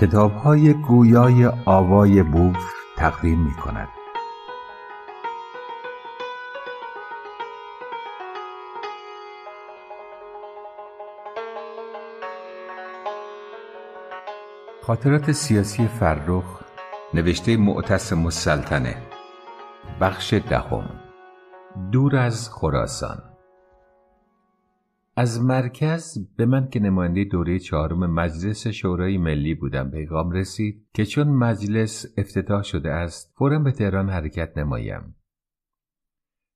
کتاب های گویای آوای بوف تقدیم می کند. خاطرات سیاسی فرخ نوشته معتصم السلطنه بخش دهم دور از خراسان از مرکز به من که نماینده دوره چهارم مجلس شورای ملی بودم پیغام رسید که چون مجلس افتتاح شده است فورا به تهران حرکت نمایم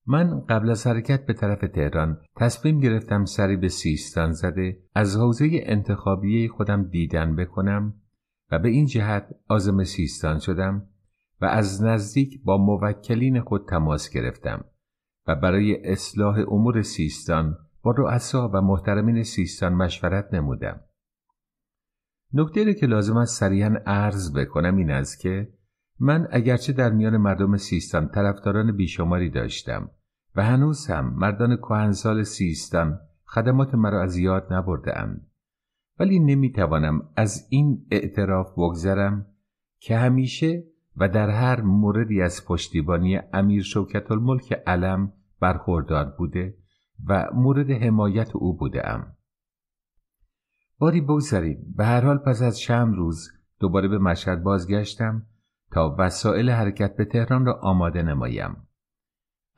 من قبل از حرکت به طرف تهران تصمیم گرفتم سری به سیستان زده از حوزه انتخابیه خودم دیدن بکنم و به این جهت آزم سیستان شدم و از نزدیک با موکلین خود تماس گرفتم و برای اصلاح امور سیستان با رؤسا و محترمین سیستان مشورت نمودم نکته که لازم است سریعا عرض بکنم این است که من اگرچه در میان مردم سیستان طرفداران بیشماری داشتم و هنوز هم مردان کهنسال سیستان خدمات مرا از یاد نبرده ام ولی نمیتوانم از این اعتراف بگذرم که همیشه و در هر موردی از پشتیبانی امیر شوکت الملک علم برخوردار بوده و مورد حمایت او بودم. باری بگذاریم به هر حال پس از چند روز دوباره به مشهد بازگشتم تا وسایل حرکت به تهران را آماده نمایم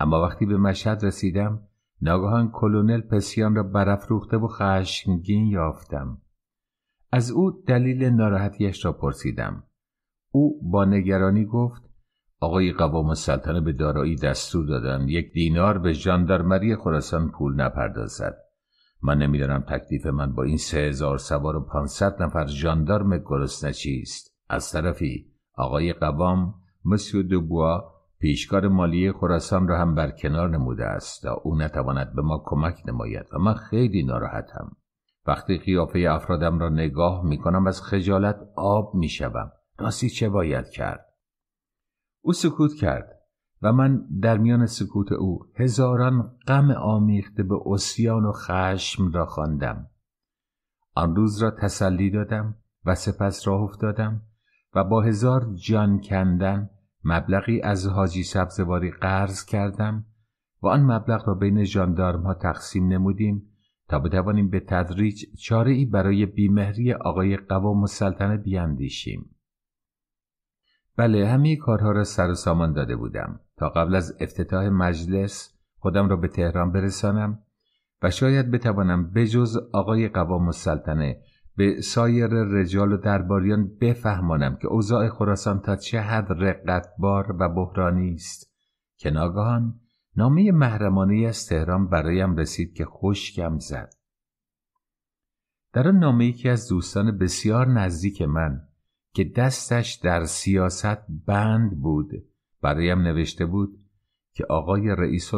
اما وقتی به مشهد رسیدم ناگهان کلونل پسیان را برافروخته و خشمگین یافتم از او دلیل ناراحتیش را پرسیدم او با نگرانی گفت آقای قوام سلطنه به دارایی دستور دادند یک دینار به ژاندارمری خراسان پول نپردازد من نمیدانم تکلیف من با این سه هزار سوار و پانصد نفر ژاندارم گرسنه چیست از طرفی آقای قوام مسیو دوبوا پیشکار مالی خراسان را هم بر کنار نموده است تا او نتواند به ما کمک نماید و من خیلی ناراحتم وقتی قیافه افرادم را نگاه میکنم از خجالت آب می راستی چه باید کرد او سکوت کرد و من در میان سکوت او هزاران غم آمیخته به اسیان و خشم را خواندم آن روز را تسلی دادم و سپس راه افتادم و با هزار جان کندن مبلغی از حاجی سبزواری قرض کردم و آن مبلغ را بین جاندارم ها تقسیم نمودیم تا بتوانیم به تدریج چاره ای برای بیمهری آقای قوام سلطنه بیاندیشیم بله همه کارها را سر و سامان داده بودم تا قبل از افتتاح مجلس خودم را به تهران برسانم و شاید بتوانم بجز آقای قوام السلطنه به سایر رجال و درباریان بفهمانم که اوضاع خراسان تا چه حد بار و بحرانی است که ناگهان نامه محرمانه از تهران برایم رسید که خوشکم زد در آن نامه از دوستان بسیار نزدیک من که دستش در سیاست بند بود برایم نوشته بود که آقای رئیس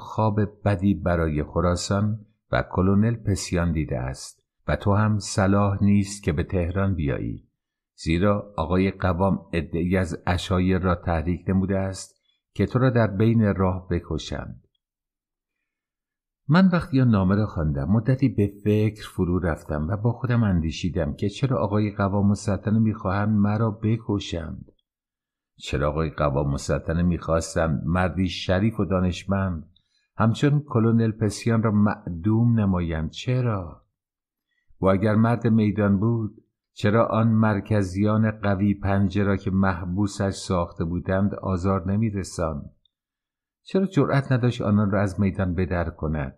خواب بدی برای خراسان و کلونل پسیان دیده است و تو هم صلاح نیست که به تهران بیایی زیرا آقای قوام ادعی از اشایر را تحریک نموده است که تو را در بین راه بکشند من وقتی آن نامه را خواندم مدتی به فکر فرو رفتم و با خودم اندیشیدم که چرا آقای قوام و سلطنه میخواهند مرا بکشند چرا آقای قوام و سلطنه میخواستند مردی شریف و دانشمند همچون کلونل پسیان را معدوم نمایند چرا و اگر مرد میدان بود چرا آن مرکزیان قوی پنجه را که محبوسش ساخته بودند آزار نمیرساند چرا جرأت نداشت آنان را از میدان بدر کند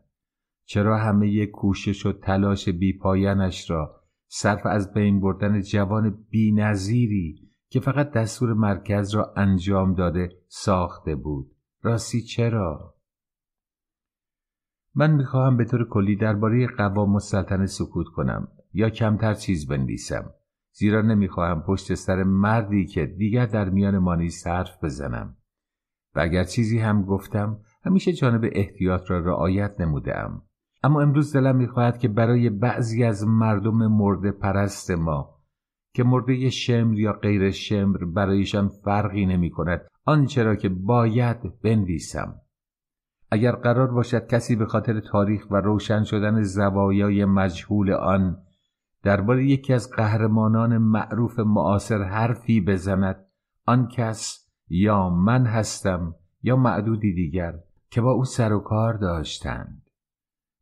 چرا همه کوشش و تلاش بیپایانش را صرف از بین بردن جوان بینظیری که فقط دستور مرکز را انجام داده ساخته بود راستی چرا من میخواهم به طور کلی درباره قوام سلطنه سکوت کنم یا کمتر چیز بنویسم زیرا نمیخواهم پشت سر مردی که دیگر در میان ما نیست حرف بزنم و اگر چیزی هم گفتم همیشه جانب احتیاط را رعایت نمودم اما امروز دلم میخواهد که برای بعضی از مردم مرده پرست ما که مرده شمر یا غیر شمر برایشان فرقی نمی کند آنچه که باید بنویسم اگر قرار باشد کسی به خاطر تاریخ و روشن شدن زوایای مجهول آن درباره یکی از قهرمانان معروف معاصر حرفی بزند آن کس یا من هستم یا معدودی دیگر که با او سر و کار داشتند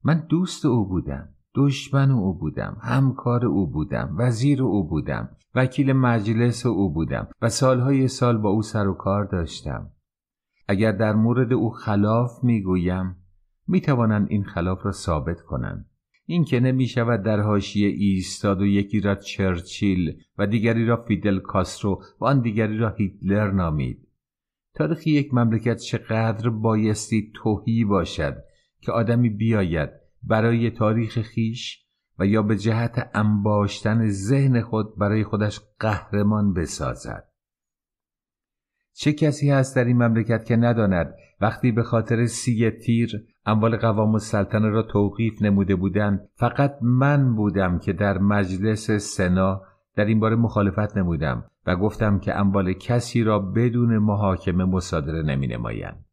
من دوست او بودم دشمن او بودم همکار او بودم وزیر او بودم وکیل مجلس او بودم و سالهای سال با او سر و کار داشتم اگر در مورد او خلاف میگویم میتوانند این خلاف را ثابت کنند این که نمی شود در حاشیه ایستاد و یکی را چرچیل و دیگری را فیدل کاسترو و آن دیگری را هیتلر نامید تاریخ یک مملکت چقدر بایستی توهی باشد که آدمی بیاید برای تاریخ خیش و یا به جهت انباشتن ذهن خود برای خودش قهرمان بسازد چه کسی هست در این مملکت که نداند وقتی به خاطر سی تیر اموال قوام السلطنه را توقیف نموده بودند فقط من بودم که در مجلس سنا در این باره مخالفت نمودم و گفتم که اموال کسی را بدون محاکمه مصادره نمی نمایند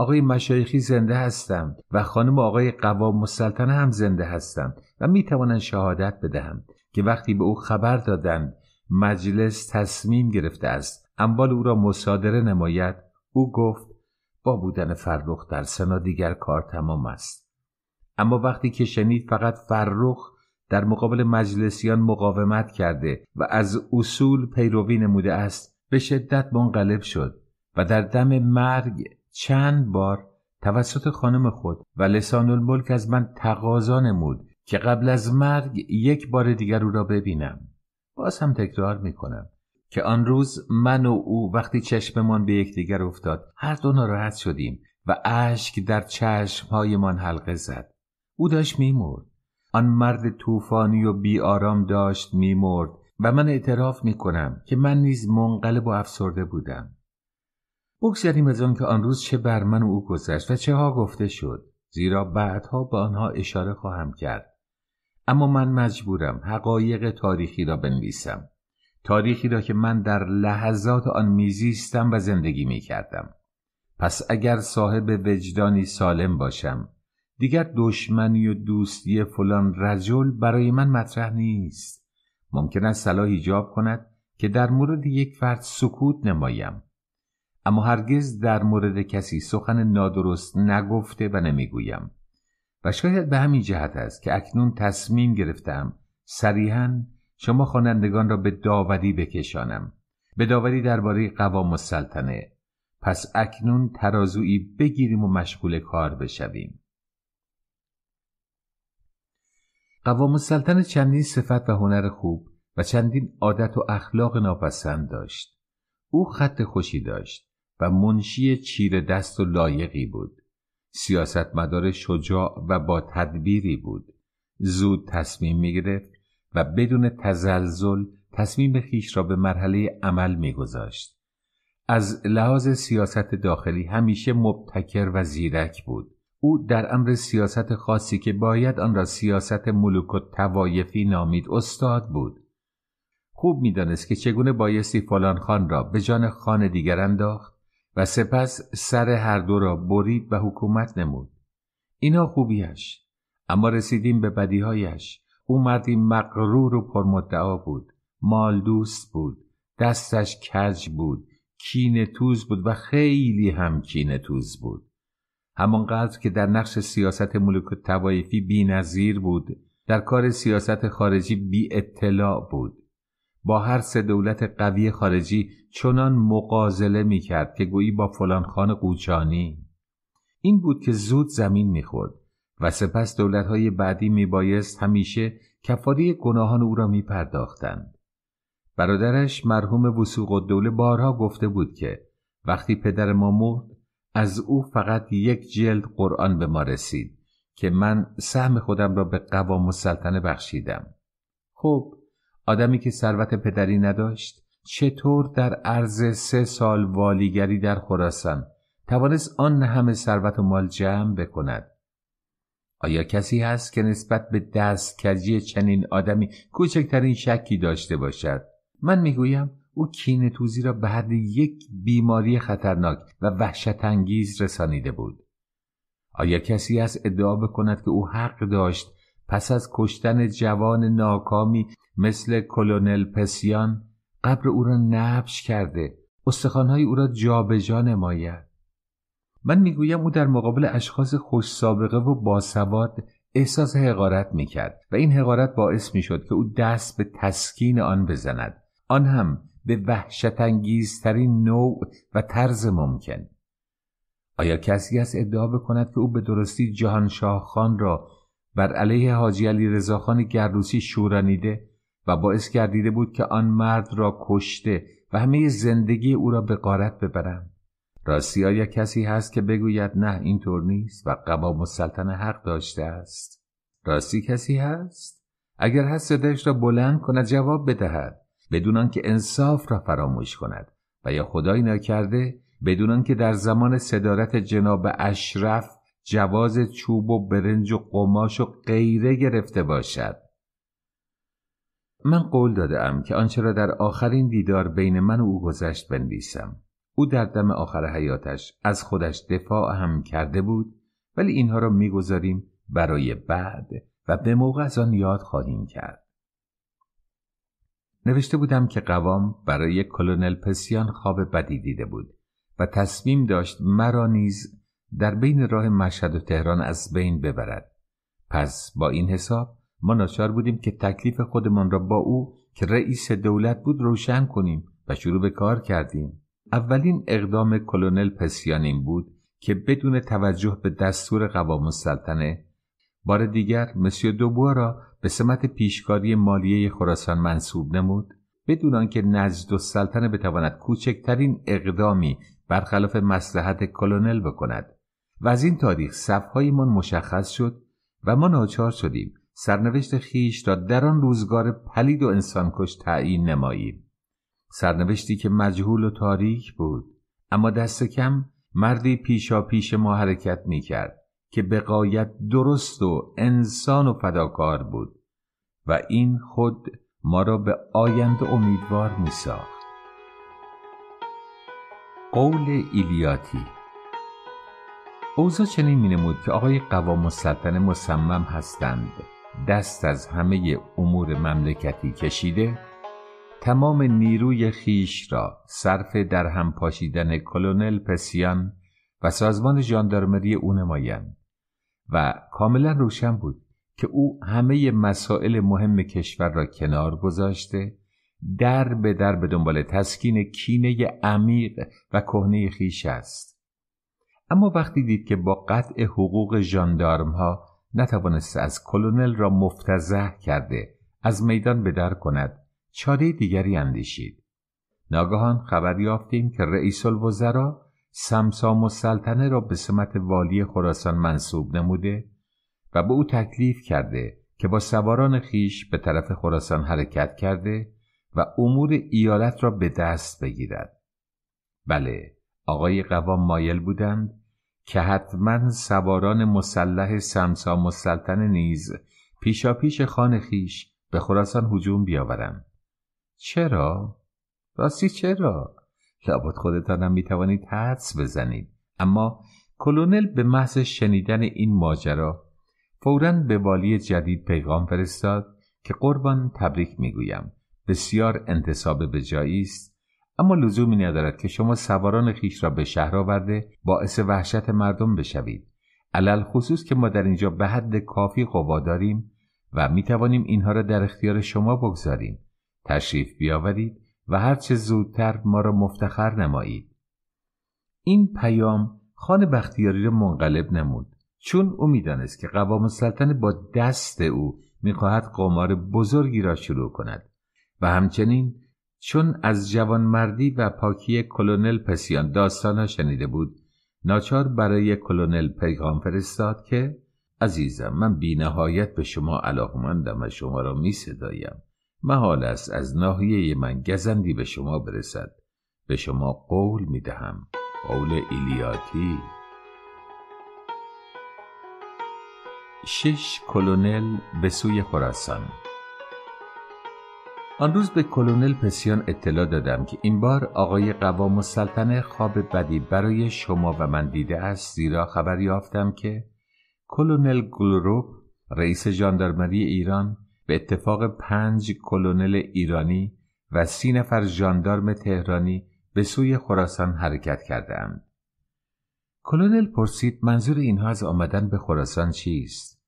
آقای مشایخی زنده هستم و خانم آقای قوام مسلطنه هم زنده هستم و می توانند شهادت بدهم که وقتی به او خبر دادند مجلس تصمیم گرفته است اموال او را مصادره نماید او گفت با بودن فرخ در سنا دیگر کار تمام است اما وقتی که شنید فقط فرخ در مقابل مجلسیان مقاومت کرده و از اصول پیروی نموده است به شدت منقلب شد و در دم مرگ چند بار توسط خانم خود و لسان الملک از من تقاضا نمود که قبل از مرگ یک بار دیگر او را ببینم باز هم تکرار میکنم که آن روز من و او وقتی چشممان به یکدیگر افتاد هر دو ناراحت شدیم و اشک در چشمهایمان حلقه زد او داشت میمرد آن مرد طوفانی و آرام داشت میمرد و من اعتراف میکنم که من نیز منقلب و افسرده بودم بگذاریم از آنکه آن روز چه بر من و او گذشت و چه ها گفته شد زیرا بعدها به آنها اشاره خواهم کرد اما من مجبورم حقایق تاریخی را بنویسم تاریخی را که من در لحظات آن میزیستم و زندگی میکردم پس اگر صاحب وجدانی سالم باشم دیگر دشمنی و دوستی فلان رجل برای من مطرح نیست ممکن است صلاح ایجاب کند که در مورد یک فرد سکوت نمایم اما هرگز در مورد کسی سخن نادرست نگفته و نمیگویم و شاید به همین جهت است که اکنون تصمیم گرفتم صریحا شما خوانندگان را به داوری بکشانم به داوری درباره قوام السلطنه پس اکنون ترازویی بگیریم و مشغول کار بشویم قوام السلطنه چندین صفت و هنر خوب و چندین عادت و اخلاق ناپسند داشت او خط خوشی داشت و منشی چیر دست و لایقی بود سیاستمدار شجاع و با تدبیری بود زود تصمیم می گرفت و بدون تزلزل تصمیم خیش را به مرحله عمل می گذاشت. از لحاظ سیاست داخلی همیشه مبتکر و زیرک بود او در امر سیاست خاصی که باید آن را سیاست ملوک و توایفی نامید استاد بود خوب میدانست که چگونه بایستی فلان خان را به جان خان دیگر انداخت و سپس سر هر دو را برید و حکومت نمود اینا خوبیش اما رسیدیم به بدیهایش او مردی مقرور و پرمدعا بود مال دوست بود دستش کج بود کین توز بود و خیلی هم کین توز بود همانقدر که در نقش سیاست ملک توایفی بی نظیر بود در کار سیاست خارجی بی اطلاع بود با هر سه دولت قوی خارجی چنان مقازله می کرد که گویی با فلان خان قوچانی این بود که زود زمین می و سپس دولت های بعدی می بایست همیشه کفاره گناهان او را می پرداختند. برادرش مرحوم وسوق دوله بارها گفته بود که وقتی پدر ما مرد از او فقط یک جلد قرآن به ما رسید که من سهم خودم را به قوام سلطنه بخشیدم خب آدمی که ثروت پدری نداشت چطور در عرض سه سال والیگری در خراسان توانست آن همه ثروت و مال جمع بکند آیا کسی هست که نسبت به کجی چنین آدمی کوچکترین شکی داشته باشد من میگویم او کینه توزی را به حد یک بیماری خطرناک و وحشتانگیز رسانیده بود آیا کسی از ادعا بکند که او حق داشت پس از کشتن جوان ناکامی مثل کلونل پسیان قبر او را نبش کرده استخانهای او را جابجا نماید من میگویم او در مقابل اشخاص خوش سابقه و باسواد احساس حقارت میکرد و این حقارت باعث میشد که او دست به تسکین آن بزند آن هم به وحشت ترین نوع و طرز ممکن آیا کسی از ادعا بکند که او به درستی جهان خان را بر علیه حاجی علی رضا گردوسی شورانیده و باعث گردیده بود که آن مرد را کشته و همه زندگی او را به قارت ببرم راستی آیا کسی هست که بگوید نه اینطور نیست و قوام السلطنه حق داشته است راستی کسی هست اگر هست صدایش را بلند کند جواب بدهد بدون آنکه انصاف را فراموش کند و یا خدای نکرده بدون آنکه در زمان صدارت جناب اشرف جواز چوب و برنج و قماش و غیره گرفته باشد من قول دادم که آنچه را در آخرین دیدار بین من و او گذشت بنویسم او در دم آخر حیاتش از خودش دفاع هم کرده بود ولی اینها را میگذاریم برای بعد و به موقع از آن یاد خواهیم کرد نوشته بودم که قوام برای کلونل پسیان خواب بدی دیده بود و تصمیم داشت مرا نیز در بین راه مشهد و تهران از بین ببرد پس با این حساب ما ناچار بودیم که تکلیف خودمان را با او که رئیس دولت بود روشن کنیم و شروع به کار کردیم اولین اقدام کلونل پسیانین بود که بدون توجه به دستور قوام السلطنه بار دیگر مسیو دوبوا را به سمت پیشکاری مالیه خراسان منصوب نمود بدون آنکه و السلطنه بتواند کوچکترین اقدامی برخلاف مسلحت کلونل بکند و از این تاریخ صفهایمان مشخص شد و ما ناچار شدیم سرنوشت خیش را در آن روزگار پلید و انسانکش تعیین نماییم سرنوشتی که مجهول و تاریک بود اما دست کم مردی پیشا پیش ما حرکت می کرد که بقایت درست و انسان و فداکار بود و این خود ما را به آینده امیدوار می ساخت قول ایلیاتی اوزا چنین می نمود که آقای قوام و سلطن مسمم هستند دست از همه امور مملکتی کشیده تمام نیروی خیش را صرف در هم پاشیدن کلونل پسیان و سازمان ژاندارمری او نمایند و کاملا روشن بود که او همه مسائل مهم کشور را کنار گذاشته در به در به دنبال تسکین کینه عمیق و کهنه خیش است اما وقتی دید که با قطع حقوق ژاندارم ها نتوانسته از کلونل را مفتزه کرده از میدان به در کند چاره دیگری اندیشید ناگهان خبر یافتیم که رئیس الوزرا سمسام و سلطنه را به سمت والی خراسان منصوب نموده و به او تکلیف کرده که با سواران خیش به طرف خراسان حرکت کرده و امور ایالت را به دست بگیرد بله آقای قوام مایل بودند که حتما سواران مسلح سمسا مسلطن نیز پیشا پیش خان خیش به خراسان هجوم بیاورم. چرا؟ راستی چرا؟ لابد خودتانم میتوانید حدس بزنید اما کلونل به محض شنیدن این ماجرا فورا به والی جدید پیغام فرستاد که قربان تبریک میگویم بسیار انتصاب به است اما لزومی ندارد که شما سواران خیش را به شهر آورده باعث وحشت مردم بشوید علل خصوص که ما در اینجا به حد کافی قوا داریم و می توانیم اینها را در اختیار شما بگذاریم تشریف بیاورید و هرچه زودتر ما را مفتخر نمایید این پیام خان بختیاری را منقلب نمود چون او میدانست که قوام السلطنه با دست او میخواهد قمار بزرگی را شروع کند و همچنین چون از جوانمردی و پاکی کلونل پسیان داستانا شنیده بود ناچار برای کلونل پیغام فرستاد که عزیزم من بینهایت به شما علاقمندم و شما را می صدایم محال است از ناحیه من گزندی به شما برسد به شما قول می دهم قول ایلیاتی شش کلونل به سوی خراسان آن روز به کلونل پسیان اطلاع دادم که این بار آقای قوام و سلطنه خواب بدی برای شما و من دیده است زیرا خبر یافتم که کلونل گلروب رئیس ژاندارمری ایران به اتفاق پنج کلونل ایرانی و سی نفر ژاندارم تهرانی به سوی خراسان حرکت کردند. کلونل پرسید منظور اینها از آمدن به خراسان چیست؟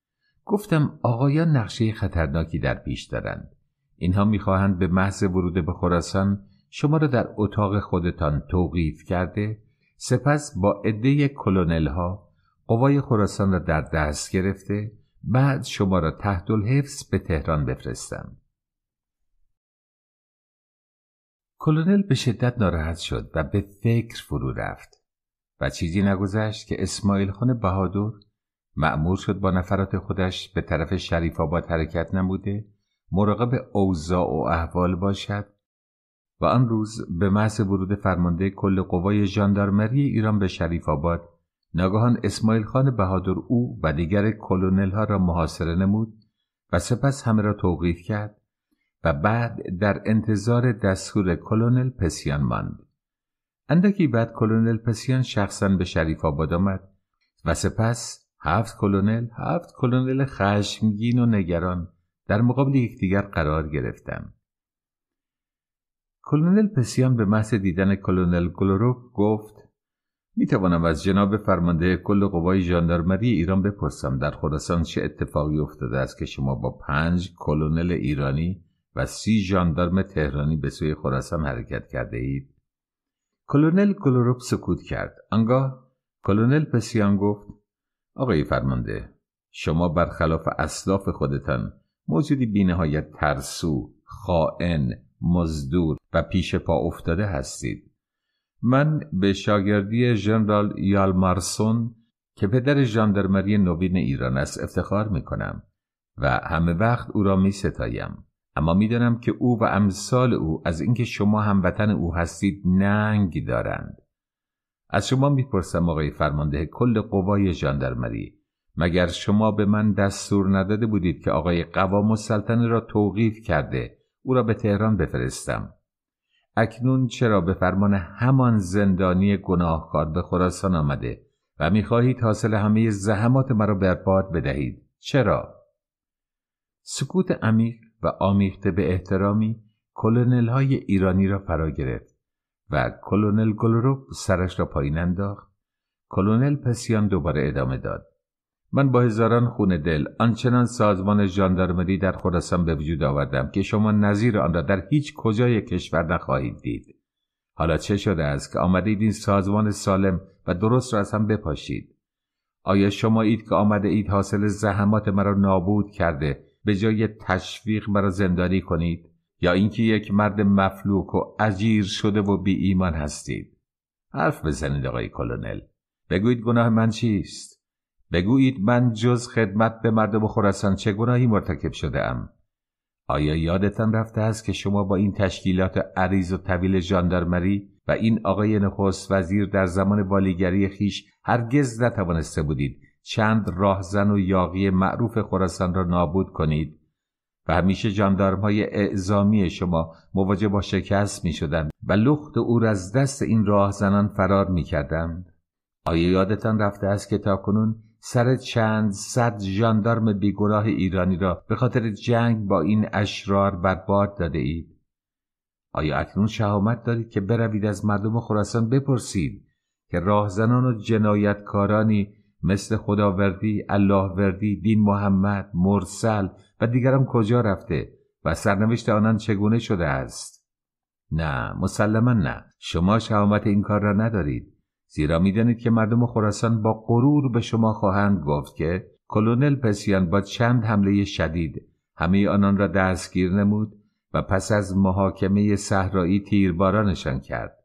گفتم آقایان نقشه خطرناکی در پیش دارند. اینها میخواهند به محض ورود به خراسان شما را در اتاق خودتان توقیف کرده سپس با عده کلونل ها قوای خراسان را در دست گرفته بعد شما را تحت الحفظ به تهران بفرستند کلونل به شدت ناراحت شد و به فکر فرو رفت و چیزی نگذشت که اسماعیل خان بهادور مأمور شد با نفرات خودش به طرف شریف آباد حرکت نموده مراقب اوضاع و احوال باشد و آن روز به محض ورود فرمانده کل قوای ژاندارمری ایران به شریف آباد ناگهان اسماعیل خان بهادر او و دیگر کلونل ها را محاصره نمود و سپس همه را توقیف کرد و بعد در انتظار دستور کلونل پسیان ماند اندکی بعد کلونل پسیان شخصا به شریف آباد آمد و سپس هفت کلونل هفت کلونل خشمگین و نگران در مقابل یکدیگر قرار گرفتم کلونل پسیان به محض دیدن کلونل گلوروف گفت می توانم از جناب فرمانده کل قوای ژاندارمری ایران بپرسم در خراسان چه اتفاقی افتاده است که شما با پنج کلونل ایرانی و سی ژاندارم تهرانی به سوی خراسان حرکت کرده اید کلونل گلوروف سکوت کرد آنگاه کلونل پسیان گفت آقای فرمانده شما برخلاف اصلاف خودتان موجودی بینهایت ترسو، خائن، مزدور و پیش پا افتاده هستید. من به شاگردی ژنرال یالمارسون که پدر ژاندرمری نوین ایران است افتخار می کنم و همه وقت او را می ستایم. اما میدانم که او و امثال او از اینکه شما وطن او هستید ننگ دارند. از شما میپرسم آقای فرمانده کل قوای ژاندرمری مگر شما به من دستور نداده بودید که آقای قوام سلطنه را توقیف کرده او را به تهران بفرستم اکنون چرا به فرمان همان زندانی گناهکار به خراسان آمده و میخواهید حاصل همه زحمات مرا به باد بدهید چرا سکوت عمیق و آمیخته به احترامی کلونل های ایرانی را فرا گرفت و کلونل گلروب سرش را پایین انداخت کلونل پسیان دوباره ادامه داد من با هزاران خون دل آنچنان سازمان ژاندارمری در خراسان به وجود آوردم که شما نظیر آن را در هیچ کجای کشور نخواهید دید حالا چه شده است که آمدید این سازمان سالم و درست را از هم بپاشید آیا شما اید که آمده اید حاصل زحمات مرا نابود کرده به جای تشویق مرا زندانی کنید یا اینکه یک مرد مفلوک و عجیر شده و بی ایمان هستید حرف بزنید آقای کلونل بگویید گناه من چیست بگویید من جز خدمت به مردم خراسان چه گناهی مرتکب شده ام آیا یادتان رفته است که شما با این تشکیلات عریض و طویل جاندرمری و این آقای نخست وزیر در زمان والیگری خیش هرگز نتوانسته بودید چند راهزن و یاقی معروف خراسان را نابود کنید و همیشه جاندارم اعزامی شما مواجه با شکست می شدند و لخت او از دست این راهزنان فرار می کردند آیا یادتان رفته است که تاکنون سر چند صد ژاندارم بیگناه ایرانی را به خاطر جنگ با این اشرار بر باد داده اید آیا اکنون شهامت دارید که بروید از مردم خراسان بپرسید که راهزنان و جنایتکارانی مثل خداوردی، اللهوردی، دین محمد، مرسل و دیگران کجا رفته و سرنوشت آنان چگونه شده است؟ نه، مسلما نه. شما شهامت این کار را ندارید. زیرا میدانید که مردم خراسان با غرور به شما خواهند گفت که کلونل پسیان با چند حمله شدید همه آنان را دستگیر نمود و پس از محاکمه صحرایی تیربارانشان کرد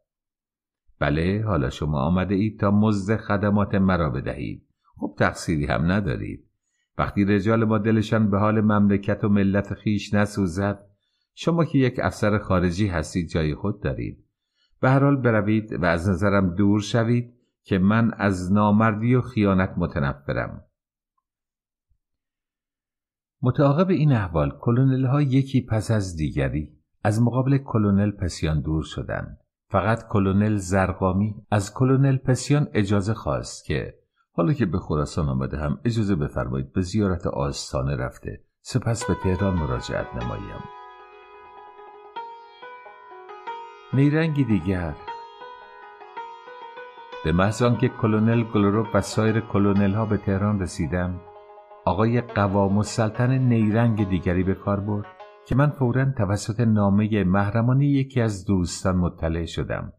بله حالا شما آمده اید تا مزد خدمات مرا بدهید خب تقصیری هم ندارید وقتی رجال ما دلشان به حال مملکت و ملت خیش نسوزد شما که یک افسر خارجی هستید جای خود دارید به هر حال بروید و از نظرم دور شوید که من از نامردی و خیانت متنفرم متعاقب این احوال کلونل ها یکی پس از دیگری از مقابل کلونل پسیان دور شدند فقط کلونل زرقامی از کلونل پسیان اجازه خواست که حالا که به خراسان آمده هم اجازه بفرمایید به زیارت آستانه رفته سپس به تهران مراجعت نمایم نیرنگی دیگر به محض آنکه کلونل گلوروپ و سایر کلونل ها به تهران رسیدم آقای قوام و سلطن نیرنگ دیگری به کار برد که من فورا توسط نامه محرمانی یکی از دوستان مطلع شدم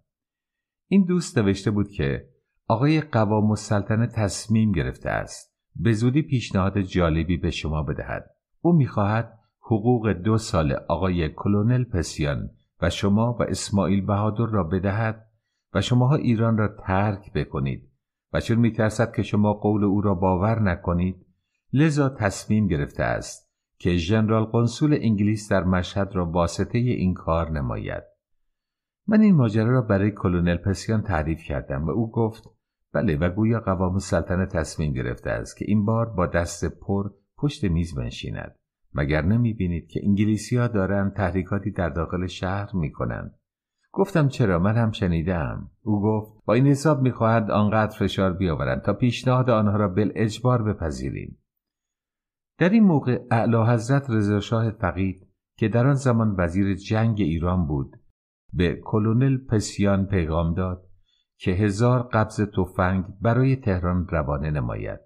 این دوست نوشته بود که آقای قوام و سلطن تصمیم گرفته است به زودی پیشنهاد جالبی به شما بدهد او میخواهد حقوق دو سال آقای کلونل پسیان و شما و اسماعیل بهادر را بدهد و شماها ایران را ترک بکنید و چون میترسد که شما قول او را باور نکنید لذا تصمیم گرفته است که ژنرال قنسول انگلیس در مشهد را واسطه این کار نماید من این ماجرا را برای کلونل پسیان تعریف کردم و او گفت بله و گویا قوام سلطنه تصمیم گرفته است که این بار با دست پر پشت میز بنشیند مگر نمی بینید که انگلیسی ها دارن تحریکاتی در داخل شهر می کنن. گفتم چرا من هم شنیدم او گفت با این حساب میخواهد آنقدر فشار بیاورند تا پیشنهاد آنها را بل اجبار بپذیریم در این موقع اعلی حضرت شاه فقید که در آن زمان وزیر جنگ ایران بود به کلونل پسیان پیغام داد که هزار قبض تفنگ برای تهران روانه نماید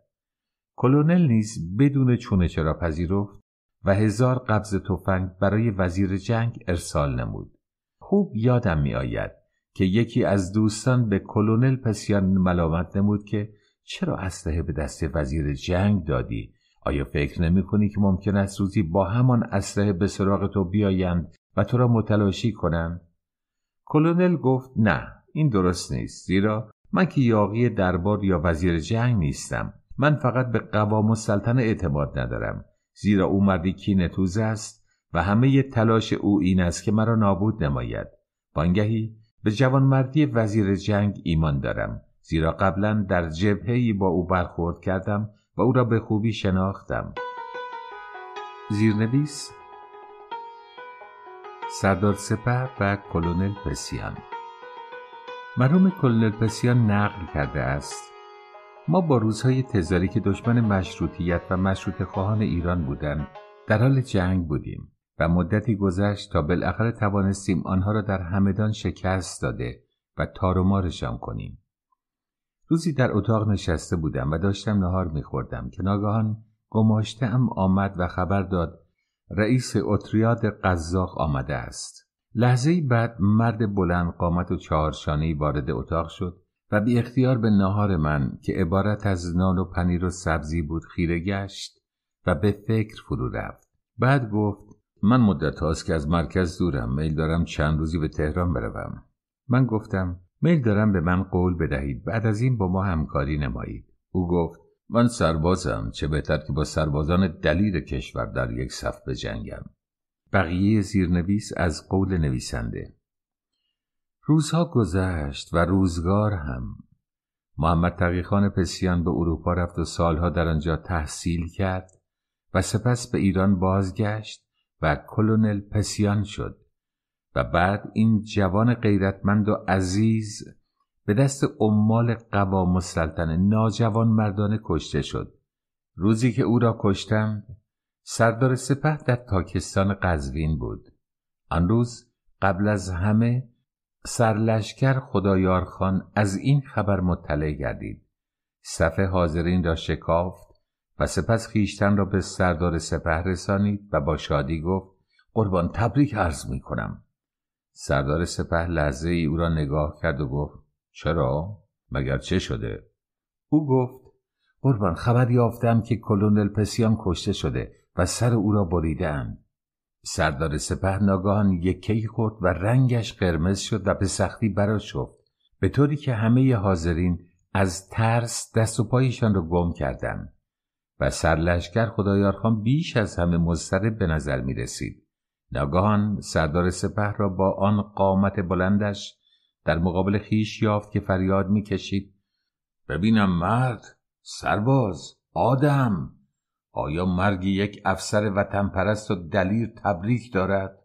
کلونل نیز بدون چونه چرا پذیرفت و هزار قبض تفنگ برای وزیر جنگ ارسال نمود خوب یادم می آید که یکی از دوستان به کلونل پسیان ملامت نمود که چرا اسلحه به دست وزیر جنگ دادی آیا فکر نمی کنی که ممکن است روزی با همان اسلحه به سراغ تو بیایند و تو را متلاشی کنند کلونل گفت نه این درست نیست زیرا من که یاقی دربار یا وزیر جنگ نیستم من فقط به قوام و سلطن اعتماد ندارم زیرا او مردی کینتوز است و همه تلاش او این است که مرا نابود نماید بانگهی به جوانمردی وزیر جنگ ایمان دارم زیرا قبلا در جبههای با او برخورد کردم و او را به خوبی شناختم زیرنویس سردار و کلونل پسیان مرحوم کلونل پسیان نقل کرده است ما با روزهای تزاری که دشمن مشروطیت و مشروط خواهان ایران بودند در حال جنگ بودیم و مدتی گذشت تا بالاخره توانستیم آنها را در همدان شکست داده و مارشان کنیم روزی در اتاق نشسته بودم و داشتم نهار میخوردم که ناگهان گماشته ام آمد و خبر داد رئیس اتریاد قزاق آمده است لحظه بعد مرد بلند قامت و چهارشانهی وارد اتاق شد و بی اختیار به نهار من که عبارت از نان و پنیر و سبزی بود خیره گشت و به فکر فرو رفت بعد گفت من مدت هاست که از مرکز دورم میل دارم چند روزی به تهران بروم من گفتم میل دارم به من قول بدهید بعد از این با ما همکاری نمایید او گفت من سربازم چه بهتر که با سربازان دلیل کشور در یک صف بجنگم بقیه زیرنویس از قول نویسنده روزها گذشت و روزگار هم محمد تقیخان پسیان به اروپا رفت و سالها در آنجا تحصیل کرد و سپس به ایران بازگشت و کلونل پسیان شد و بعد این جوان غیرتمند و عزیز به دست عمال قوام مسلطن ناجوان مردانه کشته شد روزی که او را کشتم سردار سپه در تاکستان قزوین بود آن روز قبل از همه سرلشکر خدایارخان از این خبر مطلع گردید صفحه حاضرین را شکافت و سپس خیشتن را به سردار سپه رسانید و با شادی گفت قربان تبریک عرض می کنم سردار سپه لحظه ای او را نگاه کرد و گفت چرا؟ مگر چه شده؟ او گفت قربان خبر یافتم که کلونل پسیان کشته شده و سر او را بریدند سردار سپه ناگهان یک خورد و رنگش قرمز شد و به سختی براشفت به طوری که همه حاضرین از ترس دست و پایشان را گم کردند و سرلشکر خدایارخان بیش از همه مضطرب به نظر می رسید. ناگهان سردار سپه را با آن قامت بلندش در مقابل خیش یافت که فریاد می کشید ببینم مرد سرباز آدم آیا مرگ یک افسر وطن پرست و دلیر تبریک دارد؟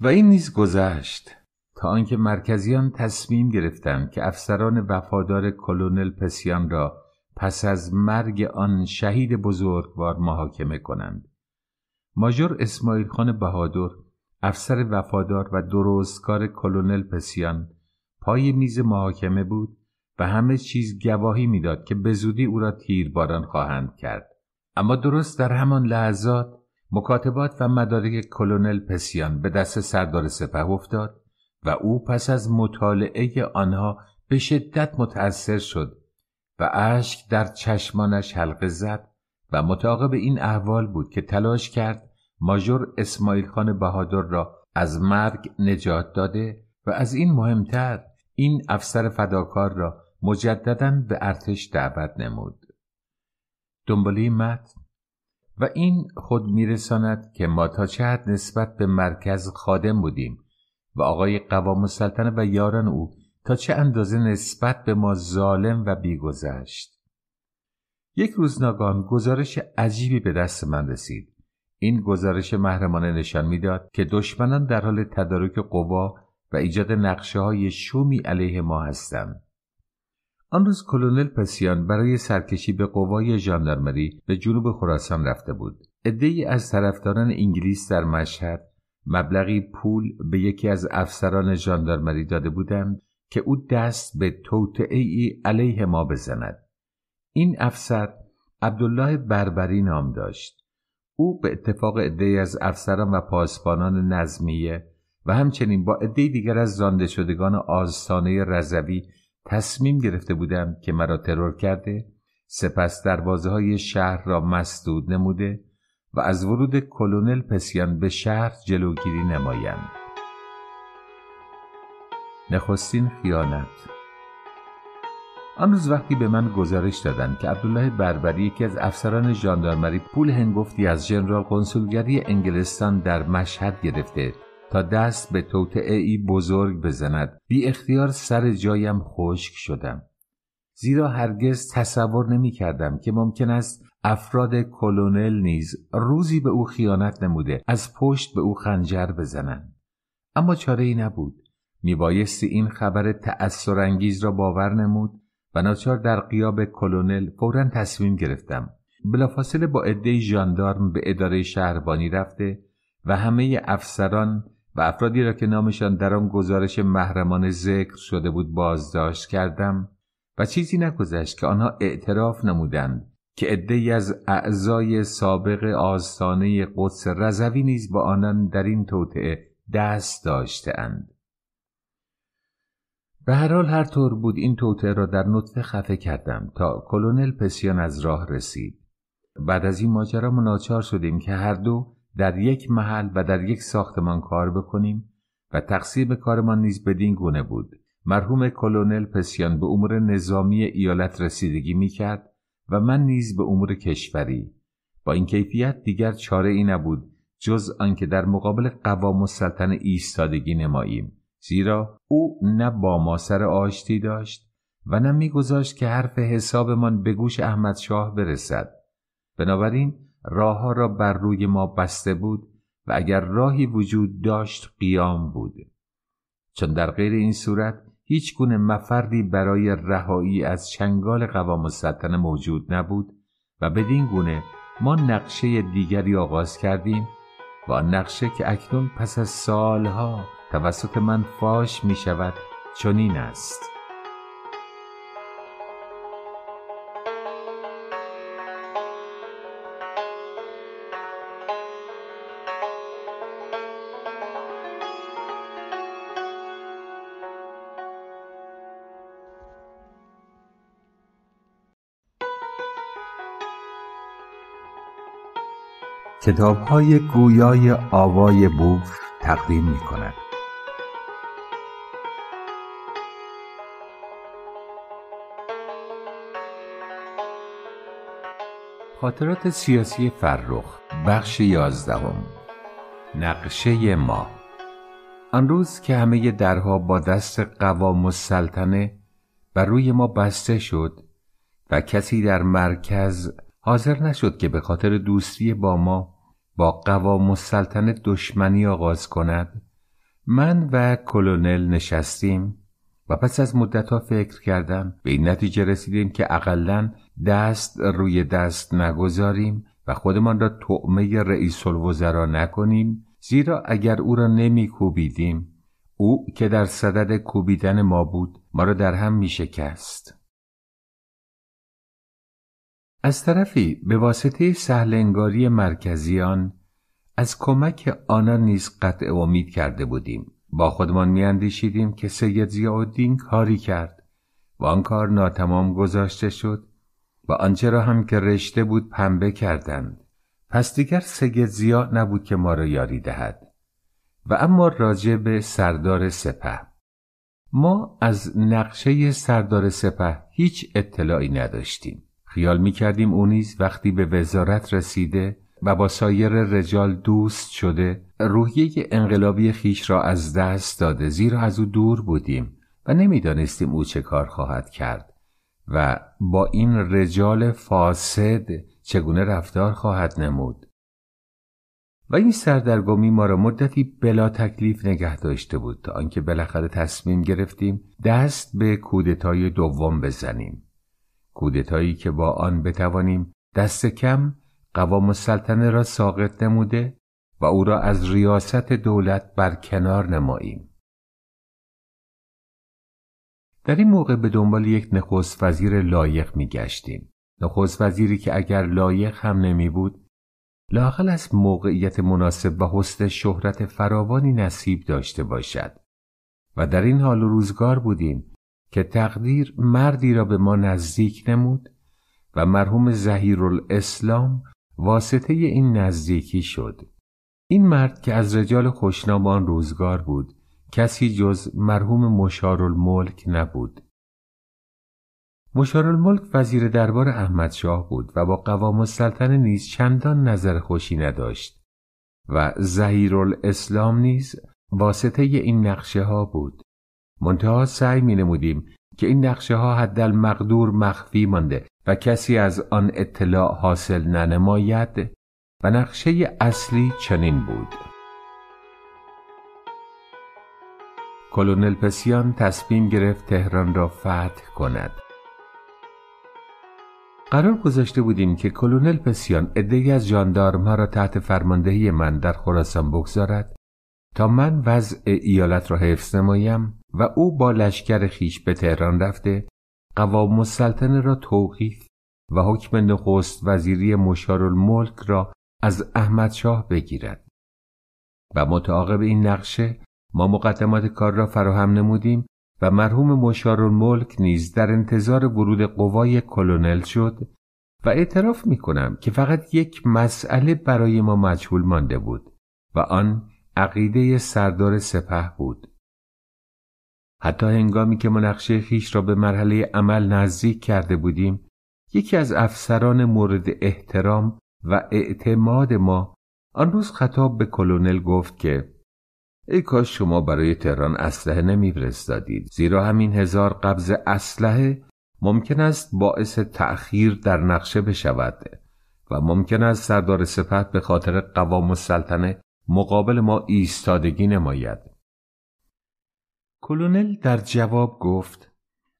و این نیز گذشت تا آنکه مرکزیان تصمیم گرفتند که افسران وفادار کلونل پسیان را پس از مرگ آن شهید بزرگوار محاکمه کنند ماجور اسماعیل خان بهادر افسر وفادار و درستکار کلونل پسیان پای میز محاکمه بود و همه چیز گواهی میداد که به زودی او را تیرباران خواهند کرد اما درست در همان لحظات مکاتبات و مدارک کلونل پسیان به دست سردار سپه افتاد و او پس از مطالعه آنها به شدت متأثر شد و اشک در چشمانش حلقه زد و متعاقب این احوال بود که تلاش کرد ماژور اسماعیل خان بهادر را از مرگ نجات داده و از این مهمتر این افسر فداکار را مجددا به ارتش دعوت نمود دنباله متن و این خود میرساند که ما تا چه حد نسبت به مرکز خادم بودیم و آقای قوام السلطنه و یاران او تا چه اندازه نسبت به ما ظالم و بیگذشت یک روز ناگان گزارش عجیبی به دست من رسید این گزارش محرمانه نشان میداد که دشمنان در حال تدارک قوا و ایجاد نقشه های شومی علیه ما هستند آن روز کلونل پسیان برای سرکشی به قوای ژاندارمری به جنوب خراسان رفته بود ای از طرفداران انگلیس در مشهد مبلغی پول به یکی از افسران ژاندارمری داده بودند که او دست به توطعه ای علیه ما بزند این افسر عبدالله بربری نام داشت او به اتفاق عدهای از افسران و پاسبانان نظمیه و همچنین با عدهای دیگر از رانده شدگان آستانه رضوی تصمیم گرفته بودم که مرا ترور کرده سپس دروازه های شهر را مسدود نموده و از ورود کلونل پسیان به شهر جلوگیری نمایند نخستین خیانت آن روز وقتی به من گزارش دادند که عبدالله بربری یکی از افسران ژاندارمری پول هنگفتی از جنرال کنسولگری انگلستان در مشهد گرفته تا دست به توتعه ای بزرگ بزند بی اختیار سر جایم خشک شدم زیرا هرگز تصور نمی کردم که ممکن است افراد کلونل نیز روزی به او خیانت نموده از پشت به او خنجر بزنند اما چاره ای نبود میبایستی این خبر انگیز را باور نمود و ناچار در قیاب کلونل فورا تصمیم گرفتم بلافاصله با عده ژاندارم به اداره شهربانی رفته و همه افسران و افرادی را که نامشان در آن گزارش محرمان ذکر شده بود بازداشت کردم و چیزی نگذشت که آنها اعتراف نمودند که عدهای از اعضای سابق آستانه قدس رضوی نیز با آنان در این توطعه دست داشتهاند به هر حال هر طور بود این توطعه را در نطفه خفه کردم تا کلونل پسیان از راه رسید بعد از این ماجرا مناچار ناچار شدیم که هر دو در یک محل و در یک ساختمان کار بکنیم و تقسیم کارمان نیز بدین گونه بود مرحوم کلونل پسیان به امور نظامی ایالت رسیدگی می کرد و من نیز به امور کشوری با این کیفیت دیگر چاره ای نبود جز آنکه در مقابل قوام السلطنه ایستادگی نماییم زیرا او نه با ما سر آشتی داشت و نه میگذاشت که حرف حسابمان به گوش احمد شاه برسد بنابراین راهها را بر روی ما بسته بود و اگر راهی وجود داشت قیام بود چون در غیر این صورت هیچ گونه مفردی برای رهایی از چنگال قوام سلطنه موجود نبود و بدین گونه ما نقشه دیگری آغاز کردیم و نقشه که اکنون پس از سالها توسط من فاش می شود چنین است کتاب های گویای آوای بوف تقدیم می کند. خاطرات سیاسی فرخ بخش یازدهم نقشه ما آن روز که همه درها با دست قوام سلطنه بر روی ما بسته شد و کسی در مرکز حاضر نشد که به خاطر دوستی با ما با قوام سلطن دشمنی آغاز کند من و کلونل نشستیم و پس از مدتها فکر کردم به این نتیجه رسیدیم که اقلا دست روی دست نگذاریم و خودمان را تعمه رئیس الوزرا نکنیم زیرا اگر او را نمی کوبیدیم او که در صدد کوبیدن ما بود ما را در هم می شکست از طرفی به واسطه سهلنگاری مرکزیان از کمک آنان نیز قطع امید کرده بودیم با خودمان میاندیشیدیم که سید زیادین کاری کرد و آن کار ناتمام گذاشته شد و آنچه را هم که رشته بود پنبه کردند پس دیگر سید زیاد نبود که ما را یاری دهد و اما راجع به سردار سپه ما از نقشه سردار سپه هیچ اطلاعی نداشتیم خیال می کردیم اونیز وقتی به وزارت رسیده و با سایر رجال دوست شده روحیه انقلابی خیش را از دست داده زیرا از او دور بودیم و نمیدانستیم او چه کار خواهد کرد و با این رجال فاسد چگونه رفتار خواهد نمود و این سردرگمی ما را مدتی بلا تکلیف نگه داشته بود تا آنکه بالاخره تصمیم گرفتیم دست به کودتای دوم بزنیم کودتایی که با آن بتوانیم دست کم قوام سلطنه را ساقط نموده و او را از ریاست دولت بر کنار نماییم در این موقع به دنبال یک نخست وزیر لایق می گشتیم. نخست وزیری که اگر لایق هم نمی بود لاقل از موقعیت مناسب و حسن شهرت فراوانی نصیب داشته باشد و در این حال و روزگار بودیم که تقدیر مردی را به ما نزدیک نمود و مرحوم زهیر الاسلام واسطه این نزدیکی شد این مرد که از رجال خوشنامان روزگار بود کسی جز مرحوم مشارالملک نبود الملک وزیر دربار شاه بود و با قوام السلطنه نیز چندان نظر خوشی نداشت و الاسلام نیز واسطه این نقشه ها بود منتها سعی می نمودیم که این نقشه ها حد مقدور مخفی مانده و کسی از آن اطلاع حاصل ننماید و نقشه اصلی چنین بود کلونل پسیان تصمیم گرفت تهران را فتح کند قرار گذاشته بودیم که کلونل پسیان ادهی از ژاندارمها را تحت فرماندهی من در خراسان بگذارد تا من وضع ایالت را حفظ نمایم و او با لشکر خیش به تهران رفته قوام السلطنه را توقیف و حکم نخست وزیری مشارالملک را از احمد شاه بگیرد و متعاقب این نقشه ما مقدمات کار را فراهم نمودیم و مرحوم مشارالملک نیز در انتظار ورود قوای کلونل شد و اعتراف می کنم که فقط یک مسئله برای ما مجهول مانده بود و آن عقیده سردار سپه بود حتی هنگامی که منقشه خیش را به مرحله عمل نزدیک کرده بودیم یکی از افسران مورد احترام و اعتماد ما آن روز خطاب به کلونل گفت که ای کاش شما برای تهران اسلحه نمیفرستادید زیرا همین هزار قبض اسلحه ممکن است باعث تأخیر در نقشه بشود و ممکن است سردار سپه به خاطر قوام سلطنه مقابل ما ایستادگی نماید کلونل در جواب گفت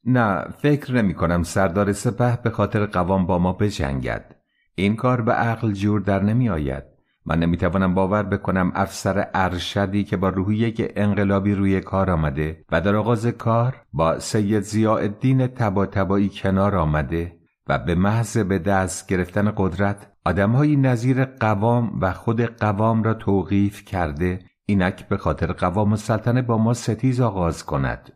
نه فکر نمی کنم سردار سپه به خاطر قوام با ما بجنگد این کار به عقل جور در نمی آید من نمی توانم باور بکنم افسر ارشدی که با روحیه که انقلابی روی کار آمده و در آغاز کار با سید زیادین تبا تبایی کنار آمده و به محض به دست گرفتن قدرت آدمهایی نظیر قوام و خود قوام را توقیف کرده اینک به خاطر قوام السلطنه با ما ستیز آغاز کند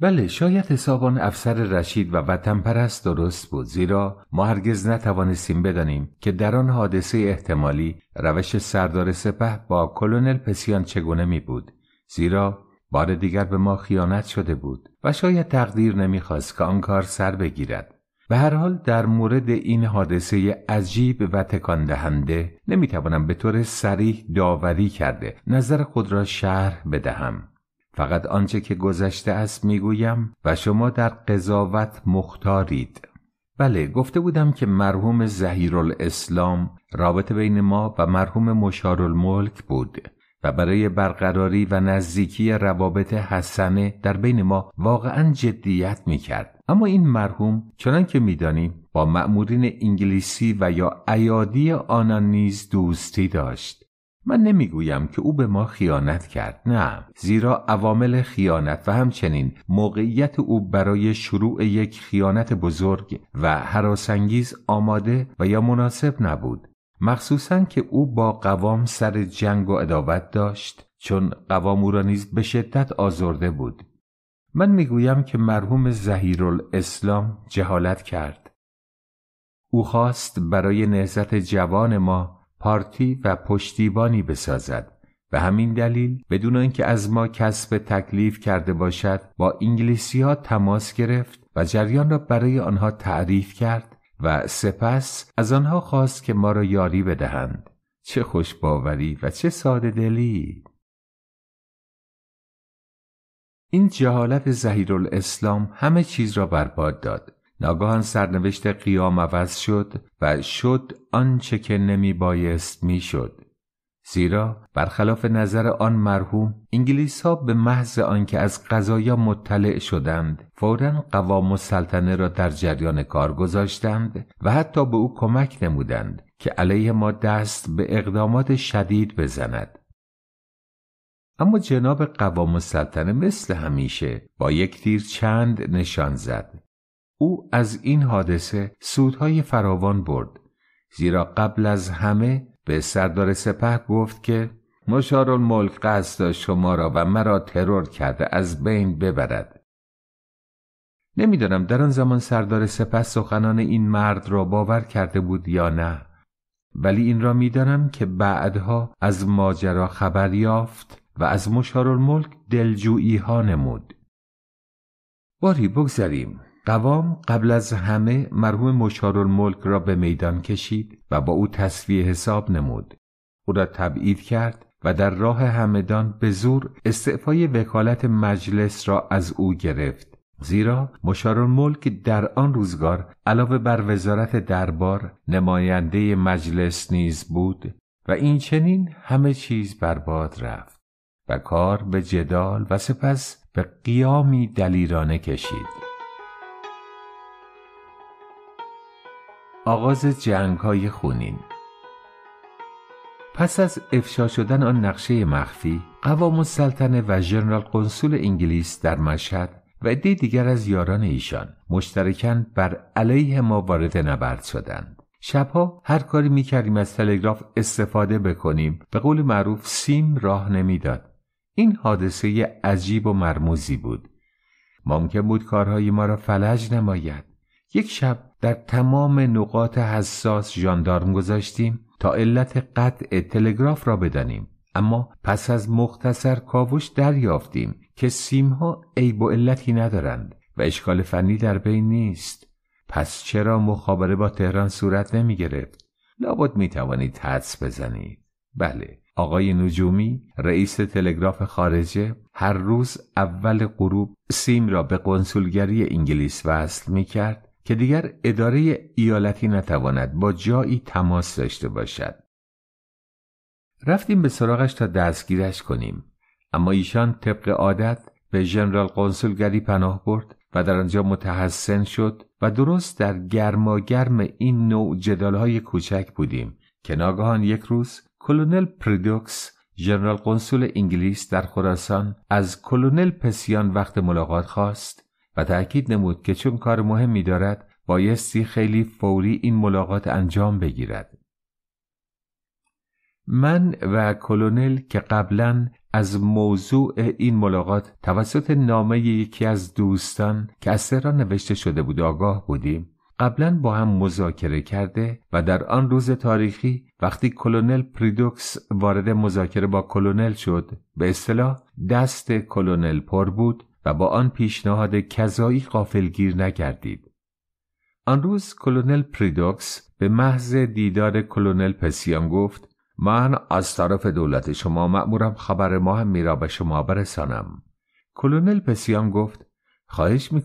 بله شاید حسابان افسر رشید و وطن پرست درست بود زیرا ما هرگز نتوانستیم بدانیم که در آن حادثه احتمالی روش سردار سپه با کلونل پسیان چگونه می بود زیرا بار دیگر به ما خیانت شده بود و شاید تقدیر نمیخواست که آن کار سر بگیرد به هر حال در مورد این حادثه عجیب و تکان دهنده نمیتوانم به طور سریح داوری کرده نظر خود را شرح بدهم فقط آنچه که گذشته است میگویم و شما در قضاوت مختارید بله گفته بودم که مرحوم زهیر الاسلام رابطه بین ما و مرحوم مشار بود و برای برقراری و نزدیکی روابط حسنه در بین ما واقعا جدیت می کرد. اما این مرحوم چنان که میدانیم با مأمورین انگلیسی و یا ایادی آنان نیز دوستی داشت من نمیگویم که او به ما خیانت کرد نه زیرا عوامل خیانت و همچنین موقعیت او برای شروع یک خیانت بزرگ و حراسانگیز آماده و یا مناسب نبود مخصوصا که او با قوام سر جنگ و عداوت داشت چون قوام او را نیز به شدت آزرده بود من میگویم که مرحوم الاسلام جهالت کرد او خواست برای نهزت جوان ما پارتی و پشتیبانی بسازد به همین دلیل بدون اینکه از ما کسب تکلیف کرده باشد با انگلیسی ها تماس گرفت و جریان را برای آنها تعریف کرد و سپس از آنها خواست که ما را یاری بدهند چه خوشباوری و چه ساده دلی این جهالت زهیر الاسلام همه چیز را برباد داد ناگهان سرنوشت قیام عوض شد و شد آنچه که نمی بایست می شد زیرا برخلاف نظر آن مرحوم انگلیس ها به محض آنکه از قضایا مطلع شدند فورا قوام السلطنه را در جریان کار گذاشتند و حتی به او کمک نمودند که علیه ما دست به اقدامات شدید بزند اما جناب قوام السلطنه مثل همیشه با یک تیر چند نشان زد او از این حادثه سودهای فراوان برد زیرا قبل از همه به سردار سپه گفت که مشارالملک قصد شما را و مرا ترور کرده از بین ببرد نمیدانم در آن زمان سردار سپه سخنان این مرد را باور کرده بود یا نه ولی این را میدانم که بعدها از ماجرا خبر یافت و از مشارالملک دلجویی ها نمود باری بگذریم قوام قبل از همه مرحوم ملک را به میدان کشید و با او تصویه حساب نمود او را تبعید کرد و در راه همدان به زور استعفای وکالت مجلس را از او گرفت زیرا مشارالملک در آن روزگار علاوه بر وزارت دربار نماینده مجلس نیز بود و این چنین همه چیز برباد رفت و کار به جدال و سپس به قیامی دلیرانه کشید آغاز جنگ های خونین پس از افشا شدن آن نقشه مخفی قوام سلطنه و ژنرال کنسول انگلیس در مشهد و عده دیگر از یاران ایشان مشترکاً بر علیه ما وارد نبرد شدند شبها هر کاری میکردیم از تلگراف استفاده بکنیم به قول معروف سیم راه نمیداد این حادثه عجیب و مرموزی بود ممکن بود کارهای ما را فلج نماید یک شب در تمام نقاط حساس ژاندارم گذاشتیم تا علت قطع تلگراف را بدانیم اما پس از مختصر کاوش دریافتیم که سیمها عیب و علتی ندارند و اشکال فنی در بین نیست پس چرا مخابره با تهران صورت نمی گرفت؟ لابد می توانید حدس بزنید بله آقای نجومی رئیس تلگراف خارجه هر روز اول غروب سیم را به کنسولگری انگلیس وصل می کرد که دیگر اداره ایالتی نتواند با جایی تماس داشته باشد رفتیم به سراغش تا دستگیرش کنیم اما ایشان طبق عادت به ژنرال قنسولگری پناه برد و در آنجا متحسن شد و درست در گرما گرم این نوع جدالهای کوچک بودیم که ناگهان یک روز کلونل پریدوکس ژنرال قنسول انگلیس در خراسان از کلونل پسیان وقت ملاقات خواست و تأکید نمود که چون کار مهمی دارد بایستی خیلی فوری این ملاقات انجام بگیرد من و کلونل که قبلا از موضوع این ملاقات توسط نامه یکی از دوستان که از تهران نوشته شده بود آگاه بودیم قبلا با هم مذاکره کرده و در آن روز تاریخی وقتی کلونل پریدوکس وارد مذاکره با کلونل شد به اصطلاح دست کلونل پر بود و با آن پیشنهاد کذایی قافلگیر نگردید. آن روز کلونل پریدوکس به محض دیدار کلونل پسیان گفت من از طرف دولت شما مأمورم خبر مهمی را به شما برسانم. کلونل پسیان گفت خواهش می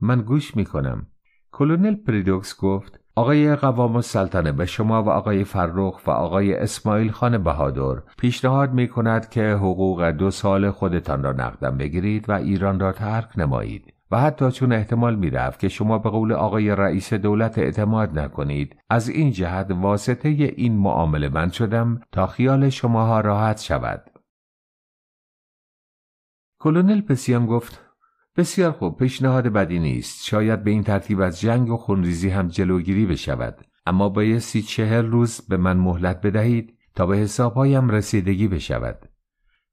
من گوش می کنم. کلونل پریدوکس گفت آقای قوام السلطنه به شما و آقای فرخ و آقای اسماعیل خان بهادر پیشنهاد می کند که حقوق دو سال خودتان را نقدم بگیرید و ایران را ترک نمایید و حتی چون احتمال می رفت که شما به قول آقای رئیس دولت اعتماد نکنید از این جهت واسطه این معامله من شدم تا خیال شماها راحت شود کلونل پسیان گفت بسیار خوب پیشنهاد بدی نیست شاید به این ترتیب از جنگ و خونریزی هم جلوگیری بشود اما بایستی چهر روز به من مهلت بدهید تا به حسابهایم رسیدگی بشود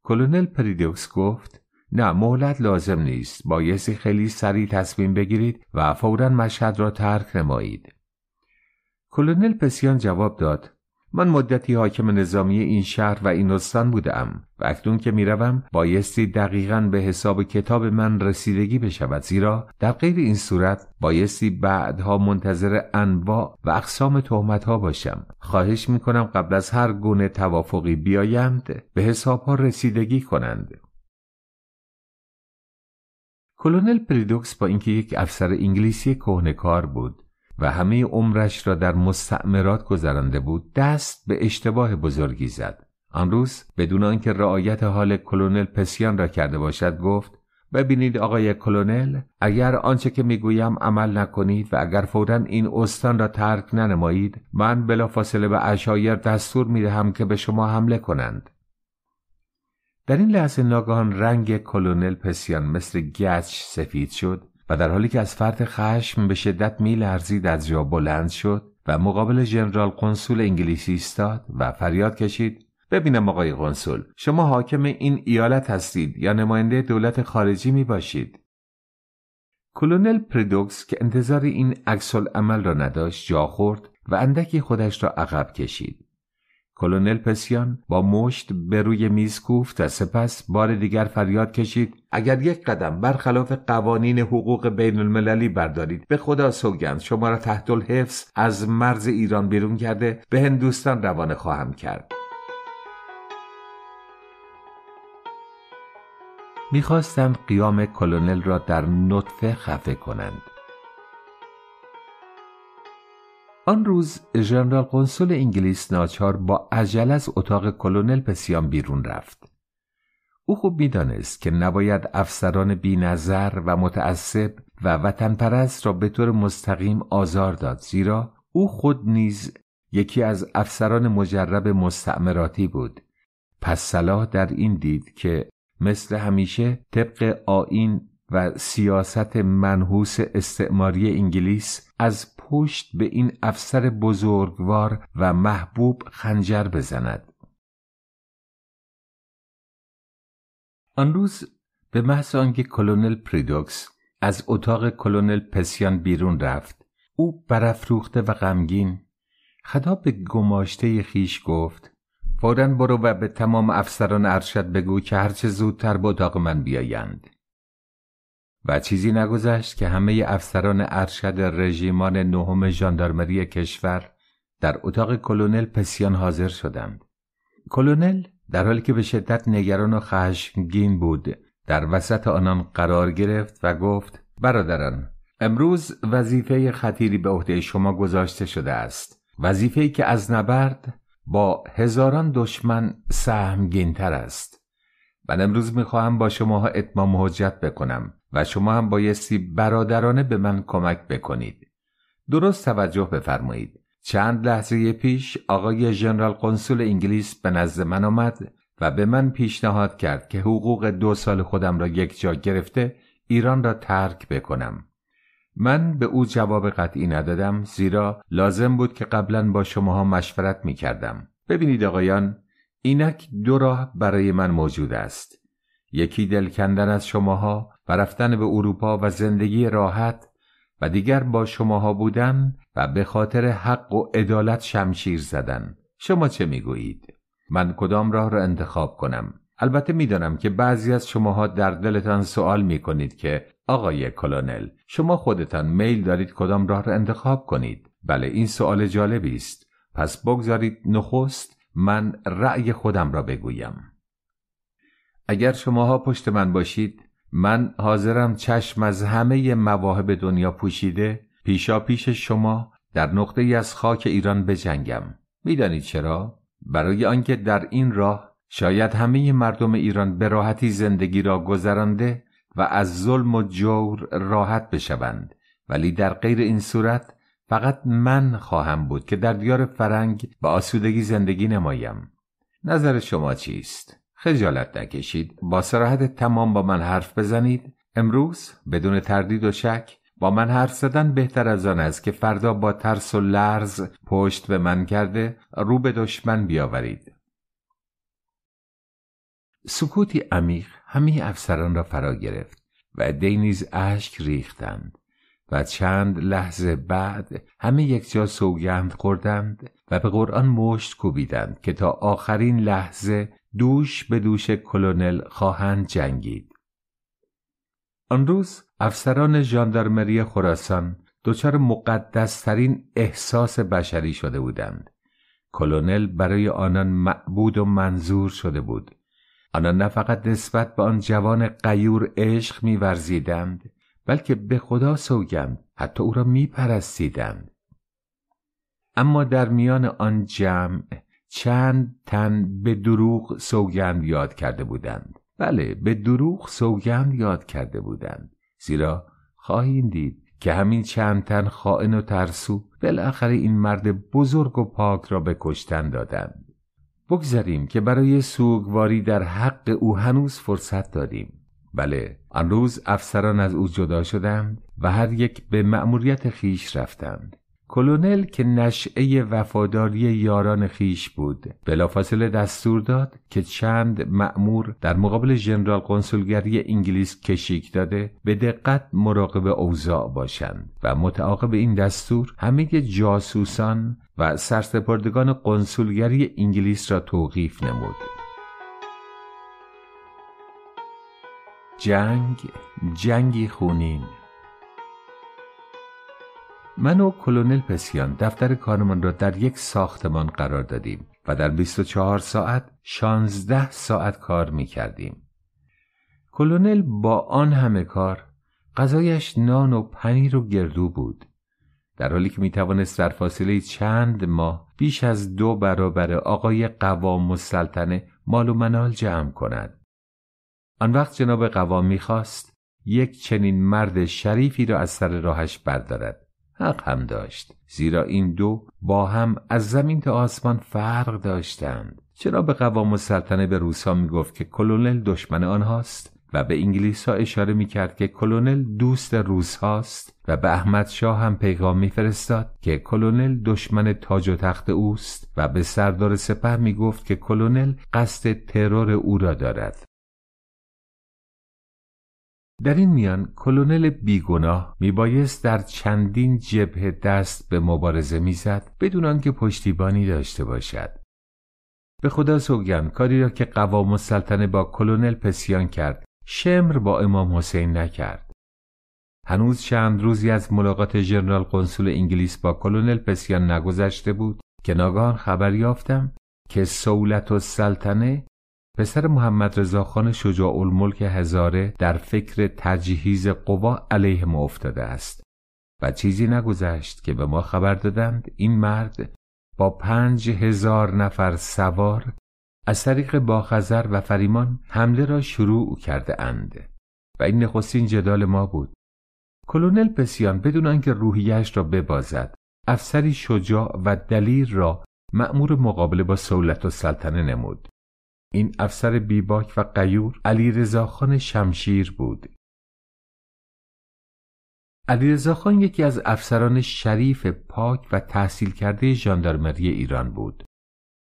کلونل پریدوکس گفت نه مهلت لازم نیست بایستی خیلی سریع تصمیم بگیرید و فورا مشهد را ترک نمایید کلونل پسیان جواب داد من مدتی حاکم نظامی این شهر و این استان بودم و اکنون که میروم بایستی دقیقا به حساب کتاب من رسیدگی بشود زیرا در غیر این صورت بایستی بعدها منتظر انواع و اقسام ها باشم خواهش میکنم قبل از هر گونه توافقی بیایند به حسابها رسیدگی کنند کلونل پریدوکس با اینکه یک افسر انگلیسی کار بود و همه عمرش را در مستعمرات گذرانده بود دست به اشتباه بزرگی زد آن روز بدون آنکه رعایت حال کلونل پسیان را کرده باشد گفت ببینید آقای کلونل اگر آنچه که میگویم عمل نکنید و اگر فورا این استان را ترک ننمایید من بلافاصله به اشایر دستور میدهم که به شما حمله کنند در این لحظه ناگهان رنگ کلونل پسیان مثل گچ سفید شد و در حالی که از فرد خشم به شدت میلرزید از جا بلند شد و مقابل ژنرال کنسول انگلیسی ایستاد و فریاد کشید ببینم آقای کنسول شما حاکم این ایالت هستید یا نماینده دولت خارجی می باشید کلونل پردوکس که انتظار این عکس عمل را نداشت جا خورد و اندکی خودش را عقب کشید کلونل پسیان با مشت به روی میز کوفت و سپس بار دیگر فریاد کشید اگر یک قدم برخلاف قوانین حقوق بین المللی بردارید به خدا سوگند شما را تحت الحفظ از مرز ایران بیرون کرده به هندوستان روانه خواهم کرد میخواستند قیام کلونل را در نطفه خفه کنند آن روز ژنرال کنسول انگلیس ناچار با عجله از اتاق کلونل پسیان بیرون رفت او خوب میدانست که نباید افسران نظر و متعصب و وطن پرست را به طور مستقیم آزار داد زیرا او خود نیز یکی از افسران مجرب مستعمراتی بود پس صلاح در این دید که مثل همیشه طبق آین و سیاست منحوس استعماری انگلیس از پشت به این افسر بزرگوار و محبوب خنجر بزند آن روز به محض آنکه کلونل پریدوکس از اتاق کلونل پسیان بیرون رفت او برافروخته و غمگین خطاب به گماشته خیش گفت فورا برو و به تمام افسران ارشد بگو که هرچه زودتر به اتاق من بیایند و چیزی نگذشت که همه افسران ارشد رژیمان نهم ژاندارمری کشور در اتاق کلونل پسیان حاضر شدند کلونل در حالی که به شدت نگران و خشمگین بود در وسط آنان قرار گرفت و گفت برادران امروز وظیفه خطیری به عهده شما گذاشته شده است وظیفه‌ای که از نبرد با هزاران دشمن سهمگینتر است من امروز میخواهم با شماها اتمام حجت بکنم و شما هم بایستی برادرانه به من کمک بکنید درست توجه بفرمایید چند لحظه پیش آقای ژنرال کنسول انگلیس به نزد من آمد و به من پیشنهاد کرد که حقوق دو سال خودم را یک جا گرفته ایران را ترک بکنم من به او جواب قطعی ندادم زیرا لازم بود که قبلا با شماها مشورت می کردم ببینید آقایان اینک دو راه برای من موجود است یکی دلکندن از شماها رفتن به اروپا و زندگی راحت و دیگر با شماها بودن و به خاطر حق و عدالت شمشیر زدن شما چه میگویید من کدام راه را انتخاب کنم البته میدانم که بعضی از شماها در دلتان سوال میکنید که آقای کلونل شما خودتان میل دارید کدام راه را انتخاب کنید بله این سوال جالبی است پس بگذارید نخست من رأی خودم را بگویم اگر شماها پشت من باشید من حاضرم چشم از همه مواهب دنیا پوشیده پیشا پیش شما در نقطه ای از خاک ایران بجنگم میدانید چرا؟ برای آنکه در این راه شاید همه مردم ایران به راحتی زندگی را گذرانده و از ظلم و جور راحت بشوند ولی در غیر این صورت فقط من خواهم بود که در دیار فرنگ به آسودگی زندگی نمایم نظر شما چیست؟ خجالت نکشید با سراحت تمام با من حرف بزنید امروز بدون تردید و شک با من حرف زدن بهتر از آن است که فردا با ترس و لرز پشت به من کرده رو به دشمن بیاورید سکوتی عمیق همه افسران را فرا گرفت و دینیز اشک ریختند و چند لحظه بعد همه یکجا سوگند خوردند و به قرآن مشت کوبیدند که تا آخرین لحظه دوش به دوش کلونل خواهند جنگید آن روز افسران ژاندارمری خراسان دچار مقدسترین احساس بشری شده بودند کلونل برای آنان معبود و منظور شده بود آنان نه فقط نسبت به آن جوان قیور عشق میورزیدند بلکه به خدا سوگند حتی او را میپرستیدند اما در میان آن جمع چند تن به دروغ سوگند یاد کرده بودند بله به دروغ سوگند یاد کرده بودند زیرا خواهیم دید که همین چند تن خائن و ترسو بالاخره این مرد بزرگ و پاک را به کشتن دادند بگذاریم که برای سوگواری در حق او هنوز فرصت داریم بله آن روز افسران از او جدا شدند و هر یک به مأموریت خیش رفتند کلونل که نشعه وفاداری یاران خیش بود بلافاصله دستور داد که چند مأمور در مقابل ژنرال کنسولگری انگلیس کشیک داده به دقت مراقب اوضاع باشند و متعاقب این دستور همه جاسوسان و سرسپردگان کنسولگری انگلیس را توقیف نمود جنگ جنگی خونین من و کلونل پسیان دفتر کارمان را در یک ساختمان قرار دادیم و در 24 ساعت 16 ساعت کار می کردیم. کلونل با آن همه کار غذایش نان و پنیر و گردو بود در حالی که می توانست در فاصله چند ماه بیش از دو برابر آقای قوام و سلطنه مال و منال جمع کند آن وقت جناب قوام خواست یک چنین مرد شریفی را از سر راهش بردارد حق هم داشت زیرا این دو با هم از زمین تا آسمان فرق داشتند چرا به قوام السلطنه به روسا گفت که کلونل دشمن آنهاست و به انگلیس ها اشاره می کرد که کلونل دوست روس هاست و به احمد شاه هم پیغام می فرستاد که کلونل دشمن تاج و تخت اوست و به سردار سپه می گفت که کلونل قصد ترور او را دارد در این میان کلونل بیگناه میبایست در چندین جبهه دست به مبارزه میزد بدون آنکه پشتیبانی داشته باشد به خدا سوگند کاری را که قوام السلطنه با کلونل پسیان کرد شمر با امام حسین نکرد هنوز چند روزی از ملاقات ژنرال کنسول انگلیس با کلونل پسیان نگذشته بود که ناگهان خبر یافتم که سولت و سلطنه پسر محمد رضا خان شجاع الملک هزاره در فکر تجهیز قوا علیه ما افتاده است و چیزی نگذشت که به ما خبر دادند این مرد با پنج هزار نفر سوار از طریق باخزر و فریمان حمله را شروع کرده اند و این نخستین جدال ما بود کلونل پسیان بدون آنکه روحیش را ببازد افسری شجاع و دلیر را مأمور مقابله با سولت و سلطنه نمود این افسر بیباک و قیور علی رزاخان شمشیر بود علی رزاخان یکی از افسران شریف پاک و تحصیل کرده ژاندارمری ایران بود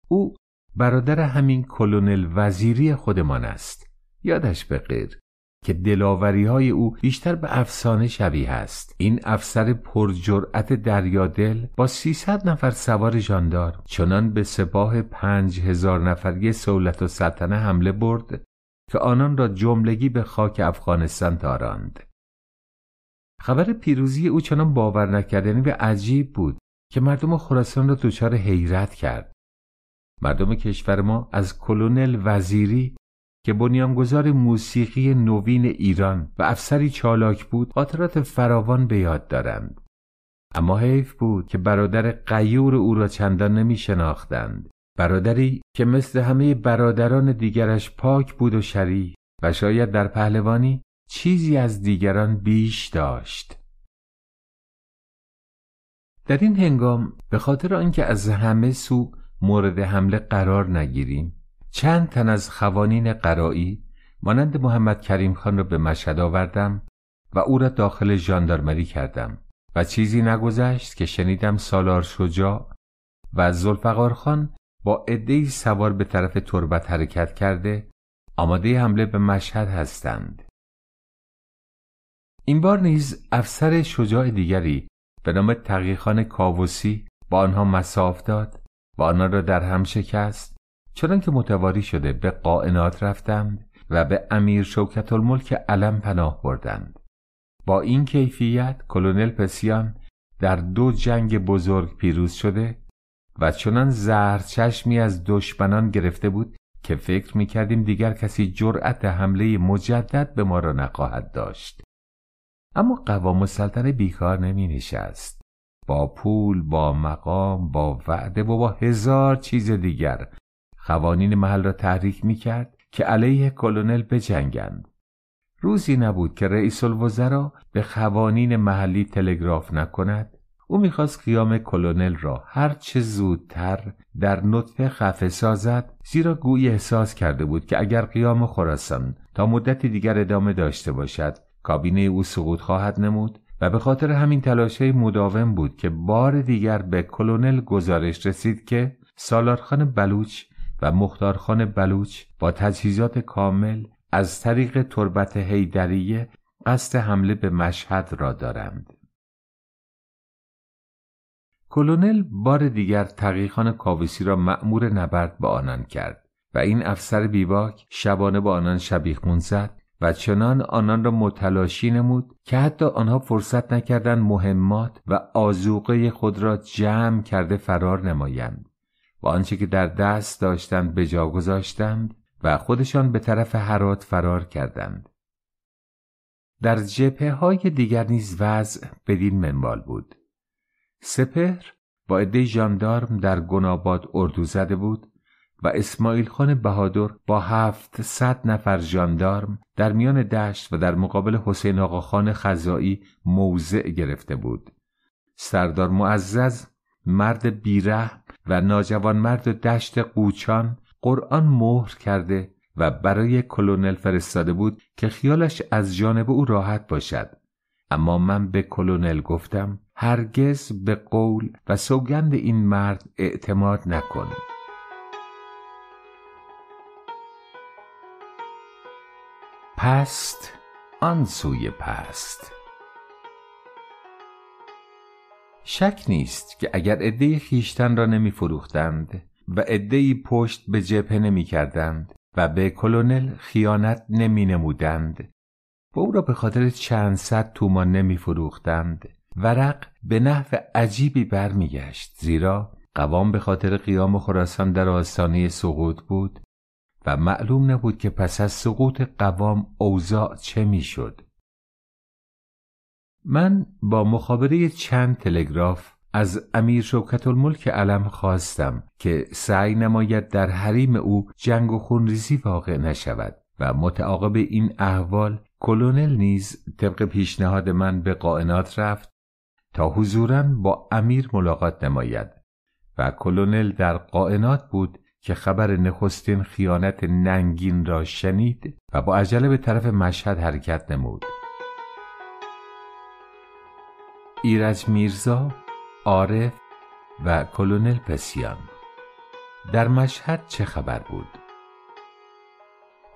او برادر همین کلونل وزیری خودمان است یادش بخیر که دلاوری های او بیشتر به افسانه شبیه است این افسر پرجرأت دریادل با 300 نفر سوار جاندار چنان به سپاه 5000 نفری سولت و سلطنه حمله برد که آنان را جملگی به خاک افغانستان تاراند خبر پیروزی او چنان باور نکردنی یعنی و عجیب بود که مردم خراسان را دچار حیرت کرد مردم کشور ما از کلونل وزیری که بنیانگذار موسیقی نوین ایران و افسری چالاک بود خاطرات فراوان به یاد دارند اما حیف بود که برادر قیور او را چندان نمی شناختند برادری که مثل همه برادران دیگرش پاک بود و شری و شاید در پهلوانی چیزی از دیگران بیش داشت در این هنگام به خاطر آنکه از همه سو مورد حمله قرار نگیریم چند تن از خوانین قرائی مانند محمد کریم خان را به مشهد آوردم و او را داخل ژاندارمری کردم و چیزی نگذشت که شنیدم سالار شجاع و زلفقار خان با عدهای سوار به طرف تربت حرکت کرده آماده حمله به مشهد هستند این بار نیز افسر شجاع دیگری به نام تقیخان کاووسی با آنها مساف داد و آنها را در هم شکست چنان که متواری شده به قائنات رفتند و به امیر شوکت الملک علم پناه بردند با این کیفیت کلونل پسیان در دو جنگ بزرگ پیروز شده و چنان زهر چشمی از دشمنان گرفته بود که فکر میکردیم دیگر کسی جرأت حمله مجدد به ما را نخواهد داشت اما قوام السلطنه بیکار نمی نشست با پول با مقام با وعده و با هزار چیز دیگر قوانین محل را تحریک می کرد که علیه کلونل بجنگند. روزی نبود که رئیس الوزرا به قوانین محلی تلگراف نکند او میخواست قیام کلونل را هر چه زودتر در نطفه خفه سازد زیرا گویی احساس کرده بود که اگر قیام خراسان تا مدت دیگر ادامه داشته باشد کابینه او سقوط خواهد نمود و به خاطر همین تلاشه مداوم بود که بار دیگر به کلونل گزارش رسید که سالارخان بلوچ و مختارخان بلوچ با تجهیزات کامل از طریق تربت هیدریه قصد حمله به مشهد را دارند. کلونل بار دیگر تقیخان کاویسی را مأمور نبرد با آنان کرد و این افسر بیباک شبانه با آنان شبیخون زد و چنان آنان را متلاشی نمود که حتی آنها فرصت نکردند مهمات و آزوقه خود را جمع کرده فرار نمایند و آنچه که در دست داشتند به جا گذاشتند و خودشان به طرف حرات فرار کردند در جپه های دیگر نیز وضع بدین منبال بود سپهر با عده ژاندارم در گناباد اردو زده بود و اسماعیل خان بهادر با 700 نفر ژاندارم در میان دشت و در مقابل حسین آقاخان خزائی موضع گرفته بود سردار معزز مرد بیره و مرد دشت قوچان قرآن مهر کرده و برای کلونل فرستاده بود که خیالش از جانب او راحت باشد اما من به کلونل گفتم هرگز به قول و سوگند این مرد اعتماد نکن پست آن سوی پست شک نیست که اگر عده خیشتن را نمی فروختند و عده پشت به جبهه نمی کردند و به کلونل خیانت نمی نمودند و او را به خاطر چند صد تومان نمی فروختند ورق به نحو عجیبی برمیگشت زیرا قوام به خاطر قیام خراسان در آستانه سقوط بود و معلوم نبود که پس از سقوط قوام اوضاع چه میشد من با مخابره چند تلگراف از امیر شوکت الملک علم خواستم که سعی نماید در حریم او جنگ و خونریزی واقع نشود و متعاقب این احوال کلونل نیز طبق پیشنهاد من به قائنات رفت تا حضورا با امیر ملاقات نماید و کلونل در قائنات بود که خبر نخستین خیانت ننگین را شنید و با عجله به طرف مشهد حرکت نمود ایرج میرزا، عارف و کلونل پسیان در مشهد چه خبر بود؟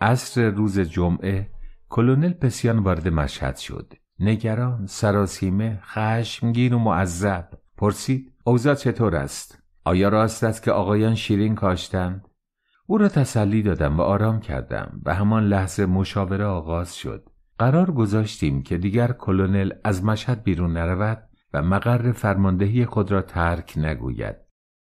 عصر روز جمعه کلونل پسیان وارد مشهد شد نگران، سراسیمه، خشمگین و معذب پرسید اوضاع چطور است؟ آیا راست است که آقایان شیرین کاشتند؟ او را تسلی دادم و آرام کردم و همان لحظه مشاوره آغاز شد قرار گذاشتیم که دیگر کلونل از مشهد بیرون نرود و مقر فرماندهی خود را ترک نگوید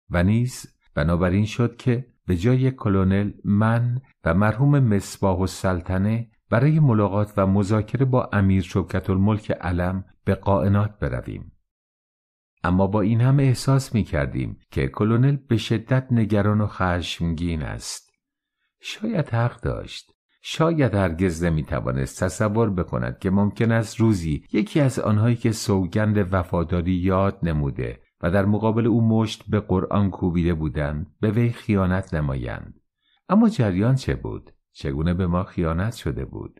و نیز بنابراین شد که به جای کلونل من و مرحوم مصباح سلطنه برای ملاقات و مذاکره با امیر شوکت الملک علم به قائنات برویم اما با این هم احساس می کردیم که کلونل به شدت نگران و خشمگین است شاید حق داشت شاید هرگز نمیتوانست تصور بکند که ممکن است روزی یکی از آنهایی که سوگند وفاداری یاد نموده و در مقابل او مشت به قرآن کوبیده بودند به وی خیانت نمایند اما جریان چه بود چگونه به ما خیانت شده بود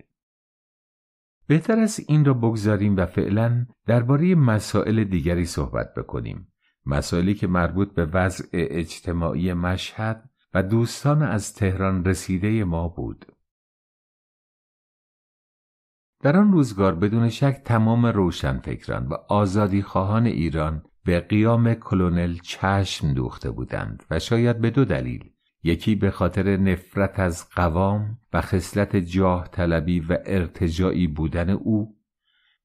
بهتر است این را بگذاریم و فعلا درباره مسائل دیگری صحبت بکنیم مسائلی که مربوط به وضع اجتماعی مشهد و دوستان از تهران رسیده ما بود در آن روزگار بدون شک تمام روشنفکران و آزادی خواهان ایران به قیام کلونل چشم دوخته بودند و شاید به دو دلیل یکی به خاطر نفرت از قوام و خصلت جاه طلبی و ارتجایی بودن او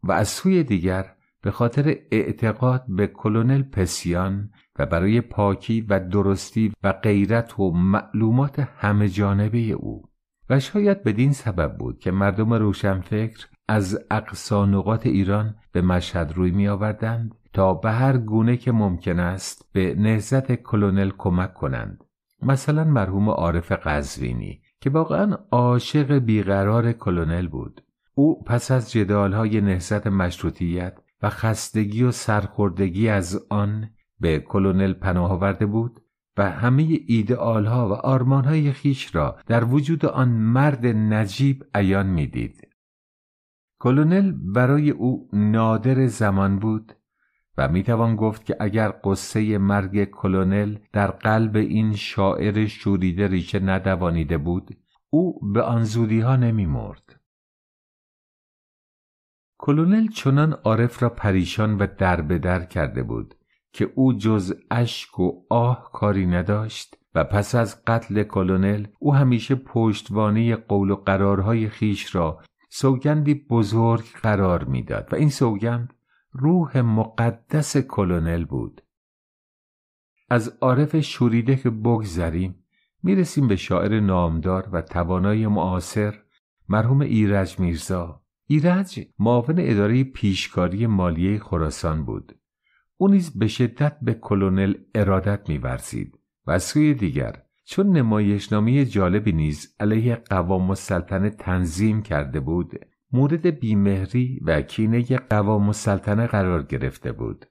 و از سوی دیگر به خاطر اعتقاد به کلونل پسیان و برای پاکی و درستی و غیرت و معلومات همه جانبه او و شاید بدین سبب بود که مردم روشنفکر از اقصا نقاط ایران به مشهد روی می آوردند تا به هر گونه که ممکن است به نهزت کلونل کمک کنند مثلا مرحوم عارف قزوینی که واقعا عاشق بیقرار کلونل بود او پس از جدالهای نهزت مشروطیت و خستگی و سرخوردگی از آن به کلونل پناه آورده بود و همه ایدئال ها و آرمان های خیش را در وجود آن مرد نجیب عیان میدید. کلونل برای او نادر زمان بود و میتوان گفت که اگر قصه مرگ کلونل در قلب این شاعر شوریده ریشه ندوانیده بود او به آن زودی ها نمی مرد. کلونل چنان عارف را پریشان و دربدر کرده بود که او جز اشک و آه کاری نداشت و پس از قتل کلونل او همیشه پشتوانه قول و قرارهای خیش را سوگندی بزرگ قرار میداد و این سوگند روح مقدس کلونل بود از عارف شوریده که بگذریم میرسیم به شاعر نامدار و توانای معاصر مرحوم ایرج میرزا ایرج معاون اداره پیشکاری مالیه خراسان بود او نیز به شدت به کلونل ارادت میورزید و از سوی دیگر چون نمایشنامه جالبی نیز علیه قوام السلطنه تنظیم کرده بود مورد بیمهری و کینه قوام السلطنه قرار گرفته بود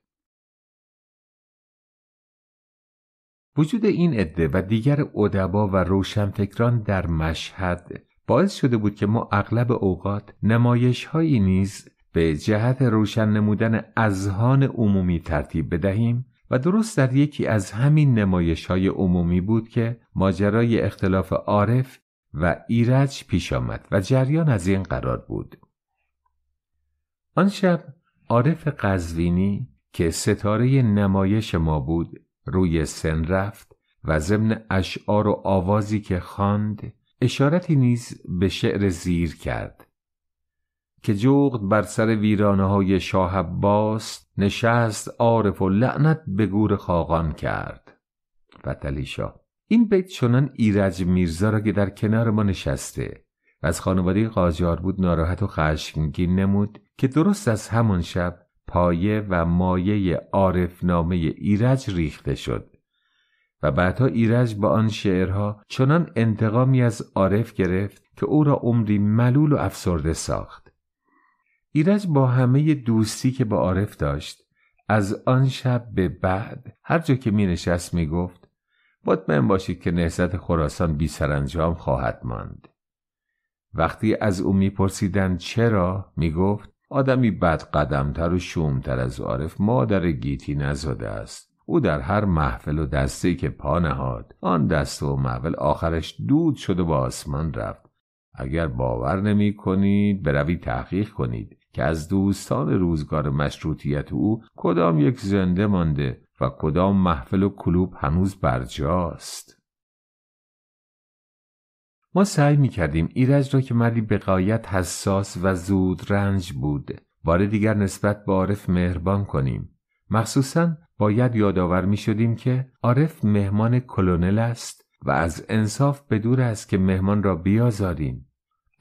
وجود این عده و دیگر ادبا و روشنفکران در مشهد باعث شده بود که ما اغلب اوقات نمایش نیز به جهت روشن نمودن اذهان عمومی ترتیب بدهیم و درست در یکی از همین نمایش های عمومی بود که ماجرای اختلاف عارف و ایرج پیش آمد و جریان از این قرار بود آن شب عارف قزوینی که ستاره نمایش ما بود روی سن رفت و ضمن اشعار و آوازی که خواند اشارتی نیز به شعر زیر کرد که جغد بر سر ویرانه های شاه عباس نشست عارف و لعنت به گور خاقان کرد فتلی این بیت چنان ایرج میرزا را که در کنار ما نشسته و از خانواده قاجار بود ناراحت و خشمگین نمود که درست از همان شب پایه و مایه عارف نامه ایرج ریخته شد و بعدها ایرج با آن شعرها چنان انتقامی از عارف گرفت که او را عمری ملول و افسرده ساخت ایرج با همه دوستی که با عارف داشت از آن شب به بعد هر جا که می نشست می گفت مطمئن باشید که نهزت خراسان بی انجام خواهد ماند وقتی از او پرسیدن چرا می گفت آدمی بد قدمتر و شومتر از عارف مادر گیتی نزاده است او در هر محفل و دسته که پا نهاد آن دست و محفل آخرش دود شد و به آسمان رفت اگر باور نمی کنید بروید تحقیق کنید که از دوستان روزگار مشروطیت او کدام یک زنده مانده و کدام محفل و کلوب هنوز برجاست ما سعی می کردیم ایرج را که مردی به قایت حساس و زود رنج بود بار دیگر نسبت به عارف مهربان کنیم مخصوصا باید یادآور می شدیم که عارف مهمان کلونل است و از انصاف به دور است که مهمان را بیازاریم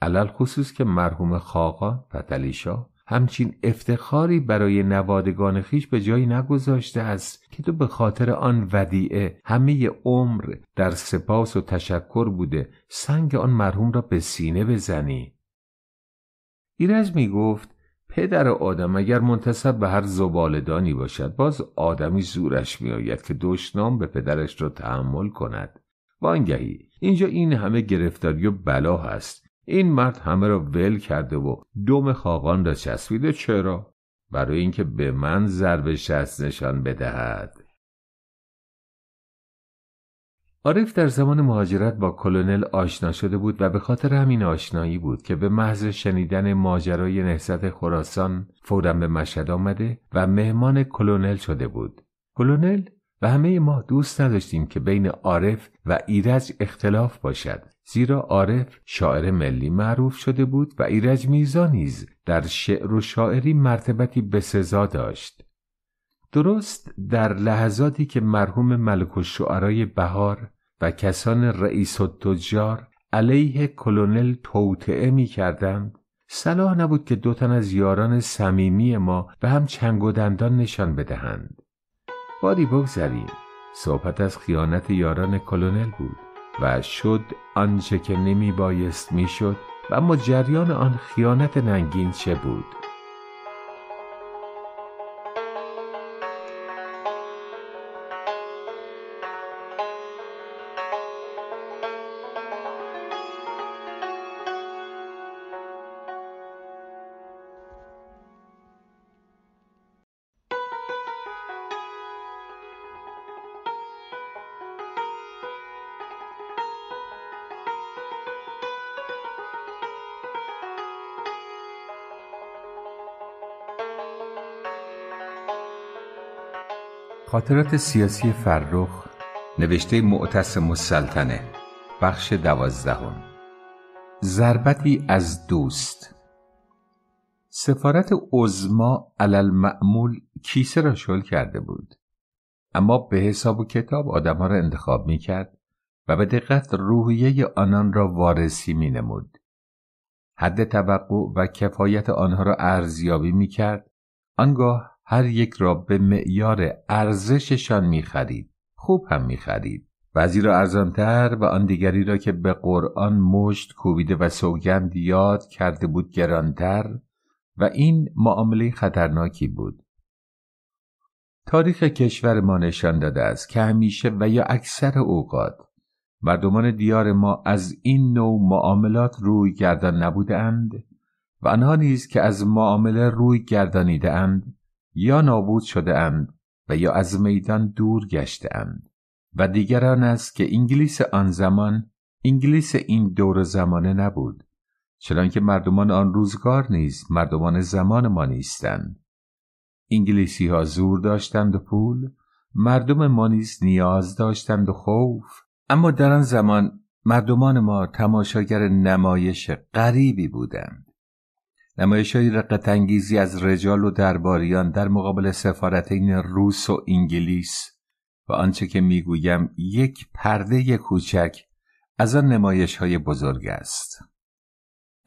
علل خصوص که مرحوم خاقان و دلیشا همچین افتخاری برای نوادگان خیش به جایی نگذاشته است که تو به خاطر آن ودیعه همه عمر در سپاس و تشکر بوده سنگ آن مرحوم را به سینه بزنی ایرج می گفت پدر آدم اگر منتصب به هر زبالدانی باشد باز آدمی زورش می آید که دشنام به پدرش را تحمل کند وانگهی اینجا این همه گرفتاری و بلا هست این مرد همه را ول کرده و دم خاقان را چسبیده چرا برای اینکه به من ضرب شست نشان بدهد عارف در زمان مهاجرت با کلونل آشنا شده بود و به خاطر همین آشنایی بود که به محض شنیدن ماجرای نهضت خراسان فورا به مشهد آمده و مهمان کلونل شده بود. کلونل و همه ما دوست نداشتیم که بین عارف و ایرج اختلاف باشد زیرا عارف شاعر ملی معروف شده بود و ایرج میزا نیز در شعر و شاعری مرتبتی سزا داشت درست در لحظاتی که مرحوم ملک و بهار و کسان رئیس و تجار علیه کلونل توتعه می کردند صلاح نبود که دو از یاران صمیمی ما به هم چنگ و دندان نشان بدهند بادی بگذریم صحبت از خیانت یاران کلونل بود و شد آنچه که نمی بایست می شد و مجریان آن خیانت ننگین چه بود خاطرات سیاسی فرخ نوشته معتصم السلطنه بخش دوازدهم ضربتی از دوست سفارت عزما علل معمول کیسه را شل کرده بود اما به حساب و کتاب آدمها را انتخاب می کرد و به دقت روحیه آنان را وارسی می نمود. حد توقع و کفایت آنها را ارزیابی می کرد آنگاه هر یک را به معیار ارزششان می خرید. خوب هم می خرید. بعضی را ارزانتر و آن دیگری را که به قرآن مشت کوبیده و سوگند یاد کرده بود گرانتر و این معامله خطرناکی بود. تاریخ کشور ما نشان داده است که همیشه و یا اکثر اوقات مردمان دیار ما از این نوع معاملات روی گردان نبودند و آنها نیز که از معامله روی گردانیده اند یا نابود شده اند و یا از میدان دور گشته اند و دیگران است که انگلیس آن زمان انگلیس این دور زمانه نبود چنانکه مردمان آن روزگار نیست، مردمان زمان ما نیستند انگلیسی ها زور داشتند و پول مردم ما نیز نیاز داشتند و خوف اما در آن زمان مردمان ما تماشاگر نمایش غریبی بودند نمایش های رقت انگیزی از رجال و درباریان در مقابل سفارتین روس و انگلیس و آنچه که میگویم یک پرده کوچک از آن نمایش های بزرگ است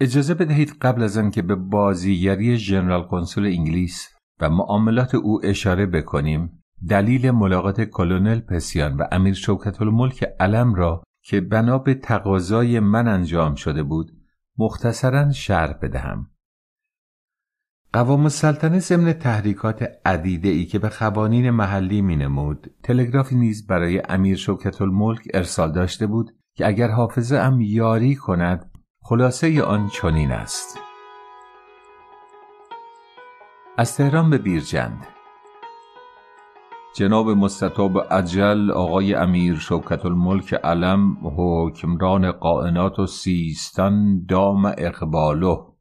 اجازه بدهید قبل از که به بازیگری ژنرال کنسول انگلیس و معاملات او اشاره بکنیم دلیل ملاقات کلونل پسیان و امیر شوکت الملک علم را که بنا به تقاضای من انجام شده بود مختصرا شرح بدهم قوام السلطنه ضمن تحریکات عدیده ای که به قوانین محلی نمود تلگرافی نیز برای امیر شوکت الملک ارسال داشته بود که اگر حافظه ام یاری کند خلاصه آن چنین است از تهران به بیرجند جناب مستطاب عجل آقای امیر شوکت الملک علم حکمران قائنات و سیستان دام اقباله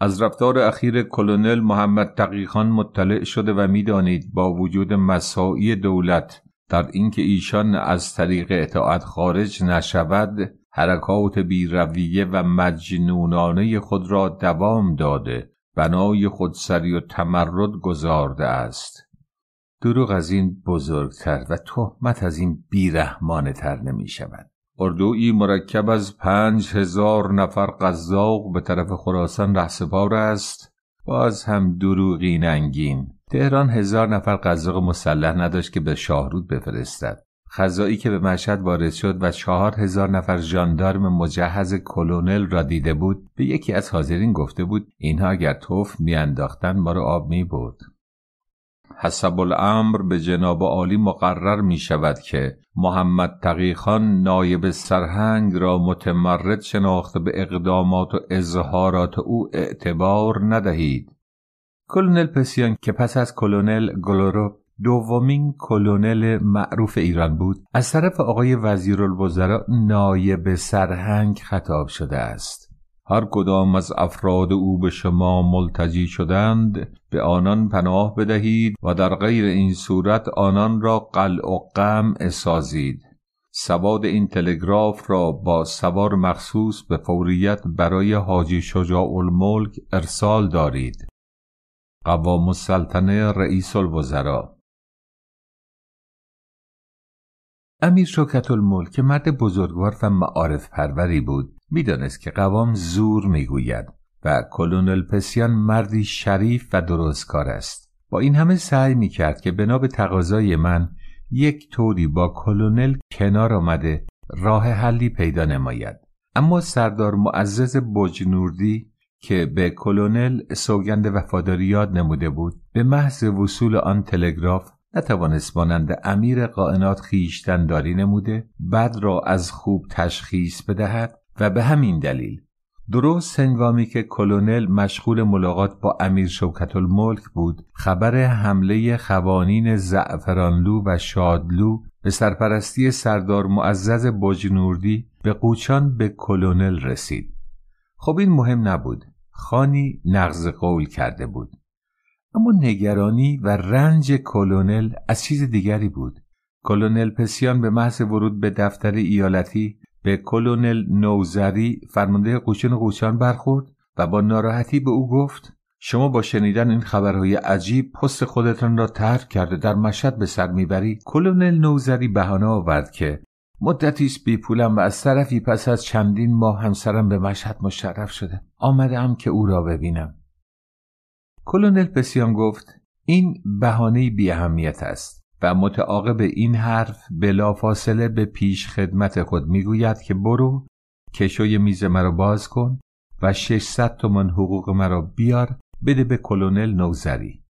از رفتار اخیر کلونل محمد تقیخان مطلع شده و میدانید با وجود مساعی دولت در اینکه ایشان از طریق اطاعت خارج نشود حرکات بیرویه و مجنونانه خود را دوام داده بنای خودسری و تمرد گذارده است دروغ از این بزرگتر و تهمت از این بیرحمانه تر نمی شود اردوی مرکب از پنج هزار نفر قذاق به طرف خراسان رهسپار است باز هم دروغی ننگین تهران هزار نفر قذاق مسلح نداشت که به شاهرود بفرستد خزایی که به مشهد وارد شد و چهار هزار نفر ژاندارم مجهز کلونل را دیده بود به یکی از حاضرین گفته بود اینها اگر توف میانداختن ما را آب می حسب الامر به جناب عالی مقرر می شود که محمد تقیخان نایب سرهنگ را متمرد شناخته به اقدامات و اظهارات او اعتبار ندهید کلونل پسیان که پس از کلونل گلورو دومین کلونل معروف ایران بود از طرف آقای وزیرالوزرا نایب سرهنگ خطاب شده است هر کدام از افراد او به شما ملتجی شدند به آنان پناه بدهید و در غیر این صورت آنان را قلع و قم اسازید سواد این تلگراف را با سوار مخصوص به فوریت برای حاجی شجاع الملک ارسال دارید قوام السلطنه رئیس الوزراء امیر شکت الملک مرد بزرگوار و معارف پروری بود میدانست که قوام زور میگوید و کلونل پسیان مردی شریف و درستکار است با این همه سعی میکرد که بنا به تقاضای من یک طوری با کلونل کنار آمده راه حلی پیدا نماید اما سردار معزز بجنوردی که به کلونل سوگند وفاداری یاد نموده بود به محض وصول آن تلگراف نتوانست مانند امیر قائنات خیشتنداری نموده بد را از خوب تشخیص بدهد و به همین دلیل درست هنگامی که کلونل مشغول ملاقات با امیر شوکت الملک بود خبر حمله خوانین زعفرانلو و شادلو به سرپرستی سردار معزز باجنوردی به قوچان به کلونل رسید خب این مهم نبود خانی نقض قول کرده بود اما نگرانی و رنج کلونل از چیز دیگری بود کلونل پسیان به محض ورود به دفتر ایالتی به کلونل نوزری فرمانده قوچن قوچان برخورد و با ناراحتی به او گفت شما با شنیدن این خبرهای عجیب پست خودتان را ترک کرده در مشهد به سر میبری کلونل نوزری بهانه آورد که مدتی بی بیپولم و از طرفی پس از چندین ماه همسرم به مشهد مشرف شده آمدم که او را ببینم کلونل پسیان گفت این بهانه بی اهمیت است و متعاقب این حرف فاصله به پیش خدمت خود میگوید که برو کشوی میز مرا باز کن و 600 تومان حقوق مرا بیار بده به کلونل نوزری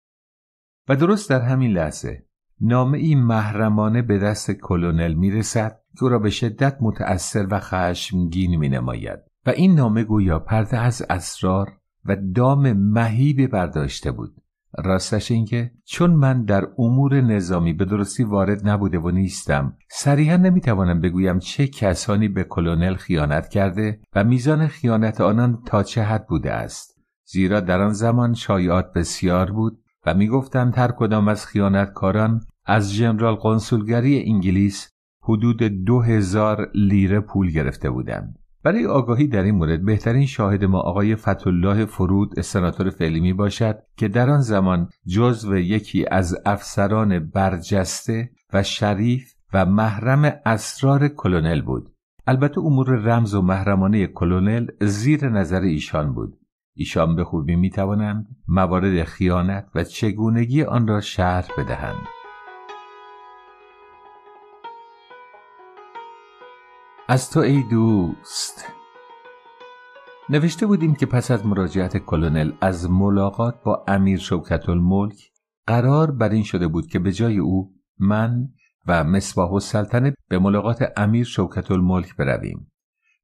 و درست در همین لحظه نام این محرمانه به دست کلونل میرسد که او را به شدت متأثر و خشمگین می نماید و این نامه گویا پرده از اسرار و دام مهیب برداشته بود راستش اینکه چون من در امور نظامی به درستی وارد نبوده و نیستم صریحا نمیتوانم بگویم چه کسانی به کلونل خیانت کرده و میزان خیانت آنان تا چه حد بوده است زیرا در آن زمان شایعات بسیار بود و میگفتند هر کدام از خیانتکاران از جنرال قنسولگری انگلیس حدود دو هزار لیره پول گرفته بودند برای آگاهی در این مورد بهترین شاهد ما آقای فتولاه فرود سناتور فعلی می باشد که در آن زمان جزو یکی از افسران برجسته و شریف و محرم اسرار کلونل بود البته امور رمز و محرمانه کلونل زیر نظر ایشان بود ایشان به خوبی می توانند موارد خیانت و چگونگی آن را شرح بدهند از تو ای دوست نوشته بودیم که پس از مراجعت کلونل از ملاقات با امیر شوکت الملک قرار بر این شده بود که به جای او من و مصباح و سلطنه به ملاقات امیر شوکت الملک برویم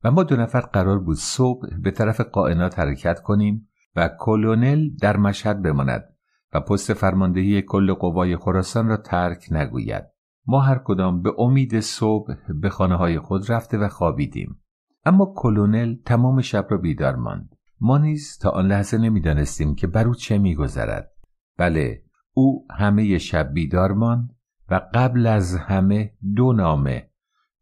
و ما دو نفر قرار بود صبح به طرف قائنات حرکت کنیم و کلونل در مشهد بماند و پست فرماندهی کل قوای خراسان را ترک نگوید ما هر کدام به امید صبح به خانه های خود رفته و خوابیدیم اما کلونل تمام شب را بیدار ماند ما نیز تا آن لحظه نمیدانستیم که بر او چه میگذرد بله او همه شب بیدار ماند و قبل از همه دو نامه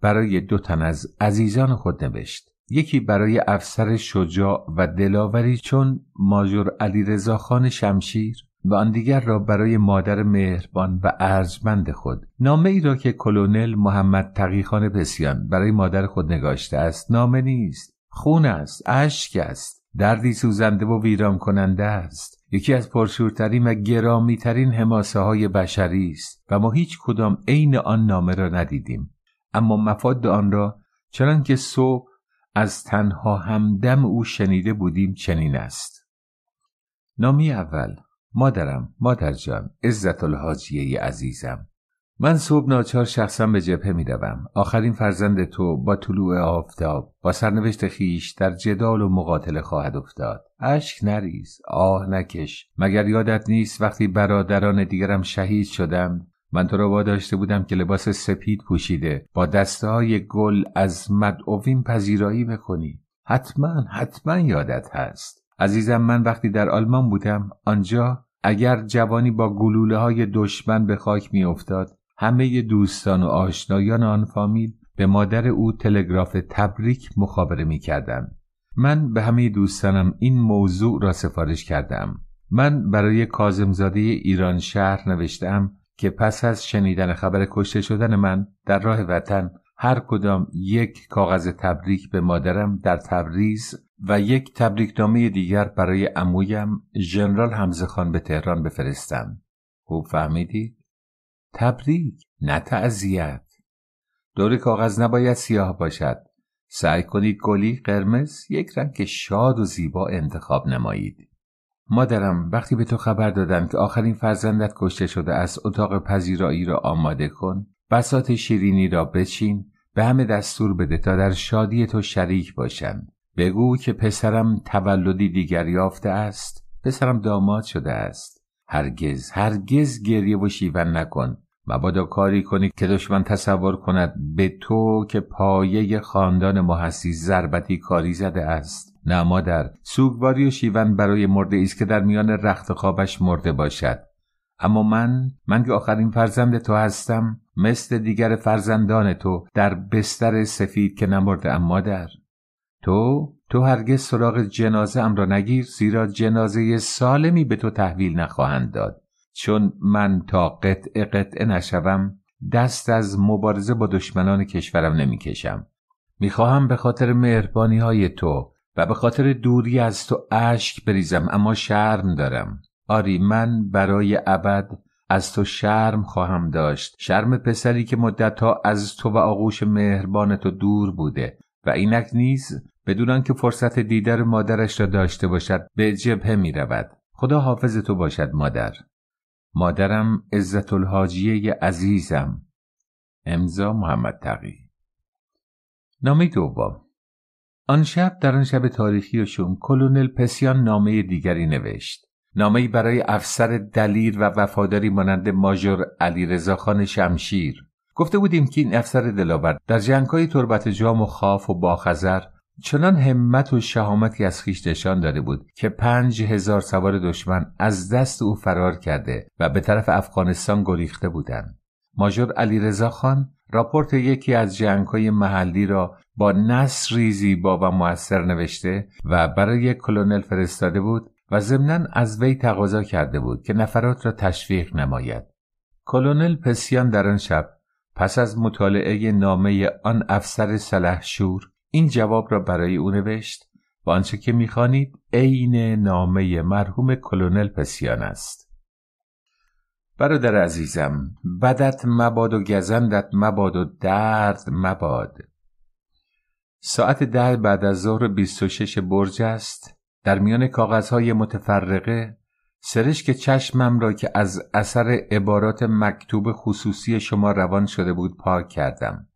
برای دو تن از عزیزان خود نوشت یکی برای افسر شجاع و دلاوری چون ماجور علیرضا خان شمشیر و آن دیگر را برای مادر مهربان و ارجمند خود نامه ای را که کلونل محمد تقیخان پسیان برای مادر خود نگاشته است نامه نیست خون است اشک است دردی سوزنده و ویرام کننده است یکی از پرشورترین و گرامیترین حماسه های بشری است و ما هیچ کدام عین آن نامه را ندیدیم اما مفاد آن را چنان که صبح از تنها همدم او شنیده بودیم چنین است نامی اول مادرم مادر جان عزت الحاجیه عزیزم من صبح ناچار شخصا به جبهه میروم آخرین فرزند تو با طلوع آفتاب با سرنوشت خیش در جدال و مقاتله خواهد افتاد اشک نریز آه نکش مگر یادت نیست وقتی برادران دیگرم شهید شدم من تو را واداشته بودم که لباس سپید پوشیده با دسته های گل از مدعوین پذیرایی بکنی حتما حتما یادت هست عزیزم من وقتی در آلمان بودم آنجا اگر جوانی با گلوله های دشمن به خاک می افتاد همه دوستان و آشنایان آن فامیل به مادر او تلگراف تبریک مخابره می من به همه دوستانم این موضوع را سفارش کردم من برای کازمزاده ایران شهر نوشتم که پس از شنیدن خبر کشته شدن من در راه وطن هر کدام یک کاغذ تبریک به مادرم در تبریز و یک تبریک نامه دیگر برای عمویم ژنرال حمزه خان به تهران بفرستم. خوب فهمیدید؟ تبریک نه تعذیت. دور کاغذ نباید سیاه باشد. سعی کنید گلی قرمز یک رنگ شاد و زیبا انتخاب نمایید. مادرم وقتی به تو خبر دادم که آخرین فرزندت کشته شده از اتاق پذیرایی را آماده کن بسات شیرینی را بچین به همه دستور بده تا در شادی تو شریک باشند بگو که پسرم تولدی دیگر یافته است پسرم داماد شده است هرگز هرگز گریه و شیون نکن مبادا کاری کنی که دشمن تصور کند به تو که پایه خاندان محسی ضربتی کاری زده است نه مادر سوگواری و شیون برای مرده است که در میان رخت خوابش مرده باشد اما من من که آخرین فرزند تو هستم مثل دیگر فرزندان تو در بستر سفید که اما مادر تو تو هرگز سراغ جنازه ام را نگیر زیرا جنازه سالمی به تو تحویل نخواهند داد چون من تا قطعه قطعه نشوم دست از مبارزه با دشمنان کشورم نمیکشم میخواهم به خاطر مهربانی های تو و به خاطر دوری از تو اشک بریزم اما شرم دارم آری من برای ابد از تو شرم خواهم داشت شرم پسری که مدتها از تو و آغوش مهربان تو دور بوده و اینک نیز بدون که فرصت دیدار مادرش را داشته باشد به جبه می رود خدا حافظ تو باشد مادر مادرم عزت الحاجیه عزیزم امضا محمد تقی نامه دوم آن شب در آن شب تاریخی کلونل پسیان نامه دیگری نوشت نامهای برای افسر دلیر و وفاداری مانند ماژور علیرضا خان شمشیر گفته بودیم که این افسر دلاور در جنگهای تربت جام و خاف و باخذر چنان همت و شهامتی از خیش نشان داده بود که پنج هزار سوار دشمن از دست او فرار کرده و به طرف افغانستان گریخته بودند ماژور علیرضا خان راپورت یکی از جنگهای محلی را با نصری زیبا و موثر نوشته و برای کلونل فرستاده بود و ضمنا از وی تقاضا کرده بود که نفرات را تشویق نماید کلونل پسیان در آن شب پس از مطالعه نامه آن افسر سلحشور این جواب را برای او نوشت و آنچه که میخوانید عین نامه مرحوم کلونل پسیان است برادر عزیزم بدت مباد و گزندت مباد و درد مباد ساعت ده بعد از ظهر 26 برج است در میان کاغذهای متفرقه سرشک چشمم را که از اثر عبارات مکتوب خصوصی شما روان شده بود پاک کردم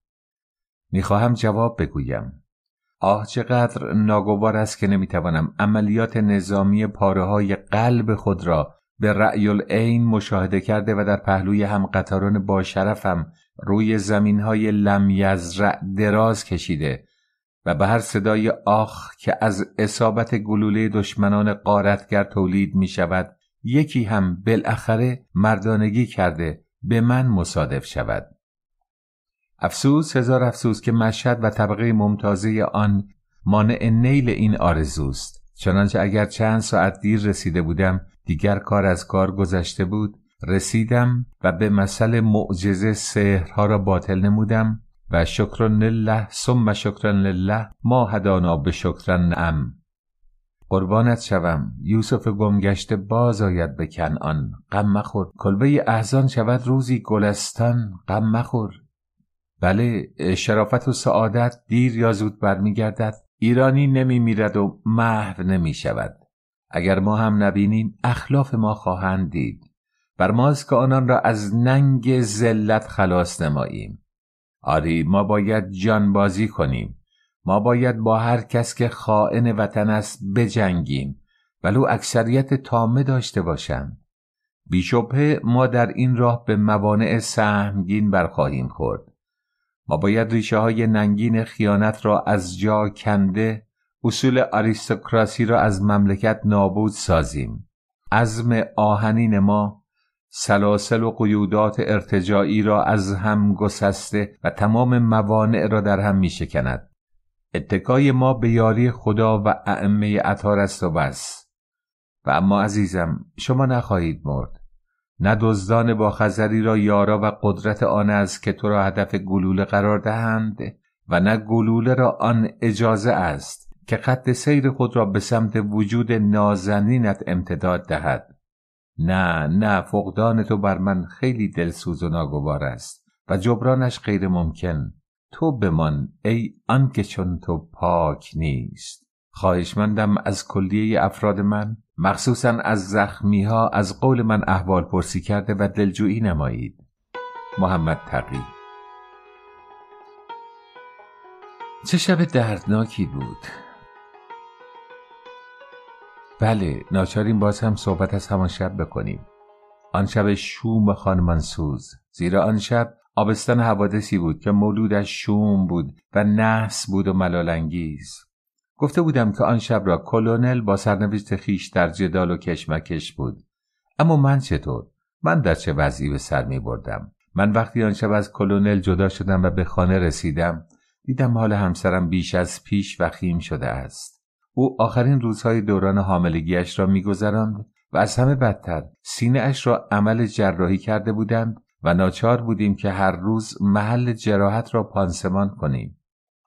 میخواهم جواب بگویم آه چقدر ناگوار است که نمیتوانم عملیات نظامی پاره های قلب خود را به رأی العین مشاهده کرده و در پهلوی هم قطاران با شرفم روی زمین های لم دراز کشیده و به هر صدای آخ که از اصابت گلوله دشمنان قارتگر تولید می شود یکی هم بالاخره مردانگی کرده به من مصادف شود افسوس هزار افسوس که مشهد و طبقه ممتازه آن مانع نیل این آرزوست چنانچه اگر چند ساعت دیر رسیده بودم دیگر کار از کار گذشته بود رسیدم و به مسئله معجزه سحرها را باطل نمودم و شکرن لله ثم شکرن لله ما هدانا به شکرن ام قربانت شوم یوسف گمگشته باز آید به کنعان غم مخور کلبه احزان شود روزی گلستان غم مخور بله شرافت و سعادت دیر یا زود برمیگردد ایرانی نمی میرد و محو نمی شود اگر ما هم نبینیم اخلاف ما خواهند دید بر ماست که آنان را از ننگ ذلت خلاص نماییم آری ما باید جانبازی کنیم ما باید با هر کس که خائن وطن است بجنگیم ولو اکثریت تامه داشته باشند بیشبه ما در این راه به موانع سهمگین برخواهیم خورد ما باید ریشه های ننگین خیانت را از جا کنده اصول آریستوکراسی را از مملکت نابود سازیم عزم آهنین ما سلاسل و قیودات ارتجاعی را از هم گسسته و تمام موانع را در هم می شکند. اتکای ما به یاری خدا و ائمه اطار است و بس. و اما عزیزم شما نخواهید مرد. نه دزدان با خزری را یارا و قدرت آن است که تو را هدف گلوله قرار دهند و نه گلوله را آن اجازه است که خط سیر خود را به سمت وجود نازنینت امتداد دهد. نه نه فقدان تو بر من خیلی دلسوز و ناگوار است و جبرانش غیر ممکن تو بمان ای آنکه چون تو پاک نیست خواهشمندم از کلیه افراد من مخصوصا از زخمی ها از قول من احوال پرسی کرده و دلجویی نمایید محمد تقی چه شب دردناکی بود بله ناچاریم باز هم صحبت از همان شب بکنیم آن شب شوم سوز. زیرا آن شب آبستان حوادثی بود که مولودش شوم بود و نحس بود و ملالانگیز گفته بودم که آن شب را کلونل با سرنوشت خیش در جدال و کشمکش بود اما من چطور من در چه وضعی به سر می بردم من وقتی آن شب از کلونل جدا شدم و به خانه رسیدم دیدم حال همسرم بیش از پیش وخیم شده است او آخرین روزهای دوران حاملگیش را میگذراند و از همه بدتر سینه اش را عمل جراحی کرده بودند و ناچار بودیم که هر روز محل جراحت را پانسمان کنیم.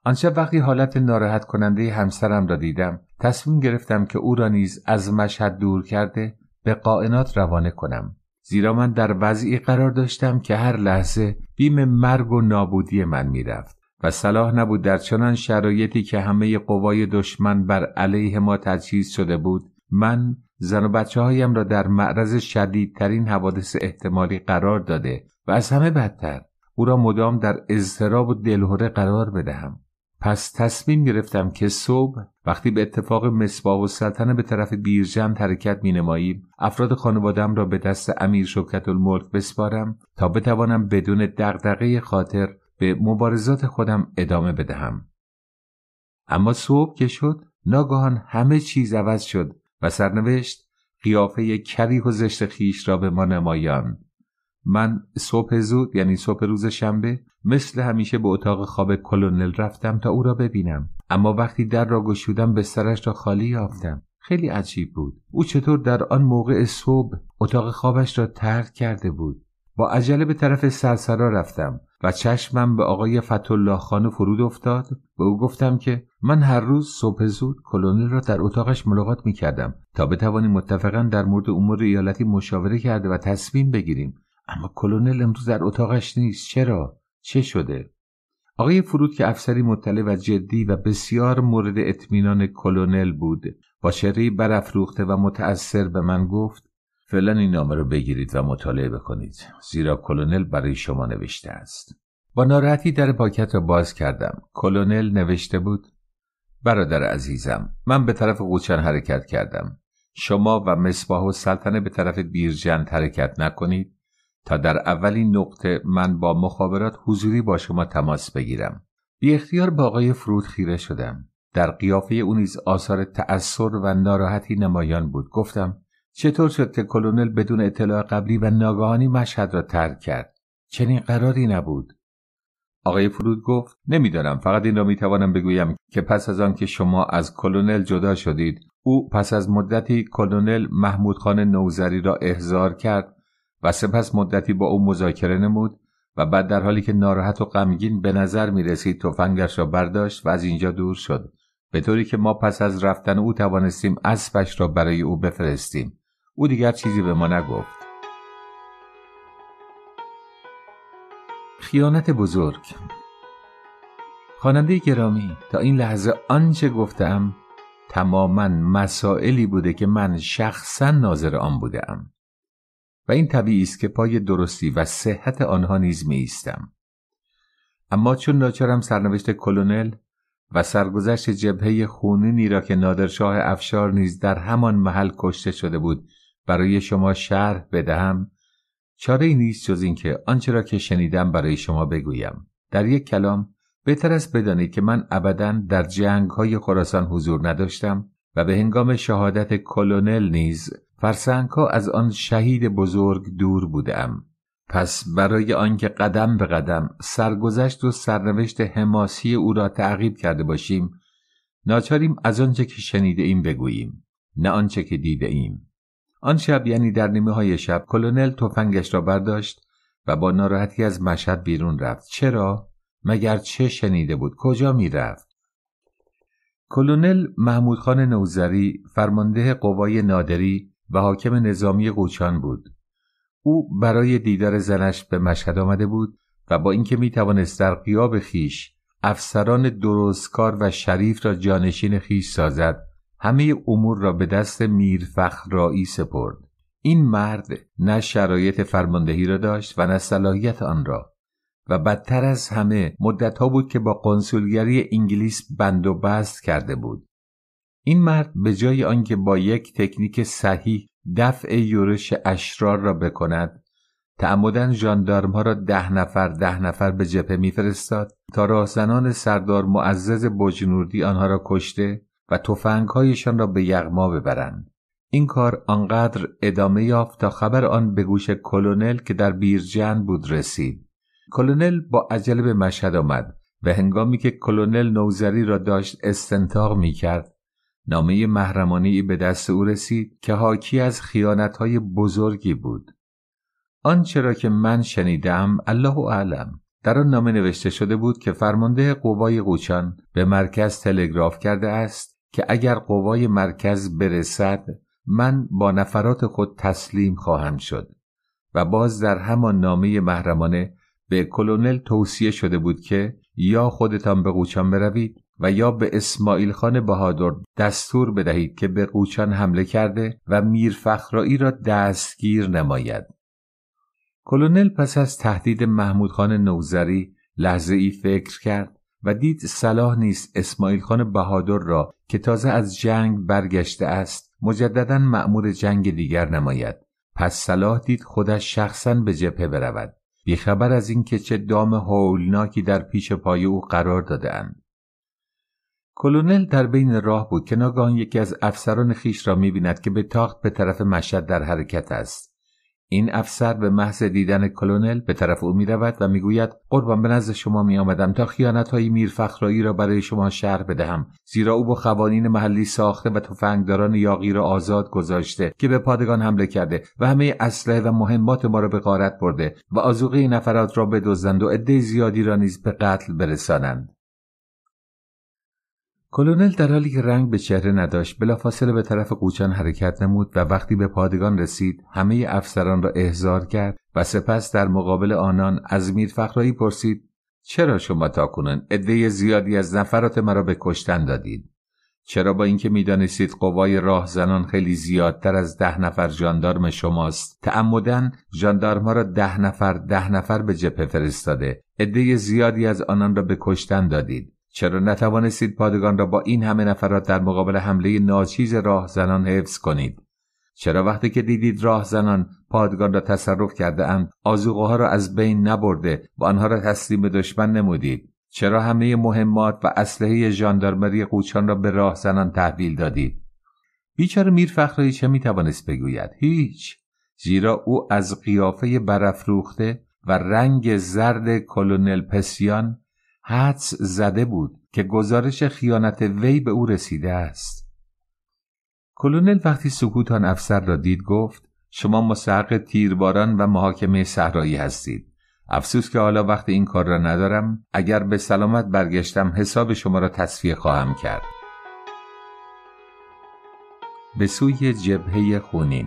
آنچه وقتی حالت ناراحت کننده همسرم را دیدم تصمیم گرفتم که او را نیز از مشهد دور کرده به قائنات روانه کنم زیرا من در وضعی قرار داشتم که هر لحظه بیم مرگ و نابودی من میرفت و صلاح نبود در چنان شرایطی که همه قوای دشمن بر علیه ما تجهیز شده بود من زن و بچه هایم را در معرض شدیدترین حوادث احتمالی قرار داده و از همه بدتر او را مدام در اضطراب و دلهوره قرار بدهم پس تصمیم گرفتم که صبح وقتی به اتفاق مصباح و سلطنه به طرف بیرجند حرکت مینماییم افراد خانوادم را به دست امیر شوکت الملک بسپارم تا بتوانم بدون دقدقه خاطر به مبارزات خودم ادامه بدهم. اما صبح که شد ناگهان همه چیز عوض شد و سرنوشت قیافه کریه و زشت خیش را به ما نمایان من صبح زود یعنی صبح روز شنبه مثل همیشه به اتاق خواب کلونل رفتم تا او را ببینم اما وقتی در را گشودم سرش را خالی یافتم خیلی عجیب بود او چطور در آن موقع صبح اتاق خوابش را ترک کرده بود با عجله به طرف سرسرا رفتم و چشمم به آقای فتولا خان فرود افتاد به او گفتم که من هر روز صبح زود کلونل را در اتاقش ملاقات می کردم تا بتوانیم متفقا در مورد امور ایالتی مشاوره کرده و تصمیم بگیریم اما کلونل امروز در اتاقش نیست چرا چه شده آقای فرود که افسری مطلع و جدی و بسیار مورد اطمینان کلونل بود با شری برافروخته و متأثر به من گفت فعلا این نامه رو بگیرید و مطالعه بکنید زیرا کلونل برای شما نوشته است با ناراحتی در پاکت را باز کردم کلونل نوشته بود برادر عزیزم من به طرف قوچن حرکت کردم شما و مصباح و سلطنه به طرف بیرجند حرکت نکنید تا در اولین نقطه من با مخابرات حضوری با شما تماس بگیرم بی اختیار با آقای فرود خیره شدم در قیافه او نیز آثار تأثر و ناراحتی نمایان بود گفتم چطور شد که کلونل بدون اطلاع قبلی و ناگهانی مشهد را ترک کرد چنین قراری نبود آقای فرود گفت نمیدانم فقط این را میتوانم بگویم که پس از آنکه شما از کلونل جدا شدید او پس از مدتی کلونل محمود خان نوزری را احضار کرد و سپس مدتی با او مذاکره نمود و بعد در حالی که ناراحت و غمگین به نظر می رسید تفنگش را برداشت و از اینجا دور شد به طوری که ما پس از رفتن او توانستیم اسبش را برای او بفرستیم او دیگر چیزی به ما نگفت خیانت بزرگ خواننده گرامی تا این لحظه آنچه گفتم تماما مسائلی بوده که من شخصا ناظر آن بودم و این طبیعی است که پای درستی و صحت آنها نیز می اما چون ناچارم سرنوشت کلونل و سرگذشت جبهه خونینی را که نادرشاه افشار نیز در همان محل کشته شده بود برای شما شرح بدهم چاره نیست جز اینکه آنچه را که شنیدم برای شما بگویم در یک کلام بهتر است بدانید که من ابدا در جنگ های خراسان حضور نداشتم و به هنگام شهادت کلونل نیز فرسنگ ها از آن شهید بزرگ دور بودم پس برای آنکه قدم به قدم سرگذشت و سرنوشت حماسی او را تعقیب کرده باشیم ناچاریم از آنچه که شنیده ایم بگوییم نه آنچه که دیده ایم آن شب یعنی در نیمه های شب کلونل تفنگش را برداشت و با ناراحتی از مشهد بیرون رفت چرا مگر چه شنیده بود کجا میرفت کلونل خان نوزری فرمانده قوای نادری و حاکم نظامی قوچان بود او برای دیدار زنش به مشهد آمده بود و با اینکه می توانست در قیاب خیش افسران درستکار و شریف را جانشین خیش سازد همه امور را به دست میرفخرایی سپرد این مرد نه شرایط فرماندهی را داشت و نه صلاحیت آن را و بدتر از همه مدت ها بود که با کنسولگری انگلیس بند و بست کرده بود این مرد به جای آنکه با یک تکنیک صحیح دفع یورش اشرار را بکند تعمدن ژاندارم ها را ده نفر ده نفر به جپه میفرستاد تا راهزنان سردار معزز بجنوردی آنها را کشته و تفنگهایشان را به یغما ببرند این کار آنقدر ادامه یافت تا خبر آن به گوش کلونل که در بیرجن بود رسید کلونل با عجله به مشهد آمد و هنگامی که کلونل نوزری را داشت استنتاق می کرد نامه مهرمانی به دست او رسید که حاکی از های بزرگی بود آنچه را که من شنیدم الله اعلم در آن نامه نوشته شده بود که فرمانده قوای قوچان به مرکز تلگراف کرده است که اگر قوای مرکز برسد من با نفرات خود تسلیم خواهم شد و باز در همان نامه محرمانه به کلونل توصیه شده بود که یا خودتان به قوچان بروید و یا به اسماعیل خان بهادر دستور بدهید که به قوچان حمله کرده و میر را دستگیر نماید. کلونل پس از تهدید محمود خان نوزری لحظه ای فکر کرد و دید صلاح نیست اسماعیل خان بهادر را که تازه از جنگ برگشته است مجددا مأمور جنگ دیگر نماید پس صلاح دید خودش شخصا به جبهه برود بیخبر از اینکه چه دام هولناکی در پیش پای او قرار دادهاند کلونل در بین راه بود که ناگهان یکی از افسران خیش را میبیند که به تاخت به طرف مشهد در حرکت است این افسر به محض دیدن کلونل به طرف او می و میگوید قربان به نزد شما می آمدم تا خیانت های میرفخرایی را برای شما شهر بدهم زیرا او با قوانین محلی ساخته و تفنگداران یاقی را آزاد گذاشته که به پادگان حمله کرده و همه اسلحه و مهمات ما را به غارت برده و آزوقه نفرات را بدزدند و عده زیادی را نیز به قتل برسانند کلونل در حالی که رنگ به چهره نداشت بلافاصله به طرف قوچان حرکت نمود و وقتی به پادگان رسید همه افسران را احضار کرد و سپس در مقابل آنان از میرفخرایی پرسید چرا شما تاکنون عده زیادی از نفرات مرا به کشتن دادید چرا با اینکه میدانستید قوای زنان خیلی زیادتر از ده نفر ژاندارم شماست تعمدن ژاندارمها را ده نفر ده نفر به جبهه فرستاده عده زیادی از آنان را به کشتن دادید چرا نتوانستید پادگان را با این همه نفرات در مقابل حمله ناچیز راهزنان حفظ کنید چرا وقتی که دیدید راهزنان پادگان را تصرف کرده اند آزوقه را از بین نبرده و آنها را تسلیم دشمن نمودید چرا همه مهمات و اسلحه ژاندارمری قوچان را به راهزنان تحویل دادید بیچاره میر فخرایی چه میتوانست بگوید هیچ زیرا او از قیافه برافروخته و رنگ زرد کلونل پسیان حدس زده بود که گزارش خیانت وی به او رسیده است کلونل وقتی سکوت آن افسر را دید گفت شما مستحق تیرباران و محاکمه صحرایی هستید افسوس که حالا وقت این کار را ندارم اگر به سلامت برگشتم حساب شما را تصفیه خواهم کرد به سوی جبهه خونین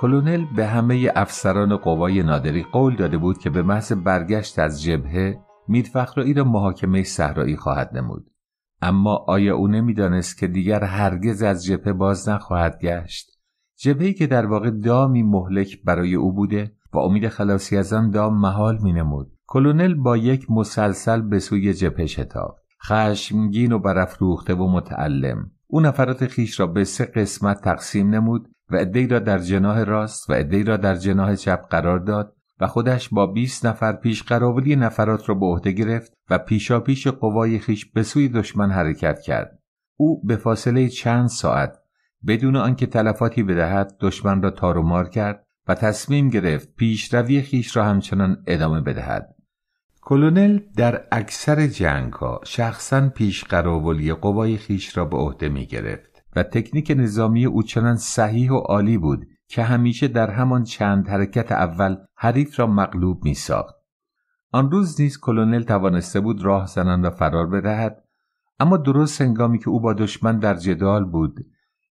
کلونل به همه افسران قوای نادری قول داده بود که به محض برگشت از جبهه میرفخرایی را محاکمه صحرایی خواهد نمود اما آیا او نمیدانست که دیگر هرگز از جبهه باز نخواهد گشت جبهه‌ای که در واقع دامی مهلک برای او بوده و امید خلاصی از آن دام محال مینمود کلونل با یک مسلسل به سوی جبهه شتافت خشمگین و برافروخته و متعلم او نفرات خیش را به سه قسمت تقسیم نمود و عدهای را در جناه راست و عدهای را در جناه چپ قرار داد و خودش با 20 نفر پیش قراولی نفرات را به عهده گرفت و پیش قوای خیش به سوی دشمن حرکت کرد او به فاصله چند ساعت بدون آنکه تلفاتی بدهد دشمن را مار کرد و تصمیم گرفت پیشروی خیش را همچنان ادامه بدهد کلونل در اکثر جنگ ها شخصا پیش قراولی قوای خیش را به عهده می گرفت و تکنیک نظامی او چنان صحیح و عالی بود که همیشه در همان چند حرکت اول حریف را مغلوب می ساخت. آن روز نیز کلونل توانسته بود راه زنند و فرار بدهد اما درست هنگامی که او با دشمن در جدال بود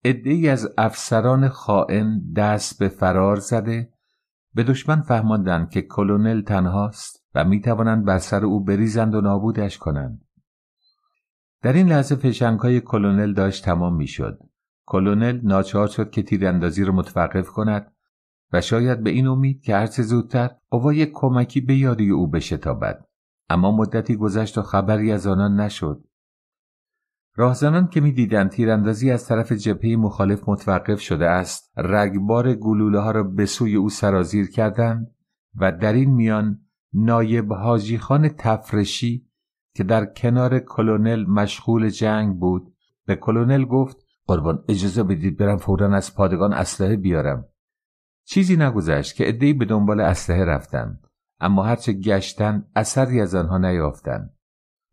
ای از افسران خائن دست به فرار زده به دشمن فهماندند که کلونل تنهاست و میتوانند بر سر او بریزند و نابودش کنند در این لحظه های کلونل داشت تمام میشد. کلونل ناچار شد که تیراندازی را متوقف کند و شاید به این امید که چه زودتر قوای کمکی به یاری او بشتابد اما مدتی گذشت و خبری از آنان نشد راهزنان که میدیدند تیراندازی از طرف جبهه مخالف متوقف شده است رگبار گلوله ها را به سوی او سرازیر کردند و در این میان نایب حاجی خان تفرشی که در کنار کلونل مشغول جنگ بود به کلونل گفت قربان اجازه بدید برم فورا از پادگان اسلحه بیارم چیزی نگذشت که عدهای به دنبال اسلحه رفتند اما هرچه گشتن اثری از آنها نیافتند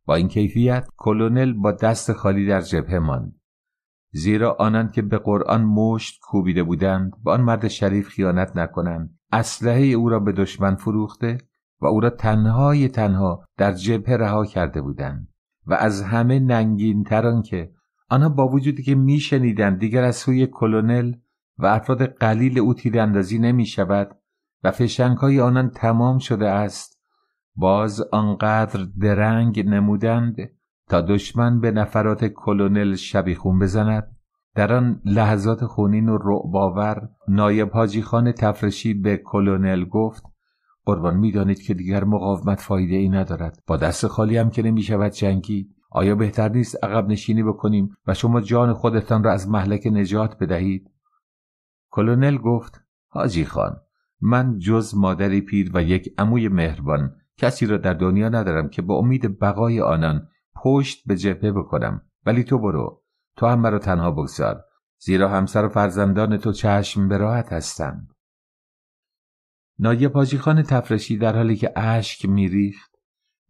با این کیفیت کلونل با دست خالی در جبهه ماند زیرا آنان که به قرآن مشت کوبیده بودند با آن مرد شریف خیانت نکنند اسلحه او را به دشمن فروخته و او را تنهای تنها در جبهه رها کرده بودند و از همه تران که آنها با وجودی که میشنیدند دیگر از سوی کلونل و افراد قلیل او تیراندازی نمی شود و های آنان تمام شده است باز آنقدر درنگ نمودند تا دشمن به نفرات کلونل شبیخون بزند در آن لحظات خونین و رعباور نایب حاجی خان تفرشی به کلونل گفت قربان میدانید که دیگر مقاومت فایده ای ندارد با دست خالی هم که شود جنگی؟ آیا بهتر نیست عقب نشینی بکنیم و شما جان خودتان را از محلک نجات بدهید کلونل گفت حاجی خان من جز مادری پیر و یک عموی مهربان کسی را در دنیا ندارم که با امید بقای آنان پشت به جبهه بکنم ولی تو برو تو هم مرا تنها بگذار زیرا همسر و فرزندان تو چشم به راحت هستند نادیا پاجیخان تفرشی در حالی که اشک میریخت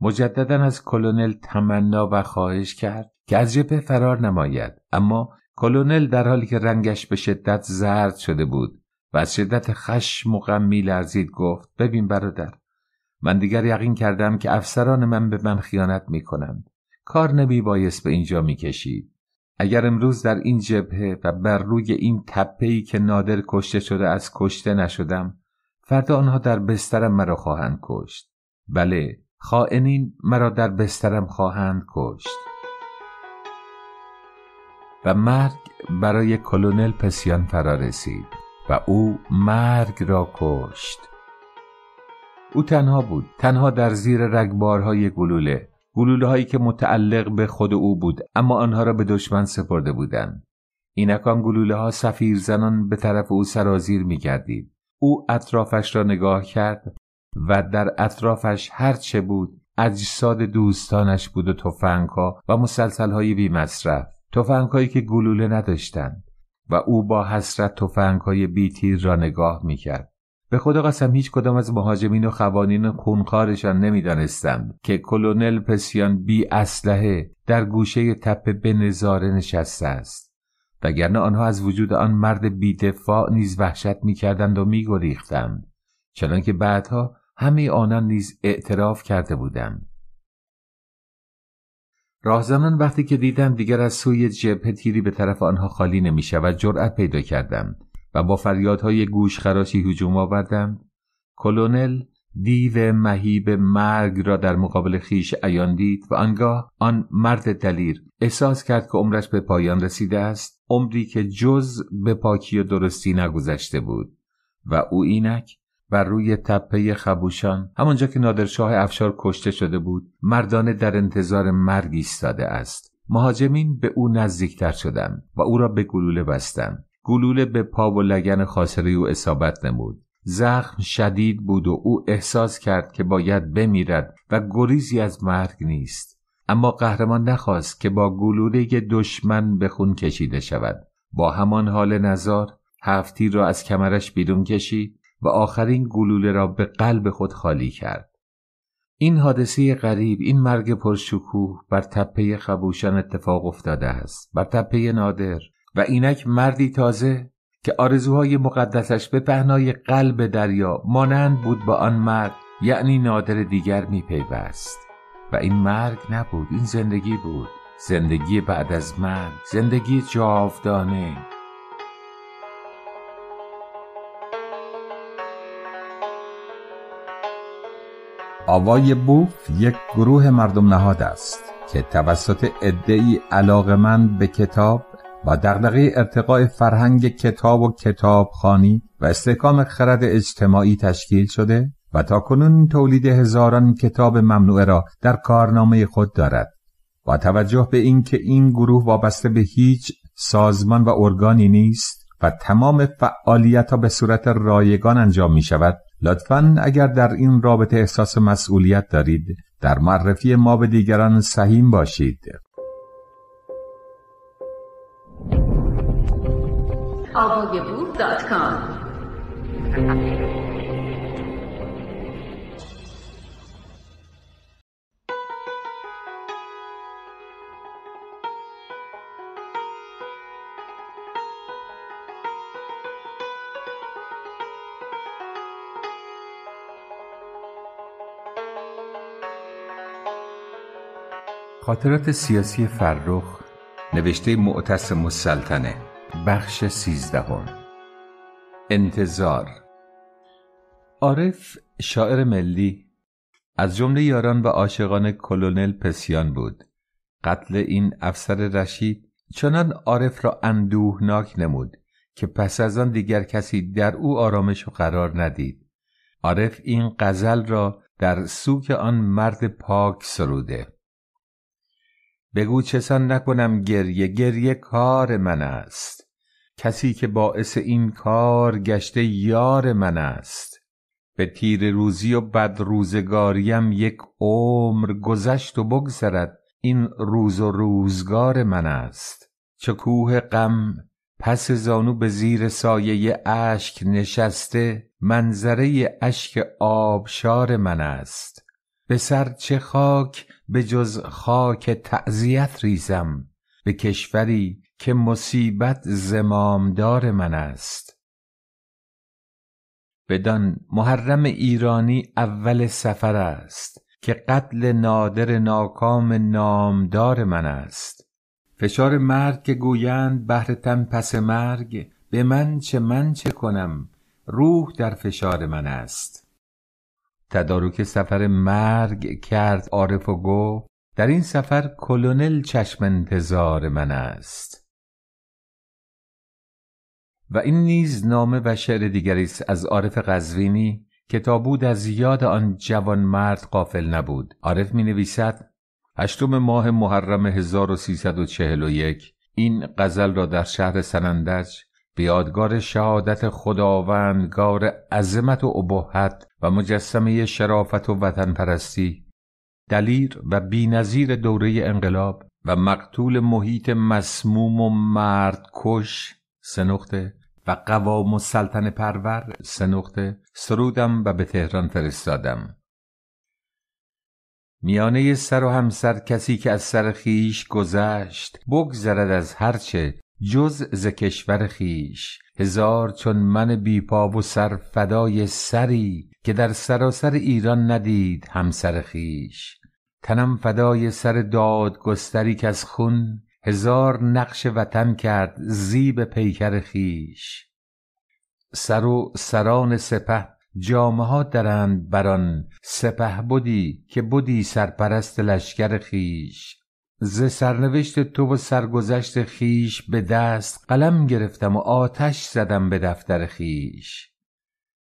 مجددا از کلونل تمنا و خواهش کرد که از جبه فرار نماید اما کلونل در حالی که رنگش به شدت زرد شده بود و از شدت خشم و غم میلرزید گفت ببین برادر من دیگر یقین کردم که افسران من به من خیانت میکنند کار نبی بایست به اینجا میکشید اگر امروز در این جبهه و بر روی این تپه‌ای که نادر کشته شده از کشته نشدم فردا آنها در بسترم مرا خواهند کشت بله خائنین مرا در بسترم خواهند کشت و مرگ برای کلونل پسیان فرا رسید و او مرگ را کشت او تنها بود تنها در زیر رگبارهای گلوله گلوله هایی که متعلق به خود او بود اما آنها را به دشمن سپرده بودند اینکان گلوله ها سفیر زنان به طرف او سرازیر می گردید او اطرافش را نگاه کرد و در اطرافش هرچه بود اجساد دوستانش بود و تفنگها و مسلسلهای بی مصرف تفنگهایی که گلوله نداشتند و او با حسرت تفنگهای بی تیر را نگاه میکرد به خدا قسم هیچ کدام از مهاجمین و خوانین خونخارشان نمیدانستند که کلونل پسیان بی اسلحه در گوشه تپه به نظاره نشسته است وگرنه آنها از وجود آن مرد بیدفاع نیز وحشت میکردند و میگریختند چنانکه بعدها همه آنان نیز اعتراف کرده بودند راهزنان وقتی که دیدم دیگر از سوی جبهه تیری به طرف آنها خالی نمی شود جرأت پیدا کردند و با فریادهای گوش خراشی هجوم آوردند کلونل دیو مهیب مرگ را در مقابل خیش عیان دید و آنگاه آن مرد دلیر احساس کرد که عمرش به پایان رسیده است عمری که جز به پاکی و درستی نگذشته بود و او اینک بر روی تپه خبوشان همانجا که نادرشاه افشار کشته شده بود مردانه در انتظار مرگ ایستاده است مهاجمین به او نزدیکتر شدند و او را به گلوله بستند گلوله به پا و لگن خاصره او اصابت نمود زخم شدید بود و او احساس کرد که باید بمیرد و گریزی از مرگ نیست اما قهرمان نخواست که با گلوله دشمن به خون کشیده شود با همان حال نزار هفتی را از کمرش بیرون کشید و آخرین گلوله را به قلب خود خالی کرد این حادثه غریب این مرگ پرشکوه بر تپه خبوشان اتفاق افتاده است بر تپه نادر و اینک مردی تازه که آرزوهای مقدسش به پهنای قلب دریا مانند بود با آن مرد یعنی نادر دیگر میپیوست و این مرگ نبود این زندگی بود زندگی بعد از مرگ زندگی جاودانه آوای بوف یک گروه مردم نهاد است که توسط ادعی علاقمند به کتاب و دغدغه ارتقاء فرهنگ کتاب و کتابخانی و استحکام خرد اجتماعی تشکیل شده و تا کنون تولید هزاران کتاب ممنوعه را در کارنامه خود دارد با توجه به اینکه این گروه وابسته به هیچ سازمان و ارگانی نیست و تمام فعالیت ها به صورت رایگان انجام می شود لطفا اگر در این رابطه احساس مسئولیت دارید در معرفی ما به دیگران سهیم باشید خاطرات سیاسی فرخ نوشته معتصم السلطنه بخش سیزدهم انتظار عارف شاعر ملی از جمله یاران و عاشقان کلونل پسیان بود قتل این افسر رشید چنان عارف را اندوهناک نمود که پس از آن دیگر کسی در او آرامش و قرار ندید عارف این غزل را در سوک آن مرد پاک سروده بگو چسان نکنم گریه گریه کار من است کسی که باعث این کار گشته یار من است به تیر روزی و بد روزگاریم یک عمر گذشت و بگذرد این روز و روزگار من است چه کوه غم پس زانو به زیر سایه اشک نشسته منظره اشک آبشار من است به سر چه خاک به جز خاک تعذیت ریزم به کشوری که مصیبت زمامدار من است بدان محرم ایرانی اول سفر است که قتل نادر ناکام نامدار من است فشار مرگ که گویند بهر تن پس مرگ به من چه من چه کنم روح در فشار من است تدارک سفر مرگ کرد عارف و در این سفر کلونل چشم انتظار من است و این نیز نامه و شعر دیگری است از عارف قزوینی که تا بود از یاد آن جوان مرد قافل نبود عارف می نویسد هشتم ماه محرم 1341 این غزل را در شهر سنندج به یادگار شهادت خداوندگار عظمت و ابهت و مجسمه شرافت و وطن پرستی دلیر و بینظیر دوره انقلاب و مقتول محیط مسموم و مردکش سنخته و قوام و سلطن پرور سنخته سرودم و به تهران فرستادم میانه سر و همسر کسی که از سر خیش گذشت بگذرد از هرچه جز ز کشور خویش هزار چون من بی پا و سر فدای سری که در سراسر ایران ندید همسر خیش تنم فدای سر گستری که از خون هزار نقش وطن کرد زیب پیکر خیش سر و سران سپه جامه ها درند بران سپه بودی که بودی سرپرست لشکر خیش. ز سرنوشت تو و سرگذشت خیش به دست قلم گرفتم و آتش زدم به دفتر خیش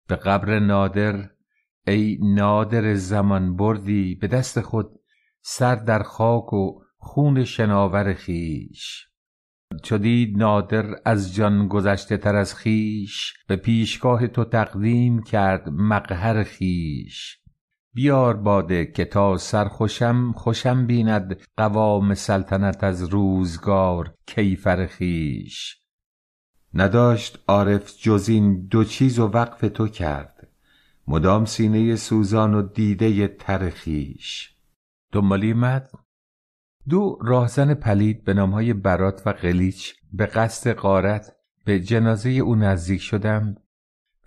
به قبر نادر ای نادر زمان بردی به دست خود سر در خاک و خون شناور خیش چو نادر از جان گذشته تر از خیش به پیشگاه تو تقدیم کرد مقهر خیش بیار باده که تا سرخوشم خوشم بیند قوام سلطنت از روزگار کیفر خیش نداشت عارف جز این دو چیز و وقف تو کرد مدام سینه سوزان و دیده ترخیش خویش دنبالی مد دو راهزن پلید به نامهای برات و قلیچ به قصد قارت به جنازه او نزدیک شدم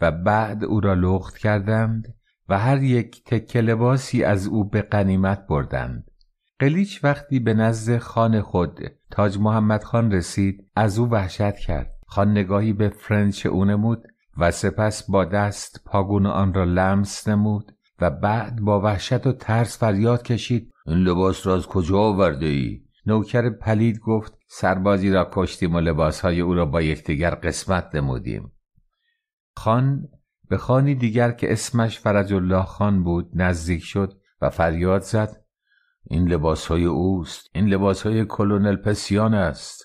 و بعد او را لخت کردند و هر یک تکه لباسی از او به قنیمت بردند قلیچ وقتی به نزد خان خود تاج محمد خان رسید از او وحشت کرد خان نگاهی به فرنچ او نمود و سپس با دست پاگون آن را لمس نمود و بعد با وحشت و ترس فریاد کشید این لباس را از کجا آورده ای؟ نوکر پلید گفت سربازی را کشتیم و لباسهای او را با یکدیگر قسمت نمودیم خان به خانی دیگر که اسمش فرج الله خان بود نزدیک شد و فریاد زد این لباس های اوست این لباس های کلونل پسیان است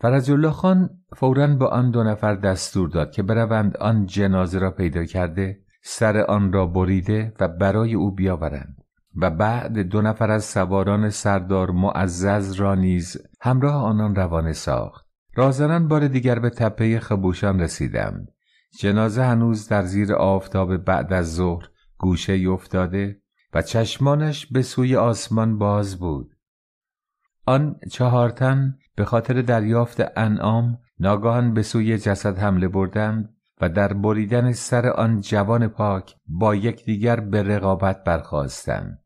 فرج الله خان فورا با آن دو نفر دستور داد که بروند آن جنازه را پیدا کرده سر آن را بریده و برای او بیاورند و بعد دو نفر از سواران سردار معزز را نیز همراه آنان روانه ساخت رازنان بار دیگر به تپه خبوشان رسیدند جنازه هنوز در زیر آفتاب بعد از ظهر گوشه افتاده و چشمانش به سوی آسمان باز بود آن چهارتن به خاطر دریافت انعام ناگهان به سوی جسد حمله بردند و در بریدن سر آن جوان پاک با یکدیگر به رقابت برخواستند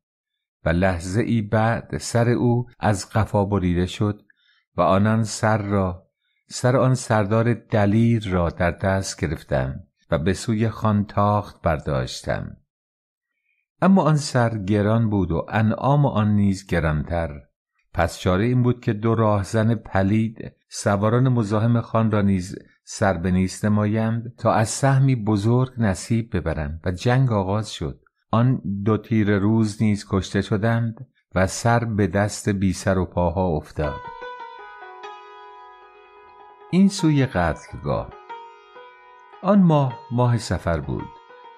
و لحظه ای بعد سر او از قفا بریده شد و آنان سر را سر آن سردار دلیر را در دست گرفتم و به سوی خان تاخت برداشتم اما آن سر گران بود و انعام آن نیز گرانتر پس چاره این بود که دو راهزن پلید سواران مزاحم خان را نیز سر به نیست نمایند تا از سهمی بزرگ نصیب ببرند و جنگ آغاز شد آن دو تیر روز نیز کشته شدند و سر به دست بی سر و پاها افتاد این سوی قتلگاه آن ماه ماه سفر بود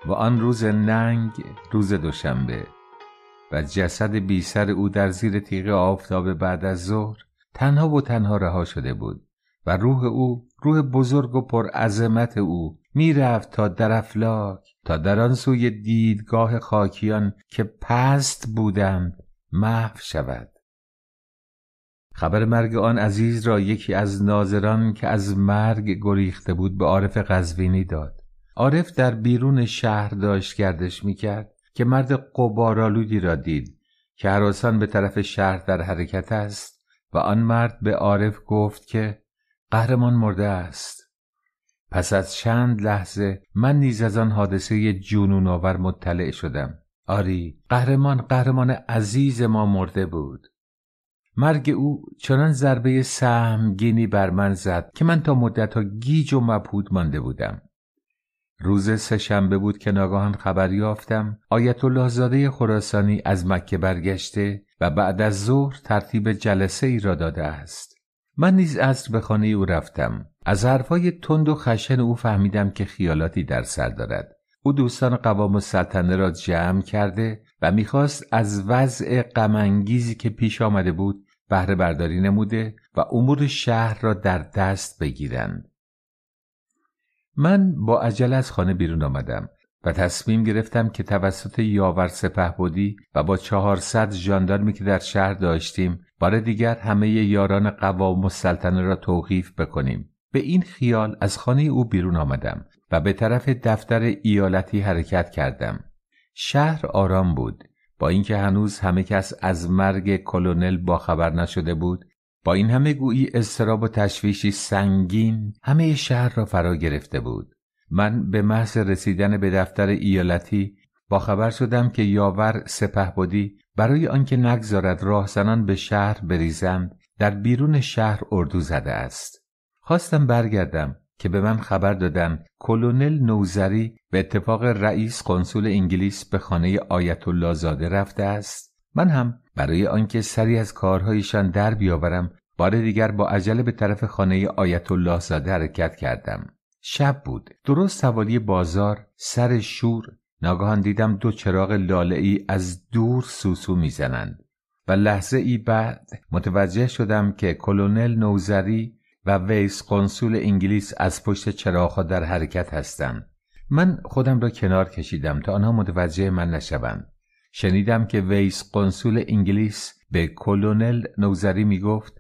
و آن روز ننگ روز دوشنبه و جسد بیسر او در زیر تیغ آفتاب بعد از ظهر تنها و تنها رها شده بود و روح او روح بزرگ و پر عظمت او میرفت تا در افلاک تا در آن سوی دیدگاه خاکیان که پست بودم محو شود خبر مرگ آن عزیز را یکی از ناظران که از مرگ گریخته بود به عارف قزوینی داد عارف در بیرون شهر داشت گردش میکرد که مرد قبارالودی را دید که حراسان به طرف شهر در حرکت است و آن مرد به عارف گفت که قهرمان مرده است پس از چند لحظه من نیز از آن حادثه جنون آور مطلع شدم آری قهرمان قهرمان عزیز ما مرده بود مرگ او چنان ضربه سهمگینی بر من زد که من تا ها گیج و مبهود مانده بودم روز سهشنبه بود که ناگهان خبر یافتم آیت الله زاده خراسانی از مکه برگشته و بعد از ظهر ترتیب جلسه ای را داده است من نیز عصر به خانه او رفتم از حرفای تند و خشن او فهمیدم که خیالاتی در سر دارد او دوستان قوام السلطنه را جمع کرده و میخواست از وضع غمانگیزی که پیش آمده بود بهره برداری نموده و امور شهر را در دست بگیرند. من با عجله از خانه بیرون آمدم و تصمیم گرفتم که توسط یاور بودی و با چهارصد ژاندارمی که در شهر داشتیم بار دیگر همه یاران قوام و سلطنه را توقیف بکنیم به این خیال از خانه او بیرون آمدم و به طرف دفتر ایالتی حرکت کردم شهر آرام بود با اینکه هنوز همه کس از مرگ کلونل باخبر نشده بود با این همه گویی اضطراب و تشویشی سنگین همه شهر را فرا گرفته بود من به محض رسیدن به دفتر ایالتی با خبر شدم که یاور سپهبدی برای آنکه نگذارد راهزنان به شهر بریزند در بیرون شهر اردو زده است خواستم برگردم که به من خبر دادم کلونل نوزری به اتفاق رئیس کنسول انگلیس به خانه آیت الله زاده رفته است من هم برای آنکه سری از کارهایشان در بیاورم بار دیگر با عجله به طرف خانه آیت الله زاده حرکت کردم شب بود درست حوالی بازار سر شور ناگهان دیدم دو چراغ لاله از دور سوسو میزنند و لحظه ای بعد متوجه شدم که کلونل نوزری و ویس کنسول انگلیس از پشت چراغها در حرکت هستند من خودم را کنار کشیدم تا آنها متوجه من نشوند شنیدم که ویس کنسول انگلیس به کلونل نوزری می گفت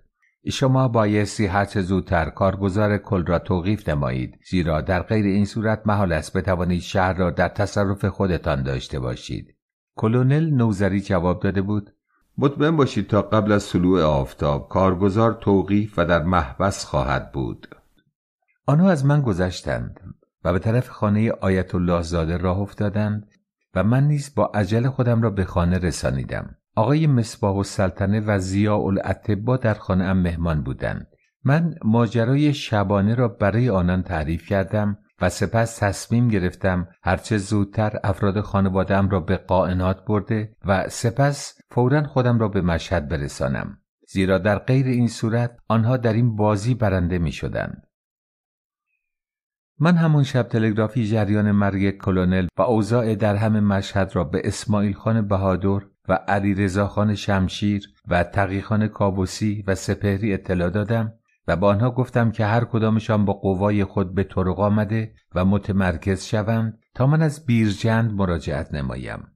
شما بایستی هرچه زودتر کارگزار کل را توقیف نمایید زیرا در غیر این صورت محال است بتوانید شهر را در تصرف خودتان داشته باشید کلونل نوزری جواب داده بود مطمئن باشید تا قبل از طلوع آفتاب کارگزار توقیف و در محبس خواهد بود آنها از من گذشتند و به طرف خانه آیت الله زاده راه افتادند و من نیز با عجل خودم را به خانه رسانیدم آقای مصباح و و, و اتبا در خانه ام مهمان بودند من ماجرای شبانه را برای آنان تعریف کردم و سپس تصمیم گرفتم هرچه زودتر افراد خانوادم را به قائنات برده و سپس فورا خودم را به مشهد برسانم زیرا در غیر این صورت آنها در این بازی برنده می شدند. من همون شب تلگرافی جریان مرگ کلونل و اوضاع در همه مشهد را به اسماعیل خان بهادر و علیرضا خان شمشیر و تقی خان کابوسی و سپهری اطلاع دادم و به آنها گفتم که هر کدامشان با قوای خود به طرق آمده و متمرکز شوند تا من از بیرجند مراجعت نمایم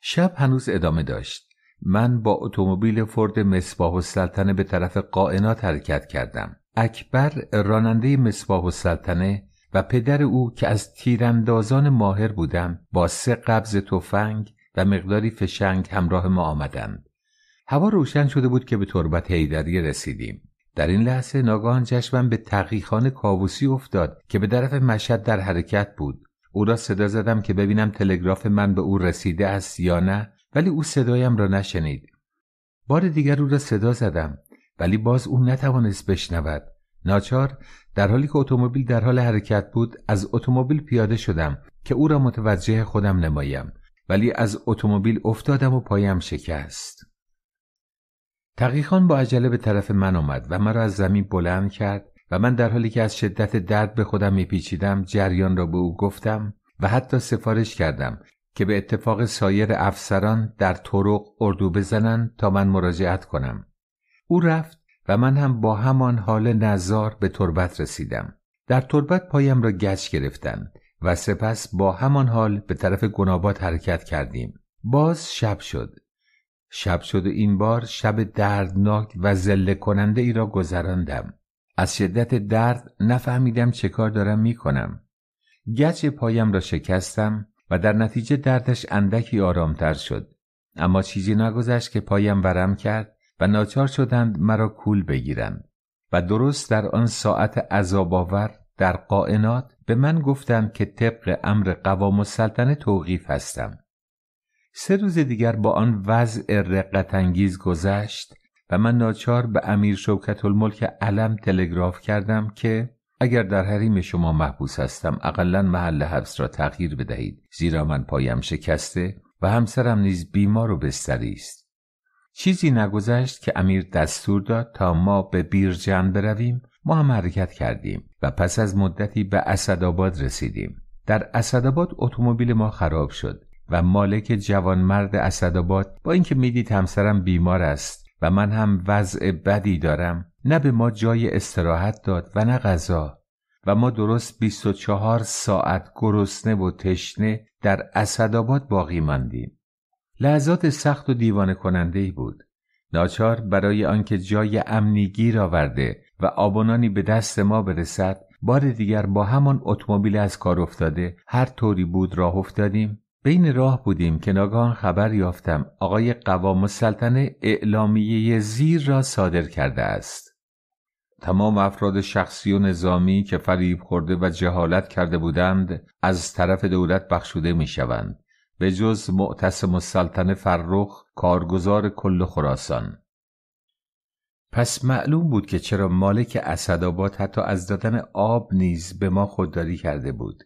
شب هنوز ادامه داشت من با اتومبیل فورد مصباح سلطنه به طرف قائنات حرکت کردم اکبر راننده مصباح سلطنه و پدر او که از تیراندازان ماهر بودم با سه قبض تفنگ و مقداری فشنگ همراه ما آمدند هوا روشن شده بود که به تربت هیدری رسیدیم در این لحظه ناگهان چشمم به تقیخان کاووسی افتاد که به طرف مشهد در حرکت بود او را صدا زدم که ببینم تلگراف من به او رسیده است یا نه ولی او صدایم را نشنید بار دیگر او را صدا زدم ولی باز او نتوانست بشنود ناچار در حالی که اتومبیل در حال حرکت بود از اتومبیل پیاده شدم که او را متوجه خودم نمایم ولی از اتومبیل افتادم و پایم شکست تقیخان با عجله به طرف من آمد و مرا از زمین بلند کرد و من در حالی که از شدت درد به خودم میپیچیدم جریان را به او گفتم و حتی سفارش کردم که به اتفاق سایر افسران در طرق اردو بزنند تا من مراجعت کنم او رفت و من هم با همان حال نزار به تربت رسیدم در تربت پایم را گچ گرفتم و سپس با همان حال به طرف گنابات حرکت کردیم باز شب شد شب شد و این بار شب دردناک و زله کننده ای را گذراندم از شدت درد نفهمیدم چه کار دارم می کنم گچ پایم را شکستم و در نتیجه دردش اندکی آرامتر شد اما چیزی نگذشت که پایم ورم کرد و ناچار شدند مرا کول بگیرند و درست در آن ساعت آور در قائنات به من گفتند که طبق امر قوام السلطنه توقیف هستم سه روز دیگر با آن وضع رقتانگیز گذشت و من ناچار به امیر شوکت الملک علم تلگراف کردم که اگر در حریم شما محبوس هستم اقلا محل حبس را تغییر بدهید زیرا من پایم شکسته و همسرم نیز بیمار و بستری است چیزی نگذشت که امیر دستور داد تا ما به بیرجن برویم ما هم حرکت کردیم و پس از مدتی به اسدآباد رسیدیم در اسدآباد اتومبیل ما خراب شد و مالک جوانمرد اسدآباد با اینکه میدید همسرم بیمار است و من هم وضع بدی دارم نه به ما جای استراحت داد و نه غذا و ما درست 24 ساعت گرسنه و تشنه در اسدآباد باقی ماندیم لحظات سخت و دیوانه کننده ای بود ناچار برای آنکه جای امنی گیر آورده و آبانانی به دست ما برسد بار دیگر با همان اتومبیل از کار افتاده هر طوری بود راه افتادیم بین راه بودیم که ناگهان خبر یافتم آقای قوام السلطنه اعلامیه زیر را صادر کرده است تمام افراد شخصی و نظامی که فریب خورده و جهالت کرده بودند از طرف دولت بخشوده می شوند به جز معتصم سلطن فرخ کارگزار کل خراسان پس معلوم بود که چرا مالک اسدآباد حتی از دادن آب نیز به ما خودداری کرده بود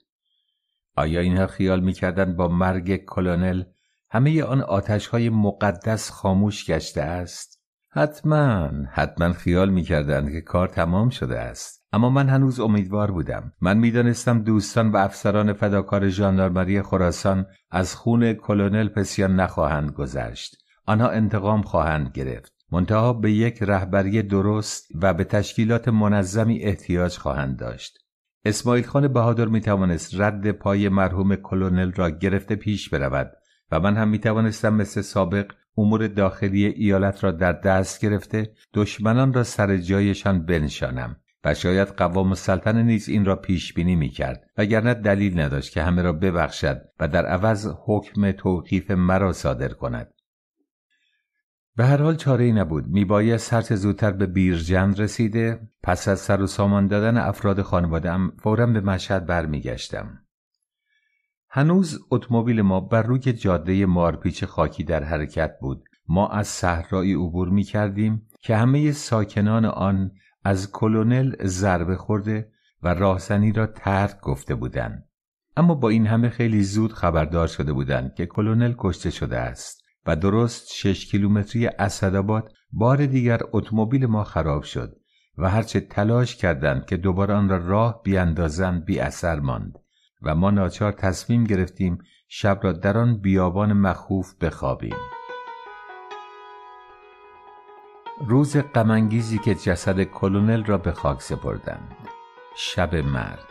آیا اینها خیال میکردند با مرگ کلونل همه آن آتش های مقدس خاموش گشته است حتما حتما خیال میکردند که کار تمام شده است اما من هنوز امیدوار بودم من میدانستم دوستان و افسران فداکار ژاندارمری خراسان از خون کلونل پسیان نخواهند گذشت آنها انتقام خواهند گرفت منتها به یک رهبری درست و به تشکیلات منظمی احتیاج خواهند داشت اسماعیل خان بهادر می توانست رد پای مرحوم کلونل را گرفته پیش برود و من هم می توانستم مثل سابق امور داخلی ایالت را در دست گرفته دشمنان را سر جایشان بنشانم و شاید قوام السلطنه نیز این را پیش بینی می کرد وگرنه دلیل نداشت که همه را ببخشد و در عوض حکم توقیف مرا صادر کند به هر حال چاره ای نبود میبایست سرچ زودتر به بیرجند رسیده پس از سر و سامان دادن افراد خانواده هم فورا به مشهد برمیگشتم هنوز اتومبیل ما بر روی جاده مارپیچ خاکی در حرکت بود ما از صحرایی عبور می کردیم که همه ساکنان آن از کلونل ضربه خورده و راهزنی را ترک گفته بودند اما با این همه خیلی زود خبردار شده بودند که کلونل کشته شده است و درست شش کیلومتری اسدآباد بار دیگر اتومبیل ما خراب شد و هرچه تلاش کردند که دوباره آن را راه بیاندازند بی اثر ماند و ما ناچار تصمیم گرفتیم شب را در آن بیابان مخوف بخوابیم روز غمانگیزی که جسد کلونل را به خاک سپردند شب مرگ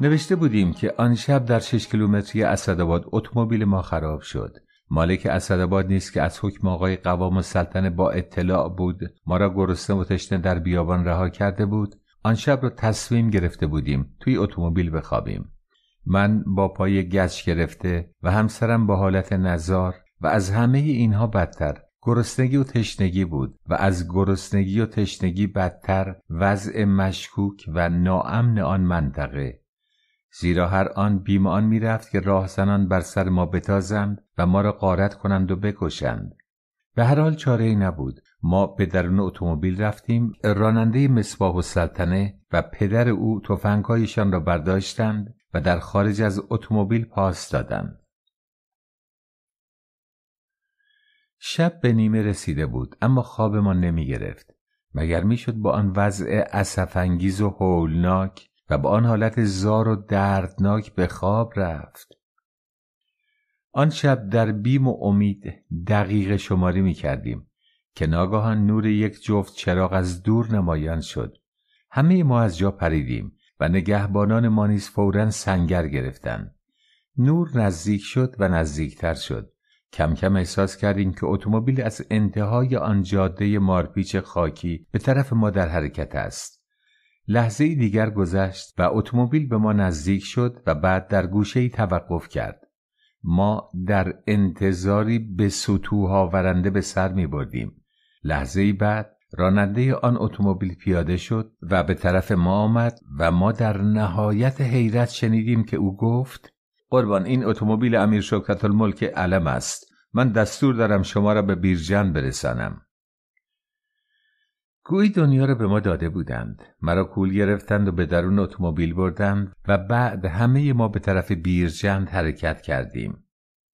نوشته بودیم که آن شب در شش کیلومتری اسدآباد اتومبیل ما خراب شد مالک اسدآباد نیست که از حکم آقای قوام السلطنه با اطلاع بود ما را گرسنه و تشنه در بیابان رها کرده بود آن شب را تصمیم گرفته بودیم توی اتومبیل بخوابیم من با پای گچ گرفته و همسرم با حالت نزار و از همه اینها بدتر گرسنگی و تشنگی بود و از گرسنگی و تشنگی بدتر وضع مشکوک و ناامن آن منطقه زیرا هر آن بیم آن میرفت که راهزنان بر سر ما بتازند و ما را غارت کنند و بکشند به هر حال چاره ای نبود ما به درون اتومبیل رفتیم راننده مصباح و سلطنه و پدر او تفنگهایشان را برداشتند و در خارج از اتومبیل پاس دادند شب به نیمه رسیده بود اما خواب ما نمی گرفت مگر میشد با آن وضع اسفانگیز و هولناک و با آن حالت زار و دردناک به خواب رفت آن شب در بیم و امید دقیق شماری می کردیم که ناگاهان نور یک جفت چراغ از دور نمایان شد همه ما از جا پریدیم و نگهبانان ما نیز فورا سنگر گرفتند نور نزدیک شد و نزدیکتر شد کم کم احساس کردیم که اتومبیل از انتهای آن جاده مارپیچ خاکی به طرف ما در حرکت است لحظه دیگر گذشت و اتومبیل به ما نزدیک شد و بعد در گوشه ای توقف کرد ما در انتظاری به سطوح آورنده به سر می بردیم لحظه بعد راننده آن اتومبیل پیاده شد و به طرف ما آمد و ما در نهایت حیرت شنیدیم که او گفت قربان این اتومبیل امیر شوکت الملک علم است من دستور دارم شما را به بیرجن برسانم گویی دنیا را به ما داده بودند مرا کول گرفتند و به درون اتومبیل بردند و بعد همه ما به طرف بیرجند حرکت کردیم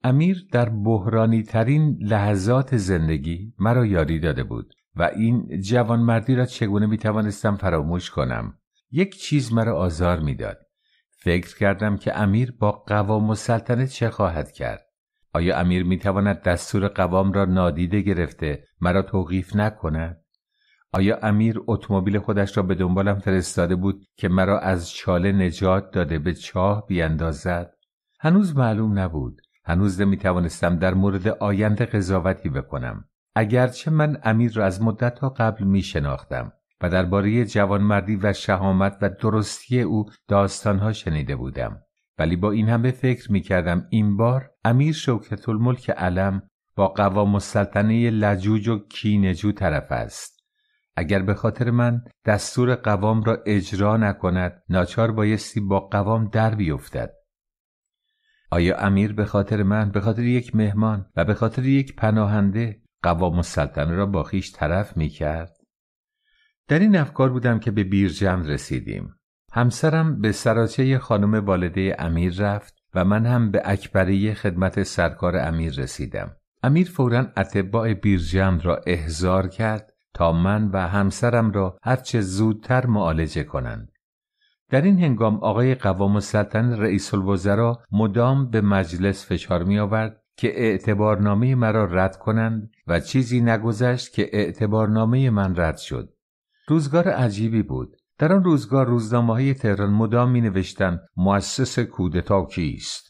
امیر در بحرانی ترین لحظات زندگی مرا یاری داده بود و این جوانمردی را چگونه می توانستم فراموش کنم یک چیز مرا آزار می داد. فکر کردم که امیر با قوام و سلطنه چه خواهد کرد آیا امیر می تواند دستور قوام را نادیده گرفته مرا توقیف نکند آیا امیر اتومبیل خودش را به دنبالم فرستاده بود که مرا از چاله نجات داده به چاه بیاندازد هنوز معلوم نبود هنوز نمیتوانستم در مورد آینده قضاوتی بکنم اگرچه من امیر را از مدت ها قبل می شناختم و درباره جوانمردی و شهامت و درستی او داستان ها شنیده بودم ولی با این همه فکر می کردم این بار امیر شوکت الملک علم با قوام السلطنه لجوج و کینجو طرف است اگر به خاطر من دستور قوام را اجرا نکند ناچار بایستی با قوام در بیفتد آیا امیر به خاطر من به خاطر یک مهمان و به خاطر یک پناهنده قوام السلطنه را با خیش طرف می کرد؟ در این افکار بودم که به بیرجند رسیدیم همسرم به سراچه خانم والده امیر رفت و من هم به اکبری خدمت سرکار امیر رسیدم امیر فورا اتباع بیرجند را احضار کرد تا من و همسرم را هرچه زودتر معالجه کنند در این هنگام آقای قوام السلطنه رئیس الوزراء مدام به مجلس فشار می آورد که اعتبارنامه مرا رد کنند و چیزی نگذشت که اعتبارنامه من رد شد. روزگار عجیبی بود. در آن روزگار روزنامه های تهران مدام می نوشتن مؤسس کودتا کیست؟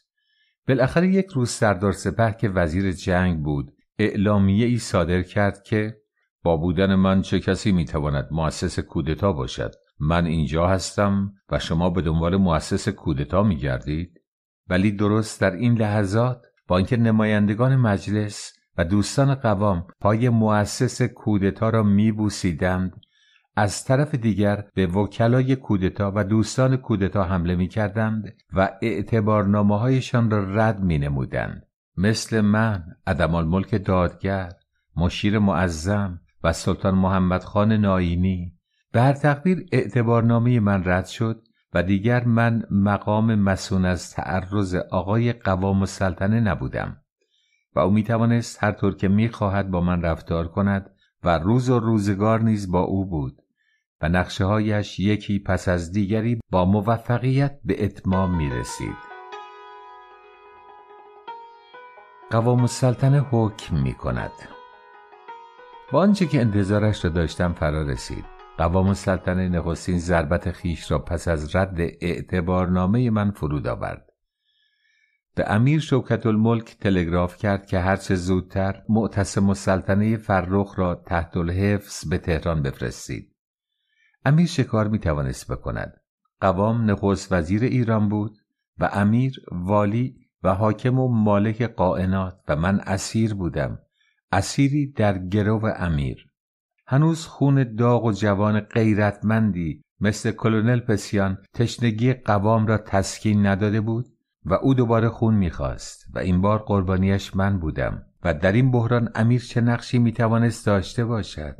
بالاخره یک روز سردار سپه که وزیر جنگ بود اعلامیه ای صادر کرد که با بودن من چه کسی می تواند مؤسس کودتا باشد من اینجا هستم و شما به دنبال مؤسس کودتا می گردید ولی درست در این لحظات با اینکه نمایندگان مجلس و دوستان قوام پای مؤسس کودتا را می بوسیدند از طرف دیگر به وکلای کودتا و دوستان کودتا حمله می کردند و اعتبارنامه هایشان را رد می نمودند. مثل من عدمال ملک دادگر مشیر معظم و سلطان محمد خان به هر تقدیر اعتبارنامه من رد شد و دیگر من مقام مسون از تعرض آقای قوام السلطنه نبودم و او می توانست هر طور که میخواهد با من رفتار کند و روز و روزگار نیز با او بود و نقشه هایش یکی پس از دیگری با موفقیت به اتمام می رسید قوام السلطنه حکم می کند با آنچه که انتظارش را داشتم فرا رسید قوام سلطنه نخستین ضربت خیش را پس از رد اعتبارنامه من فرود آورد به امیر شوکت الملک تلگراف کرد که هرچه زودتر معتصم سلطنه فرخ را تحت الحفظ به تهران بفرستید امیر شکار می توانست بکند قوام نخست وزیر ایران بود و امیر والی و حاکم و مالک قائنات و من اسیر بودم اسیری در گرو امیر هنوز خون داغ و جوان غیرتمندی مثل کلونل پسیان تشنگی قوام را تسکین نداده بود و او دوباره خون میخواست و این بار قربانیش من بودم و در این بحران امیر چه نقشی میتوانست داشته باشد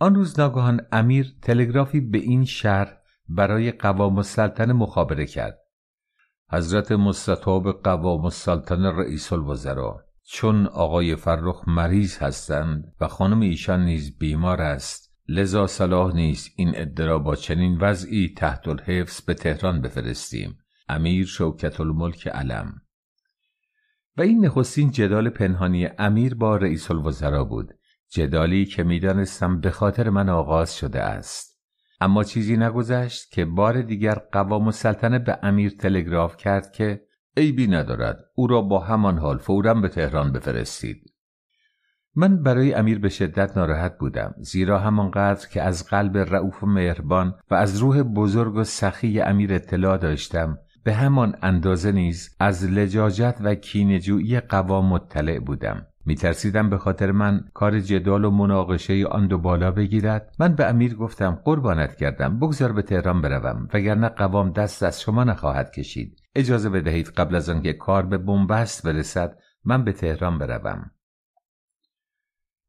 آن روز ناگهان امیر تلگرافی به این شهر برای قوام السلطنه مخابره کرد حضرت مستطاب قوام السلطنه رئیس الوزران چون آقای فرخ مریض هستند و خانم ایشان نیز بیمار است لذا صلاح نیست این ادرا با چنین وضعی تحت الحفظ به تهران بفرستیم امیر شوکت الملک علم و این نخستین جدال پنهانی امیر با رئیس الوزرا بود جدالی که میدانستم به خاطر من آغاز شده است اما چیزی نگذشت که بار دیگر قوام السلطنه به امیر تلگراف کرد که عیبی ندارد او را با همان حال فورا به تهران بفرستید من برای امیر به شدت ناراحت بودم زیرا همانقدر که از قلب رعوف و مهربان و از روح بزرگ و سخی امیر اطلاع داشتم به همان اندازه نیز از لجاجت و کینجوی قوام مطلع بودم میترسیدم به خاطر من کار جدال و مناقشه آن دو بالا بگیرد من به امیر گفتم قربانت کردم بگذار به تهران بروم وگرنه قوام دست از شما نخواهد کشید اجازه بدهید قبل از آنکه کار به بنبست برسد من به تهران بروم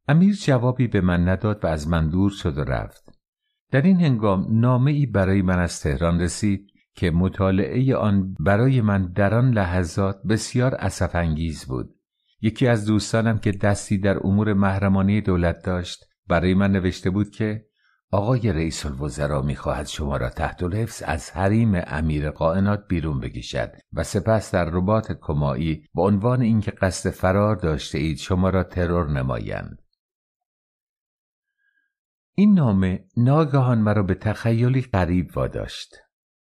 امیر جوابی به من نداد و از من دور شد و رفت در این هنگام نامه ای برای من از تهران رسید که مطالعه آن برای من در آن لحظات بسیار اسف انگیز بود یکی از دوستانم که دستی در امور محرمانه دولت داشت برای من نوشته بود که آقای رئیس الوزرا میخواهد شما را تحت الحفظ از حریم امیر قائنات بیرون بکشد و سپس در رباط کمایی به عنوان اینکه قصد فرار داشته اید شما را ترور نمایند این نامه ناگهان مرا به تخیلی قریب واداشت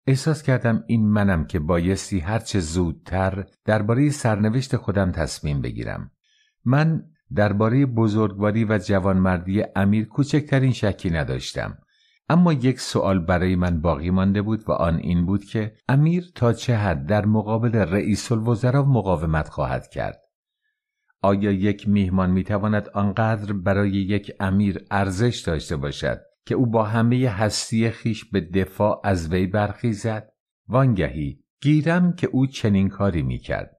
احساس کردم این منم که بایستی هرچه زودتر درباره سرنوشت خودم تصمیم بگیرم من درباره بزرگواری و جوانمردی امیر کوچکترین شکی نداشتم اما یک سوال برای من باقی مانده بود و آن این بود که امیر تا چه حد در مقابل رئیس الوزرا مقاومت خواهد کرد آیا یک میهمان میتواند آنقدر برای یک امیر ارزش داشته باشد که او با همه هستی خیش به دفاع از وی برخیزد وانگهی گیرم که او چنین کاری میکرد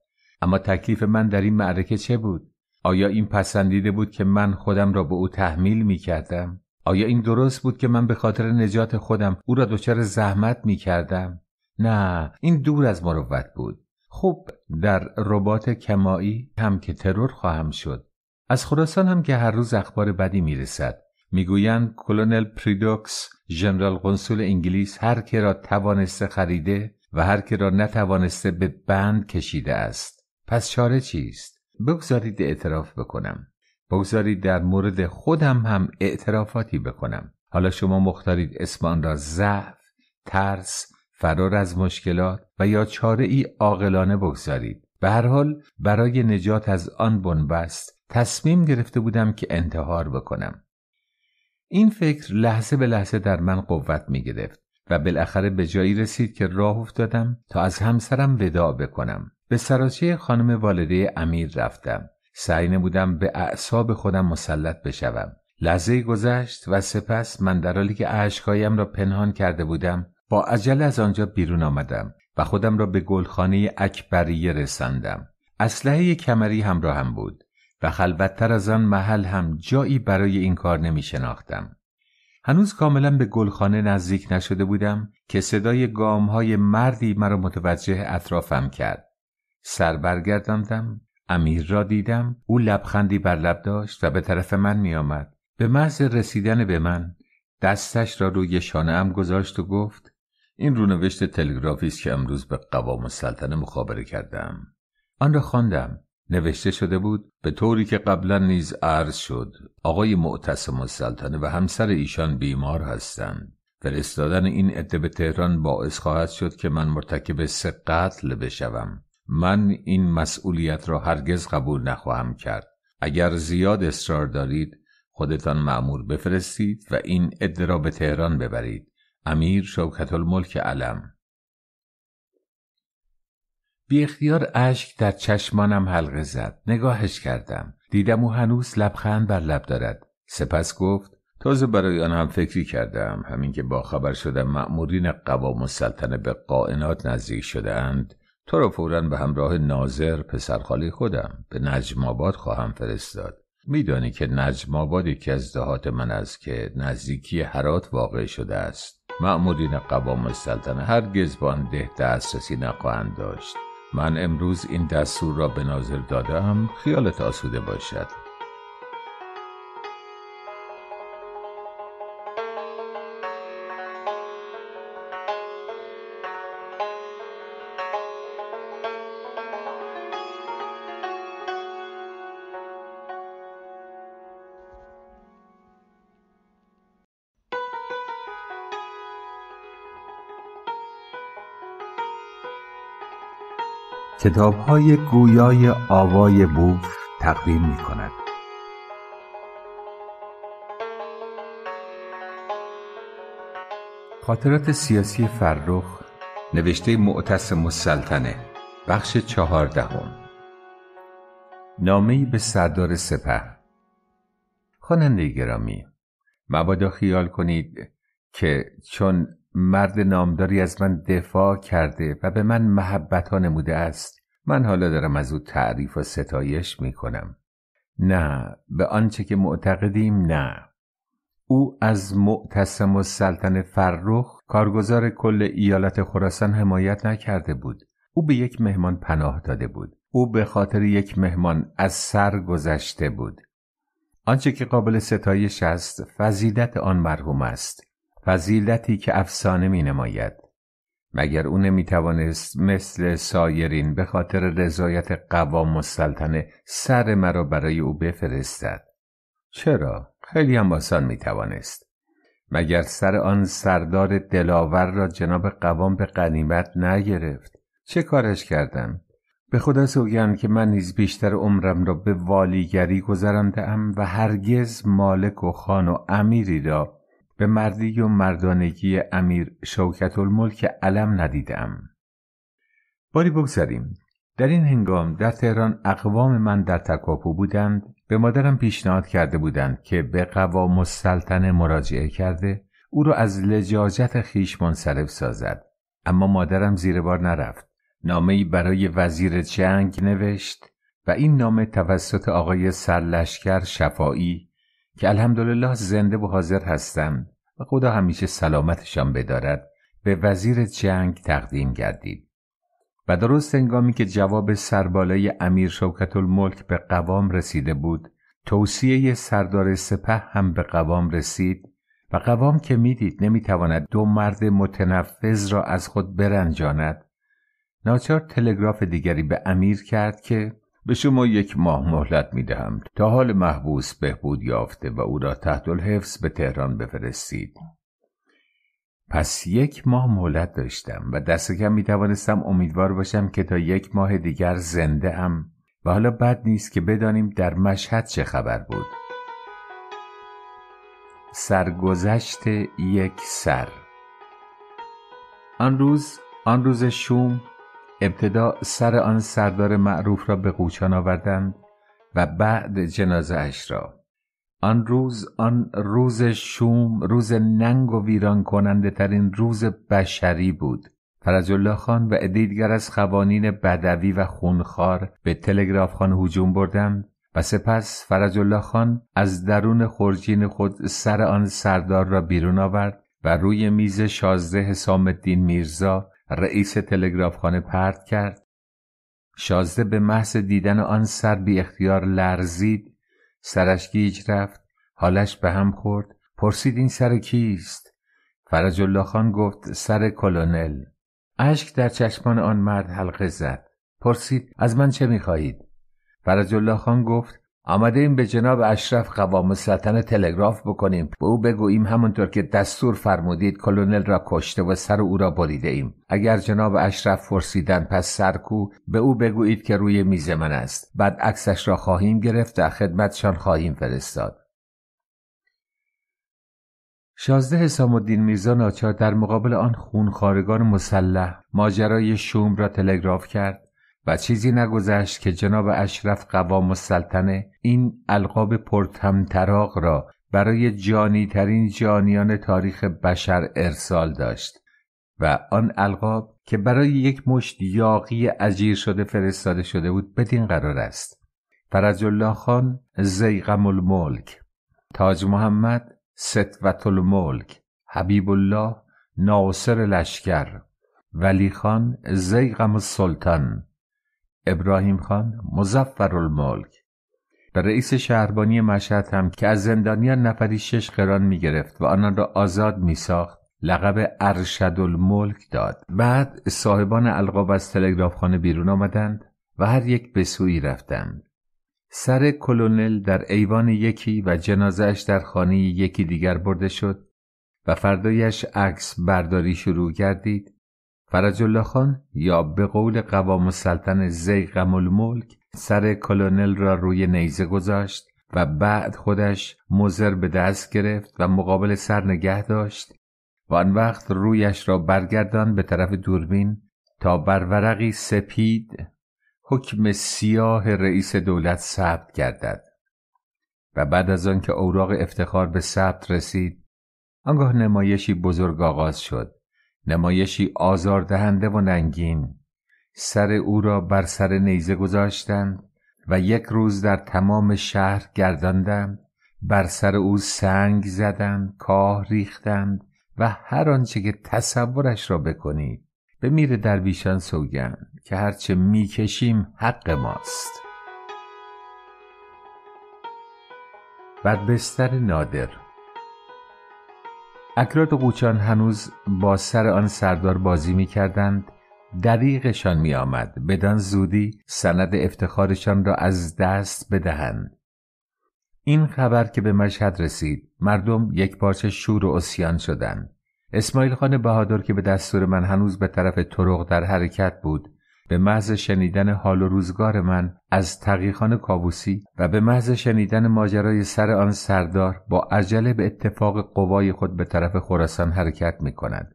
اما تکلیف من در این معرکه چه بود آیا این پسندیده بود که من خودم را به او تحمیل می کردم؟ آیا این درست بود که من به خاطر نجات خودم او را دچار زحمت می کردم؟ نه این دور از مروت بود خوب، در رباط کمایی هم که ترور خواهم شد از خراسان هم که هر روز اخبار بدی می رسد گویند کلونل پریدوکس ژنرال قنسول انگلیس هر که را توانسته خریده و هر که را نتوانسته به بند کشیده است پس چاره چیست بگذارید اعتراف بکنم بگذارید در مورد خودم هم اعترافاتی بکنم حالا شما مختارید اسمان را ضعف ترس فرار از مشکلات و یا چاره ای عاقلانه بگذارید به هر حال برای نجات از آن بنبست تصمیم گرفته بودم که انتحار بکنم این فکر لحظه به لحظه در من قوت می گرفت و بالاخره به جایی رسید که راه افتادم تا از همسرم وداع بکنم به سراچه خانم والده امیر رفتم سعی نمودم به اعصاب خودم مسلط بشوم لحظه گذشت و سپس من در حالی که اشکهایم را پنهان کرده بودم با عجله از آنجا بیرون آمدم و خودم را به گلخانه اکبریه رساندم اسلحه کمری همراهم هم بود و خلوتتر از آن محل هم جایی برای این کار نمی شناختم. هنوز کاملا به گلخانه نزدیک نشده بودم که صدای گام های مردی مرا متوجه اطرافم کرد. سر برگرداندم، امیر را دیدم، او لبخندی بر لب داشت و به طرف من می آمد. به محض رسیدن به من، دستش را روی شانه ام گذاشت و گفت این رونوشت تلگرافی است که امروز به قوام السلطنه مخابره کردم. آن را خواندم. نوشته شده بود به طوری که قبلا نیز عرض شد آقای معتصم السلطنه و همسر ایشان بیمار هستند فرستادن این عده به تهران باعث خواهد شد که من مرتکب سه قتل بشوم من این مسئولیت را هرگز قبول نخواهم کرد اگر زیاد اصرار دارید خودتان معمور بفرستید و این عده را به تهران ببرید امیر شوکت الملک علم بی اختیار اشک در چشمانم حلقه زد نگاهش کردم دیدم او هنوز لبخند بر لب دارد سپس گفت تازه برای آن هم فکری کردم همین که با خبر شدم مأمورین قوام سلطنه به قائنات نزدیک شده اند تو را فورا به همراه ناظر پسرخاله خودم به نجم آباد خواهم فرستاد میدانی که نجم آباد یکی از دهات من است که نزدیکی حرات واقع شده است مأمورین قوام السلطنه هرگز به آن ده دسترسی نخواهند داشت من امروز این دستور را به ناظر دادم خیالت آسوده باشد کتاب های گویای آوای بوف تقدیم می کند. خاطرات سیاسی فرخ نوشته معتصم السلطنه بخش چهاردهم نامه‌ای به سردار سپه خواننده گرامی مبادا خیال کنید که چون مرد نامداری از من دفاع کرده و به من محبت ها نموده است من حالا دارم از او تعریف و ستایش می کنم نه به آنچه که معتقدیم نه او از معتصم و سلطن فرخ کارگزار کل ایالت خراسان حمایت نکرده بود او به یک مهمان پناه داده بود او به خاطر یک مهمان از سر گذشته بود آنچه که قابل ستایش است فضیلت آن مرحوم است فضیلتی که افسانه می نماید مگر او نمی توانست مثل سایرین به خاطر رضایت قوام سلطنه سر مرا برای او بفرستد چرا خیلی هم آسان می توانست مگر سر آن سردار دلاور را جناب قوام به قنیمت نگرفت چه کارش کردم به خدا سوگند که من نیز بیشتر عمرم را به والیگری گذراندهام و هرگز مالک و خان و امیری را به مردی و مردانگی امیر شوکت الملک علم ندیدم باری بگذاریم در این هنگام در تهران اقوام من در تکاپو بودند به مادرم پیشنهاد کرده بودند که به قوا السلطنه مراجعه کرده او را از لجاجت خیش منصرف سازد اما مادرم زیر بار نرفت نامه برای وزیر جنگ نوشت و این نامه توسط آقای سرلشکر شفایی که الحمدلله زنده و حاضر هستم و خدا همیشه سلامتشان بدارد به وزیر جنگ تقدیم گردید و درست هنگامی که جواب سربالای امیر شوکت الملک به قوام رسیده بود توصیه سردار سپه هم به قوام رسید و قوام که میدید نمیتواند دو مرد متنفذ را از خود برنجاند ناچار تلگراف دیگری به امیر کرد که به شما یک ماه مهلت می دهم تا حال محبوس بهبود یافته و او را تحت الحفظ به تهران بفرستید. پس یک ماه مهلت داشتم و دست کم می توانستم امیدوار باشم که تا یک ماه دیگر زنده ام و حالا بد نیست که بدانیم در مشهد چه خبر بود. سرگذشت یک سر آن روز آن روز شوم ابتدا سر آن سردار معروف را به قوچان آوردند و بعد جنازه اش را آن روز آن روز شوم روز ننگ و ویران کننده ترین روز بشری بود فرج الله خان و دیگر از خوانین بدوی و خونخوار به تلگراف خان هجوم بردند و سپس فرج الله خان از درون خرجین خود سر آن سردار را بیرون آورد و روی میز شازده حسام الدین میرزا رئیس تلگرافخانه پرد کرد شازده به محض دیدن آن سر بی اختیار لرزید سرش گیج رفت حالش به هم خورد پرسید این سر کیست فرج الله خان گفت سر کلونل اشک در چشمان آن مرد حلقه زد پرسید از من چه میخواهید فرج الله خان گفت آمده ایم به جناب اشرف قوام سلطن تلگراف بکنیم به او بگوییم همونطور که دستور فرمودید کلونل را کشته و سر او را بریده ایم اگر جناب اشرف فرسیدن پس سرکو به او بگویید که روی میز من است بعد عکسش را خواهیم گرفت و خدمتشان خواهیم فرستاد شازده حسام الدین میرزا ناچار در مقابل آن خونخارگان مسلح ماجرای شوم را تلگراف کرد و چیزی نگذشت که جناب اشرف قوام السلطنه این القاب پرتمطراق را برای جانی ترین جانیان تاریخ بشر ارسال داشت و آن القاب که برای یک مشت یاقی عجیر شده فرستاده شده بود بدین قرار است فرج الله خان زیغم الملک تاج محمد ستوت الملک حبیب الله ناصر لشکر ولی خان زیغم السلطان ابراهیم خان مزفر الملک به رئیس شهربانی مشهد هم که از زندانیان نفری شش قران می گرفت و آنان را آزاد می ساخت لقب ارشد الملک داد بعد صاحبان القاب از تلگرافخانه بیرون آمدند و هر یک به سوی رفتند سر کلونل در ایوان یکی و جنازهش در خانه یکی دیگر برده شد و فردایش عکس برداری شروع گردید فرج الله خان یا به قول قوام السلطن زیقم الملک سر کلونل را روی نیزه گذاشت و بعد خودش مزر به دست گرفت و مقابل سر نگه داشت و آن وقت رویش را برگردان به طرف دوربین تا بر ورقی سپید حکم سیاه رئیس دولت ثبت گردد و بعد از آنکه که اوراق افتخار به ثبت رسید آنگاه نمایشی بزرگ آغاز شد نمایشی آزاردهنده و ننگین سر او را بر سر نیزه گذاشتند و یک روز در تمام شهر گرداندند بر سر او سنگ زدند کاه ریختند و هر آنچه که تصورش را بکنید به میر درویشان سوگند که هرچه میکشیم حق ماست بستر نادر اکراد و قوچان هنوز با سر آن سردار بازی می کردند دریغشان می آمد بدان زودی سند افتخارشان را از دست بدهند این خبر که به مشهد رسید مردم یک پارچه شور و اسیان شدند اسماعیل خان بهادر که به دستور من هنوز به طرف طرق در حرکت بود به محض شنیدن حال و روزگار من از تقیخان کابوسی و به محض شنیدن ماجرای سر آن سردار با عجله به اتفاق قوای خود به طرف خراسان حرکت می کند.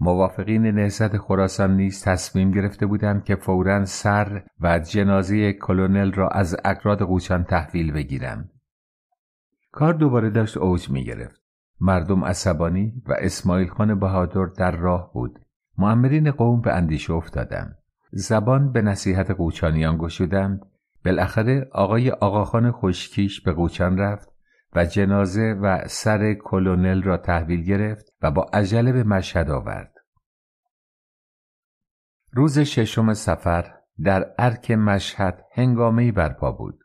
موافقین نهزت خراسان نیز تصمیم گرفته بودند که فورا سر و جنازه کلونل را از اقراد قوچان تحویل بگیرند. کار دوباره داشت اوج می گرفت. مردم عصبانی و اسماعیل خان بهادر در راه بود. معمرین قوم به اندیشه افتادند. زبان به نصیحت قوچانیان گشودند بالاخره آقای آقاخان خشکیش به قوچان رفت و جنازه و سر کلونل را تحویل گرفت و با عجله به مشهد آورد روز ششم سفر در ارک مشهد هنگامی برپا بود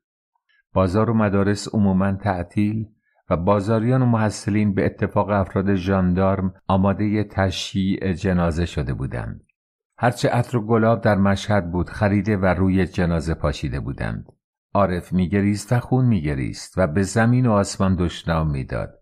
بازار و مدارس عموما تعطیل و بازاریان و محصلین به اتفاق افراد ژاندارم آماده تشییع جنازه شده بودند هرچه عطر و گلاب در مشهد بود خریده و روی جنازه پاشیده بودند عارف میگریست و خون میگریست و به زمین و آسمان دشنام میداد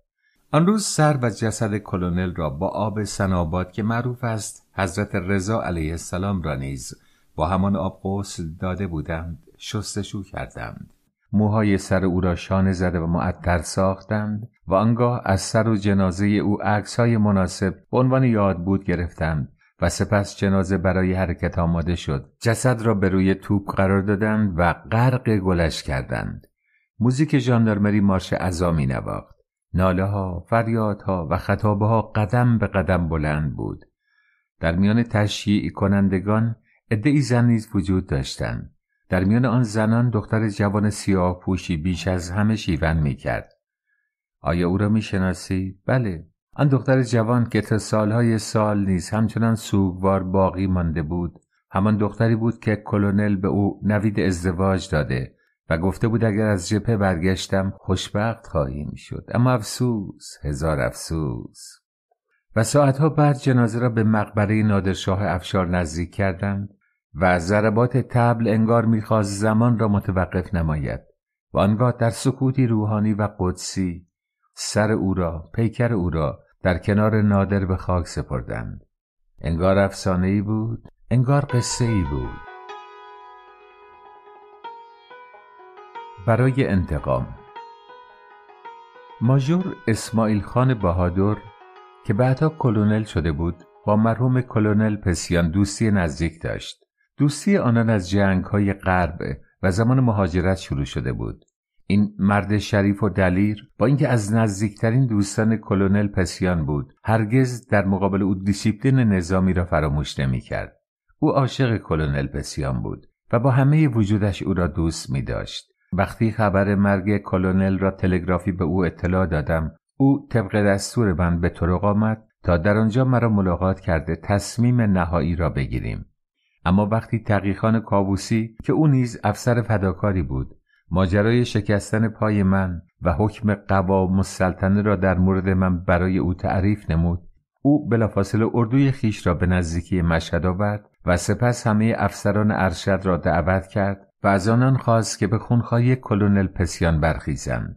آن روز سر و جسد کلونل را با آب سناباد که معروف است حضرت رضا علیه السلام را نیز با همان آب غسل داده بودند شستشو کردند موهای سر او را شانه زده و معطر ساختند و آنگاه از سر و جنازه او عکسهای مناسب به عنوان یاد بود گرفتند و سپس جنازه برای حرکت آماده شد جسد را به روی توپ قرار دادند و غرق گلش کردند موزیک ژاندارمری مارش عزا می نواخت ناله ها، فریادها و خطابه ها قدم به قدم بلند بود در میان تشییع کنندگان عدهای زن نیز وجود داشتند در میان آن زنان دختر جوان سیاه پوشی بیش از همه شیون می کرد آیا او را می شناسی؟ بله آن دختر جوان که تا سالهای سال نیز همچنان سوگوار باقی مانده بود همان دختری بود که کلونل به او نوید ازدواج داده و گفته بود اگر از جبهه برگشتم خوشبخت خواهیم شد اما افسوس هزار افسوس و ساعتها بعد جنازه را به مقبره نادرشاه افشار نزدیک کردند و از ضربات تبل انگار میخواست زمان را متوقف نماید و آنگاه در سکوتی روحانی و قدسی سر او را پیکر او را در کنار نادر به خاک سپردند انگار افسانه ای بود انگار قصه ای بود برای انتقام ماژور اسماعیل خان بهادر که بعدها کلونل شده بود با مرحوم کلونل پسیان دوستی نزدیک داشت دوستی آنان از جنگ های غرب و زمان مهاجرت شروع شده بود این مرد شریف و دلیر با اینکه از نزدیکترین دوستان کلونل پسیان بود هرگز در مقابل او دیسیپلین نظامی را فراموش کرد او عاشق کلونل پسیان بود و با همه وجودش او را دوست می داشت. وقتی خبر مرگ کلونل را تلگرافی به او اطلاع دادم او طبق دستور من به طرق آمد تا در آنجا مرا ملاقات کرده تصمیم نهایی را بگیریم اما وقتی تقیخان کابوسی که او نیز افسر فداکاری بود ماجرای شکستن پای من و حکم قوام مسلطنه را در مورد من برای او تعریف نمود او بلافاصله اردوی خیش را به نزدیکی مشهد آورد و سپس همه افسران ارشد را دعوت کرد و از آنان خواست که به خونخواهی کلونل پسیان برخیزند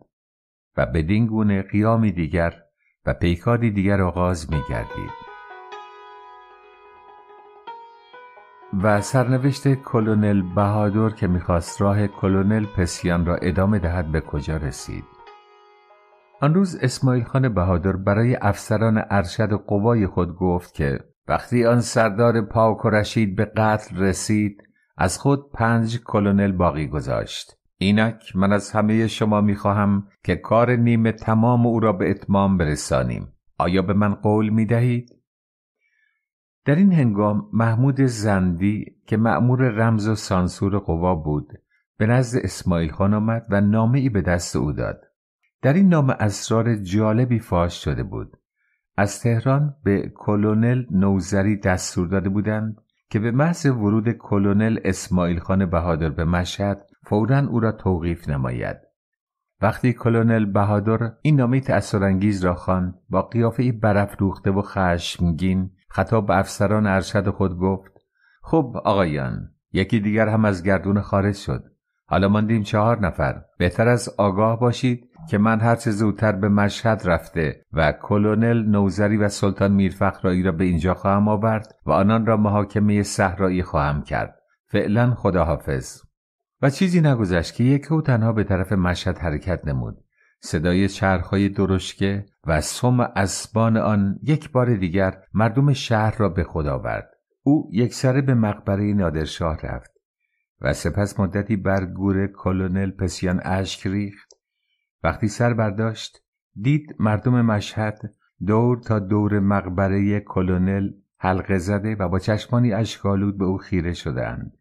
و بدین گونه قیامی دیگر و پیکاری دیگر آغاز می گردید. و سرنوشت کلونل بهادر که میخواست راه کلونل پسیان را ادامه دهد به کجا رسید آن روز اسماعیل خان بهادر برای افسران ارشد و قوای خود گفت که وقتی آن سردار پاک و رشید به قتل رسید از خود پنج کلونل باقی گذاشت اینک من از همه شما میخواهم که کار نیمه تمام او را به اتمام برسانیم آیا به من قول میدهید؟ در این هنگام محمود زندی که مأمور رمز و سانسور قوا بود به نزد اسماعیل خان آمد و نامه ای به دست او داد در این نامه اسرار جالبی فاش شده بود از تهران به کلونل نوزری دستور داده بودند که به محض ورود کلونل اسماعیل خان بهادر به مشهد فورا او را توقیف نماید وقتی کلونل بهادر این نامه تأثیرانگیز را خواند با قیافه برافروخته و خشمگین خطاب به افسران ارشد خود گفت خب آقایان یکی دیگر هم از گردون خارج شد حالا ماندیم چهار نفر بهتر از آگاه باشید که من هر چه زودتر به مشهد رفته و کلونل نوزری و سلطان میرفخرایی را به اینجا خواهم آورد و آنان را محاکمه صحرایی خواهم کرد فعلا خداحافظ و چیزی نگذشت که یک او تنها به طرف مشهد حرکت نمود صدای چرخهای درشکه و سم اسبان آن یک بار دیگر مردم شهر را به خود آورد او سره به مقبره نادرشاه رفت و سپس مدتی بر گور کلونل پسیان اشک ریخت وقتی سر برداشت دید مردم مشهد دور تا دور مقبره کلونل حلقه زده و با چشمانی اشکالود به او خیره شدند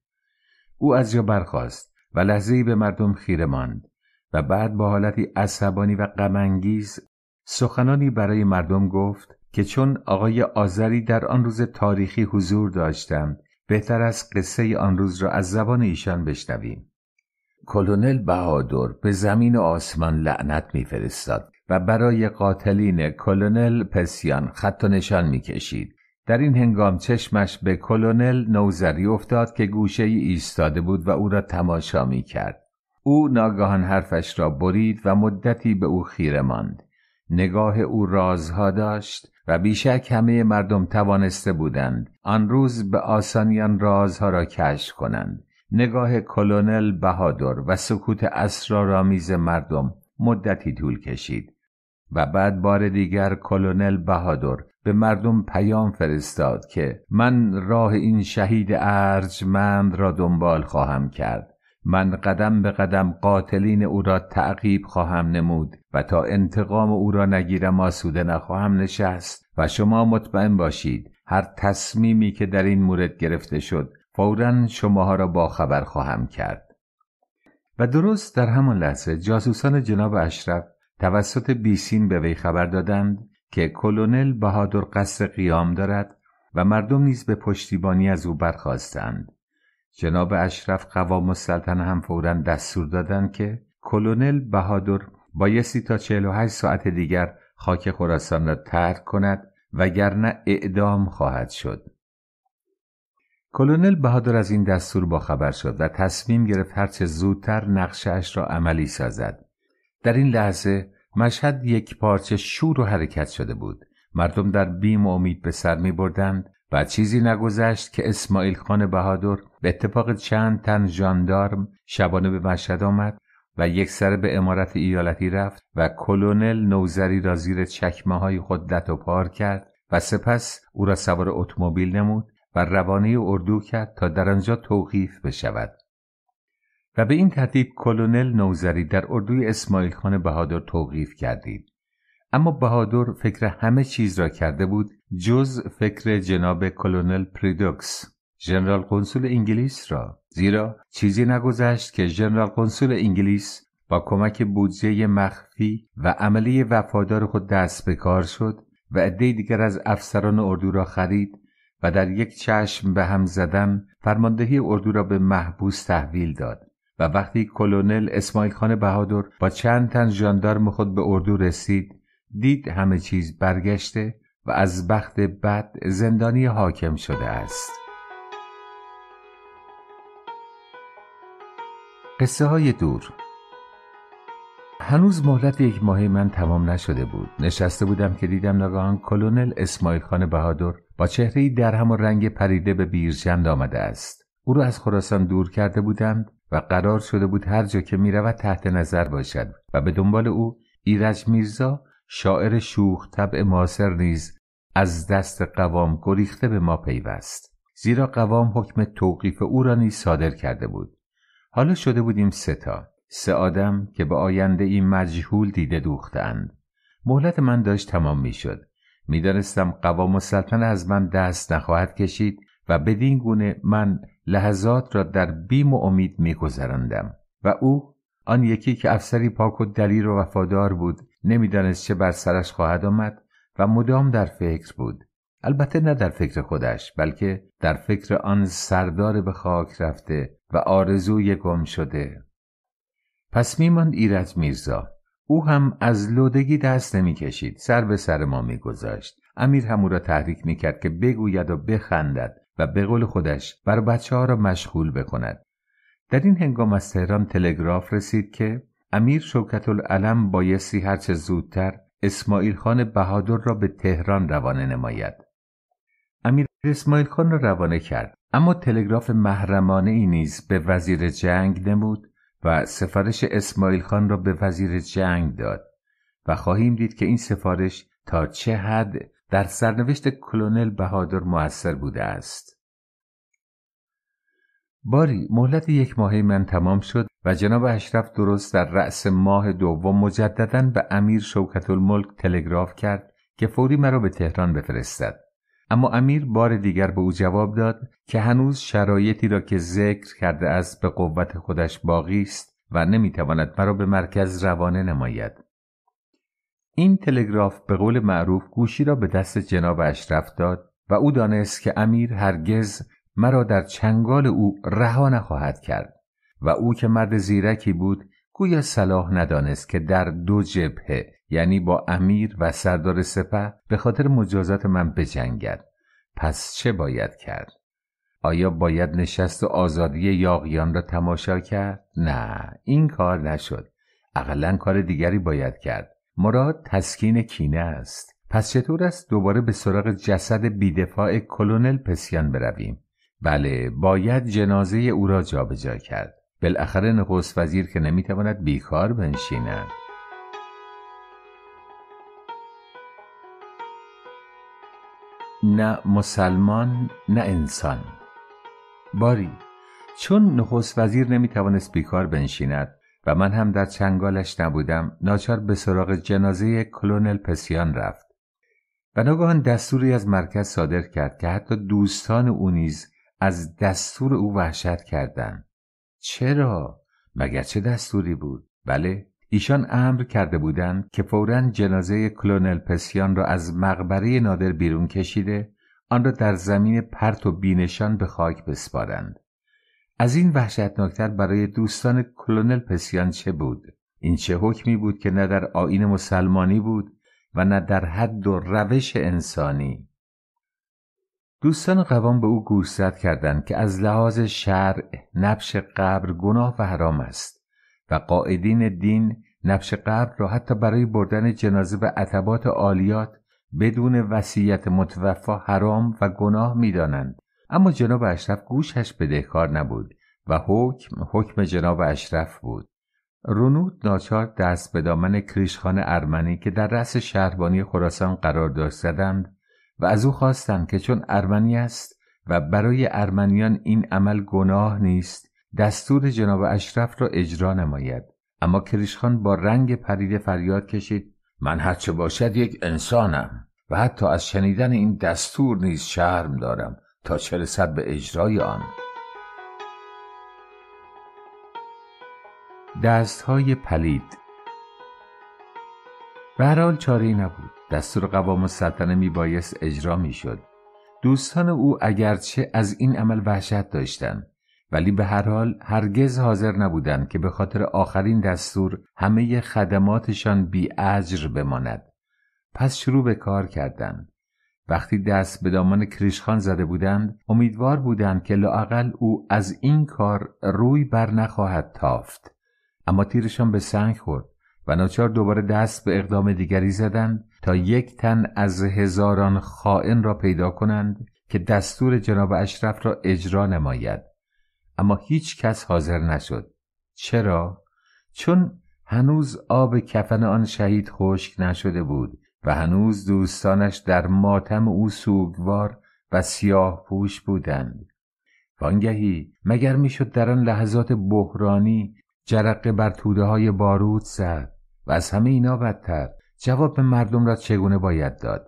او از جا برخاست و لحظه ای به مردم خیره ماند و بعد با حالتی عصبانی و غمانگیز سخنانی برای مردم گفت که چون آقای آذری در آن روز تاریخی حضور داشتم بهتر از قصه آن روز را از زبان ایشان بشنویم کلونل بهادر به زمین و آسمان لعنت میفرستاد و برای قاتلین کلونل پسیان خط و نشان میکشید در این هنگام چشمش به کلونل نوزری افتاد که گوشه ای ایستاده بود و او را تماشا می کرد. او ناگهان حرفش را برید و مدتی به او خیره ماند نگاه او رازها داشت و بیشک همه مردم توانسته بودند آن روز به آسانیان رازها را کشف کنند نگاه کلونل بهادر و سکوت اسرارآمیز مردم مدتی طول کشید و بعد بار دیگر کلونل بهادر به مردم پیام فرستاد که من راه این شهید ارجمند را دنبال خواهم کرد من قدم به قدم قاتلین او را تعقیب خواهم نمود و تا انتقام او را نگیرم آسوده نخواهم نشست و شما مطمئن باشید هر تصمیمی که در این مورد گرفته شد فورا شماها را باخبر خواهم کرد و درست در همان لحظه جاسوسان جناب اشرف توسط بیسین به وی خبر دادند که کلونل بهادر قصد قیام دارد و مردم نیز به پشتیبانی از او برخواستند جناب اشرف قوام سلطن هم فورا دستور دادند که کلونل بهادر بایستی تا 48 ساعت دیگر خاک خراسان را ترک کند وگرنه اعدام خواهد شد کلونل بهادر از این دستور باخبر شد و تصمیم گرفت هرچه زودتر نقشهاش را عملی سازد در این لحظه مشهد یک پارچه شور و حرکت شده بود مردم در بیم و امید به سر می بردند و چیزی نگذشت که اسماعیل خان بهادر به اتفاق چند تن ژاندارم شبانه به مشهد آمد و یک سر به امارت ایالتی رفت و کلونل نوزری را زیر چکمه های خود و پار کرد و سپس او را سوار اتومبیل نمود و روانه اردو کرد تا در آنجا توقیف بشود و به این ترتیب کلونل نوزری در اردوی اسماعیل خان بهادر توقیف کردید اما بهادر فکر همه چیز را کرده بود جز فکر جناب کلونل پریدوکس ژنرال کنسول انگلیس را زیرا چیزی نگذشت که ژنرال کنسول انگلیس با کمک بودجه مخفی و عملی وفادار خود دست به کار شد و عده دیگر از افسران اردو را خرید و در یک چشم به هم زدن فرماندهی اردو را به محبوس تحویل داد و وقتی کلونل اسماعیل خان بهادر با چند تن ژاندارم خود به اردو رسید دید همه چیز برگشته و از بخت بد زندانی حاکم شده است قصه های دور هنوز مهلت یک ماهی من تمام نشده بود نشسته بودم که دیدم نگاهان کلونل اسماعیل خان بهادر با چهره در هم و رنگ پریده به بیرجند آمده است او را از خراسان دور کرده بودند و قرار شده بود هر جا که میرود تحت نظر باشد و به دنبال او ایرج میرزا شاعر شوخ طبع معاصر نیز از دست قوام گریخته به ما پیوست زیرا قوام حکم توقیف او را نیز صادر کرده بود حالا شده بودیم سه تا سه آدم که به آینده این مجهول دیده دوختند مهلت من داشت تمام میشد میدانستم قوام السلطنه از من دست نخواهد کشید و بدین گونه من لحظات را در بیم و امید میگذراندم و او آن یکی که افسری پاک و دلیر و وفادار بود نمیدانست چه بر سرش خواهد آمد و مدام در فکر بود البته نه در فکر خودش بلکه در فکر آن سردار به خاک رفته و آرزوی گم شده پس میماند ایرج میرزا او هم از لودگی دست نمیکشید سر به سر ما میگذاشت امیر همو را تحریک کرد که بگوید و بخندد و به قول خودش بر بچه ها را مشغول بکند در این هنگام از تهران تلگراف رسید که امیر شوکت العلم بایستی هرچه زودتر اسماعیل خان بهادر را به تهران روانه نماید امیر اسماعیل خان را روانه کرد اما تلگراف محرمانه ای نیز به وزیر جنگ نمود و سفارش اسماعیل خان را به وزیر جنگ داد و خواهیم دید که این سفارش تا چه حد در سرنوشت کلونل بهادر موثر بوده است باری مهلت یک ماهه من تمام شد و جناب اشرف درست در رأس ماه دوم مجددا به امیر شوکت الملک تلگراف کرد که فوری مرا به تهران بفرستد اما امیر بار دیگر به او جواب داد که هنوز شرایطی را که ذکر کرده است به قوت خودش باقی است و نمیتواند مرا به مرکز روانه نماید این تلگراف به قول معروف گوشی را به دست جناب اشرف داد و او دانست که امیر هرگز مرا در چنگال او رها نخواهد کرد و او که مرد زیرکی بود گویا صلاح ندانست که در دو جبهه یعنی با امیر و سردار سپه به خاطر مجازات من بجنگد پس چه باید کرد آیا باید نشست و آزادی یاغیان را تماشا کرد نه این کار نشد اقلا کار دیگری باید کرد مراد تسکین کینه است پس چطور است دوباره به سراغ جسد بیدفاع کلونل پسیان برویم بله باید جنازه او را جابجا کرد بالاخره نخست وزیر که نمیتواند بیکار بنشیند نه مسلمان نه انسان باری چون نخست وزیر نمیتوانست بیکار بنشیند و من هم در چنگالش نبودم ناچار به سراغ جنازه کلونل پسیان رفت و ناگهان دستوری از مرکز صادر کرد که حتی دوستان او نیز از دستور او وحشت کردند چرا مگر چه دستوری بود بله ایشان امر کرده بودند که فورا جنازه کلونل پسیان را از مقبره نادر بیرون کشیده آن را در زمین پرت و بینشان به خاک بسپارند از این وحشتناکتر برای دوستان کلونل پسیان چه بود این چه حکمی بود که نه در آیین مسلمانی بود و نه در حد و روش انسانی دوستان قوام به او گوشزد کردند که از لحاظ شرع نبش قبر گناه و حرام است و قائدین دین نبش قبر را حتی برای بردن جنازه به عتبات عالیات بدون وصیت متوفا حرام و گناه میدانند اما جناب اشرف گوشش بدهکار نبود و حکم حکم جناب اشرف بود رونود ناچار دست به دامن کریشخان ارمنی که در رأس شهربانی خراسان قرار داشت زدند و از او خواستم که چون ارمنی است و برای ارمنیان این عمل گناه نیست دستور جناب اشرف را اجرا نماید اما کریشخان با رنگ پریده فریاد کشید من هرچه باشد یک انسانم و حتی از شنیدن این دستور نیز شرم دارم تا چه رسد به اجرای آن دستهای پلید به نبود دستور قوام السلطنه میبایست اجرا میشد دوستان او اگرچه از این عمل وحشت داشتند ولی به هر حال هرگز حاضر نبودند که به خاطر آخرین دستور همه خدماتشان بی اجر بماند پس شروع به کار کردند وقتی دست به دامان کریشخان زده بودند امیدوار بودند که لاقل او از این کار روی بر نخواهد تافت اما تیرشان به سنگ خورد و ناچار دوباره دست به اقدام دیگری زدند تا یک تن از هزاران خائن را پیدا کنند که دستور جناب اشرف را اجرا نماید اما هیچ کس حاضر نشد چرا؟ چون هنوز آب کفن آن شهید خشک نشده بود و هنوز دوستانش در ماتم او سوگوار و سیاه پوش بودند وانگهی مگر میشد در آن لحظات بحرانی جرقه بر توده های باروت زد و از همه اینا بدتر جواب به مردم را چگونه باید داد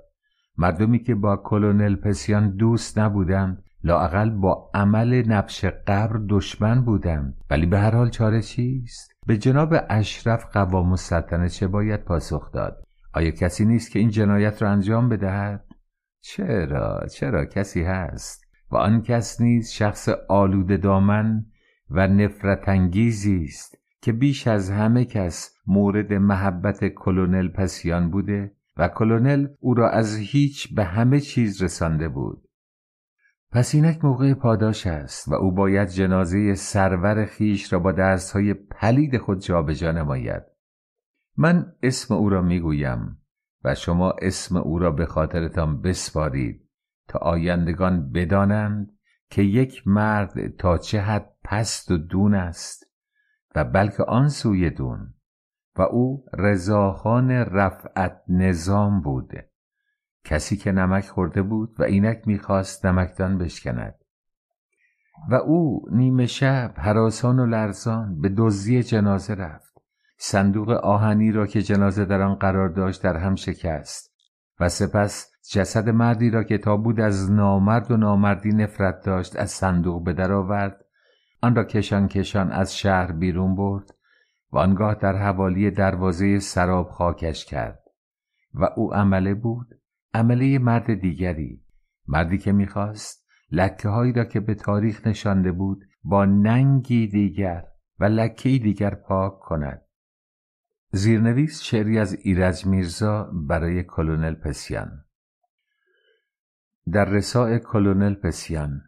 مردمی که با کلونل پسیان دوست نبودند لاقل با عمل نبش قبر دشمن بودند ولی به هر حال چاره چیست به جناب اشرف قوام السلطنه چه باید پاسخ داد آیا کسی نیست که این جنایت را انجام بدهد چرا چرا کسی هست و آن کس نیز شخص آلوده دامن و نفرت است که بیش از همه کس مورد محبت کلونل پسیان بوده و کلونل او را از هیچ به همه چیز رسانده بود پس اینک موقع پاداش است و او باید جنازه سرور خیش را با دستهای پلید خود جابجا نماید من اسم او را میگویم و شما اسم او را به خاطرتان بسپارید تا آیندگان بدانند که یک مرد تا چه حد پست و دون است و بلکه آن سوی دون و او رضاخان رفعت نظام بود کسی که نمک خورده بود و اینک میخواست نمکدان بشکند و او نیمه شب حراسان و لرزان به دزدی جنازه رفت صندوق آهنی را که جنازه در آن قرار داشت در هم شکست و سپس جسد مردی را که تا بود از نامرد و نامردی نفرت داشت از صندوق به درآورد آن را کشان کشان از شهر بیرون برد و آنگاه در حوالی دروازه سراب خاکش کرد و او عمله بود عمله مرد دیگری مردی که میخواست لکه هایی را که به تاریخ نشانده بود با ننگی دیگر و لکه دیگر پاک کند زیرنویس شعری از ایرج میرزا برای کلونل پسیان در رسای کلونل پسیان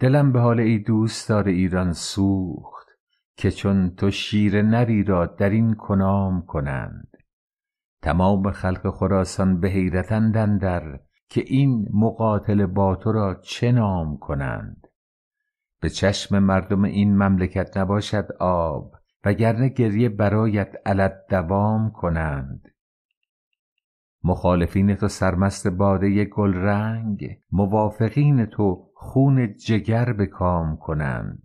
دلم به حال ای دوستدار ایران سوخت که چون تو شیر نری را در این کنام کنند تمام خلق خراسان به حیرت اندر که این مقاتل با تو را چه نام کنند به چشم مردم این مملکت نباشد آب وگرنه گریه برایت علت دوام کنند مخالفین تو سرمست باده گلرنگ موافقین تو خون جگر به کام کنند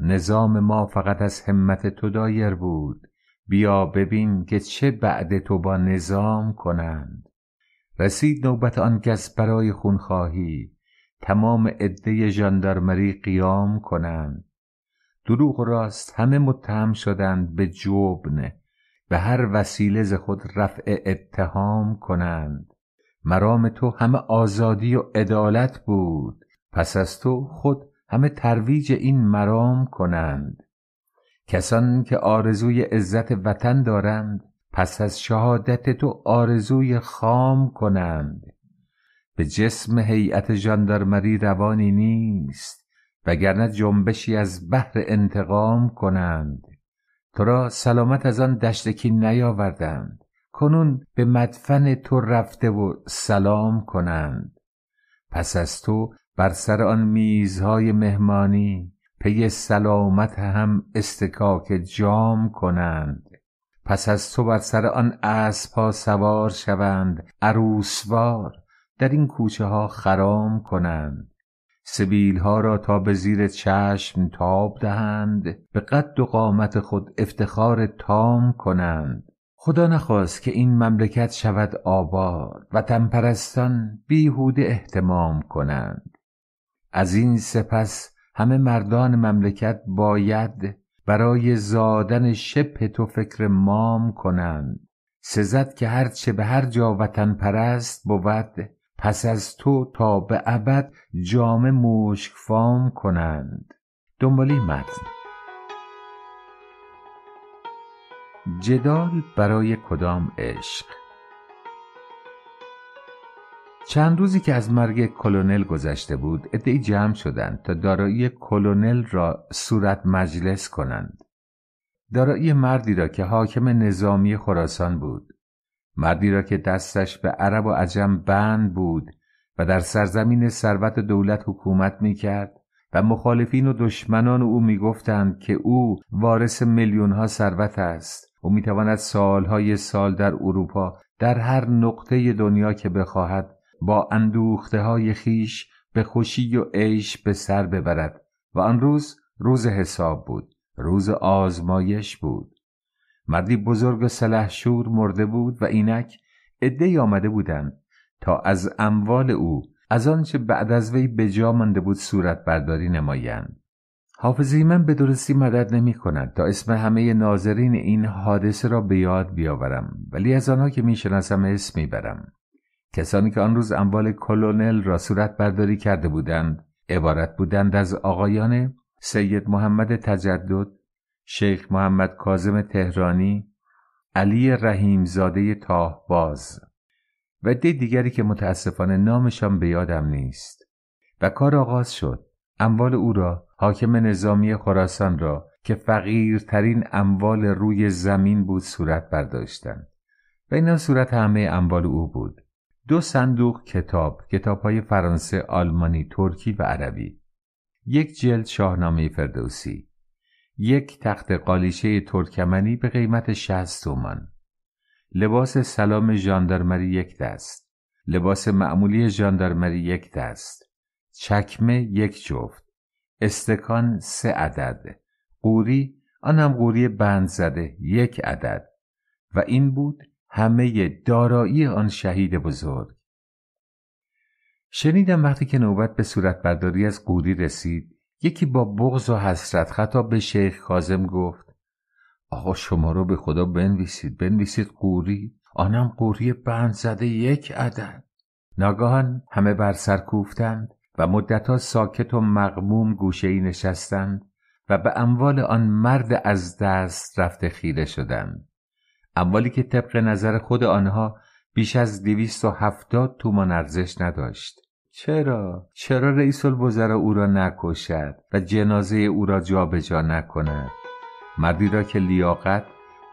نظام ما فقط از همت تو دایر بود بیا ببین که چه بعد تو با نظام کنند رسید نوبت آن کس برای خونخواهی تمام عده ژاندارمری قیام کنند دروغ و راست همه متهم شدند به جبن به هر وسیله ز خود رفع اتهام کنند مرام تو همه آزادی و عدالت بود پس از تو خود همه ترویج این مرام کنند کسان که آرزوی عزت وطن دارند پس از شهادت تو آرزوی خام کنند به جسم هیئت ژاندارمری روانی نیست وگرنه جنبشی از بحر انتقام کنند تو را سلامت از آن دشتکی نیاوردند کنون به مدفن تو رفته و سلام کنند پس از تو بر سر آن میزهای مهمانی پی سلامت هم استکاک جام کنند پس از تو بر سر آن اسبها سوار شوند عروسوار در این کوچه ها خرام کنند سبیل ها را تا به زیر چشم تاب دهند به قد و قامت خود افتخار تام کنند خدا نخواست که این مملکت شود آباد و تنپرستان بیهوده احتمام کنند از این سپس همه مردان مملکت باید برای زادن شپ تو فکر مام کنند سزد که هرچه به هر جا وطن پرست بود پس از تو تا به ابد جامه مشک فام کنند دنبالی متن جدال برای کدام عشق چند روزی که از مرگ کلونل گذشته بود عدهای جمع شدند تا دارایی کلونل را صورت مجلس کنند دارایی مردی را که حاکم نظامی خراسان بود مردی را که دستش به عرب و عجم بند بود و در سرزمین ثروت دولت حکومت می کرد و مخالفین و دشمنان او می گفتند که او وارث میلیون ها ثروت است او می تواند سالهای سال در اروپا در هر نقطه دنیا که بخواهد با اندوخته های خیش به خوشی و عیش به سر ببرد و آن روز روز حساب بود روز آزمایش بود مردی بزرگ و سلحشور مرده بود و اینک عدهای آمده بودند تا از اموال او از آنچه بعد از وی به جا مانده بود صورت برداری نمایند حافظ من به درستی مدد نمی کند تا اسم همه ناظرین این حادثه را به یاد بیاورم ولی از آنها که میشناسم اسم برم کسانی که آن روز اموال کلونل را صورت برداری کرده بودند عبارت بودند از آقایان سید محمد تجدد شیخ محمد کازم تهرانی علی زاده تاهباز و دیگری که متاسفانه نامشان به یادم نیست و کار آغاز شد اموال او را حاکم نظامی خراسان را که فقیرترین اموال روی زمین بود صورت برداشتند و اینا صورت همه اموال او بود دو صندوق کتاب کتاب های فرانسه، آلمانی، ترکی و عربی یک جلد شاهنامه فردوسی یک تخت قالیچه ترکمنی به قیمت 60 تومان لباس سلام ژاندارمری یک دست لباس معمولی ژاندارمری یک دست چکمه یک جفت استکان سه عدد قوری آن هم قوری بند زده یک عدد و این بود همه دارایی آن شهید بزرگ شنیدم وقتی که نوبت به صورت برداری از قوری رسید یکی با بغض و حسرت خطاب به شیخ کازم گفت آقا شما رو به خدا بنویسید بنویسید قوری آنم قوری بند زده یک عدد ناگاهان همه بر سر کوفتند و مدتها ساکت و مغموم گوشه ای نشستند و به اموال آن مرد از دست رفته خیره شدند اموالی که طبق نظر خود آنها بیش از دویست و هفتاد تومان ارزش نداشت چرا چرا رئیس الوزرا او را نکشد و جنازه او را جابجا نکند مردی را که لیاقت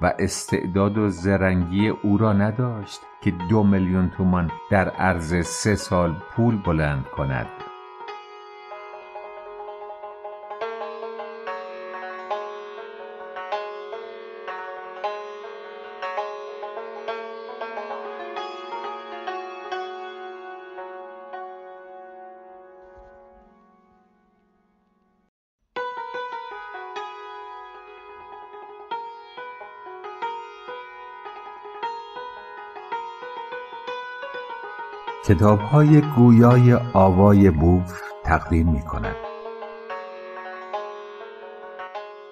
و استعداد و زرنگی او را نداشت که دو میلیون تومان در عرض سه سال پول بلند کند کتاب های گویای آوای بوف تقدیم می کند.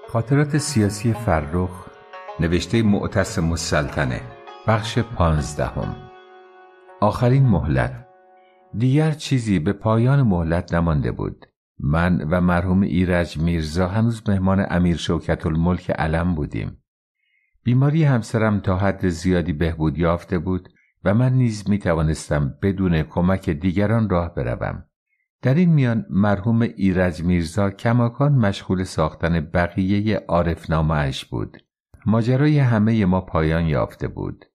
خاطرات سیاسی فرخ نوشته معتصم السلطنه بخش پانزدهم آخرین مهلت دیگر چیزی به پایان مهلت نمانده بود من و مرحوم ایرج میرزا هنوز مهمان امیر شوکت الملک علم بودیم بیماری همسرم تا حد زیادی بهبود یافته بود و من نیز می توانستم بدون کمک دیگران راه بروم. در این میان مرحوم ایرج میرزا کماکان مشغول ساختن بقیه عارف اش بود. ماجرای همه ما پایان یافته بود.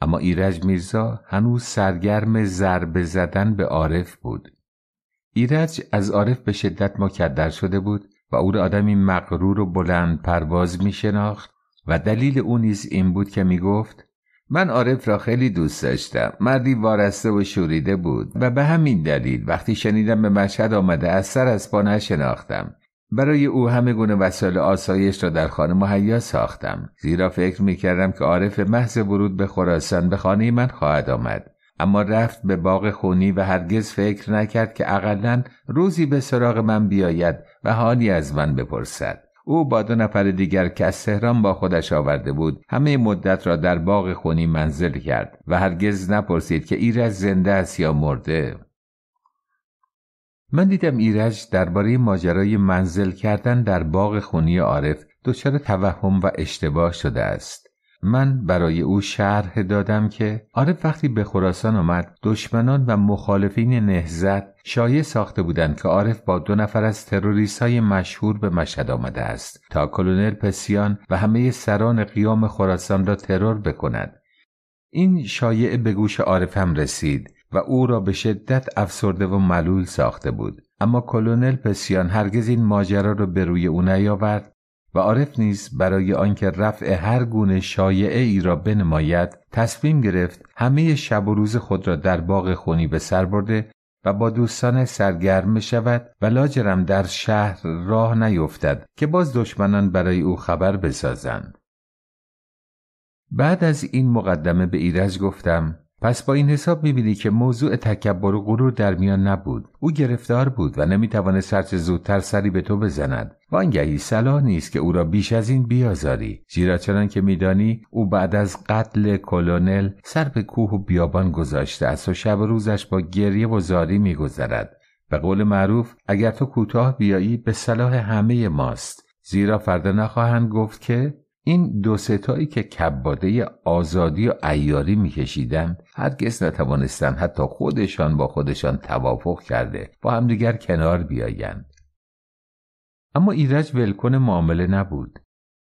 اما ایرج میرزا هنوز سرگرم ضربه زدن به عارف بود. ایرج از عارف به شدت مکدر شده بود و او را آدمی مغرور و بلند پرواز می شناخت و دلیل او نیز این بود که می گفت من عارف را خیلی دوست داشتم مردی وارسته و شوریده بود و به همین دلیل وقتی شنیدم به مشهد آمده از سر از پا نشناختم برای او همه گونه وسایل آسایش را در خانه مهیا ساختم زیرا فکر کردم که عارف محض ورود به خراسان به خانه من خواهد آمد اما رفت به باغ خونی و هرگز فکر نکرد که اقلا روزی به سراغ من بیاید و حالی از من بپرسد او با دو نفر دیگر که از سهران با خودش آورده بود همه مدت را در باغ خونی منزل کرد و هرگز نپرسید که ایرج زنده است یا مرده من دیدم ایرج درباره ماجرای منزل کردن در باغ خونی عارف دچار توهم و اشتباه شده است من برای او شرح دادم که عارف وقتی به خراسان آمد دشمنان و مخالفین نهزت شایع ساخته بودند که عارف با دو نفر از تروریست های مشهور به مشهد آمده است تا کلونل پسیان و همه سران قیام خراسان را ترور بکند این شایعه به گوش عارف هم رسید و او را به شدت افسرده و ملول ساخته بود اما کلونل پسیان هرگز این ماجرا را به روی او نیاورد و عارف نیز برای آنکه رفع هر گونه شایعه ای را بنماید تصمیم گرفت همه شب و روز خود را در باغ خونی به سر برده و با دوستان سرگرم شود و لاجرم در شهر راه نیفتد که باز دشمنان برای او خبر بسازند بعد از این مقدمه به ایرج گفتم پس با این حساب میبینی که موضوع تکبر و غرور در میان نبود او گرفتار بود و نمیتوانست سرچ زودتر سری به تو بزند وانگهی صلاح نیست که او را بیش از این بیازاری زیرا چنان که میدانی او بعد از قتل کلونل سر به کوه و بیابان گذاشته است و شب روزش با گریه و زاری میگذرد به قول معروف اگر تو کوتاه بیایی به صلاح همه ماست زیرا فردا نخواهند گفت که این دو ستایی که کباده آزادی و ایاری میکشیدند هرگز نتوانستند حتی خودشان با خودشان توافق کرده با همدیگر کنار بیایند اما ایرج ولکن معامله نبود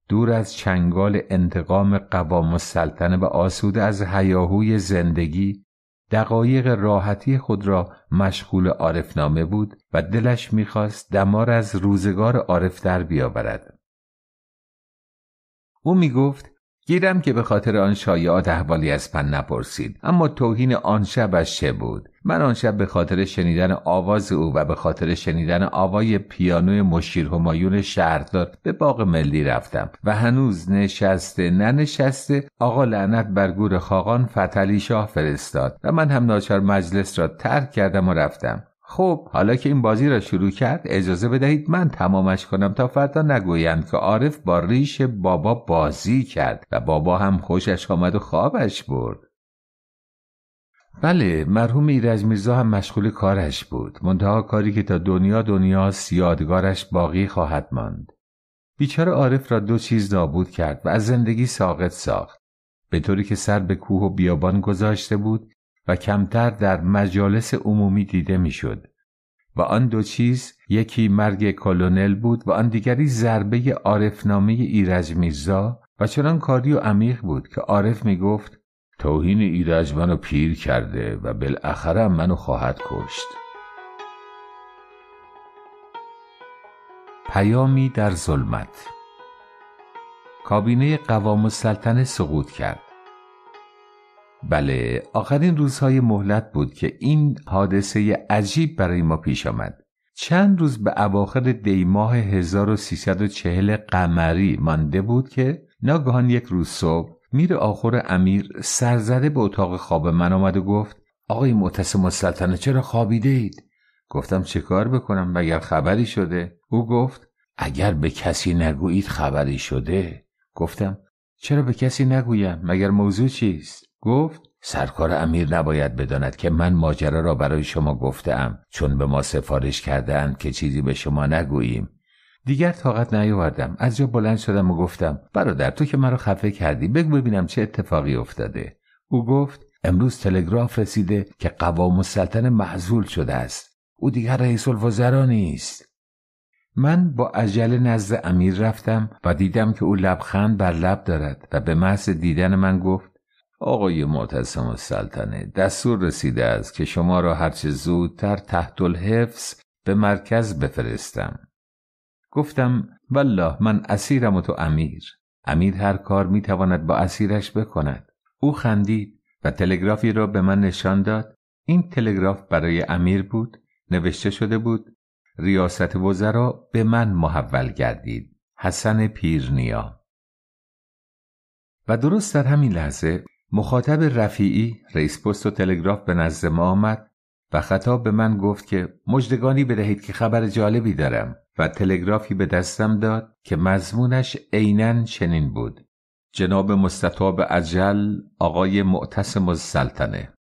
دور از چنگال انتقام قوام سلطنه و آسوده از حیاهوی زندگی دقایق راحتی خود را مشغول عارفنامه بود و دلش میخواست دمار از روزگار عارف در بیاورد او میگفت گیرم که به خاطر آن شایعات احوالی از من نپرسید اما توهین آن شبش چه بود من آن شب به خاطر شنیدن آواز او و به خاطر شنیدن آوای پیانو مشیر همایون شهردار به باغ ملی رفتم و هنوز نشسته ننشسته آقا لعنت بر گور خاقان فتلی شاه فرستاد و من هم ناچار مجلس را ترک کردم و رفتم خب حالا که این بازی را شروع کرد اجازه بدهید من تمامش کنم تا فردا نگویند که عارف با ریش بابا بازی کرد و بابا هم خوشش آمد و خوابش برد بله مرحوم ایرج میرزا هم مشغول کارش بود منتها کاری که تا دنیا دنیا سیادگارش باقی خواهد ماند بیچاره عارف را دو چیز نابود کرد و از زندگی ساقط ساخت به طوری که سر به کوه و بیابان گذاشته بود و کمتر در مجالس عمومی دیده میشد و آن دو چیز یکی مرگ کلونل بود و آن دیگری ضربه عارفنامه ایرج میرزا و چنان کاری و عمیق بود که عارف گفت توهین ایرج منو پیر کرده و بالاخره منو خواهد کشت پیامی در ظلمت کابینه قوام السلطنه سقوط کرد بله آخرین روزهای مهلت بود که این حادثه عجیب برای ما پیش آمد چند روز به اواخر دیماه 1340 قمری مانده بود که ناگهان یک روز صبح میر آخور امیر سرزده به اتاق خواب من آمد و گفت آقای معتصم السلطنه چرا خوابیده اید؟ گفتم چه کار بکنم مگر خبری شده؟ او گفت اگر به کسی نگویید خبری شده گفتم چرا به کسی نگویم مگر موضوع چیست؟ گفت سرکار امیر نباید بداند که من ماجرا را برای شما گفتم چون به ما سفارش کردند که چیزی به شما نگوییم دیگر طاقت نیاوردم از جا بلند شدم و گفتم برادر تو که مرا خفه کردی بگو ببینم چه اتفاقی افتاده او گفت امروز تلگراف رسیده که قوام السلطنه محضول شده است او دیگر رئیس الوزرا نیست من با عجله نزد امیر رفتم و دیدم که او لبخند بر لب دارد و به محض دیدن من گفت آقای معتصم السلطنه دستور رسیده است که شما را هرچه زودتر تحت الحفظ به مرکز بفرستم گفتم والله من اسیرم و تو امیر امیر هر کار میتواند با اسیرش بکند او خندید و تلگرافی را به من نشان داد این تلگراف برای امیر بود نوشته شده بود ریاست وزرا به من محول گردید حسن پیرنیا و درست در همین لحظه مخاطب رفیعی رئیس پست و تلگراف به نزد ما آمد و خطاب به من گفت که مجدگانی بدهید که خبر جالبی دارم و تلگرافی به دستم داد که مضمونش عینا چنین بود جناب مستطاب عجل آقای معتصم السلطنه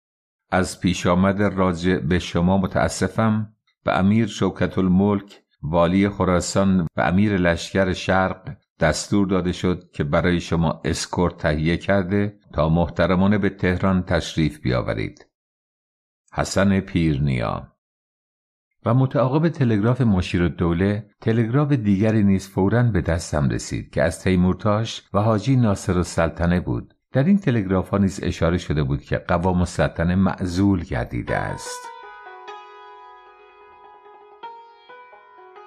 از پیش آمد راجع به شما متاسفم و امیر شوکت الملک والی خراسان و امیر لشکر شرق دستور داده شد که برای شما اسکور تهیه کرده تا محترمانه به تهران تشریف بیاورید. حسن پیرنیا و متعاقب تلگراف مشیر دوله تلگراف دیگری نیز فوراً به دستم رسید که از تیمورتاش و حاجی ناصر و سلطنه بود در این تلگراف ها نیز اشاره شده بود که قوام سلطنه معزول گردیده است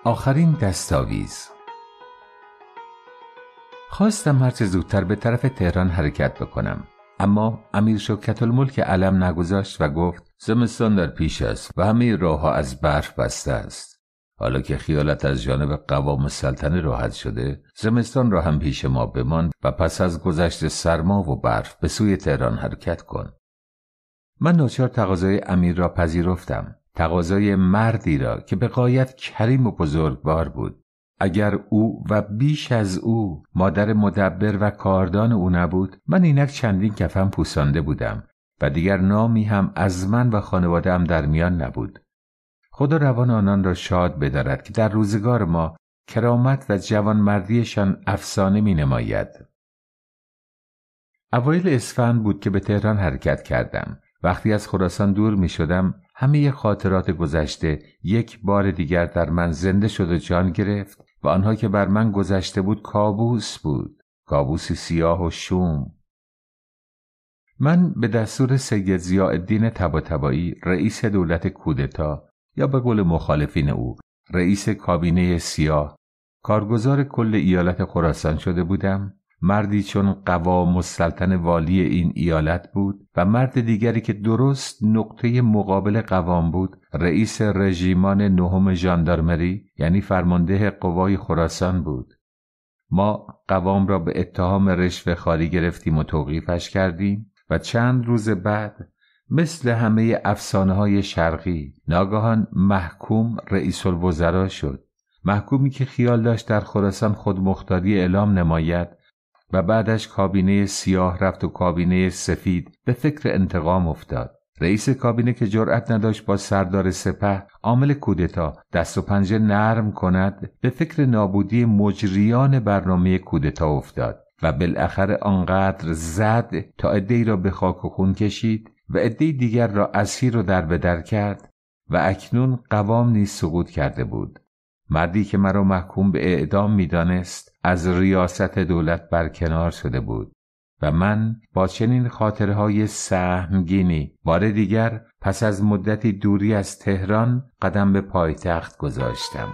آخرین دستاویز خواستم هرچه زودتر به طرف تهران حرکت بکنم اما امیر شوکت الملک علم نگذاشت و گفت زمستان در پیش است و همه راهها از برف بسته است حالا که خیالت از جانب قوام سلطنه راحت شده زمستان را هم پیش ما بماند و پس از گذشت سرما و برف به سوی تهران حرکت کن من ناچار تقاضای امیر را پذیرفتم تقاضای مردی را که به قایت کریم و بزرگوار بود اگر او و بیش از او مادر مدبر و کاردان او نبود من اینک چندین کفم پوسانده بودم و دیگر نامی هم از من و خانوادهام در میان نبود خدا روان آنان را شاد بدارد که در روزگار ما کرامت و جوانمردیشان افسانه می نماید. اوایل اسفند بود که به تهران حرکت کردم. وقتی از خراسان دور می شدم همه خاطرات گذشته یک بار دیگر در من زنده شد و جان گرفت و آنها که بر من گذشته بود کابوس بود کابوس سیاه و شوم من به دستور سید زیادین تباتبایی رئیس دولت کودتا یا به قول مخالفین او رئیس کابینه سیاه کارگزار کل ایالت خراسان شده بودم مردی چون قوام سلطن والی این ایالت بود و مرد دیگری که درست نقطه مقابل قوام بود رئیس رژیمان نهم ژاندارمری یعنی فرمانده قوای خراسان بود ما قوام را به اتهام رشوه خاری گرفتیم و توقیفش کردیم و چند روز بعد مثل همه افسانه های شرقی ناگهان محکوم رئیس الوزرا شد محکومی که خیال داشت در خراسان خودمختاری اعلام نماید و بعدش کابینه سیاه رفت و کابینه سفید به فکر انتقام افتاد رئیس کابینه که جرأت نداشت با سردار سپه عامل کودتا دست و پنجه نرم کند به فکر نابودی مجریان برنامه کودتا افتاد و بالاخره آنقدر زد تا ای را به خاک و خون کشید و عدهای دیگر را اسیر و در بدر کرد و اکنون قوام نیز سقوط کرده بود مردی که مرا محکوم به اعدام میدانست از ریاست دولت برکنار شده بود و من با چنین خاطرهای سهمگینی بار دیگر پس از مدتی دوری از تهران قدم به پایتخت گذاشتم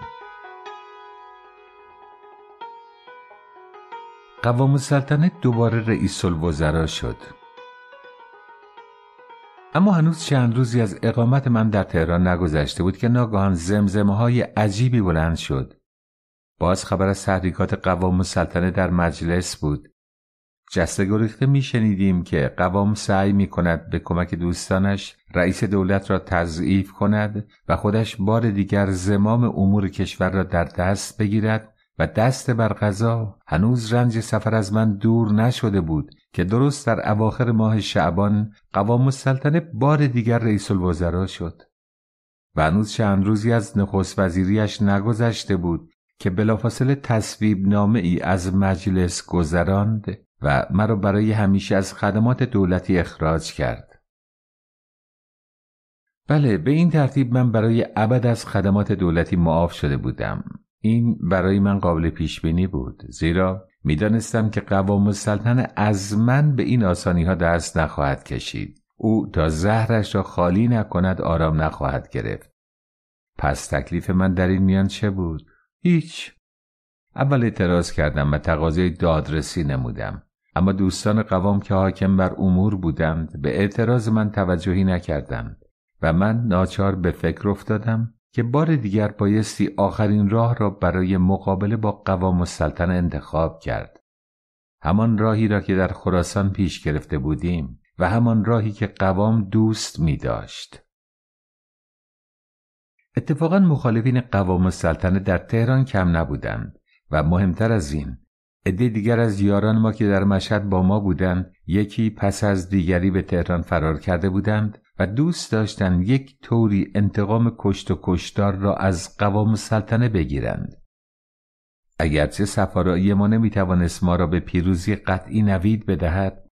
قوام السلطنه دوباره رئیس الوزرا شد اما هنوز چند روزی از اقامت من در تهران نگذشته بود که ناگهان زمزمه های عجیبی بلند شد باز خبر از تحریکات قوام سلطنه در مجلس بود جسته گریخته میشنیدیم که قوام سعی می کند به کمک دوستانش رئیس دولت را تضعیف کند و خودش بار دیگر زمام امور کشور را در دست بگیرد و دست بر غذا هنوز رنج سفر از من دور نشده بود که درست در اواخر ماه شعبان قوام السلطنه بار دیگر رئیس الوزرا شد و هنوز چند روزی از نخست وزیریش نگذشته بود که بلافاصله تصویب نامه ای از مجلس گذراند و مرا برای همیشه از خدمات دولتی اخراج کرد. بله به این ترتیب من برای ابد از خدمات دولتی معاف شده بودم. این برای من قابل پیش بینی بود زیرا میدانستم که قوام السلطن از من به این آسانی ها دست نخواهد کشید. او تا زهرش را خالی نکند آرام نخواهد گرفت. پس تکلیف من در این میان چه بود؟ هیچ اول اعتراض کردم و تقاضای دادرسی نمودم اما دوستان قوام که حاکم بر امور بودند به اعتراض من توجهی نکردند و من ناچار به فکر افتادم که بار دیگر بایستی آخرین راه را برای مقابله با قوام و سلطن انتخاب کرد همان راهی را که در خراسان پیش گرفته بودیم و همان راهی که قوام دوست می داشت اتفاقا مخالفین قوام السلطنه در تهران کم نبودند و مهمتر از این عده دیگر از یاران ما که در مشهد با ما بودند یکی پس از دیگری به تهران فرار کرده بودند و دوست داشتند یک طوری انتقام کشت و کشتار را از قوام السلطنه بگیرند اگرچه سفارایی ما نمیتوانست ما را به پیروزی قطعی نوید بدهد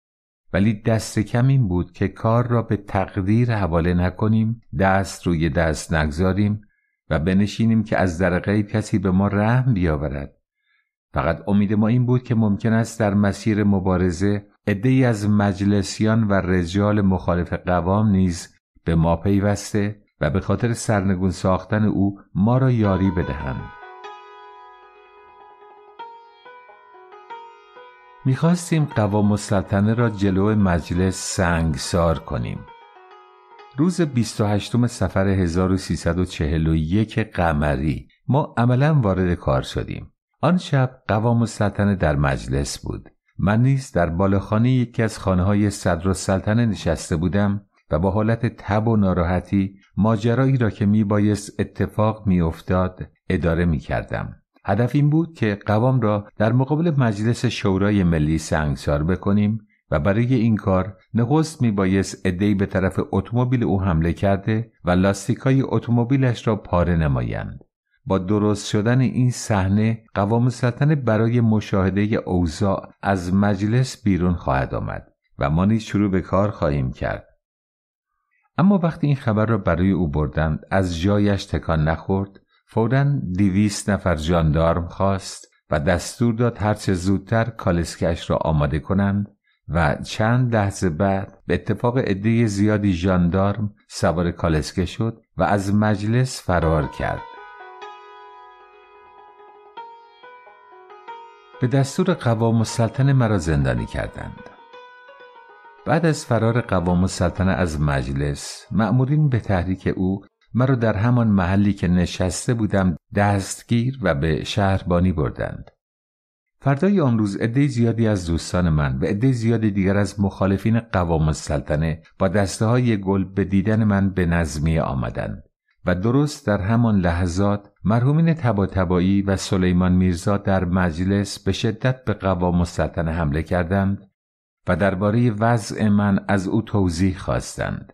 ولی دست کم این بود که کار را به تقدیر حواله نکنیم دست روی دست نگذاریم و بنشینیم که از در کسی به ما رحم بیاورد فقط امید ما این بود که ممکن است در مسیر مبارزه ای از مجلسیان و رجال مخالف قوام نیز به ما پیوسته و به خاطر سرنگون ساختن او ما را یاری بدهند میخواستیم قوام السلطنه را جلو مجلس سنگسار کنیم روز 28 سفر 1341 قمری ما عملا وارد کار شدیم آن شب قوام السلطنه در مجلس بود من نیز در بالخانه یکی از خانه های صدر السلطنه نشسته بودم و با حالت تب و ناراحتی ماجرایی را که میبایست اتفاق میافتاد اداره میکردم. هدف این بود که قوام را در مقابل مجلس شورای ملی سنگسار بکنیم و برای این کار نخست میبایست عدهای به طرف اتومبیل او حمله کرده و های اتومبیلش را پاره نمایند با درست شدن این صحنه قوام سلطنه برای مشاهده اوضاع از مجلس بیرون خواهد آمد و ما نیز شروع به کار خواهیم کرد اما وقتی این خبر را برای او بردند از جایش تکان نخورد فورا دیویست نفر جاندارم خواست و دستور داد هرچه زودتر کالسکش را آماده کنند و چند لحظه بعد به اتفاق عده زیادی جاندارم سوار کالسکه شد و از مجلس فرار کرد به دستور قوام السلطنه مرا زندانی کردند بعد از فرار قوام سلطنه از مجلس مأمورین به تحریک او مرا در همان محلی که نشسته بودم دستگیر و به شهربانی بردند فردای آن روز عده زیادی از دوستان من و عده زیادی دیگر از مخالفین قوام السلطنه با دسته های گل به دیدن من به نظمی آمدند و درست در همان لحظات مرحومین تباتبایی و سلیمان میرزا در مجلس به شدت به قوام السلطنه حمله کردند و درباره وضع من از او توضیح خواستند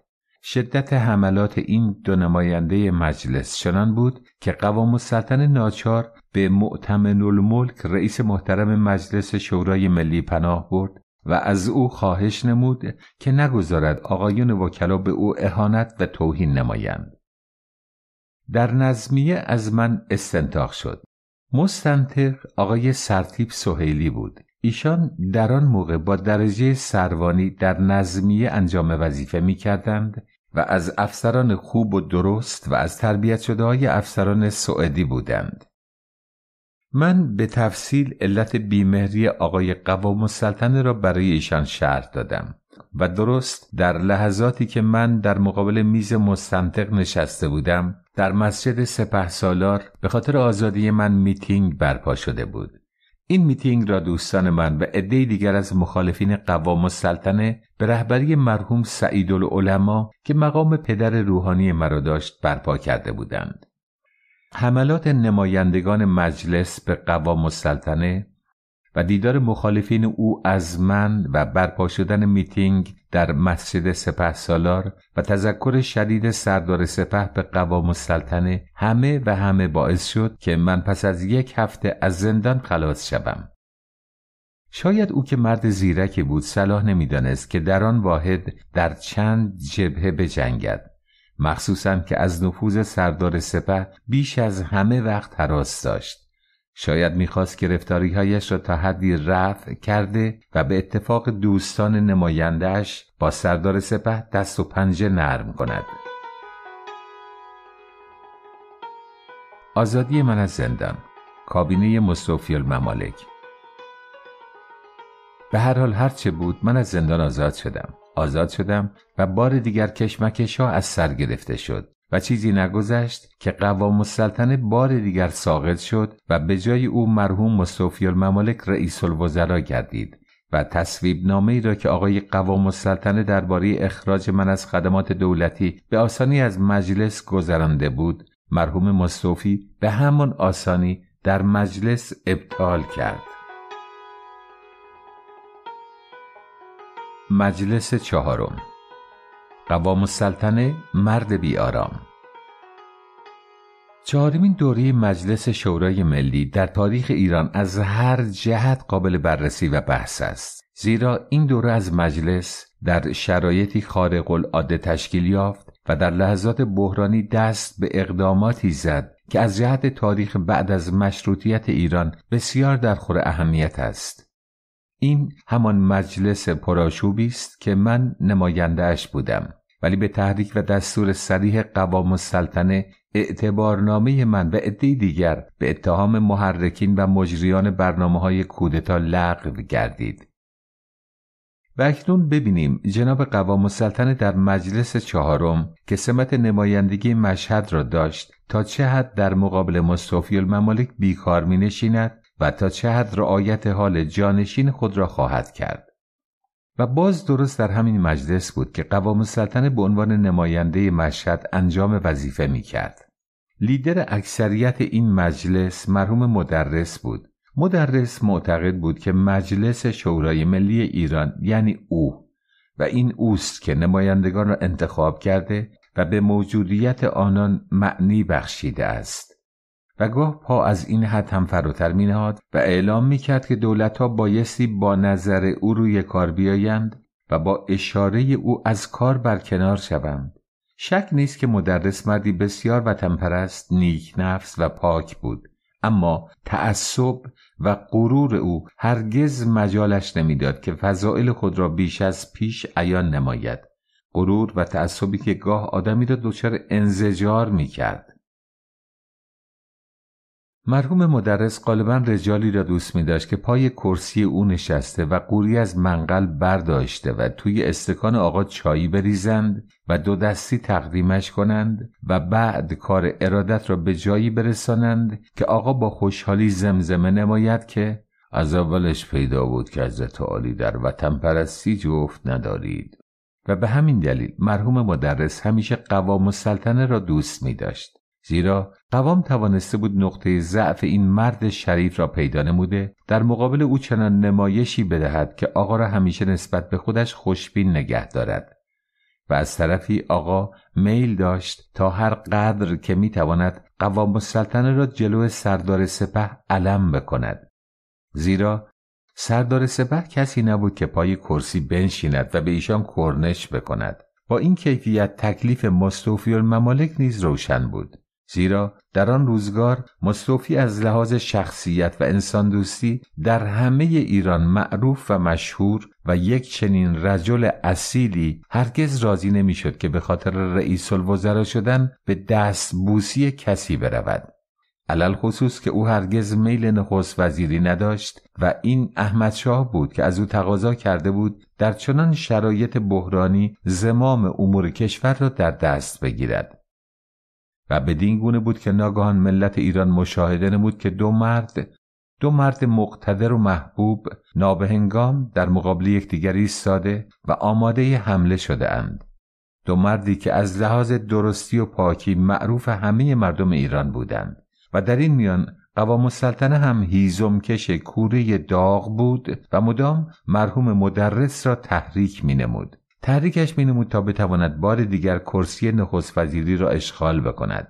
شدت حملات این دو نماینده مجلس چنان بود که قوام السلطنه ناچار به معتمن الملک رئیس محترم مجلس شورای ملی پناه برد و از او خواهش نمود که نگذارد آقایون وکلا به او اهانت و توهین نمایند در نظمیه از من استنتاق شد مستنطق آقای سرتیب سهیلی بود ایشان در آن موقع با درجه سروانی در نظمیه انجام وظیفه می کردند و از افسران خوب و درست و از تربیت شده های افسران سعودی بودند من به تفصیل علت بیمهری آقای قوام السلطنه را برای ایشان شرح دادم و درست در لحظاتی که من در مقابل میز مستمتق نشسته بودم در مسجد سپه سالار به خاطر آزادی من میتینگ برپا شده بود این میتینگ را دوستان من و عده دیگر از مخالفین قوام السلطنه به رهبری مرحوم سعید که مقام پدر روحانی مرا داشت برپا کرده بودند. حملات نمایندگان مجلس به قوام السلطنه و دیدار مخالفین او از من و برپا شدن میتینگ در مسجد سپه سالار و تذکر شدید سردار سپه به قوام سلطنه همه و همه باعث شد که من پس از یک هفته از زندان خلاص شوم. شاید او که مرد زیرکی بود صلاح نمیدانست که در آن واحد در چند جبهه بجنگد مخصوصا که از نفوذ سردار سپه بیش از همه وقت حراس داشت شاید میخواست هایش را تا حدی رفع کرده و به اتفاق دوستان نمایندهش با سردار سپه دست و پنجه نرم کند آزادی من از زندان کابینه مصطفی الممالک به هر حال هرچه بود من از زندان آزاد شدم آزاد شدم و بار دیگر کشمکش ها از سر گرفته شد و چیزی نگذشت که قوام السلطنه بار دیگر ساقط شد و به جای او مرحوم مصطفی الممالک رئیس الوزرا گردید و تصویب نامه ای را که آقای قوام السلطنه درباره اخراج من از خدمات دولتی به آسانی از مجلس گذرانده بود مرحوم مصطفی به همان آسانی در مجلس ابطال کرد مجلس چهارم قوام السلطنه مرد آرام. چهارمین دوره مجلس شورای ملی در تاریخ ایران از هر جهت قابل بررسی و بحث است زیرا این دوره از مجلس در شرایطی خارق العاده تشکیل یافت و در لحظات بحرانی دست به اقداماتی زد که از جهت تاریخ بعد از مشروطیت ایران بسیار در خور اهمیت است این همان مجلس پراشوبی است که من نماینده اش بودم ولی به تحریک و دستور سریح قوام السلطنه اعتبارنامه من و عدهای دیگر به اتهام محرکین و مجریان برنامه های کودتا لغو گردید و اکنون ببینیم جناب قوام السلطنه در مجلس چهارم که سمت نمایندگی مشهد را داشت تا چه حد در مقابل مصطفی الممالک بیکار می نشیند و تا چه حد رعایت حال جانشین خود را خواهد کرد و باز درست در همین مجلس بود که قوام السلطنه به عنوان نماینده مشهد انجام وظیفه می کرد. لیدر اکثریت این مجلس مرحوم مدرس بود. مدرس معتقد بود که مجلس شورای ملی ایران یعنی او و این اوست که نمایندگان را انتخاب کرده و به موجودیت آنان معنی بخشیده است. و گاه پا از این حد هم فراتر می نهاد و اعلام می کرد که دولت ها بایستی با نظر او روی کار بیایند و با اشاره او از کار برکنار شوند. شک نیست که مدرس مردی بسیار وطنپرست، نیک نفس و پاک بود اما تعصب و غرور او هرگز مجالش نمیداد که فضائل خود را بیش از پیش عیان نماید غرور و تعصبی که گاه آدمی را دچار انزجار می کرد مرحوم مدرس غالبا رجالی را دوست می داشت که پای کرسی او نشسته و قوری از منقل برداشته و توی استکان آقا چایی بریزند و دو دستی تقدیمش کنند و بعد کار ارادت را به جایی برسانند که آقا با خوشحالی زمزمه نماید که از اولش پیدا بود که از عالی در وطن پرستی جفت ندارید و به همین دلیل مرحوم مدرس همیشه قوام سلطنه را دوست می داشت زیرا قوام توانسته بود نقطه ضعف این مرد شریف را پیدا نموده در مقابل او چنان نمایشی بدهد که آقا را همیشه نسبت به خودش خوشبین نگه دارد و از طرفی آقا میل داشت تا هر قدر که میتواند قوام السلطنه را جلو سردار سپه علم بکند زیرا سردار سپه کسی نبود که پای کرسی بنشیند و به ایشان کرنش بکند با این کیفیت تکلیف مستوفی الممالک نیز روشن بود زیرا در آن روزگار مصطفی از لحاظ شخصیت و انسان دوستی در همه ایران معروف و مشهور و یک چنین رجل اصیلی هرگز راضی نمیشد که به خاطر رئیس الوزرا شدن به دستبوسی کسی برود علل خصوص که او هرگز میل نخست وزیری نداشت و این احمدشاه بود که از او تقاضا کرده بود در چنان شرایط بحرانی زمام امور کشور را در دست بگیرد و بدین گونه بود که ناگهان ملت ایران مشاهده نمود که دو مرد دو مرد مقتدر و محبوب نابهنگام در مقابل یکدیگر ایستاده و آماده ی حمله شده اند. دو مردی که از لحاظ درستی و پاکی معروف همه مردم ایران بودند و در این میان قوام السلطنه هم هیزمکش کوره داغ بود و مدام مرحوم مدرس را تحریک می نمود تحریکش مینمود تا بتواند بار دیگر کرسی نخست وزیری را اشغال بکند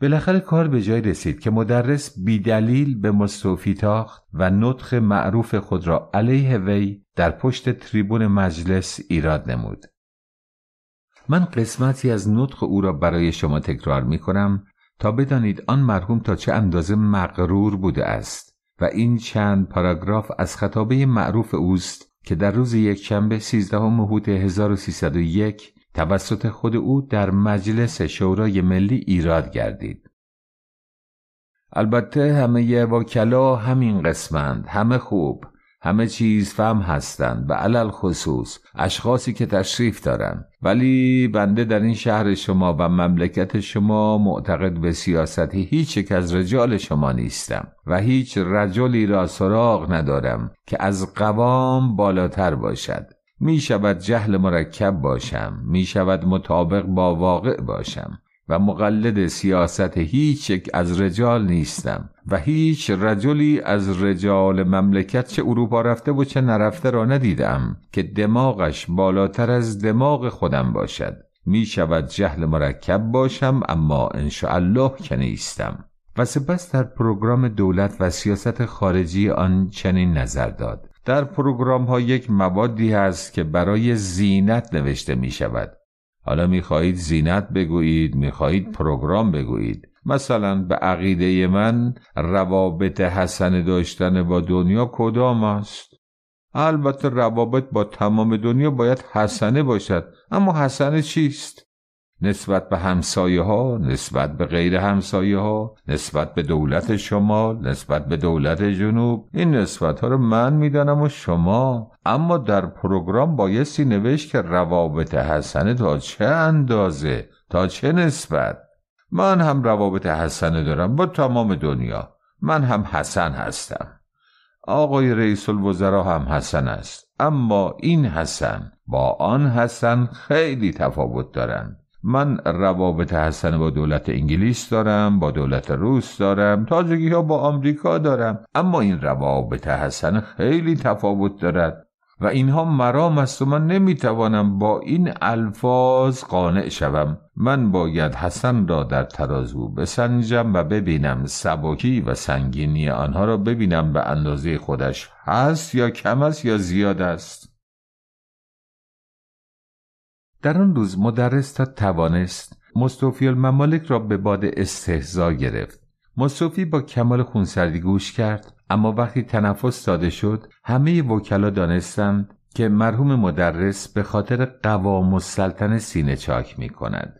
بالاخره کار به جای رسید که مدرس بیدلیل به مستوفی تاخت و نطق معروف خود را علیه وی در پشت تریبون مجلس ایراد نمود من قسمتی از نطق او را برای شما تکرار می کنم تا بدانید آن مرحوم تا چه اندازه مغرور بوده است و این چند پاراگراف از خطابه معروف اوست که در روز یکشنبه 13 مهوت 1301 توسط خود او در مجلس شورای ملی ایراد گردید. البته همه وکلا همین قسمند همه خوب همه چیز فهم هستند و علل خصوص اشخاصی که تشریف دارند ولی بنده در این شهر شما و مملکت شما معتقد به سیاستی هیچ یک از رجال شما نیستم و هیچ رجلی را سراغ ندارم که از قوام بالاتر باشد می شود جهل مرکب باشم می شود مطابق با واقع باشم و مقلد سیاست هیچ یک از رجال نیستم و هیچ رجلی از رجال مملکت چه اروپا رفته و چه نرفته را ندیدم که دماغش بالاتر از دماغ خودم باشد می شود جهل مرکب باشم اما انشاءالله که نیستم و سپس در پروگرام دولت و سیاست خارجی آن چنین نظر داد در پروگرام ها یک موادی هست که برای زینت نوشته می شود حالا میخواهید زینت بگویید میخواهید پروگرام بگویید مثلا به عقیده من روابط حسن داشتن با دنیا کدام است البته روابط با تمام دنیا باید حسنه باشد اما حسنه چیست نسبت به همسایه ها، نسبت به غیر همسایه ها، نسبت به دولت شمال، نسبت به دولت جنوب، این نسبت ها رو من میدانم و شما اما در پروگرام بایستی نوشت که روابط حسنه تا چه اندازه تا چه نسبت من هم روابط حسنه دارم با تمام دنیا من هم حسن هستم آقای رئیس الوزرا هم حسن است اما این حسن با آن حسن خیلی تفاوت دارند من روابط حسن با دولت انگلیس دارم با دولت روس دارم تازگی ها با آمریکا دارم اما این روابط حسن خیلی تفاوت دارد و اینها مرام است و من نمیتوانم با این الفاظ قانع شوم من باید حسن را در ترازو بسنجم و ببینم سبکی و سنگینی آنها را ببینم به اندازه خودش هست یا کم است یا زیاد است در آن روز مدرس تا توانست مصطفی الممالک را به باد استهزا گرفت مصطفی با کمال خونسردی گوش کرد اما وقتی تنفس داده شد همه وکلا دانستند که مرحوم مدرس به خاطر قوام سلطن سینه چاک می کند.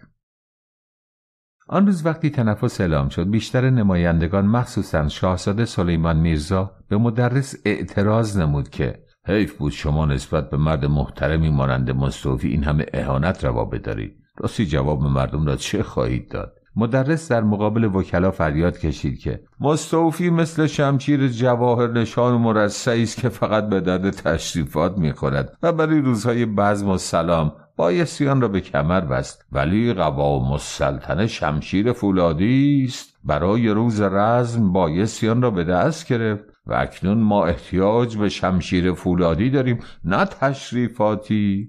آن روز وقتی تنفس اعلام شد بیشتر نمایندگان مخصوصا شاهزاده سلیمان میرزا به مدرس اعتراض نمود که حیف بود شما نسبت به مرد محترمی مانند مستوفی این همه اهانت روا بدارید راستی جواب مردم را چه خواهید داد مدرس در مقابل وکلا فریاد کشید که مستوفی مثل شمشیر جواهر نشان و است که فقط به درد تشریفات میخورد و برای روزهای بزم و سلام بایستیان را به کمر بست ولی قوام السلطنه شمشیر فولادی است برای روز رزم بایستیان را به دست گرفت و اکنون ما احتیاج به شمشیر فولادی داریم نه تشریفاتی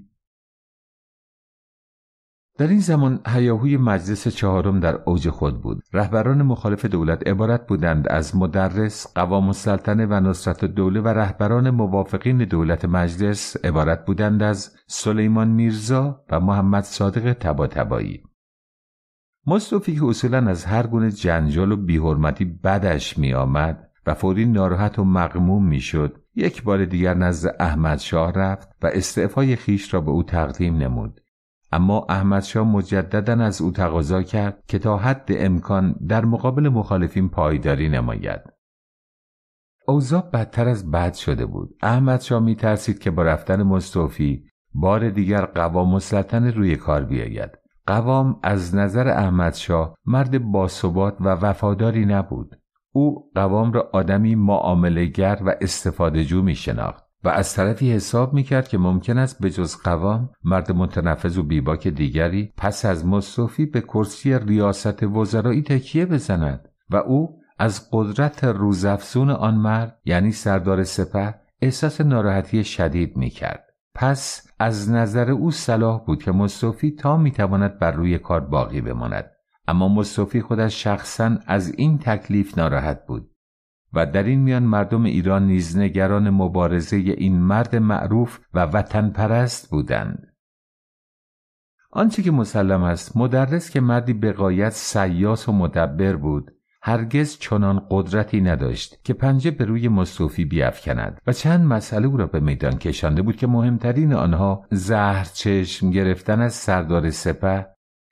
در این زمان هیاهوی مجلس چهارم در اوج خود بود رهبران مخالف دولت عبارت بودند از مدرس قوام السلطنه و نصرت دوله و رهبران موافقین دولت مجلس عبارت بودند از سلیمان میرزا و محمد صادق تباتبایی مصطفی که اصولا از هر گونه جنجال و بیحرمتی بدش میآمد و فوری ناراحت و مغموم میشد یک بار دیگر نزد احمد شاه رفت و استعفای خیش را به او تقدیم نمود اما احمدشاه مجددا از او تقاضا کرد که تا حد امکان در مقابل مخالفین پایداری نماید اوضاع بدتر از بد شده بود احمدشاه میترسید که با رفتن مستوفی بار دیگر قوام السلطنه روی کار بیاید قوام از نظر احمدشاه مرد باثبات و وفاداری نبود او قوام را آدمی معاملهگر و استفادهجو می شناخت و از طرفی حساب میکرد که ممکن است به جز قوام مرد متنفذ و بیباک دیگری پس از مصطفی به کرسی ریاست وزرایی تکیه بزند و او از قدرت روزافزون آن مرد یعنی سردار سپه احساس ناراحتی شدید میکرد پس از نظر او صلاح بود که مصطفی تا میتواند بر روی کار باقی بماند اما مصطفی خودش شخصا از این تکلیف ناراحت بود و در این میان مردم ایران نیز نگران مبارزه این مرد معروف و وطن پرست بودند آنچه که مسلم است مدرس که مردی به سیاس و مدبر بود هرگز چنان قدرتی نداشت که پنجه به روی مصطفی بیافکند و چند مسئله او را به میدان کشانده بود که مهمترین آنها زهر چشم گرفتن از سردار سپه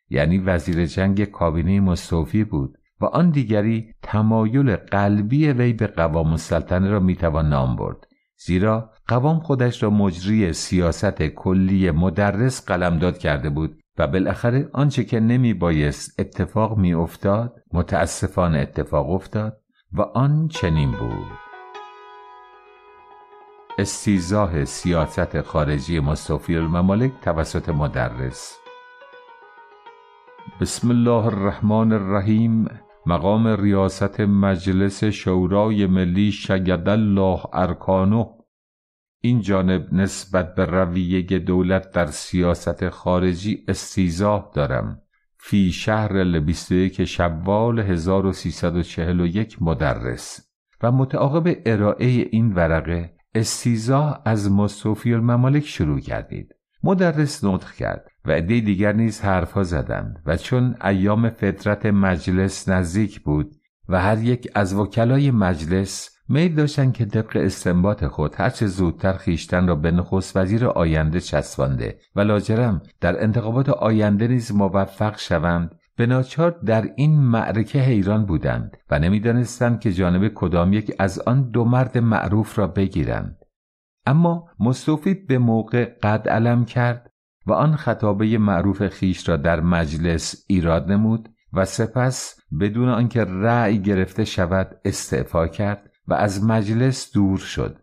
یعنی وزیر جنگ کابینه مصطفی بود و آن دیگری تمایل قلبی وی به قوام السلطنه را میتوان نام برد زیرا قوام خودش را مجری سیاست کلی مدرس قلمداد کرده بود و بالاخره آنچه که نمی بایست اتفاق می افتاد متاسفانه اتفاق افتاد و آن چنین بود استیزاه سیاست خارجی مصطفی الممالک توسط مدرس بسم الله الرحمن الرحیم مقام ریاست مجلس شورای ملی شگد الله ارکانو این جانب نسبت به رویه دولت در سیاست خارجی استیزاه دارم فی شهر که شوال 1341 مدرس و متعاقب ارائه این ورقه استیزاه از مصطفی الممالک شروع کردید مدرس نطخ کرد و عده دیگر نیز حرفا زدند و چون ایام فطرت مجلس نزدیک بود و هر یک از وکلای مجلس میل داشتند که طبق استنباط خود هرچه زودتر خیشتن را به نخست وزیر آینده چسبانده و لاجرم در انتخابات آینده نیز موفق شوند به ناچار در این معرکه حیران بودند و نمیدانستند که جانب کدام یک از آن دو مرد معروف را بگیرند اما مصطفی به موقع قد علم کرد و آن خطابه معروف خیش را در مجلس ایراد نمود و سپس بدون آنکه رأی گرفته شود استعفا کرد و از مجلس دور شد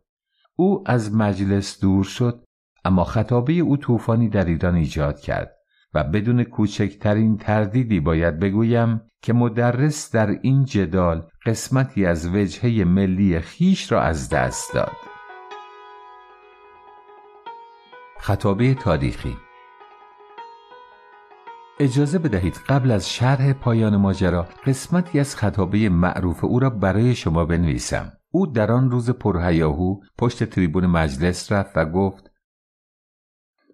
او از مجلس دور شد اما خطابه او طوفانی در ایران ایجاد کرد و بدون کوچکترین تردیدی باید بگویم که مدرس در این جدال قسمتی از وجهه ملی خیش را از دست داد خطابه تاریخی اجازه بدهید قبل از شرح پایان ماجرا قسمتی از خطابه معروف او را برای شما بنویسم او در آن روز پرهیاهو پشت تریبون مجلس رفت و گفت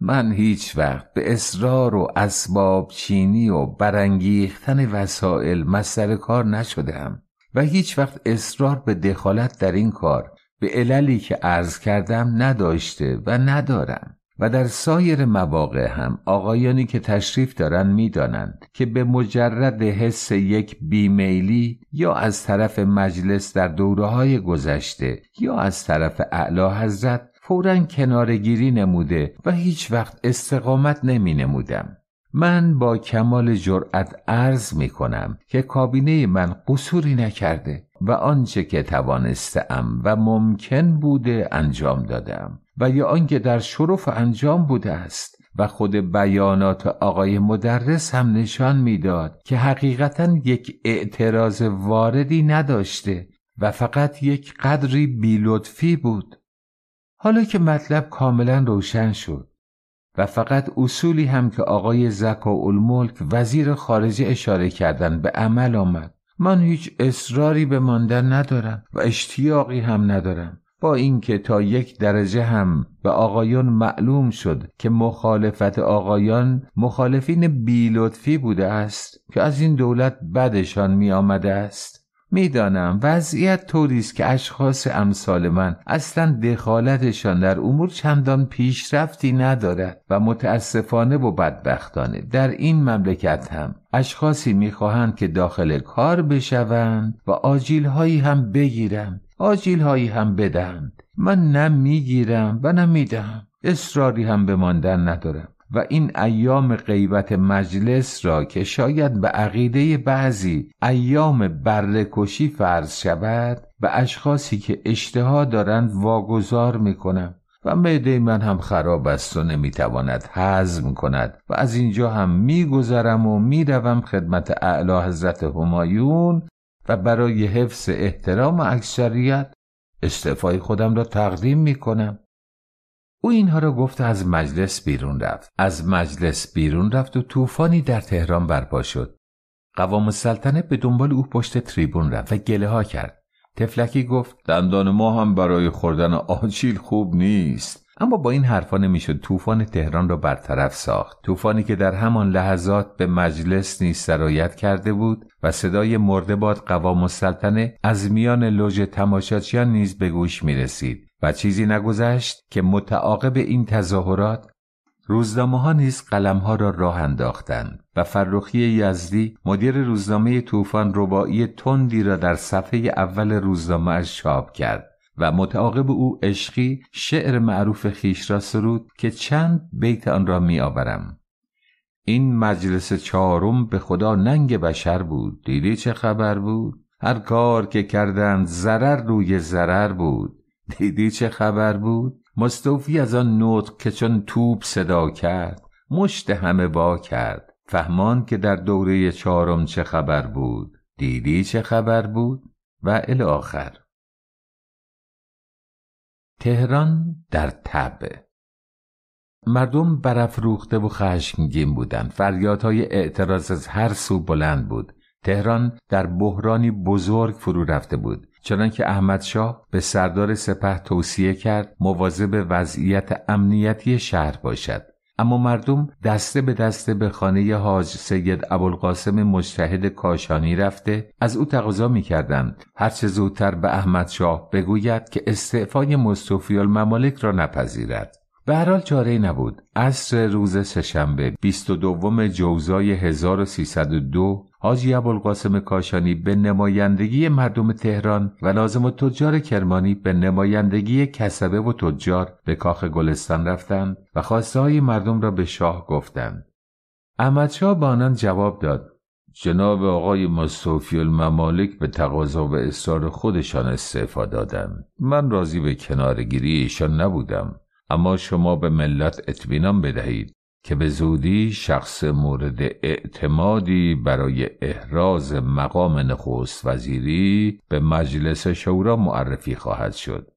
من هیچ وقت به اصرار و اسباب چینی و برانگیختن وسایل مصدر کار نشدم و هیچ وقت اصرار به دخالت در این کار به عللی که عرض کردم نداشته و ندارم و در سایر مواقع هم آقایانی که تشریف دارند میدانند که به مجرد حس یک بیمیلی یا از طرف مجلس در دوره های گذشته یا از طرف اعلی حضرت فورا کنارگیری نموده و هیچ وقت استقامت نمی نمودم. من با کمال جرأت عرض می کنم که کابینه من قصوری نکرده و آنچه که توانستم و ممکن بوده انجام دادم. و یا آنکه در شرف انجام بوده است و خود بیانات آقای مدرس هم نشان میداد که حقیقتا یک اعتراض واردی نداشته و فقط یک قدری بیلطفی بود حالا که مطلب کاملا روشن شد و فقط اصولی هم که آقای الملک وزیر خارجه اشاره کردن به عمل آمد من هیچ اصراری به ماندن ندارم و اشتیاقی هم ندارم با اینکه تا یک درجه هم به آقایان معلوم شد که مخالفت آقایان مخالفین بیلطفی بوده است که از این دولت بدشان می آمده است میدانم وضعیت طوری است که اشخاص امثال من اصلا دخالتشان در امور چندان پیشرفتی ندارد و متاسفانه و بدبختانه در این مملکت هم اشخاصی میخواهند که داخل کار بشوند و آجیلهایی هم بگیرند آجیل هایی هم بدهند من نه میگیرم و نه میدهم اصراری هم به ماندن ندارم و این ایام غیبت مجلس را که شاید به عقیده بعضی ایام برلکشی فرض شود و اشخاصی که اشتها دارند واگذار میکنم و معده من هم خراب است و نمیتواند هضم کند و از اینجا هم میگذرم و میروم خدمت اعلی حضرت همایون و برای حفظ احترام اکثریت استعفای خودم را تقدیم می کنم. او اینها را گفت از مجلس بیرون رفت. از مجلس بیرون رفت و طوفانی در تهران برپا شد. قوام السلطنه به دنبال او پشت تریبون رفت و گله ها کرد. تفلکی گفت دندان ما هم برای خوردن آجیل خوب نیست. اما با این حرفا نمیشد طوفان تهران را برطرف ساخت طوفانی که در همان لحظات به مجلس نیز سرایت کرده بود و صدای باد قوام سلطنه از میان لوژ تماشاچیان نیز به گوش می رسید و چیزی نگذشت که متعاقب این تظاهرات روزنامه ها نیز قلم ها را راه انداختند و فرخی یزدی مدیر روزنامه طوفان ربایی تندی را در صفحه اول روزنامه چاپ کرد و متعاقب او عشقی شعر معروف خیش را سرود که چند بیت آن را می آورم این مجلس چهارم به خدا ننگ بشر بود دیدی چه خبر بود هر کار که کردند ضرر روی ضرر بود دیدی چه خبر بود مستوفی از آن نطق که چون توپ صدا کرد مشت همه با کرد فهمان که در دوره چهارم چه خبر بود دیدی چه خبر بود و الی آخر تهران در تب مردم برافروخته و خشمگین بودند فریادهای اعتراض از هر سو بلند بود تهران در بحرانی بزرگ فرو رفته بود چنانکه احمدشاه به سردار سپه توصیه کرد مواظب وضعیت امنیتی شهر باشد اما مردم دسته به دسته به خانه حاج سید ابوالقاسم مجتهد کاشانی رفته از او تقاضا میکردند هرچه زودتر به احمد شاه بگوید که استعفای مصطفی الممالک را نپذیرد به هر حال چاره نبود. عصر روز سهشنبه 22 جوزای 1302 حاجی ابوالقاسم کاشانی به نمایندگی مردم تهران و نازم و تجار کرمانی به نمایندگی کسبه و تجار به کاخ گلستان رفتند و خواسته های مردم را به شاه گفتند. شاه با آنان جواب داد جناب آقای مصطفی الممالک به تقاضا و اصرار خودشان استعفا دادند من راضی به کنارگیری ایشان نبودم اما شما به ملت اطمینان بدهید که به زودی شخص مورد اعتمادی برای احراز مقام نخست وزیری به مجلس شورا معرفی خواهد شد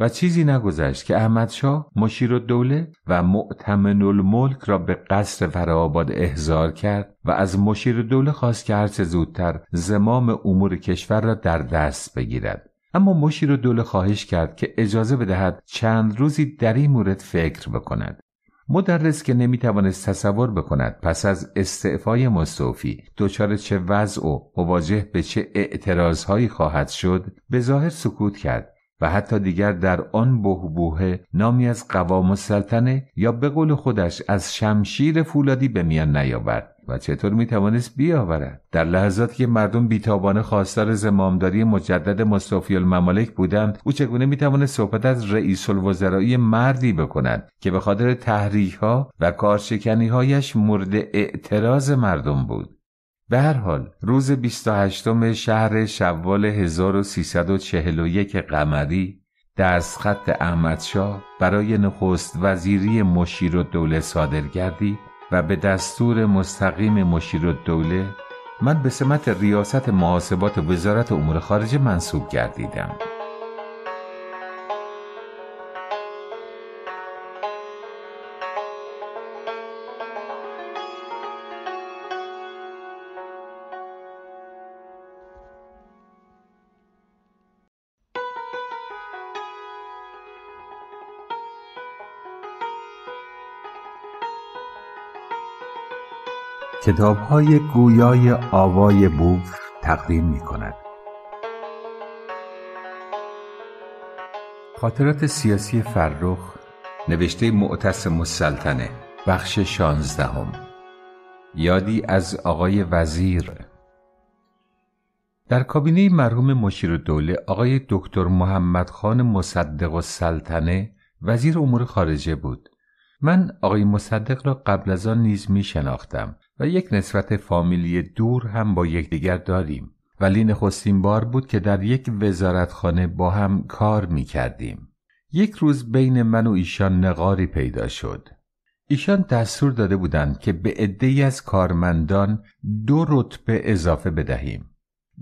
و چیزی نگذشت که احمدشاه مشیر دوله و معتمن الملک را به قصر فراباد احضار کرد و از مشیر دوله خواست که هرچه زودتر زمام امور کشور را در دست بگیرد اما مشی رو دوله خواهش کرد که اجازه بدهد چند روزی در این مورد فکر بکند مدرس که نمیتوانست تصور بکند پس از استعفای مصطفی دچار چه وضع و مواجه به چه اعتراضهایی خواهد شد به ظاهر سکوت کرد و حتی دیگر در آن بهبوه نامی از قوام سلطنه یا به قول خودش از شمشیر فولادی به میان نیاورد و چطور میتوانست بیاورد در لحظاتی که مردم بیتابانه خواستار زمامداری مجدد مصطفی الممالک بودند او چگونه میتوانست صحبت از رئیس الوزرایی مردی بکند که به خاطر تحریک ها و کارشکنی هایش مورد اعتراض مردم بود به هر حال روز 28 شهر شوال 1341 قمری خط احمدشاه برای نخست وزیری مشیر و دوله صادر گردید و به دستور مستقیم مشیر و دوله من به سمت ریاست محاسبات وزارت امور خارجه منصوب گردیدم. کتاب های گویای آوای بوف تقدیم می کند. خاطرات سیاسی فرخ نوشته معتصم السلطنه بخش شانزدهم یادی از آقای وزیر در کابینه مرحوم مشیر دوله آقای دکتر محمد خان مصدق السلطنه وزیر امور خارجه بود من آقای مصدق را قبل از آن نیز می شناختم و یک نسبت فامیلی دور هم با یکدیگر داریم ولی نخستین بار بود که در یک وزارتخانه با هم کار می کردیم. یک روز بین من و ایشان نقاری پیدا شد. ایشان دستور داده بودند که به عدهای از کارمندان دو رتبه اضافه بدهیم.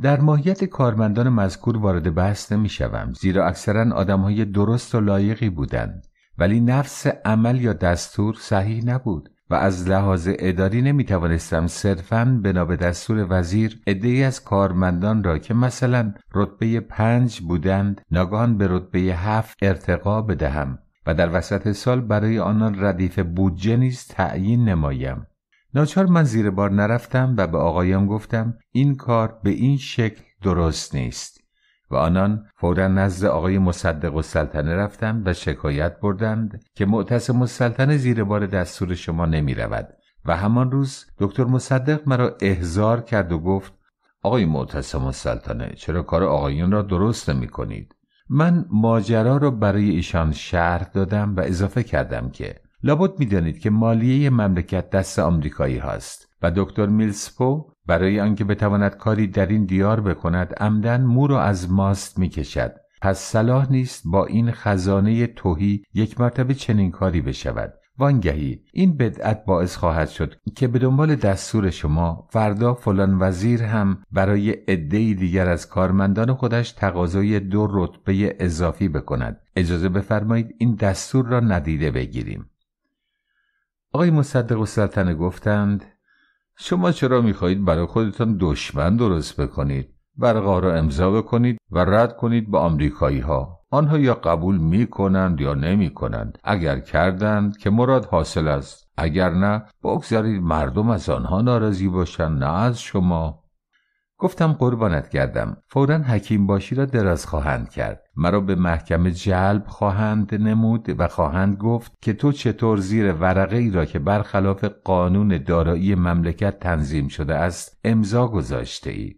در ماهیت کارمندان مذکور وارد بحث نمی شوم زیرا اکثرا های درست و لایقی بودند ولی نفس عمل یا دستور صحیح نبود و از لحاظ اداری نمی توانستم صرفا بنا به دستور وزیر ای از کارمندان را که مثلا رتبه پنج بودند ناگهان به رتبه هفت ارتقا بدهم و در وسط سال برای آنان ردیف بودجه نیز تعیین نمایم ناچار من زیر بار نرفتم و به آقایم گفتم این کار به این شکل درست نیست و آنان فورا نزد آقای مصدق و سلطنه رفتند و شکایت بردند که معتصم السلطنه زیر بار دستور شما نمی رود و همان روز دکتر مصدق مرا احضار کرد و گفت آقای معتصم السلطنه چرا کار آقایون را درست نمی کنید؟ من ماجرا را برای ایشان شرح دادم و اضافه کردم که لابد میدانید که مالیه مملکت دست آمریکایی هاست و دکتر میلسپو برای آنکه بتواند کاری در این دیار بکند عمدن مو را از ماست میکشد پس صلاح نیست با این خزانه توهی یک مرتبه چنین کاری بشود وانگهی این بدعت باعث خواهد شد که به دنبال دستور شما فردا فلان وزیر هم برای عدهای دیگر از کارمندان خودش تقاضای دو رتبه اضافی بکند اجازه بفرمایید این دستور را ندیده بگیریم آقای مصدق و سلطنه گفتند شما چرا میخواهید برای خودتان دشمن درست بکنید برقه را امضا بکنید و رد کنید به آمریکایی ها آنها یا قبول می کنند یا نمی کنند اگر کردند که مراد حاصل است اگر نه بگذارید مردم از آنها ناراضی باشند نه از شما گفتم قربانت کردم فورا حکیم باشی را دراز خواهند کرد مرا به محکمه جلب خواهند نمود و خواهند گفت که تو چطور زیر ورقه ای را که برخلاف قانون دارایی مملکت تنظیم شده است امضا گذاشته ای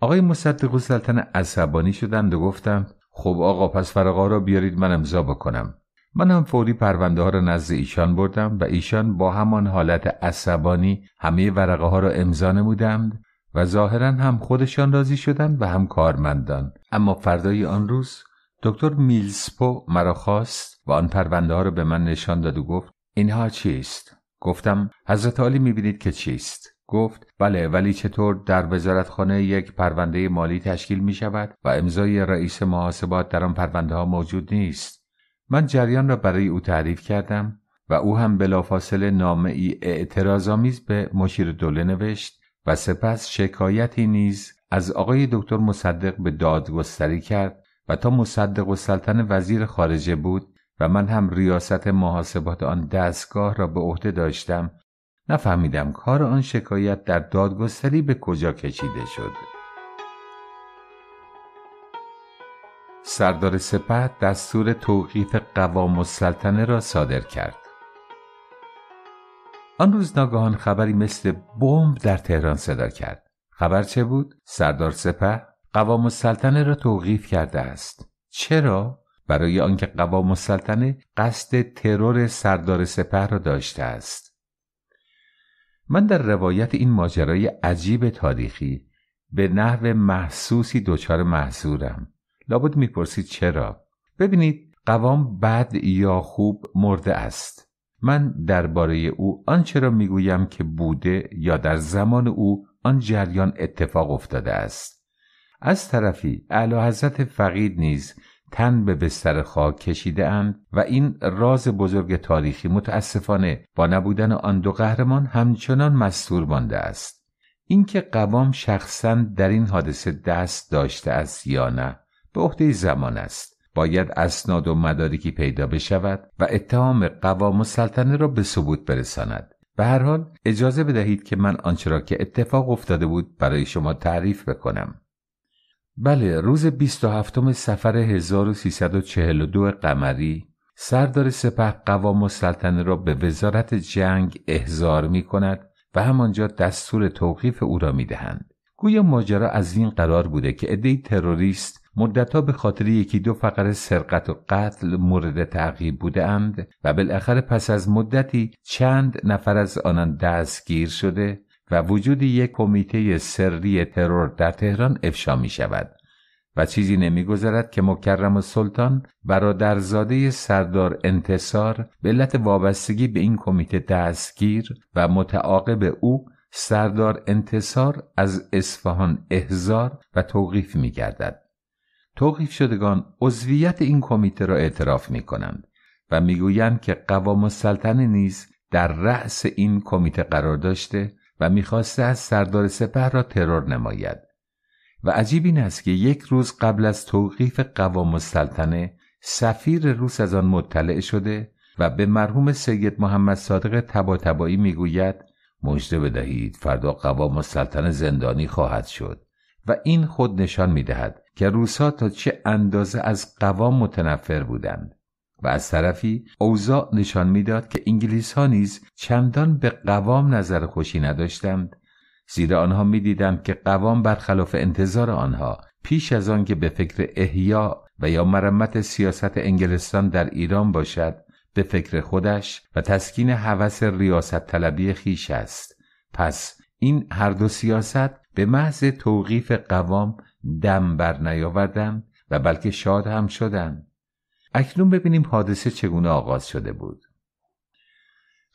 آقای مصدق و سلطن عصبانی شدند و گفتم خب آقا پس فرقا را بیارید من امضا بکنم من هم فوری پرونده ها را نزد ایشان بردم و ایشان با همان حالت عصبانی همه ورقه ها را امضا نمودند و ظاهرا هم خودشان راضی شدند و هم کارمندان اما فردای آن روز دکتر میلسپو مرا خواست و آن پرونده ها را به من نشان داد و گفت اینها چیست گفتم حضرت عالی میبینید که چیست گفت بله ولی چطور در وزارت خانه یک پرونده مالی تشکیل می شود و امضای رئیس محاسبات در آن پرونده ها موجود نیست من جریان را برای او تعریف کردم و او هم بلافاصله نامه ای اعتراضآمیز به مشیر دوله نوشت و سپس شکایتی نیز از آقای دکتر مصدق به دادگستری کرد و تا مصدق و سلطن وزیر خارجه بود و من هم ریاست محاسبات آن دستگاه را به عهده داشتم نفهمیدم کار آن شکایت در دادگستری به کجا کشیده شد سردار سپه دستور توقیف قوام سلطنه را صادر کرد آن روز ناگهان خبری مثل بمب در تهران صدا کرد خبر چه بود سردار سپه قوام السلطنه را توقیف کرده است چرا برای آنکه قوام السلطنه قصد ترور سردار سپه را داشته است من در روایت این ماجرای عجیب تاریخی به نحو محسوسی دچار محصورم لابد میپرسید چرا ببینید قوام بد یا خوب مرده است من درباره او آنچه را میگویم که بوده یا در زمان او آن جریان اتفاق افتاده است از طرفی اعلی حضرت فقید نیز تن به بستر خاک کشیده اند و این راز بزرگ تاریخی متاسفانه با نبودن آن دو قهرمان همچنان مستور مانده است اینکه قوام شخصا در این حادثه دست داشته است یا نه به عهده زمان است باید اسناد و مدارکی پیدا بشود و اتهام قوام سلطنه را به ثبوت برساند به هر حال اجازه بدهید که من آنچه را که اتفاق افتاده بود برای شما تعریف بکنم بله روز 27 سفر 1342 قمری سردار سپه قوام و سلطنه را به وزارت جنگ احضار می کند و همانجا دستور توقیف او را می دهند. گویا ماجرا از این قرار بوده که ادهی تروریست مدتها به خاطر یکی دو فقره سرقت و قتل مورد تعقیب اند و بالاخره پس از مدتی چند نفر از آنان دستگیر شده و وجود یک کمیته سری ترور در تهران افشا می شود و چیزی نمیگذرد که مکرم و سلطان برادرزاده سردار انتصار به علت وابستگی به این کمیته دستگیر و متعاقب او سردار انتصار از اصفهان احزار و توقیف می گردد. توقیف شدگان عضویت این کمیته را اعتراف می کنند و میگویند که قوام السلطنه نیز در رأس این کمیته قرار داشته و میخواسته از سردار سپه را ترور نماید و عجیب این است که یک روز قبل از توقیف قوام السلطنه سفیر روس از آن مطلع شده و به مرحوم سید محمد صادق تباتبایی میگوید مژده بدهید فردا قوام السلطنه زندانی خواهد شد و این خود نشان میدهد که روسا تا چه اندازه از قوام متنفر بودند و از طرفی اوضاع نشان میداد که انگلیس ها نیز چندان به قوام نظر خوشی نداشتند زیرا آنها میدیدند که قوام برخلاف انتظار آنها پیش از آن که به فکر احیا و یا مرمت سیاست انگلستان در ایران باشد به فکر خودش و تسکین حوث ریاست طلبی خیش است پس این هر دو سیاست به محض توقیف قوام دم بر نیاوردند و بلکه شاد هم شدند اکنون ببینیم حادثه چگونه آغاز شده بود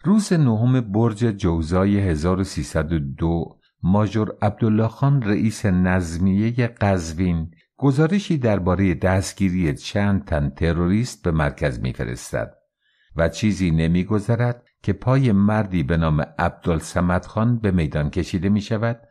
روز نهم برج جوزای 1302 ماجور عبدالله خان رئیس نظمیه قزوین گزارشی درباره دستگیری چند تن تروریست به مرکز میفرستد و چیزی نمیگذرد که پای مردی به نام عبدالسمد خان به میدان کشیده می شود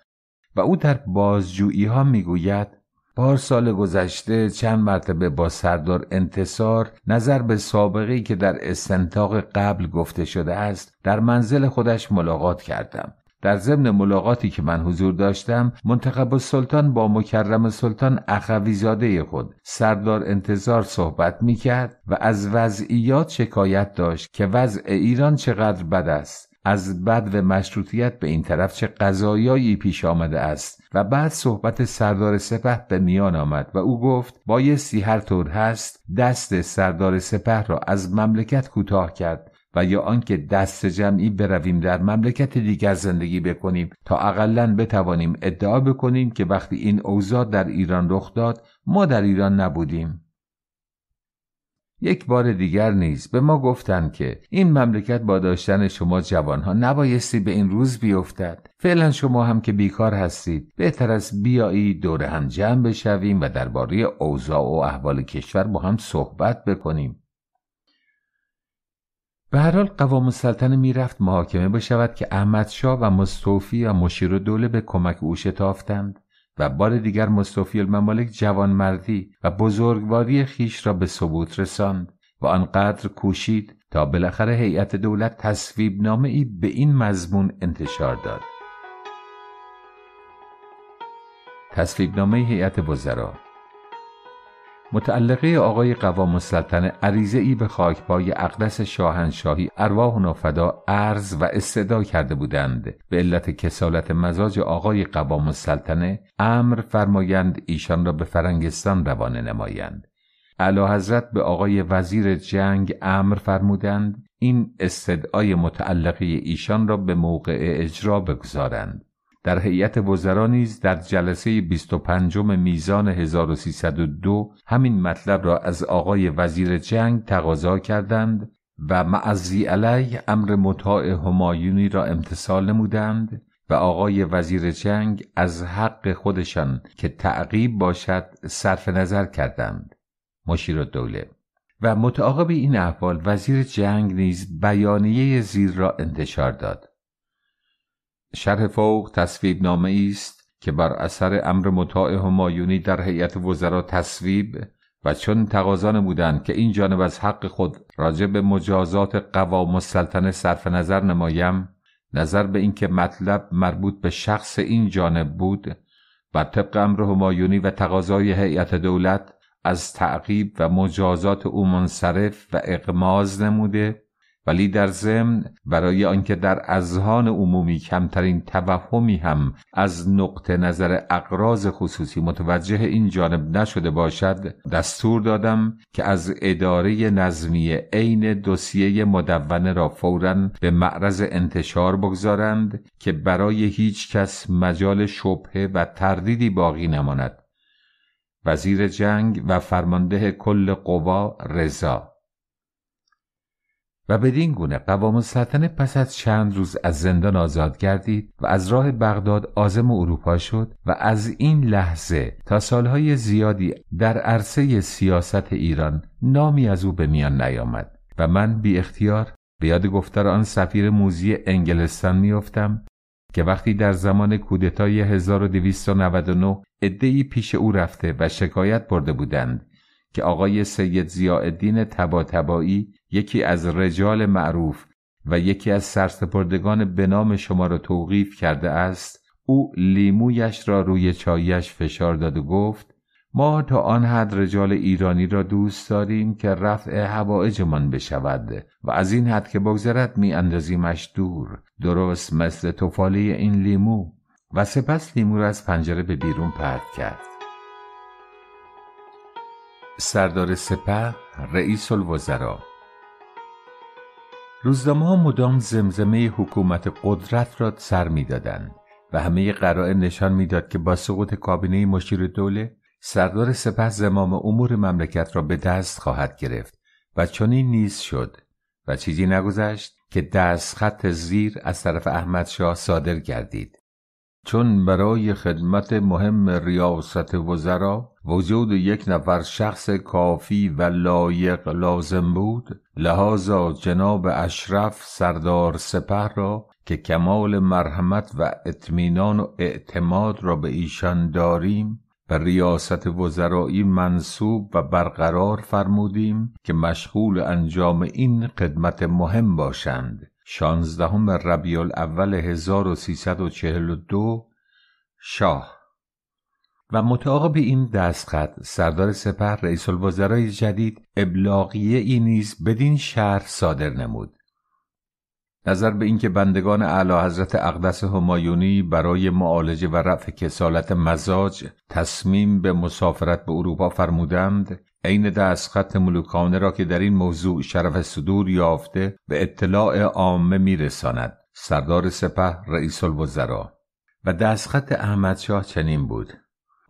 و او در بازجویی ها می گوید بار سال گذشته چند مرتبه با سردار انتصار نظر به سابقه که در استنتاق قبل گفته شده است در منزل خودش ملاقات کردم در ضمن ملاقاتی که من حضور داشتم منتخب سلطان با مکرم سلطان اخویزاده خود سردار انتظار صحبت می کرد و از وضعیات شکایت داشت که وضع ایران چقدر بد است از بد و مشروطیت به این طرف چه قضایایی پیش آمده است و بعد صحبت سردار سپه به میان آمد و او گفت بایستی هر طور هست دست سردار سپه را از مملکت کوتاه کرد و یا آنکه دست جمعی برویم در مملکت دیگر زندگی بکنیم تا اقلا بتوانیم ادعا بکنیم که وقتی این اوضاع در ایران رخ داد ما در ایران نبودیم یک بار دیگر نیز به ما گفتند که این مملکت با داشتن شما جوانها نبایستی به این روز بیفتد فعلا شما هم که بیکار هستید بهتر از بیایید دور هم جمع بشویم و درباره اوضاع و احوال کشور با هم صحبت بکنیم به هر حال قوام السلطنه میرفت محاکمه بشود که احمد شا و مستوفی و مشیر دوله به کمک او شتافتند و بار دیگر مصطفی الممالک جوانمردی و بزرگواری خیش را به ثبوت رساند و آنقدر کوشید تا بالاخره هیئت دولت تصویب نامه ای به این مضمون انتشار داد تصویب نامه هیئت وزرا متعلقه آقای قوام السلطنه عریضه ای به خاکپای اقدس شاهنشاهی ارواح و فدا عرض و استدا کرده بودند به علت کسالت مزاج آقای قوام السلطنه امر فرمایند ایشان را به فرنگستان روانه نمایند علا حضرت به آقای وزیر جنگ امر فرمودند این استدعای متعلقه ایشان را به موقع اجرا بگذارند در هیئت وزرا نیز در جلسه 25 میزان 1302 همین مطلب را از آقای وزیر جنگ تقاضا کردند و معزی علیه امر مطاع همایونی را امتصال نمودند و آقای وزیر جنگ از حق خودشان که تعقیب باشد صرف نظر کردند مشیر و متعاقب این احوال وزیر جنگ نیز بیانیه زیر را انتشار داد شرح فوق تصویب نامه ای است که بر اثر امر مطاع همایونی در هیئت وزرا تصویب و چون تقاضا نمودند که این جانب از حق خود راجع به مجازات قوام السلطنه صرف نظر نمایم نظر به اینکه مطلب مربوط به شخص این جانب بود بر طبق امر همایونی و تقاضای هیئت دولت از تعقیب و مجازات او منصرف و اقماز نموده ولی در ضمن برای آنکه در اذهان عمومی کمترین توهمی هم از نقطه نظر اقراض خصوصی متوجه این جانب نشده باشد دستور دادم که از اداره نظمی عین دوسیه مدونه را فورا به معرض انتشار بگذارند که برای هیچ کس مجال شبهه و تردیدی باقی نماند وزیر جنگ و فرمانده کل قوا رضا و بدین گونه قوام السلطنه پس از چند روز از زندان آزاد گردید و از راه بغداد آزم اروپا شد و از این لحظه تا سالهای زیادی در عرصه سیاست ایران نامی از او به میان نیامد و من بی اختیار به یاد گفتار آن سفیر موزی انگلستان میافتم که وقتی در زمان کودتای 1299 ادهی پیش او رفته و شکایت برده بودند که آقای سید زیادین تبا تبایی یکی از رجال معروف و یکی از سرسپردگان به نام شما را توقیف کرده است او لیمویش را روی چایش فشار داد و گفت ما تا آن حد رجال ایرانی را دوست داریم که رفع هوایجمان بشود و از این حد که بگذرد میاندازیمش دور درست مثل تفاله این لیمو و سپس لیمو را از پنجره به بیرون پرت کرد سردار سپه رئیس الوزراء روزنامه ها مدام زمزمه حکومت قدرت را سر میدادند و همه قرائن نشان میداد که با سقوط کابینه مشیر دوله سردار سپه زمام امور مملکت را به دست خواهد گرفت و چنین نیز شد و چیزی نگذشت که دست خط زیر از طرف احمد شاه صادر گردید چون برای خدمت مهم ریاست وزرا وجود یک نفر شخص کافی و لایق لازم بود لحاظا جناب اشرف سردار سپه را که کمال مرحمت و اطمینان و اعتماد را به ایشان داریم به ریاست وزرایی منصوب و برقرار فرمودیم که مشغول انجام این خدمت مهم باشند شانزدهم ربیع الاول 1342 شاه و متعاقب این دستخط سردار سپه رئیس الوزرای جدید ابلاغیه ای نیز بدین شهر صادر نمود نظر به اینکه بندگان اعلی حضرت اقدس همایونی برای معالجه و رفع کسالت مزاج تصمیم به مسافرت به اروپا فرمودند عین دستخط ملوکانه را که در این موضوع شرف صدور یافته به اطلاع عامه میرساند سردار سپه رئیس الوزرا و دستخط احمدشاه چنین بود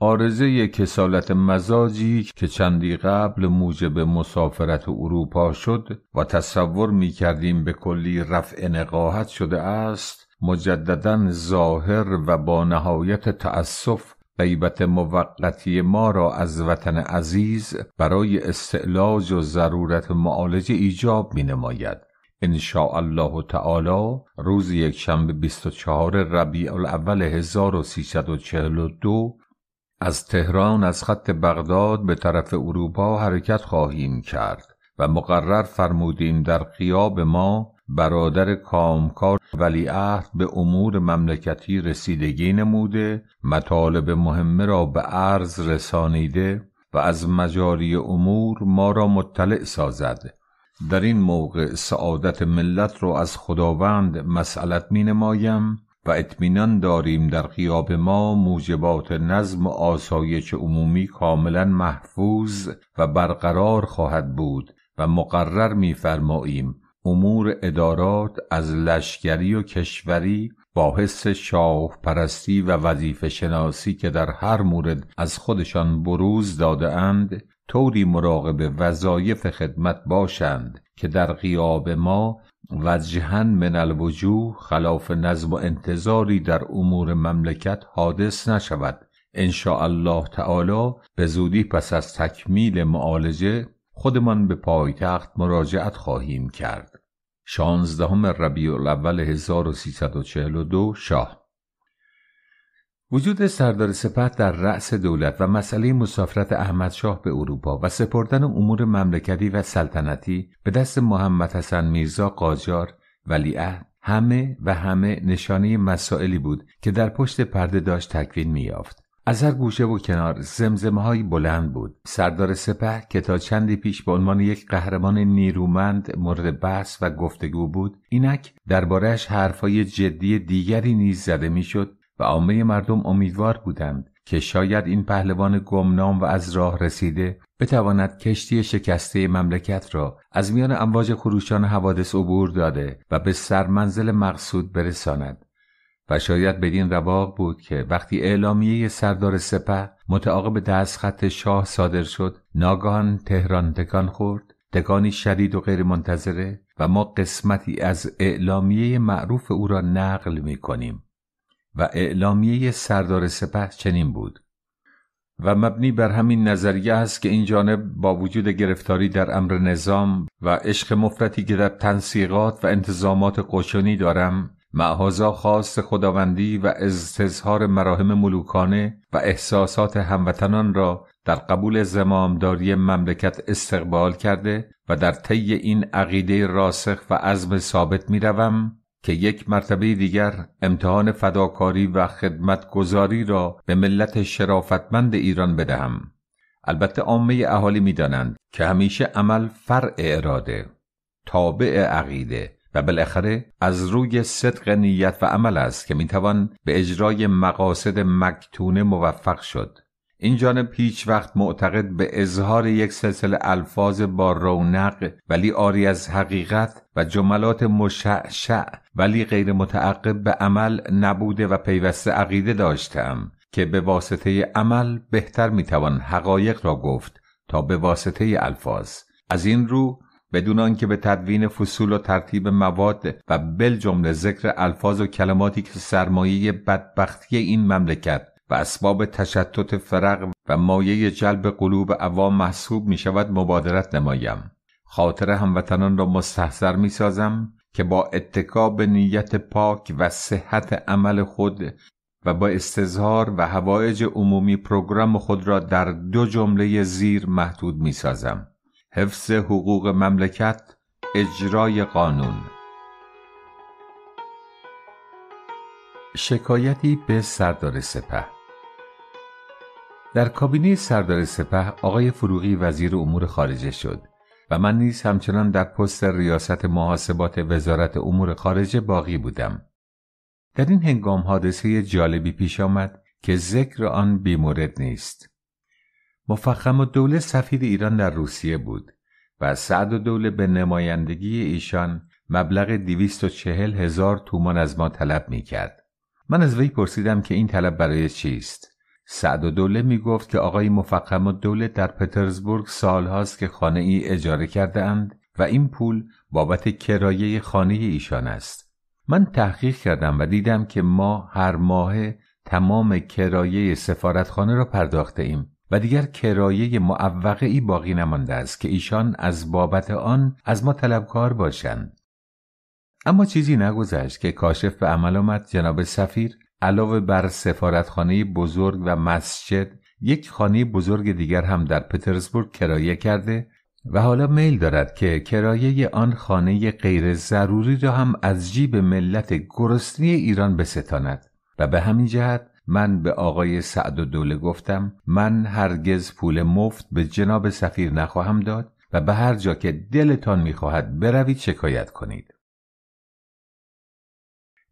آرزه کسالت مزاجی که چندی قبل موجب مسافرت اروپا شد و تصور می کردیم به کلی رفع نقاهت شده است مجددا ظاهر و با نهایت تأسف قیبت موقتی ما را از وطن عزیز برای استعلاج و ضرورت معالجه ایجاب می نماید. ان الله تعالی روز یک شنبه 24 ربیع الاول 1342 از تهران از خط بغداد به طرف اروپا حرکت خواهیم کرد و مقرر فرمودیم در قیاب ما برادر کامکار ولیعهد به امور مملکتی رسیدگی نموده مطالب مهمه را به عرض رسانیده و از مجاری امور ما را مطلع سازد در این موقع سعادت ملت را از خداوند مسئلت می نمایم و اطمینان داریم در قیاب ما موجبات نظم و آسایش عمومی کاملا محفوظ و برقرار خواهد بود و مقرر میفرماییم امور ادارات از لشکری و کشوری با حس شاه پرستی و وظیف شناسی که در هر مورد از خودشان بروز داده اند طوری مراقب وظایف خدمت باشند که در قیاب ما وجها من الوجوه خلاف نظم و انتظاری در امور مملکت حادث نشود الله تعالی به زودی پس از تکمیل معالجه خودمان به پایتخت مراجعت خواهیم کرد 16 ربیع الاول 1342 شاه وجود سردار سپه در رأس دولت و مسئله مسافرت احمدشاه به اروپا و سپردن امور مملکتی و سلطنتی به دست محمد حسن میرزا قاجار ولیعهد همه و همه نشانه مسائلی بود که در پشت پرده داشت تکوین میافت از هر گوشه و کنار زمزمه بلند بود سردار سپه که تا چندی پیش به عنوان یک قهرمان نیرومند مورد بحث و گفتگو بود اینک دربارهش حرفهای جدی دیگری نیز زده میشد و عامه مردم امیدوار بودند که شاید این پهلوان گمنام و از راه رسیده بتواند کشتی شکسته مملکت را از میان امواج خروشان حوادث عبور داده و به سرمنزل مقصود برساند و شاید بدین رواق بود که وقتی اعلامیه سردار سپه متعاقب خط شاه صادر شد ناگان تهران تکان خورد تکانی شدید و غیرمنتظره و ما قسمتی از اعلامیه معروف او را نقل می کنیم. و اعلامیه سردار سپه چنین بود و مبنی بر همین نظریه است که این جانب با وجود گرفتاری در امر نظام و عشق مفرتی که در تنسیقات و انتظامات قشنی دارم معهازا خواست خداوندی و استظهار مراهم ملوکانه و احساسات هموطنان را در قبول زمامداری مملکت استقبال کرده و در طی این عقیده راسخ و عزم ثابت می که یک مرتبه دیگر امتحان فداکاری و خدمتگذاری را به ملت شرافتمند ایران بدهم البته عامه اهالی میدانند که همیشه عمل فرع اراده تابع عقیده و بالاخره از روی صدق نیت و عمل است که میتوان به اجرای مقاصد مکتونه موفق شد این جانب هیچ وقت معتقد به اظهار یک سلسله الفاظ با رونق ولی آری از حقیقت و جملات مشعشع ولی غیر متعقب به عمل نبوده و پیوسته عقیده داشتم که به واسطه عمل بهتر میتوان حقایق را گفت تا به واسطه الفاظ از این رو بدون آنکه به تدوین فصول و ترتیب مواد و بل جمله ذکر الفاظ و کلماتی که سرمایه بدبختی این مملکت و اسباب تشتت فرق و مایه جلب قلوب عوام محسوب می شود مبادرت نمایم خاطر هموطنان را مستحضر می سازم که با اتکا به نیت پاک و صحت عمل خود و با استظهار و هوایج عمومی پروگرام خود را در دو جمله زیر محدود می سازم. حفظ حقوق مملکت اجرای قانون شکایتی به سردار سپه در کابینه سردار سپه آقای فروغی وزیر امور خارجه شد و من نیز همچنان در پست ریاست محاسبات وزارت امور خارجه باقی بودم. در این هنگام حادثه جالبی پیش آمد که ذکر آن بیمورد نیست. مفخم و دوله سفیر ایران در روسیه بود و سعد و دوله به نمایندگی ایشان مبلغ چهل هزار تومان از ما طلب می کرد. من از وی پرسیدم که این طلب برای چیست؟ سعد و دوله می گفت که آقای مفقم و دوله در پترزبورگ سالهاست که خانه ای اجاره کرده اند و این پول بابت کرایه خانه ایشان است. من تحقیق کردم و دیدم که ما هر ماه تمام کرایه سفارتخانه را پرداخته ایم و دیگر کرایه معوقه ای باقی نمانده است که ایشان از بابت آن از ما طلبکار باشند. اما چیزی نگذشت که کاشف به عمل آمد جناب سفیر علاوه بر سفارتخانه بزرگ و مسجد یک خانه بزرگ دیگر هم در پترزبورگ کرایه کرده و حالا میل دارد که کرایه آن خانه غیر ضروری را هم از جیب ملت گرسنی ایران بستاند و به همین جهت من به آقای سعد و دوله گفتم من هرگز پول مفت به جناب سفیر نخواهم داد و به هر جا که دلتان میخواهد بروید شکایت کنید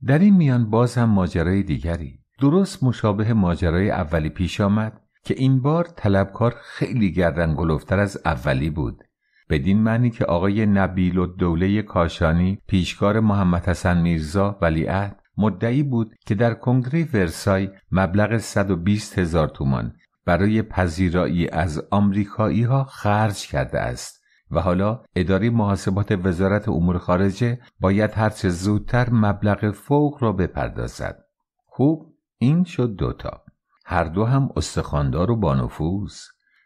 در این میان باز هم ماجرای دیگری درست مشابه ماجرای اولی پیش آمد که این بار طلبکار خیلی گردن از اولی بود بدین معنی که آقای نبیل و دوله کاشانی پیشکار محمد حسن میرزا ولیعهد مدعی بود که در کنگره ورسای مبلغ 120 هزار تومان برای پذیرایی از آمریکایی ها خرج کرده است و حالا اداره محاسبات وزارت امور خارجه باید هرچه زودتر مبلغ فوق را بپردازد خوب این شد دوتا هر دو هم استخاندار و بانفوز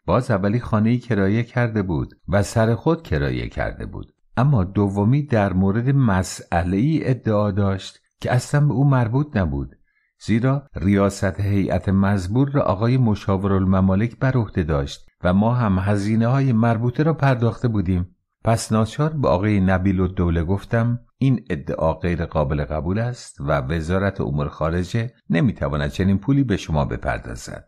باز اولی خانه کرایه کرده بود و سر خود کرایه کرده بود اما دومی در مورد مسئله ای ادعا داشت که اصلا به او مربوط نبود زیرا ریاست هیئت مزبور را آقای مشاور الممالک بر عهده داشت و ما هم هزینه های مربوطه را پرداخته بودیم پس ناچار به آقای نبیل و دوله گفتم این ادعا غیر قابل قبول است و وزارت امور خارجه نمیتواند چنین پولی به شما بپردازد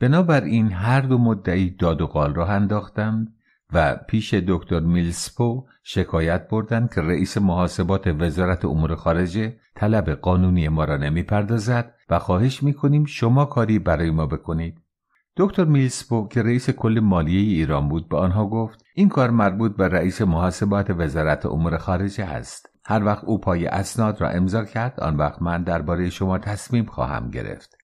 بنابراین هر دو مدعی داد و قال را انداختند و پیش دکتر میلسپو شکایت بردند که رئیس محاسبات وزارت امور خارجه طلب قانونی ما را نمیپردازد و خواهش میکنیم شما کاری برای ما بکنید دکتر میلسپو که رئیس کل مالی ایران بود به آنها گفت این کار مربوط به رئیس محاسبات وزارت امور خارجه است هر وقت او پای اسناد را امضا کرد آن وقت من درباره شما تصمیم خواهم گرفت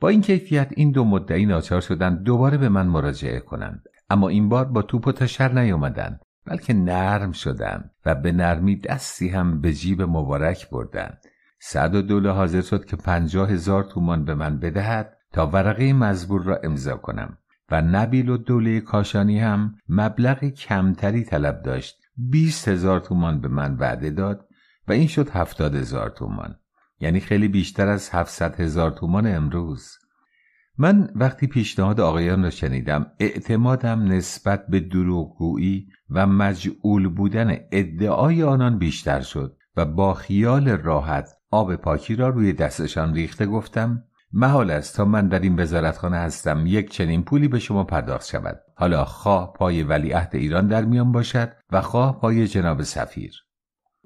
با این کیفیت این دو مدعی ناچار شدند دوباره به من مراجعه کنند اما این بار با توپ و تشر نیامدند بلکه نرم شدند و به نرمی دستی هم به جیب مبارک بردند صد و دوله حاضر شد که پنجاه هزار تومان به من بدهد تا ورقه مزبور را امضا کنم و نبیل و دوله کاشانی هم مبلغ کمتری طلب داشت 20 هزار تومان به من وعده داد و این شد هفتاد هزار تومان یعنی خیلی بیشتر از 700 هزار تومان امروز من وقتی پیشنهاد آقایان را شنیدم اعتمادم نسبت به دروغگویی و مجعول بودن ادعای آنان بیشتر شد و با خیال راحت آب پاکی را روی دستشان ریخته گفتم محال است تا من در این وزارتخانه هستم یک چنین پولی به شما پرداخت شود حالا خواه پای ولیعهد ایران در میان باشد و خواه پای جناب سفیر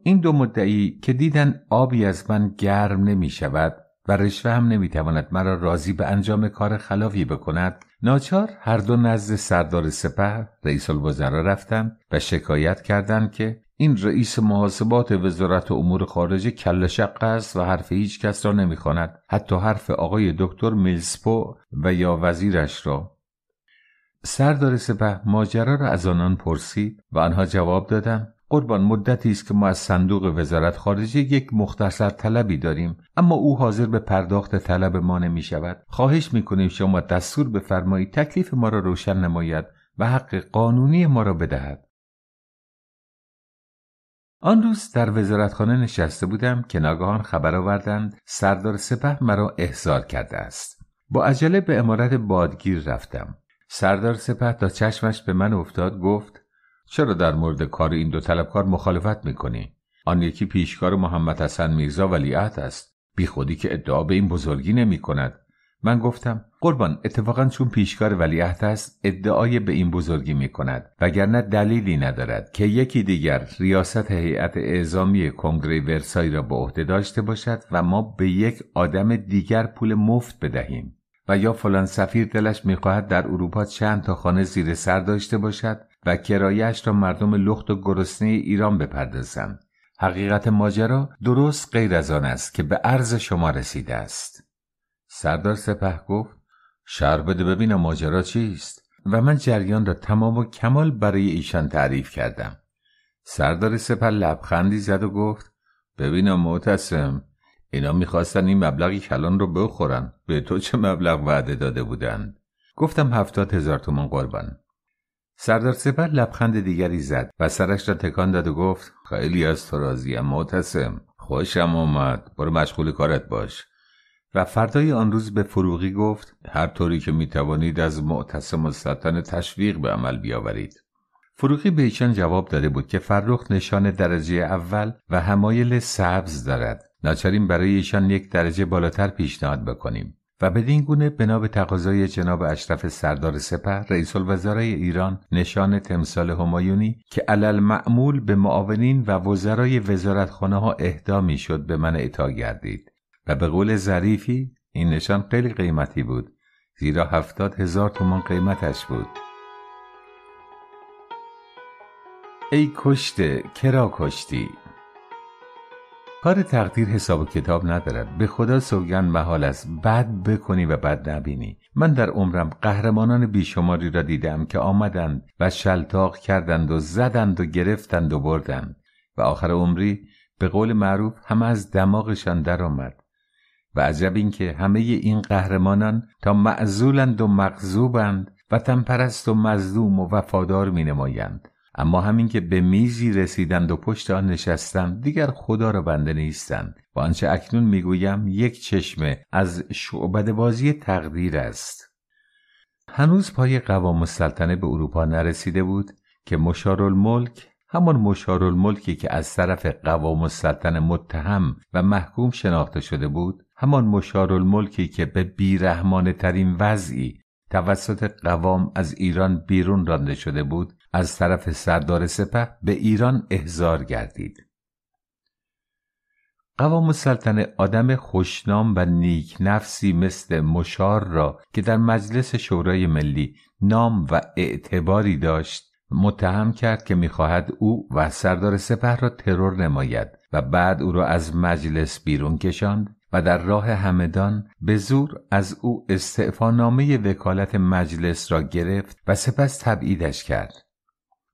این دو مدعی که دیدن آبی از من گرم نمی شود و رشوه هم نمی تواند مرا راضی به انجام کار خلافی بکند ناچار هر دو نزد سردار سپه رئیس الوزرا رفتند و شکایت کردند که این رئیس محاسبات وزارت امور خارجه کل شق است و حرف هیچ کس را نمیخواند حتی حرف آقای دکتر میلسپو و یا وزیرش را سردار سپه ماجرا را از آنان پرسید و آنها جواب دادند قربان مدتی است که ما از صندوق وزارت خارجه یک مختصر طلبی داریم اما او حاضر به پرداخت طلب ما نمی شود خواهش می کنیم شما دستور بفرمایید تکلیف ما را روشن نماید و حق قانونی ما را بدهد آن روز در وزارتخانه نشسته بودم که ناگهان خبر آوردند سردار سپه مرا احضار کرده است با عجله به امارت بادگیر رفتم سردار سپه تا چشمش به من افتاد گفت چرا در مورد کار این دو طلبکار مخالفت میکنی آن یکی پیشکار محمد حسن میرزا ولیعت است بی خودی که ادعا به این بزرگی نمی کند من گفتم قربان اتفاقا چون پیشکار ولیعهد است ادعای به این بزرگی می کند وگرنه دلیلی ندارد که یکی دیگر ریاست هیئت اعزامی کنگره ورسای را به عهده داشته باشد و ما به یک آدم دیگر پول مفت بدهیم و یا فلان سفیر دلش میخواهد در اروپا چند تا خانه زیر سر داشته باشد و کرایهاش را مردم لخت و گرسنه ایران بپردازند حقیقت ماجرا درست غیر از آن است که به عرض شما رسیده است سردار سپه گفت شهر بده ببینم ماجرا چیست و من جریان را تمام و کمال برای ایشان تعریف کردم سردار سپه لبخندی زد و گفت ببینم معتصم اینا میخواستن این مبلغی کلان رو بخورن به تو چه مبلغ وعده داده بودند گفتم هفتاد هزار تومان قربان سردار سپر لبخند دیگری زد و سرش را تکان داد و گفت خیلی از تو راضیم معتصم خوشم اومد برو مشغول کارت باش و فردای آن روز به فروغی گفت هر طوری که می توانید از معتصم سلطان تشویق به عمل بیاورید فروغی به ایشان جواب داده بود که فرخ نشان درجه اول و همایل سبز دارد ناچاریم برای ایشان یک درجه بالاتر پیشنهاد بکنیم و بدین گونه بنا به تقاضای جناب اشرف سردار سپه رئیس ایران نشان تمثال همایونی که علل معمول به معاونین و وزرای وزارتخانه ها اهدا میشد به من اعطا گردید و به قول ظریفی این نشان خیلی قیمتی بود زیرا هفتاد هزار تومان قیمتش بود ای کشته کرا کشتی کار تقدیر حساب و کتاب ندارد به خدا سوگن محال است بد بکنی و بد نبینی من در عمرم قهرمانان بیشماری را دیدم که آمدند و شلتاق کردند و زدند و گرفتند و بردند و آخر عمری به قول معروف همه از دماغشان درآمد و عجب اینکه همه این قهرمانان تا معزولند و مغزوبند و تنپرست و مظلوم و وفادار می نمایند اما همین که به میزی رسیدند و پشت آن نشستند دیگر خدا را بنده نیستند و آنچه اکنون میگویم یک چشمه از شعبد بازی تقدیر است هنوز پای قوام السلطنه به اروپا نرسیده بود که مشارالملک همان ملکی که از طرف قوام السلطنه متهم و محکوم شناخته شده بود همان مشارالملکی که به بیرحمانه ترین وضعی توسط قوام از ایران بیرون رانده شده بود از طرف سردار سپه به ایران احضار گردید قوام سلطنه آدم خوشنام و نیک نفسی مثل مشار را که در مجلس شورای ملی نام و اعتباری داشت متهم کرد که میخواهد او و سردار سپه را ترور نماید و بعد او را از مجلس بیرون کشاند و در راه همدان به زور از او استعفانامه وکالت مجلس را گرفت و سپس تبعیدش کرد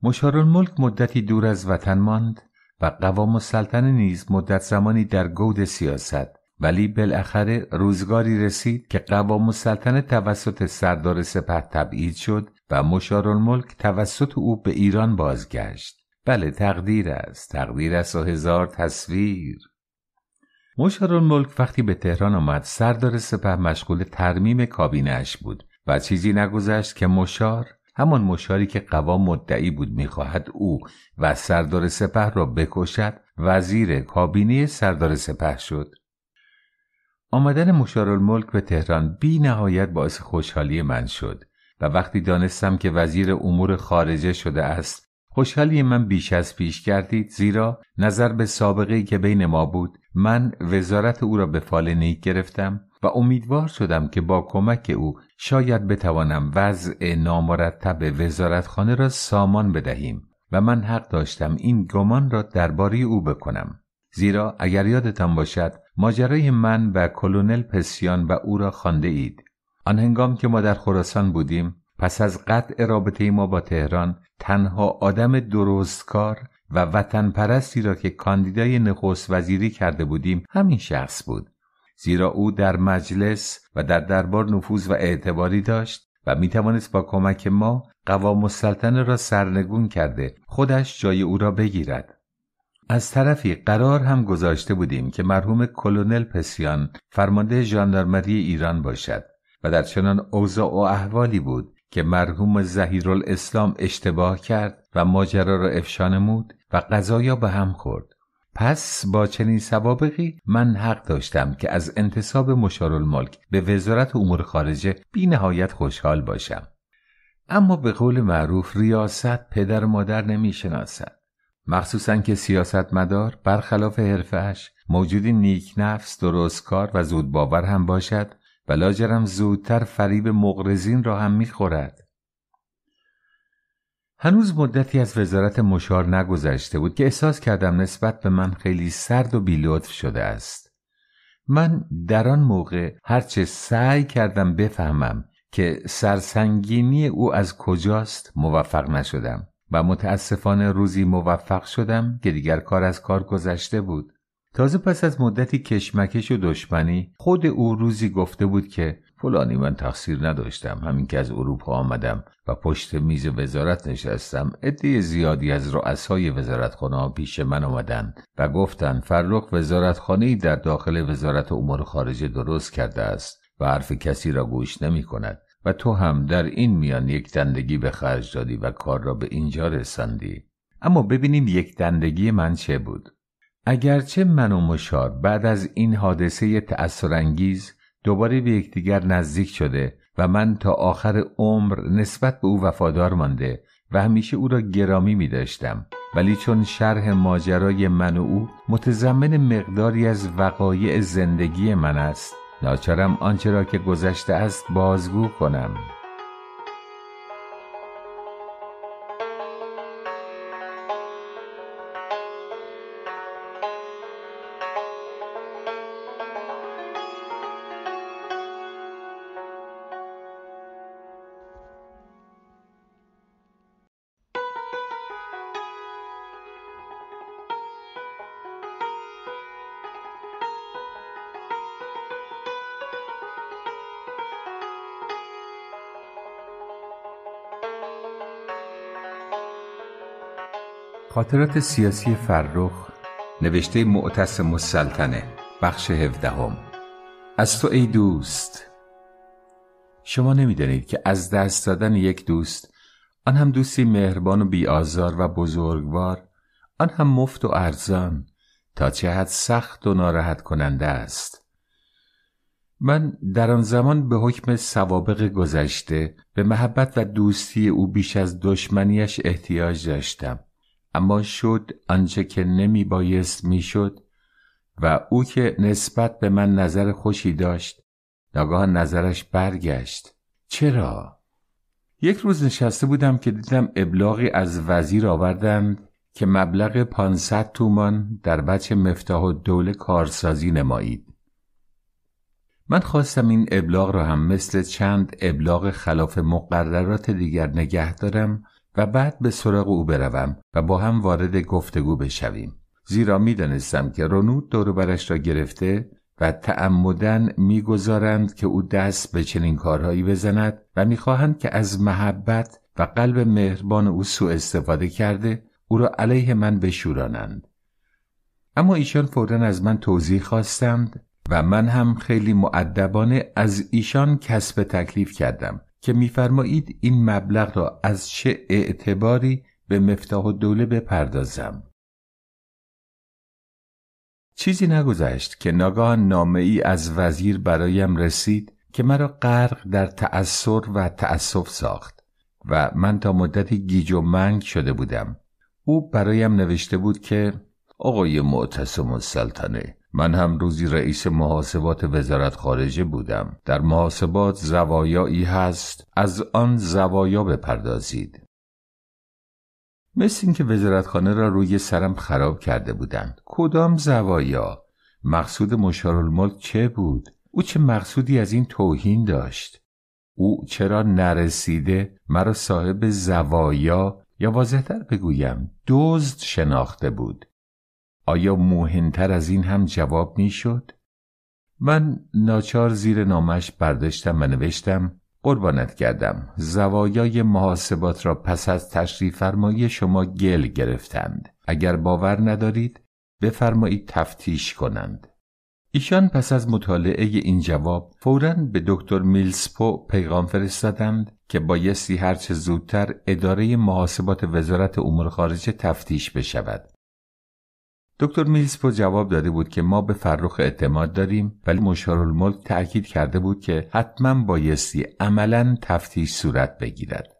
مشارالملک مدتی دور از وطن ماند و قوام السلطنه نیز مدت زمانی در گود سیاست ولی بالاخره روزگاری رسید که قوام السلطنه توسط سردار سپه تبعید شد و مشارالملک توسط او به ایران بازگشت بله تقدیر است تقدیر است و هزار تصویر ملک وقتی به تهران آمد سردار سپه مشغول ترمیم کابینش بود و چیزی نگذشت که مشار همان مشاری که قوام مدعی بود میخواهد او و سردار سپه را بکشد وزیر کابینه سردار سپه شد آمدن مشارالملک به تهران بی نهایت باعث خوشحالی من شد و وقتی دانستم که وزیر امور خارجه شده است خوشحالی من بیش از پیش کردید زیرا نظر به سابقه که بین ما بود من وزارت او را به فال نیک گرفتم و امیدوار شدم که با کمک او شاید بتوانم وضع نامرتب وزارتخانه را سامان بدهیم و من حق داشتم این گمان را درباره او بکنم زیرا اگر یادتان باشد ماجرای من و کلونل پسیان و او را خوانده اید آن هنگام که ما در خراسان بودیم پس از قطع رابطه ما با تهران تنها آدم درستکار و وطن پرستی را که کاندیدای نخست وزیری کرده بودیم همین شخص بود زیرا او در مجلس و در دربار نفوذ و اعتباری داشت و می توانست با کمک ما قوام السلطنه را سرنگون کرده خودش جای او را بگیرد از طرفی قرار هم گذاشته بودیم که مرحوم کلونل پسیان فرمانده ژاندارمری ایران باشد و در چنان اوضاع و احوالی بود که مرحوم زهیرالاسلام اشتباه کرد و ماجرا را افشا نمود و قضایا به هم خورد پس با چنین سوابقی من حق داشتم که از انتصاب مشارالملک به وزارت امور خارجه بی نهایت خوشحال باشم اما به قول معروف ریاست پدر و مادر نمی شناسد مخصوصا که سیاستمدار برخلاف حرفش موجودی درست کار و زود باور هم باشد و لاجرم زودتر فریب مقرزین را هم میخورد هنوز مدتی از وزارت مشار نگذشته بود که احساس کردم نسبت به من خیلی سرد و بیلطف شده است من در آن موقع هرچه سعی کردم بفهمم که سرسنگینی او از کجاست موفق نشدم و متاسفانه روزی موفق شدم که دیگر کار از کار گذشته بود تازه پس از مدتی کشمکش و دشمنی خود او روزی گفته بود که فلانی من تقصیر نداشتم همین که از اروپا آمدم و پشت میز وزارت نشستم عده زیادی از رؤسای وزارتخانه پیش من آمدند و گفتند فرخ وزارتخانه در داخل وزارت امور خارجه درست کرده است و حرف کسی را گوش نمی کند و تو هم در این میان یک دندگی به خرج دادی و کار را به اینجا رساندی اما ببینیم یک دندگی من چه بود اگرچه من و مشار بعد از این حادثه تأثرانگیز دوباره به یکدیگر نزدیک شده و من تا آخر عمر نسبت به او وفادار مانده و همیشه او را گرامی می داشتم ولی چون شرح ماجرای من و او متضمن مقداری از وقایع زندگی من است ناچارم آنچه را که گذشته است بازگو کنم خاطرات سیاسی فرخ نوشته معتصم السلطنه بخش هفدهم از تو ای دوست شما نمیدانید که از دست دادن یک دوست آن هم دوستی مهربان و بیآزار و بزرگوار آن هم مفت و ارزان تا چه حد سخت و ناراحت کننده است من در آن زمان به حکم سوابق گذشته به محبت و دوستی او بیش از دشمنیش احتیاج داشتم اما شد آنچه که نمی بایست می شد و او که نسبت به من نظر خوشی داشت ناگاه نظرش برگشت چرا؟ یک روز نشسته بودم که دیدم ابلاغی از وزیر آوردند که مبلغ 500 تومان در بچه مفتاح و دوله کارسازی نمایید من خواستم این ابلاغ را هم مثل چند ابلاغ خلاف مقررات دیگر نگه دارم و بعد به سراغ او بروم و با هم وارد گفتگو بشویم زیرا میدانستم که رونود دوروبرش را گرفته و تعمدن میگذارند که او دست به چنین کارهایی بزند و میخواهند که از محبت و قلب مهربان او سوء استفاده کرده او را علیه من بشورانند اما ایشان فورا از من توضیح خواستند و من هم خیلی معدبانه از ایشان کسب تکلیف کردم که میفرمایید این مبلغ را از چه اعتباری به مفتاح و دوله بپردازم چیزی نگذشت که ناگهان نامه ای از وزیر برایم رسید که مرا غرق در تأثر و تأسف ساخت و من تا مدتی گیج و منگ شده بودم او برایم نوشته بود که آقای معتصم السلطنه من هم روزی رئیس محاسبات وزارت خارجه بودم در محاسبات زوایایی هست از آن زوایا بپردازید مثل اینکه وزارتخانه را روی سرم خراب کرده بودند کدام زوایا مقصود مشارالملک چه بود او چه مقصودی از این توهین داشت او چرا نرسیده مرا صاحب زوایا یا واضحتر بگویم دزد شناخته بود آیا مهمتر از این هم جواب میشد؟ من ناچار زیر نامش برداشتم و نوشتم قربانت کردم زوایای محاسبات را پس از تشریف فرمایی شما گل گرفتند اگر باور ندارید بفرمایید تفتیش کنند ایشان پس از مطالعه این جواب فورا به دکتر میلسپو پیغام فرستادند که بایستی هرچه زودتر اداره محاسبات وزارت امور خارجه تفتیش بشود دکتر میلسپو جواب داده بود که ما به فرخ اعتماد داریم ولی مشارالملک تأکید کرده بود که حتما بایستی عملا تفتیش صورت بگیرد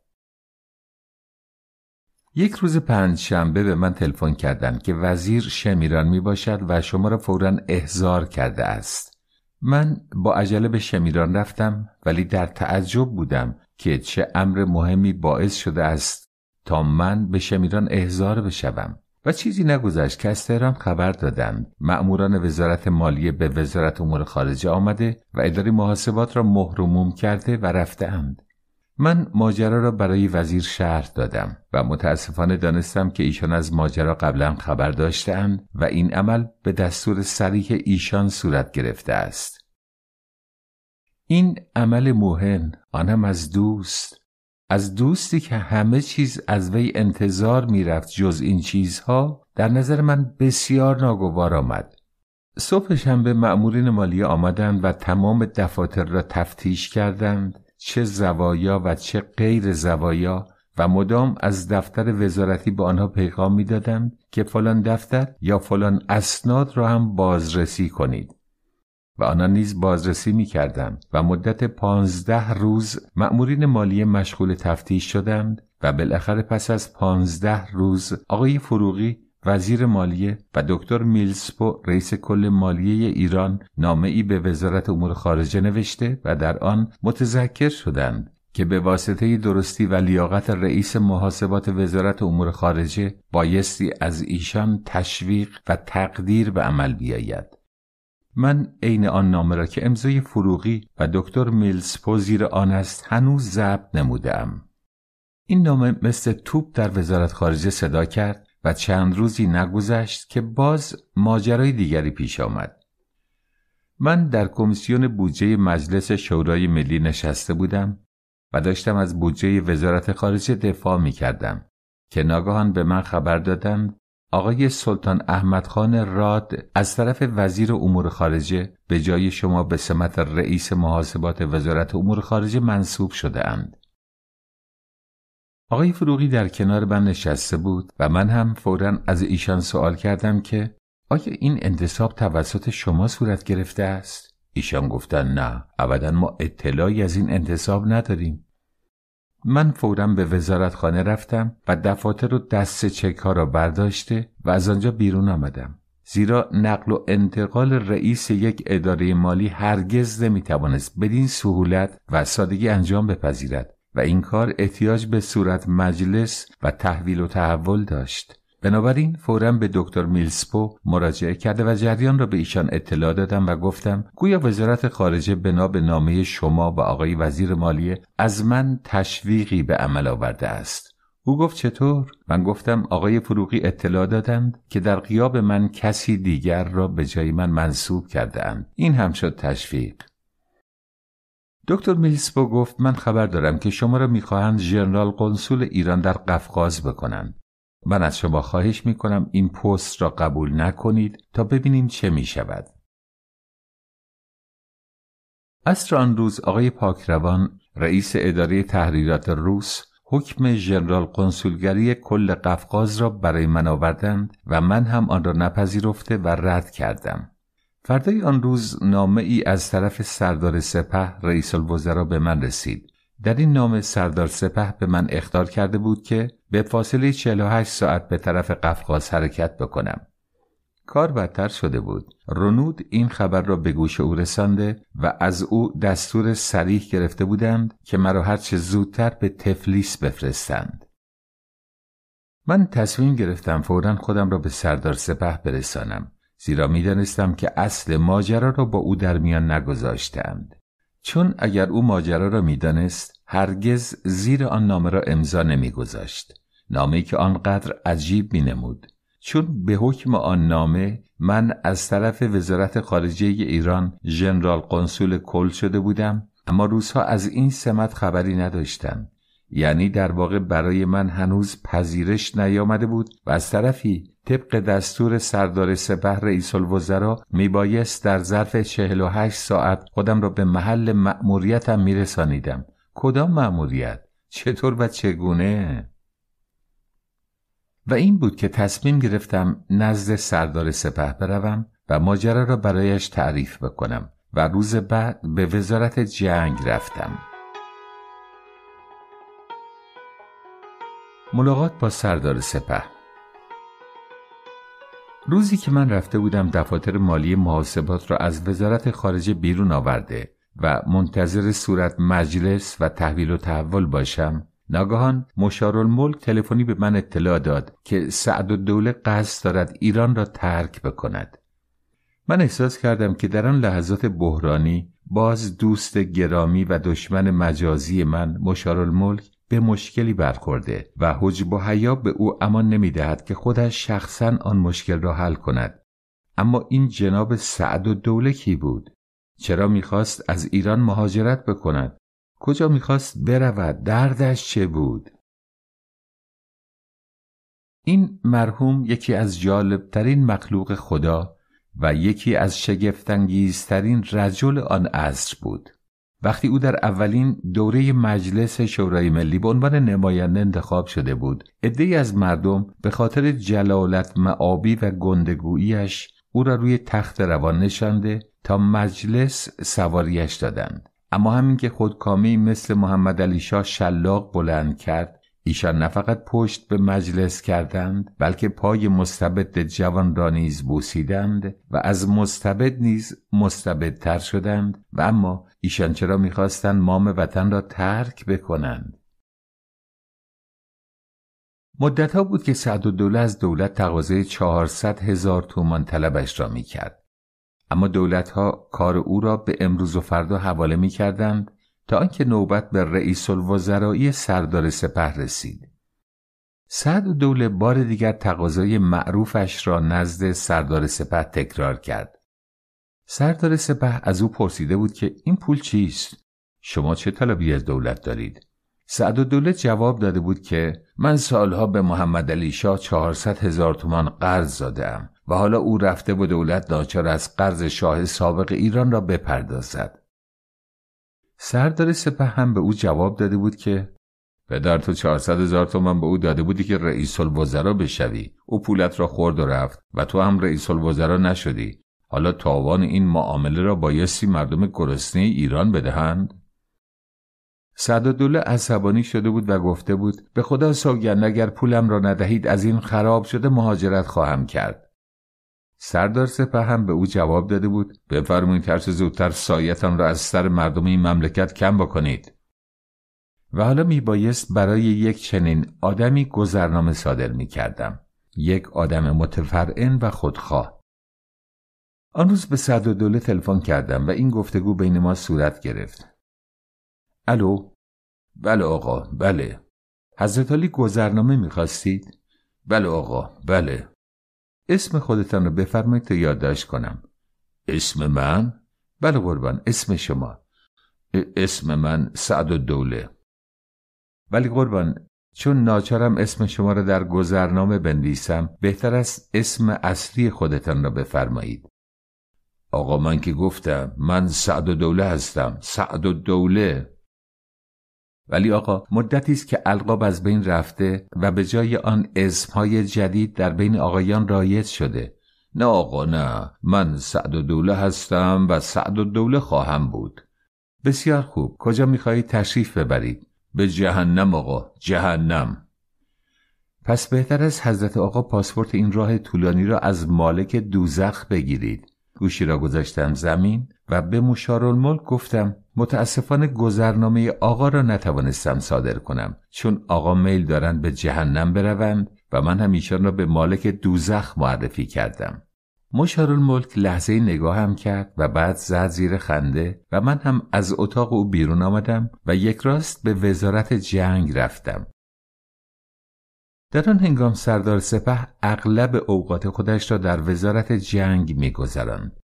یک روز پنج شنبه به من تلفن کردند که وزیر شمیران می باشد و شما را فورا احضار کرده است. من با عجله به شمیران رفتم ولی در تعجب بودم که چه امر مهمی باعث شده است تا من به شمیران احضار بشوم. و چیزی نگذشت که از تهران خبر دادند مأموران وزارت مالیه به وزارت امور خارجه آمده و اداره محاسبات را مهروموم کرده و رفتهاند من ماجرا را برای وزیر شهر دادم و متاسفانه دانستم که ایشان از ماجرا قبلا خبر داشتهاند و این عمل به دستور سریح ایشان صورت گرفته است این عمل مهم آنم از دوست از دوستی که همه چیز از وی انتظار میرفت جز این چیزها در نظر من بسیار ناگوار آمد صبح شنبه مأمورین مالیه آمدند و تمام دفاتر را تفتیش کردند چه زوایا و چه غیر زوایا و مدام از دفتر وزارتی به آنها پیغام میدادند که فلان دفتر یا فلان اسناد را هم بازرسی کنید و آنها نیز بازرسی می کردم و مدت پانزده روز مأمورین مالی مشغول تفتیش شدند و بالاخره پس از پانزده روز آقای فروغی وزیر مالیه و دکتر میلسپو رئیس کل مالیه ایران نامه ای به وزارت امور خارجه نوشته و در آن متذکر شدند که به واسطه درستی و لیاقت رئیس محاسبات وزارت امور خارجه بایستی از ایشان تشویق و تقدیر به عمل بیاید. من عین آن نامه را که امضای فروغی و دکتر میلز زیر آن است هنوز ضبط نمودم. این نامه مثل توپ در وزارت خارجه صدا کرد و چند روزی نگذشت که باز ماجرای دیگری پیش آمد. من در کمیسیون بودجه مجلس شورای ملی نشسته بودم و داشتم از بودجه وزارت خارجه دفاع می کردم که ناگهان به من خبر دادند آقای سلطان احمد خان راد از طرف وزیر امور خارجه به جای شما به سمت رئیس محاسبات وزارت امور خارجه منصوب شده اند. آقای فروغی در کنار من نشسته بود و من هم فورا از ایشان سوال کردم که آیا این انتصاب توسط شما صورت گرفته است؟ ایشان گفتن نه ابدا ما اطلاعی از این انتصاب نداریم من فورا به وزارت خانه رفتم و دفاتر و دست چک ها را برداشته و از آنجا بیرون آمدم زیرا نقل و انتقال رئیس یک اداره مالی هرگز نمیتوانست بدین سهولت و سادگی انجام بپذیرد و این کار احتیاج به صورت مجلس و تحویل و تحول داشت بنابراین فورا به دکتر میلسپو مراجعه کرده و جریان را به ایشان اطلاع دادم و گفتم گویا وزارت خارجه بنا به نامه شما و آقای وزیر مالیه از من تشویقی به عمل آورده است او گفت چطور؟ من گفتم آقای فروغی اطلاع دادند که در قیاب من کسی دیگر را به جای من منصوب کرده این هم شد تشویق. دکتر میلسپو گفت من خبر دارم که شما را میخواهند ژنرال قنسول ایران در قفقاز بکنند من از شما خواهش می کنم این پست را قبول نکنید تا ببینیم چه می شود. اصر آن روز آقای پاکروان رئیس اداره تحریرات روس حکم ژنرال کنسولگری کل قفقاز را برای من آوردند و من هم آن را نپذیرفته و رد کردم. فردای آن روز نامه ای از طرف سردار سپه رئیس الوزراء به من رسید در این نامه سردار سپه به من اختار کرده بود که به فاصله 48 ساعت به طرف قفقاز حرکت بکنم. کار بدتر شده بود. رونود این خبر را به گوش او رسانده و از او دستور سریح گرفته بودند که مرا هرچه زودتر به تفلیس بفرستند. من تصمیم گرفتم فورا خودم را به سردار سپه برسانم زیرا میدانستم که اصل ماجرا را با او در میان نگذاشتند. چون اگر او ماجرا را میدانست هرگز زیر آن نامه را امضا نمیگذاشت نامه‌ای که آنقدر عجیب مینمود چون به حکم آن نامه من از طرف وزارت خارجه ایران ژنرال قنسول کل شده بودم اما روزها از این سمت خبری نداشتم یعنی در واقع برای من هنوز پذیرش نیامده بود و از طرفی طبق دستور سردار سپه رئیس الوزرا میبایست در ظرف 48 ساعت خودم را به محل مأموریتم میرسانیدم کدام مأموریت چطور و چگونه و این بود که تصمیم گرفتم نزد سردار سپه بروم و ماجرا را برایش تعریف بکنم و روز بعد به وزارت جنگ رفتم ملاقات با سردار سپه روزی که من رفته بودم دفاتر مالی محاسبات را از وزارت خارجه بیرون آورده و منتظر صورت مجلس و تحویل و تحول باشم ناگهان ملک تلفنی به من اطلاع داد که سعد و دوله قصد دارد ایران را ترک بکند من احساس کردم که در آن لحظات بحرانی باز دوست گرامی و دشمن مجازی من مشارالملک به مشکلی برخورده و حجب و حیا به او امان نمیدهد که خودش شخصا آن مشکل را حل کند اما این جناب سعد و دوله بود چرا میخواست از ایران مهاجرت بکند کجا میخواست برود دردش چه بود این مرحوم یکی از جالبترین مخلوق خدا و یکی از شگفتانگیزترین رجل آن عصر بود وقتی او در اولین دوره مجلس شورای ملی به عنوان نماینده انتخاب شده بود عدهای از مردم به خاطر جلالت معابی و گندگوییش او را روی تخت روان نشانده تا مجلس سواریش دادند اما همین که خودکامی مثل محمد علی شاه شلاق بلند کرد ایشان نه فقط پشت به مجلس کردند بلکه پای مستبد جوان را نیز بوسیدند و از مستبد نیز مستبدتر شدند و اما ایشان چرا میخواستند مام وطن را ترک بکنند مدتها بود که سعد و دوله از دولت تقاضای 400 هزار تومان طلبش را میکرد اما دولتها کار او را به امروز و فردا حواله میکردند تا آنکه نوبت به رئیس الوزرایی سردار سپه رسید سعد و دوله بار دیگر تقاضای معروفش را نزد سردار سپه تکرار کرد سردار سپه از او پرسیده بود که این پول چیست؟ شما چه طلبی از دولت دارید؟ سعد و دولت جواب داده بود که من سالها به محمد علی شاه 400 هزار تومان قرض زادم و حالا او رفته به دولت ناچار از قرض شاه سابق ایران را بپردازد. سردار سپه هم به او جواب داده بود که پدر تو 400 هزار تومان به او داده بودی که رئیس الوزرا بشوی او پولت را خورد و رفت و تو هم رئیس الوزرا نشدی حالا تاوان این معامله را بایستی مردم گرسنه ایران بدهند؟ دوله عصبانی شده بود و گفته بود به خدا سوگند اگر پولم را ندهید از این خراب شده مهاجرت خواهم کرد سردار سپه هم به او جواب داده بود بفرمایید ترس زودتر سایتان را از سر مردم این مملکت کم بکنید و حالا می بایست برای یک چنین آدمی گذرنامه صادر کردم یک آدم متفرعن و خودخواه آن روز به دوله تلفن کردم و این گفتگو بین ما صورت گرفت. الو؟ بله آقا، بله. حضرت علی گذرنامه میخواستید؟ بله آقا، بله. اسم خودتان رو بفرمایید تا یادداشت کنم. اسم من؟ بله قربان، اسم شما. اسم من سعد و دوله. ولی قربان چون ناچارم اسم شما را در گذرنامه بنویسم بهتر است اسم اصلی خودتان را بفرمایید آقا من که گفتم من سعد و دوله هستم سعد و دوله ولی آقا مدتی است که القاب از بین رفته و به جای آن اسمهای جدید در بین آقایان رایج شده نه آقا نه من سعد و دوله هستم و سعد و دوله خواهم بود بسیار خوب کجا میخواهید تشریف ببرید به جهنم آقا جهنم پس بهتر از حضرت آقا پاسپورت این راه طولانی را از مالک دوزخ بگیرید گوشی را گذاشتم زمین و به مشارالملک گفتم متاسفانه گذرنامه آقا را نتوانستم صادر کنم چون آقا میل دارند به جهنم بروند و من هم ایشان را به مالک دوزخ معرفی کردم مشارالملک لحظه نگاهم کرد و بعد زد زیر خنده و من هم از اتاق او بیرون آمدم و یک راست به وزارت جنگ رفتم در آن هنگام سردار سپه اغلب اوقات خودش را در وزارت جنگ میگذراند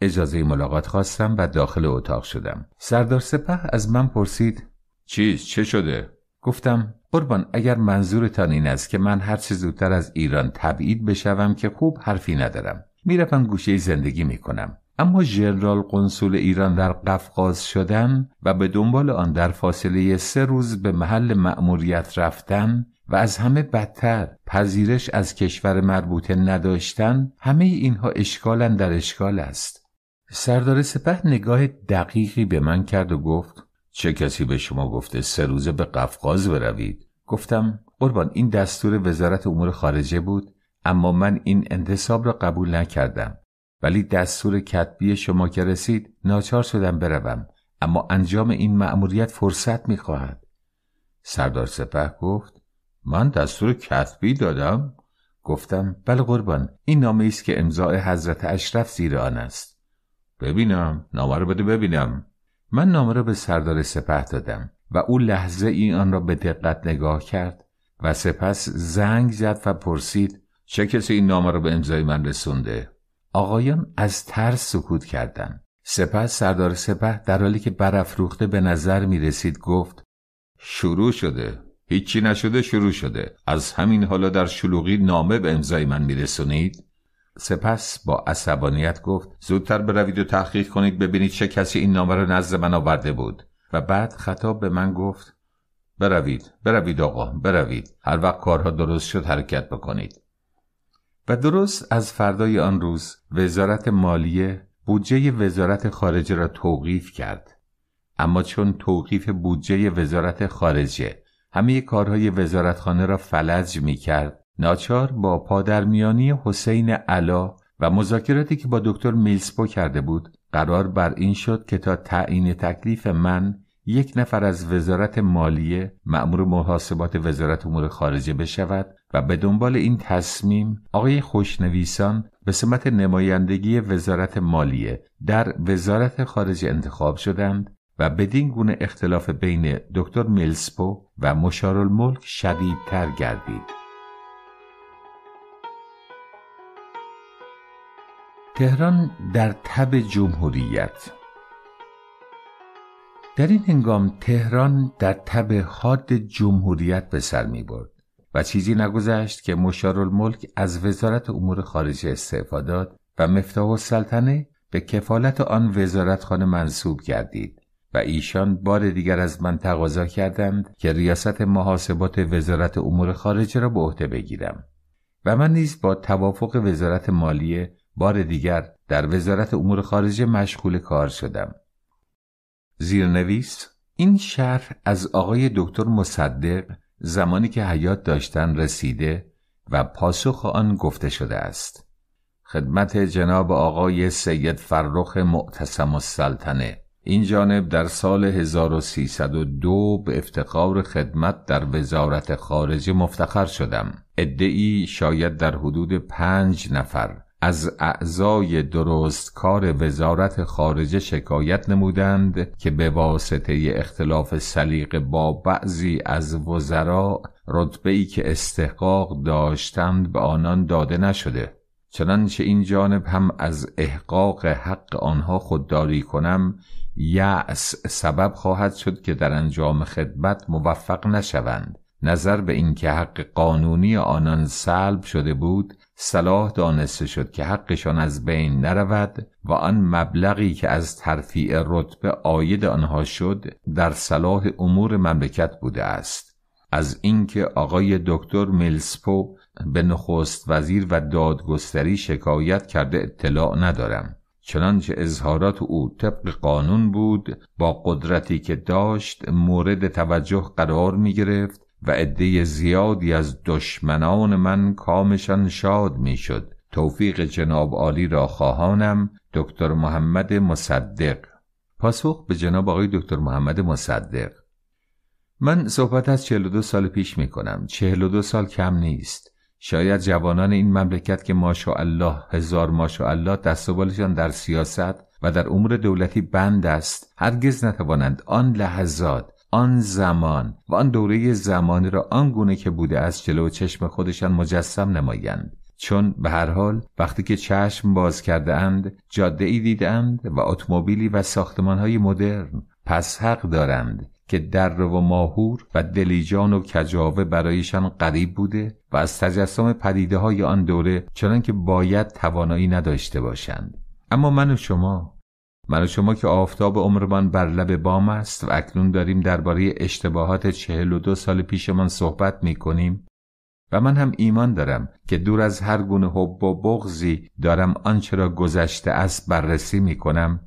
اجازه ملاقات خواستم و داخل اتاق شدم سردار سپه از من پرسید چیز چه شده گفتم قربان اگر منظورتان این است که من هر چه زودتر از ایران تبعید بشوم که خوب حرفی ندارم میروم گوشه زندگی میکنم اما ژنرال قنصول ایران در قفقاز شدن و به دنبال آن در فاصله سه روز به محل مأموریت رفتن و از همه بدتر پذیرش از کشور مربوطه نداشتن همه اینها اشکالن در اشکال است سردار سپه نگاه دقیقی به من کرد و گفت چه کسی به شما گفته سه روزه به قفقاز بروید گفتم قربان این دستور وزارت امور خارجه بود اما من این انتصاب را قبول نکردم ولی دستور کتبی شما که رسید ناچار شدم بروم اما انجام این مأموریت فرصت میخواهد سردار سپه گفت من دستور کتبی دادم گفتم بله قربان این نامه است که امضاء حضرت اشرف زیر آن است ببینم نامه رو بده ببینم من نامه را به سردار سپه دادم و او لحظه ای آن را به دقت نگاه کرد و سپس زنگ زد و پرسید چه کسی این نامه را به امضای من رسونده آقایان از ترس سکوت کردند سپس سردار سپه در حالی که برافروخته به نظر می رسید گفت شروع شده هیچی نشده شروع شده از همین حالا در شلوغی نامه به امضای من میرسونید سپس با عصبانیت گفت زودتر بروید و تحقیق کنید ببینید چه کسی این نامه را نزد من آورده بود و بعد خطاب به من گفت بروید بروید آقا بروید هر وقت کارها درست شد حرکت بکنید و درست از فردای آن روز وزارت مالیه بودجه وزارت خارجه را توقیف کرد اما چون توقیف بودجه وزارت خارجه همه کارهای وزارتخانه را فلج می کرد. ناچار با پادرمیانی حسین علا و مذاکراتی که با دکتر میلسپو کرده بود قرار بر این شد که تا تعیین تکلیف من یک نفر از وزارت مالیه مأمور محاسبات وزارت امور خارجه بشود و به دنبال این تصمیم آقای خوشنویسان به سمت نمایندگی وزارت مالیه در وزارت خارجه انتخاب شدند و بدین گونه اختلاف بین دکتر میلسپو و مشارالملک شدیدتر گردید تهران در تب جمهوریت در این هنگام تهران در تب حاد جمهوریت به سر می برد و چیزی نگذشت که مشارالملک از وزارت امور خارجه استعفا داد و مفتاح السلطنه به کفالت آن وزارتخانه منصوب گردید و ایشان بار دیگر از من تقاضا کردند که ریاست محاسبات وزارت امور خارجه را به عهده بگیرم و من نیز با توافق وزارت مالیه بار دیگر در وزارت امور خارجه مشغول کار شدم زیرنویس این شرح از آقای دکتر مصدق زمانی که حیات داشتن رسیده و پاسخ آن گفته شده است خدمت جناب آقای سید فرخ معتصم السلطنه این جانب در سال 1302 به افتخار خدمت در وزارت خارجه مفتخر شدم ادعی شاید در حدود پنج نفر از اعضای کار وزارت خارجه شکایت نمودند که به واسطه اختلاف سلیقه با بعضی از وزرا رتبه ای که استحقاق داشتند به آنان داده نشده چنانچه این جانب هم از احقاق حق آنها خودداری کنم یعص سبب خواهد شد که در انجام خدمت موفق نشوند نظر به اینکه حق قانونی آنان سلب شده بود صلاح دانسته شد که حقشان از بین نرود و آن مبلغی که از ترفیع رتبه آید آنها شد در صلاح امور مملکت بوده است از اینکه آقای دکتر میلسپو به نخست وزیر و دادگستری شکایت کرده اطلاع ندارم چنانچه اظهارات او طبق قانون بود با قدرتی که داشت مورد توجه قرار می گرفت و عده زیادی از دشمنان من کامشان شاد میشد توفیق جناب عالی را خواهانم دکتر محمد مصدق پاسخ به جناب آقای دکتر محمد مصدق من صحبت از 42 سال پیش می کنم 42 سال کم نیست شاید جوانان این مملکت که ماشاءالله هزار ماشاءالله دست و بالشان در سیاست و در امور دولتی بند است هرگز نتوانند آن لحظات آن زمان و آن دوره زمانی را آن گونه که بوده از جلو چشم خودشان مجسم نمایند چون به هر حال وقتی که چشم باز کرده اند جاده ای دیدند و اتومبیلی و ساختمان های مدرن پس حق دارند که در و ماهور و دلیجان و کجاوه برایشان قریب بوده و از تجسم پدیده های آن دوره چنان که باید توانایی نداشته باشند اما من و شما من و شما که آفتاب عمرمان بر لب بام است و اکنون داریم درباره اشتباهات چهل و دو سال پیشمان صحبت می کنیم و من هم ایمان دارم که دور از هر گونه حب و بغزی دارم آنچه را گذشته است بررسی می کنم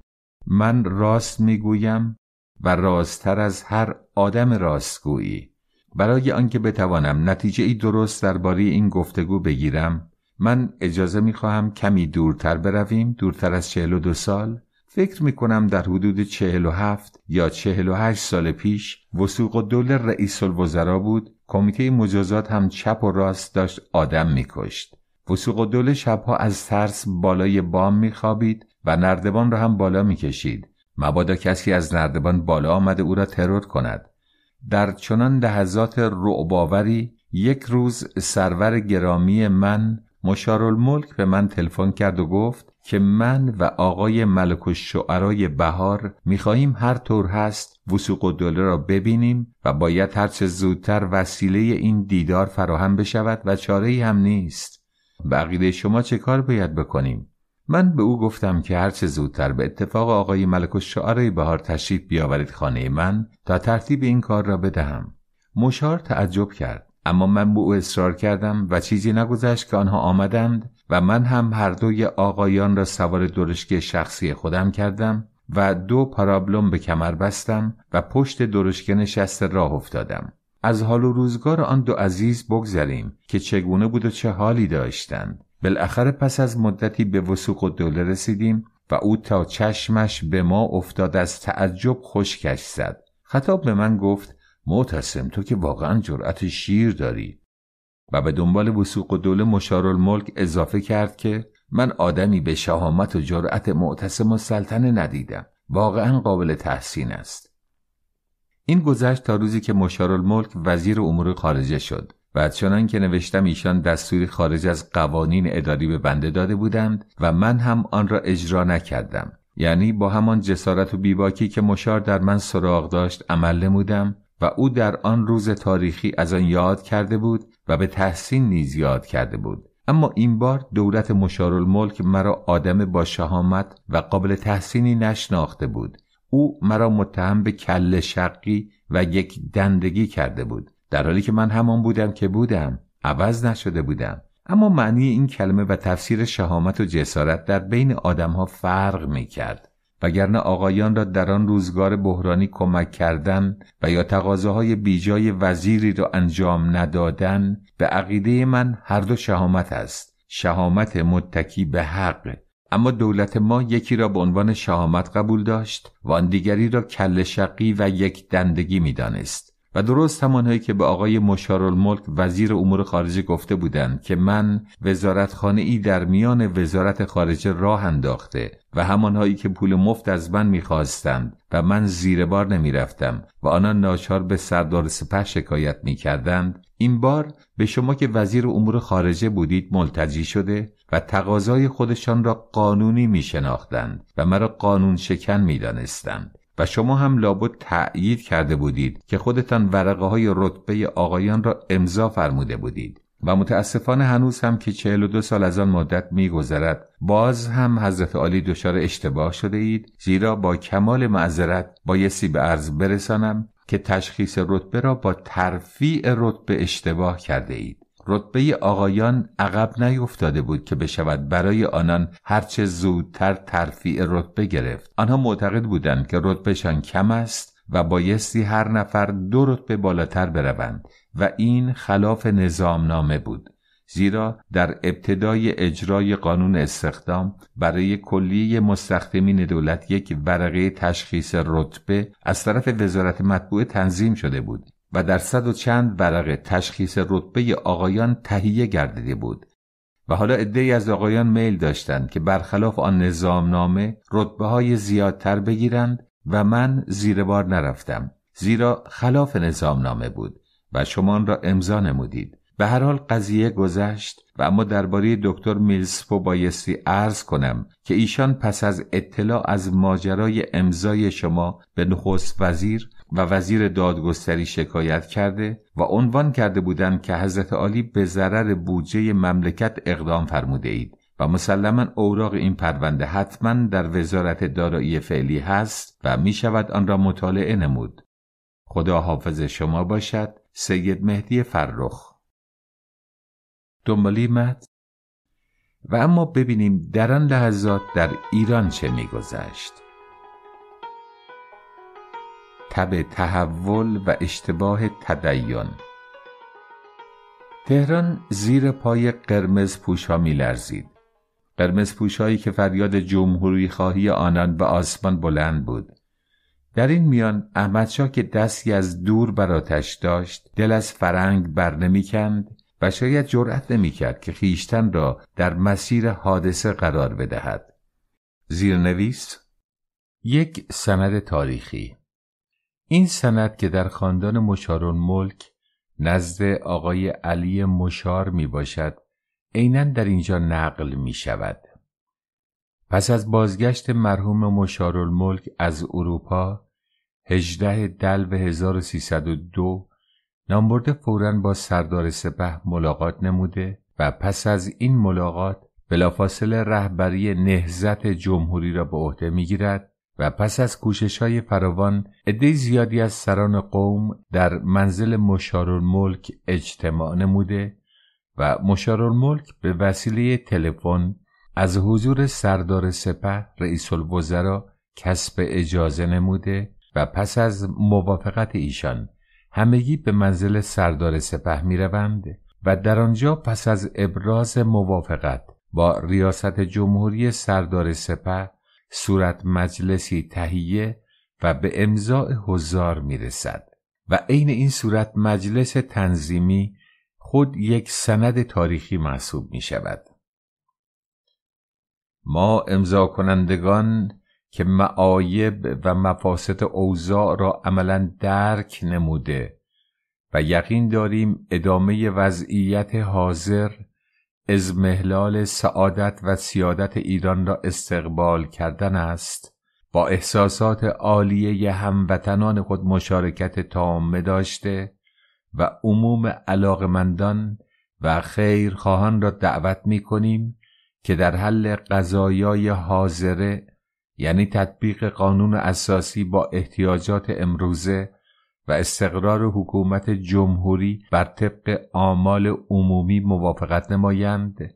من راست می گویم و رازتر از هر آدم راستگویی برای آنکه بتوانم نتیجه ای درست درباره این گفتگو بگیرم من اجازه می خواهم کمی دورتر برویم دورتر از چهل و دو سال فکر می کنم در حدود چهل و هفت یا چهل و هشت سال پیش وسوق و دول رئیس الوزراء بود کمیته مجازات هم چپ و راست داشت آدم می کشت وسوق و دول شبها از ترس بالای بام می خوابید و نردبان را هم بالا می کشید مبادا کسی از نردبان بالا آمده او را ترور کند در چنان لحظات رعباوری یک روز سرور گرامی من مشارالملک به من تلفن کرد و گفت که من و آقای ملک و شعرای بهار میخواهیم هر طور هست وسوق و دوله را ببینیم و باید هرچه زودتر وسیله این دیدار فراهم بشود و چاره هم نیست بقیده شما چه کار باید بکنیم؟ من به او گفتم که هرچه زودتر به اتفاق آقای ملک و شعاره بهار تشریف بیاورید خانه من تا ترتیب این کار را بدهم مشار تعجب کرد اما من به او اصرار کردم و چیزی نگذشت که آنها آمدند و من هم هر دوی آقایان را سوار درشکه شخصی خودم کردم و دو پارابلوم به کمر بستم و پشت درشکه نشست راه افتادم از حال و روزگار آن دو عزیز بگذریم که چگونه بود و چه حالی داشتند بالاخره پس از مدتی به وسوق و دوله رسیدیم و او تا چشمش به ما افتاد از تعجب خشکش زد خطاب به من گفت معتصم تو که واقعا جرأت شیر داری و به دنبال وسوق و دوله مشارالملک اضافه کرد که من آدمی به شهامت و جرأت معتصم و سلطنه ندیدم واقعا قابل تحسین است این گذشت تا روزی که مشارالملک وزیر امور خارجه شد و چنان که نوشتم ایشان دستوری خارج از قوانین اداری به بنده داده بودند و من هم آن را اجرا نکردم یعنی با همان جسارت و بیباکی که مشار در من سراغ داشت عمل نمودم و او در آن روز تاریخی از آن یاد کرده بود و به تحسین نیز یاد کرده بود اما این بار دولت مشارالملک مرا آدم با شهامت و قابل تحسینی نشناخته بود او مرا متهم به کل شقی و یک دندگی کرده بود در حالی که من همان بودم که بودم عوض نشده بودم اما معنی این کلمه و تفسیر شهامت و جسارت در بین ها فرق می کرد وگرنه آقایان را در آن روزگار بحرانی کمک کردن و یا تقاضاهای بیجای وزیری را انجام ندادن به عقیده من هر دو شهامت است شهامت متکی به حق اما دولت ما یکی را به عنوان شهامت قبول داشت و آن دیگری را کل شقی و یک دندگی می دانست و درست همانهایی که به آقای مشارالملک وزیر امور خارجه گفته بودند که من وزارتخانه ای در میان وزارت خارجه راه انداخته و همانهایی که پول مفت از من میخواستند و من زیر بار نمیرفتم و آنها ناچار به سردار سپه شکایت میکردند این بار به شما که وزیر امور خارجه بودید ملتجی شده و تقاضای خودشان را قانونی میشناختند و مرا قانون شکن می و شما هم لابد تأیید کرده بودید که خودتان ورقه های رتبه آقایان را امضا فرموده بودید و متاسفانه هنوز هم که 42 سال از آن مدت میگذرد باز هم حضرت عالی دچار اشتباه شده اید زیرا با کمال معذرت بایستی به عرض برسانم که تشخیص رتبه را با ترفیع رتبه اشتباه کرده اید رتبه آقایان عقب نیفتاده بود که بشود برای آنان هرچه زودتر ترفیع رتبه گرفت آنها معتقد بودند که رتبهشان کم است و بایستی هر نفر دو رتبه بالاتر بروند و این خلاف نظامنامه بود زیرا در ابتدای اجرای قانون استخدام برای کلیه مستخدمین دولت یک ورقه تشخیص رتبه از طرف وزارت مطبوع تنظیم شده بود و در صد و چند ورقه تشخیص رتبه آقایان تهیه گردیده بود و حالا ادهی از آقایان میل داشتند که برخلاف آن نظامنامه رتبه های زیادتر بگیرند و من زیر بار نرفتم زیرا خلاف نظامنامه بود و شما را امضا نمودید به هر حال قضیه گذشت و اما درباره دکتر میلسپو بایستی عرض کنم که ایشان پس از اطلاع از ماجرای امضای شما به نخست وزیر و وزیر دادگستری شکایت کرده و عنوان کرده بودند که حضرت عالی به ضرر بودجه مملکت اقدام فرموده اید و مسلما اوراق این پرونده حتما در وزارت دارایی فعلی هست و می شود آن را مطالعه نمود. خدا حافظ شما باشد سید مهدی فرخ دنبالی مد و اما ببینیم در آن لحظات در ایران چه می گذشت تب تحول و اشتباه تدین تهران زیر پای قرمز ها می لرزید. قرمز هایی که فریاد جمهوری خواهی آنان به آسمان بلند بود. در این میان احمدشاه که دستی از دور بر آتش داشت دل از فرنگ بر کند و شاید جرأت کرد که خیشتن را در مسیر حادثه قرار بدهد زیرنویس یک سند تاریخی این سند که در خاندان مشارون ملک نزد آقای علی مشار می باشد اینن در اینجا نقل می شود پس از بازگشت مرحوم ملک از اروپا 18 دلو 1302 نامبرده فوراً با سردار سپه ملاقات نموده و پس از این ملاقات بلافاصله رهبری نهزت جمهوری را به عهده میگیرد و پس از کوشش های فراوان عده زیادی از سران قوم در منزل مشارالملک اجتماع نموده و مشارالملک به وسیله تلفن از حضور سردار سپه رئیس الوزراء کسب اجازه نموده و پس از موافقت ایشان همگی به منزل سردار سپه می روند و در آنجا پس از ابراز موافقت با ریاست جمهوری سردار سپه صورت مجلسی تهیه و به امضاع هزار رسد و عین این صورت مجلس تنظیمی خود یک سند تاریخی محسوب می شود. ما امضا کنندگان که معایب و مفاسد اوضاع را عملا درک نموده و یقین داریم ادامه وضعیت حاضر از محلال سعادت و سیادت ایران را استقبال کردن است با احساسات عالیه هموطنان خود مشارکت تامه داشته و عموم علاقمندان و خیرخواهان را دعوت می کنیم که در حل قضایای حاضره یعنی تطبیق قانون اساسی با احتیاجات امروزه و استقرار حکومت جمهوری بر طبق آمال عمومی موافقت نمایند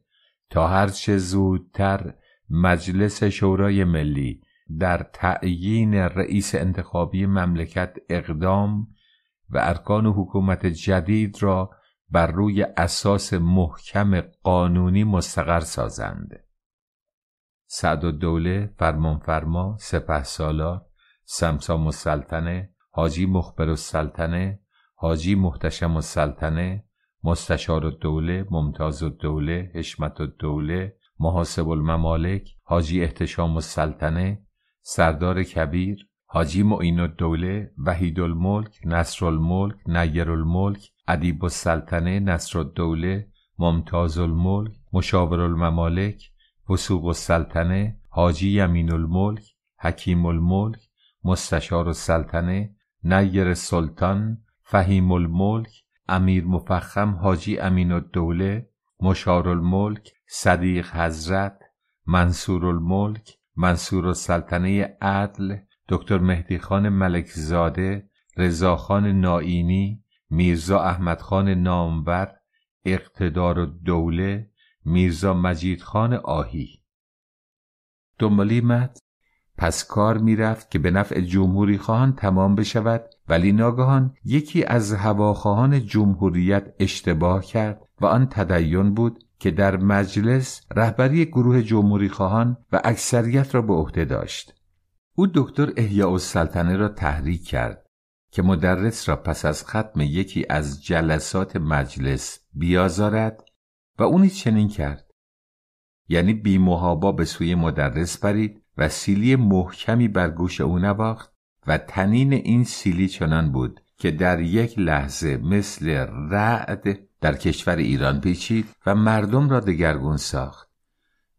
تا هرچه زودتر مجلس شورای ملی در تعیین رئیس انتخابی مملکت اقدام و ارکان حکومت جدید را بر روی اساس محکم قانونی مستقر سازند سعد و دوله فرما، سپه سالار سمسا مسلطنه، حاجی مخبر السلطنه حاجی محتشم السلطنه مستشار الدوله ممتاز الدوله حشمت الدوله محاسب الممالک حاجی احتشام السلطنه سردار کبیر حاجی معین الدوله وحید الملک نصر الملک نیر الملک عدیب السلطنه نصر الدوله ممتاز الملک مشاور الممالک وسوق السلطنه حاجی یمین الملک حکیم الملک مستشار السلطنه نیر سلطان فهیم الملک امیر مفخم حاجی امین الدوله مشار الملک صدیق حضرت منصور الملک منصور السلطنه عدل دکتر مهدی خان ملک زاده خان نائینی، میرزا احمد خان نامور اقتدار دوله، میرزا مجید خان آهی دنبالی مد پس کار میرفت که به نفع جمهوری خواهان تمام بشود ولی ناگهان یکی از هواخواهان جمهوریت اشتباه کرد و آن تدین بود که در مجلس رهبری گروه جمهوری خواهان و اکثریت را به عهده داشت او دکتر احیاء السلطنه را تحریک کرد که مدرس را پس از ختم یکی از جلسات مجلس بیازارد و اونی چنین کرد یعنی بی محابا به سوی مدرس برید و سیلی محکمی بر گوش او نواخت و تنین این سیلی چنان بود که در یک لحظه مثل رعد در کشور ایران پیچید و مردم را دگرگون ساخت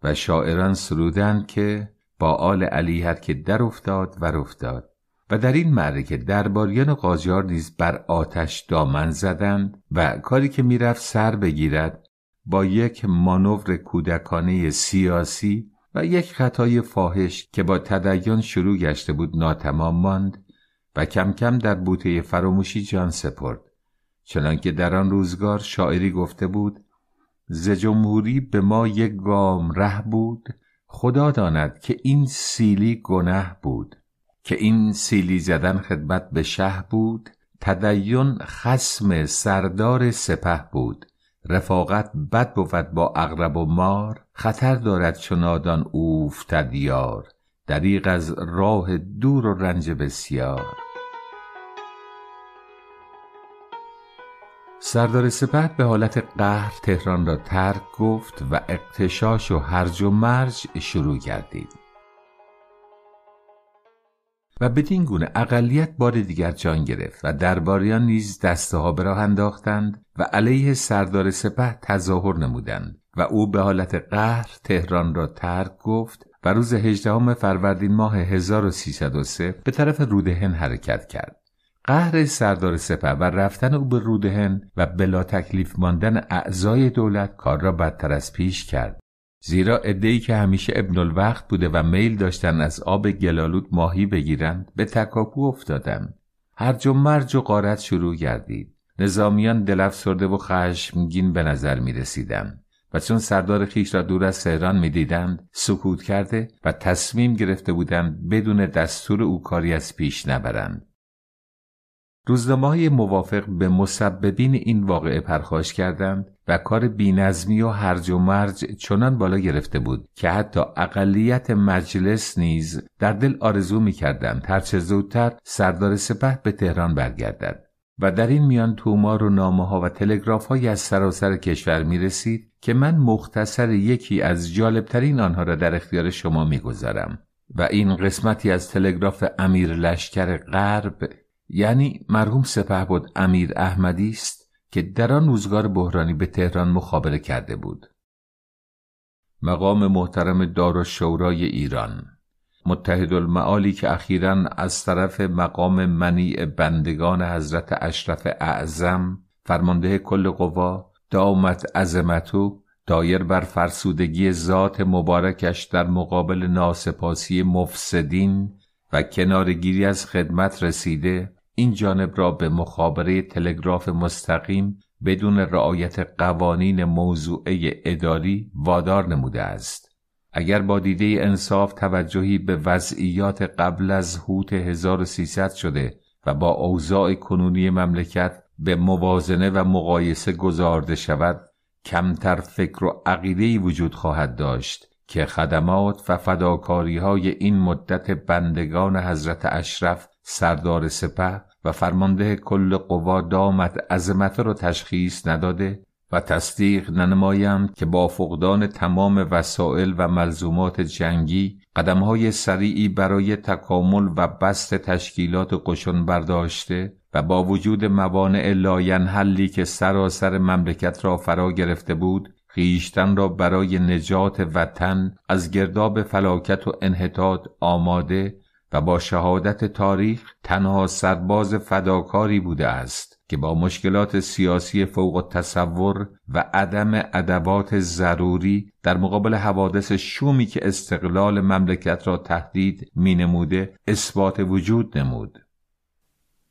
و شاعران سرودند که با آل علی هر که در افتاد و افتاد و در این معرکه درباریان قاجار نیز بر آتش دامن زدند و کاری که میرفت سر بگیرد با یک مانور کودکانه سیاسی و یک خطای فاحش که با تدیان شروع گشته بود ناتمام ماند و کم کم در بوته فراموشی جان سپرد چنانکه در آن روزگار شاعری گفته بود ز جمهوری به ما یک گام ره بود خدا داند که این سیلی گنه بود که این سیلی زدن خدمت به شه بود تدین خسم سردار سپه بود رفاقت بد بود با اغرب و مار خطر دارد چنادان اوفتد یار دریغ از راه دور و رنج بسیار سردار سپت به حالت قهر تهران را ترک گفت و اقتشاش و هرج و مرج شروع گردید و بدین گونه اقلیت بار دیگر جان گرفت و درباریان نیز دسته ها به راه انداختند و علیه سردار سپه تظاهر نمودند و او به حالت قهر تهران را ترک گفت و روز 18 فروردین ماه 1303 به طرف رودهن حرکت کرد. قهر سردار سپه و رفتن او به رودهن و بلا تکلیف ماندن اعضای دولت کار را بدتر از پیش کرد زیرا ادهی که همیشه ابن الوقت بوده و میل داشتن از آب گلالود ماهی بگیرند به تکاپو افتادند هرج و مرج و قارت شروع گردید نظامیان سرده و خشمگین به نظر می رسیدن و چون سردار خیش را دور از سهران می سکوت کرده و تصمیم گرفته بودند بدون دستور او کاری از پیش نبرند روزنامه های موافق به مسببین این واقعه پرخاش کردند و کار بینظمی و هرج و مرج چنان بالا گرفته بود که حتی اقلیت مجلس نیز در دل آرزو میکردند هرچه زودتر سردار سپه به تهران برگردد و در این میان تومار و نامه ها و تلگراف های از سراسر کشور می رسید که من مختصر یکی از جالبترین آنها را در اختیار شما می گذارم. و این قسمتی از تلگراف امیر لشکر غرب یعنی مرحوم سپه بود امیر احمدی است که در آن روزگار بحرانی به تهران مخابره کرده بود مقام محترم دار شورای ایران متحد المعالی که اخیرا از طرف مقام منیع بندگان حضرت اشرف اعظم فرمانده کل قوا دامت عظمتو دایر بر فرسودگی ذات مبارکش در مقابل ناسپاسی مفسدین و کنارگیری از خدمت رسیده این جانب را به مخابره تلگراف مستقیم بدون رعایت قوانین موضوعه اداری وادار نموده است. اگر با دیده انصاف توجهی به وضعیات قبل از هوت 1300 شده و با اوضاع کنونی مملکت به موازنه و مقایسه گذارده شود کمتر فکر و عقیده‌ای وجود خواهد داشت که خدمات و فداکاری های این مدت بندگان حضرت اشرف سردار سپه و فرمانده کل قوا دامت عظمت را تشخیص نداده و تصدیق ننمایم که با فقدان تمام وسایل و ملزومات جنگی قدمهای سریعی برای تکامل و بست تشکیلات قشون برداشته و با وجود موانع لاینحلی که سراسر مملکت را فرا گرفته بود خیشتن را برای نجات وطن از گرداب فلاکت و انحطاط آماده و با شهادت تاریخ تنها سرباز فداکاری بوده است که با مشکلات سیاسی فوق تصور و عدم ادوات ضروری در مقابل حوادث شومی که استقلال مملکت را تهدید مینموده اثبات وجود نمود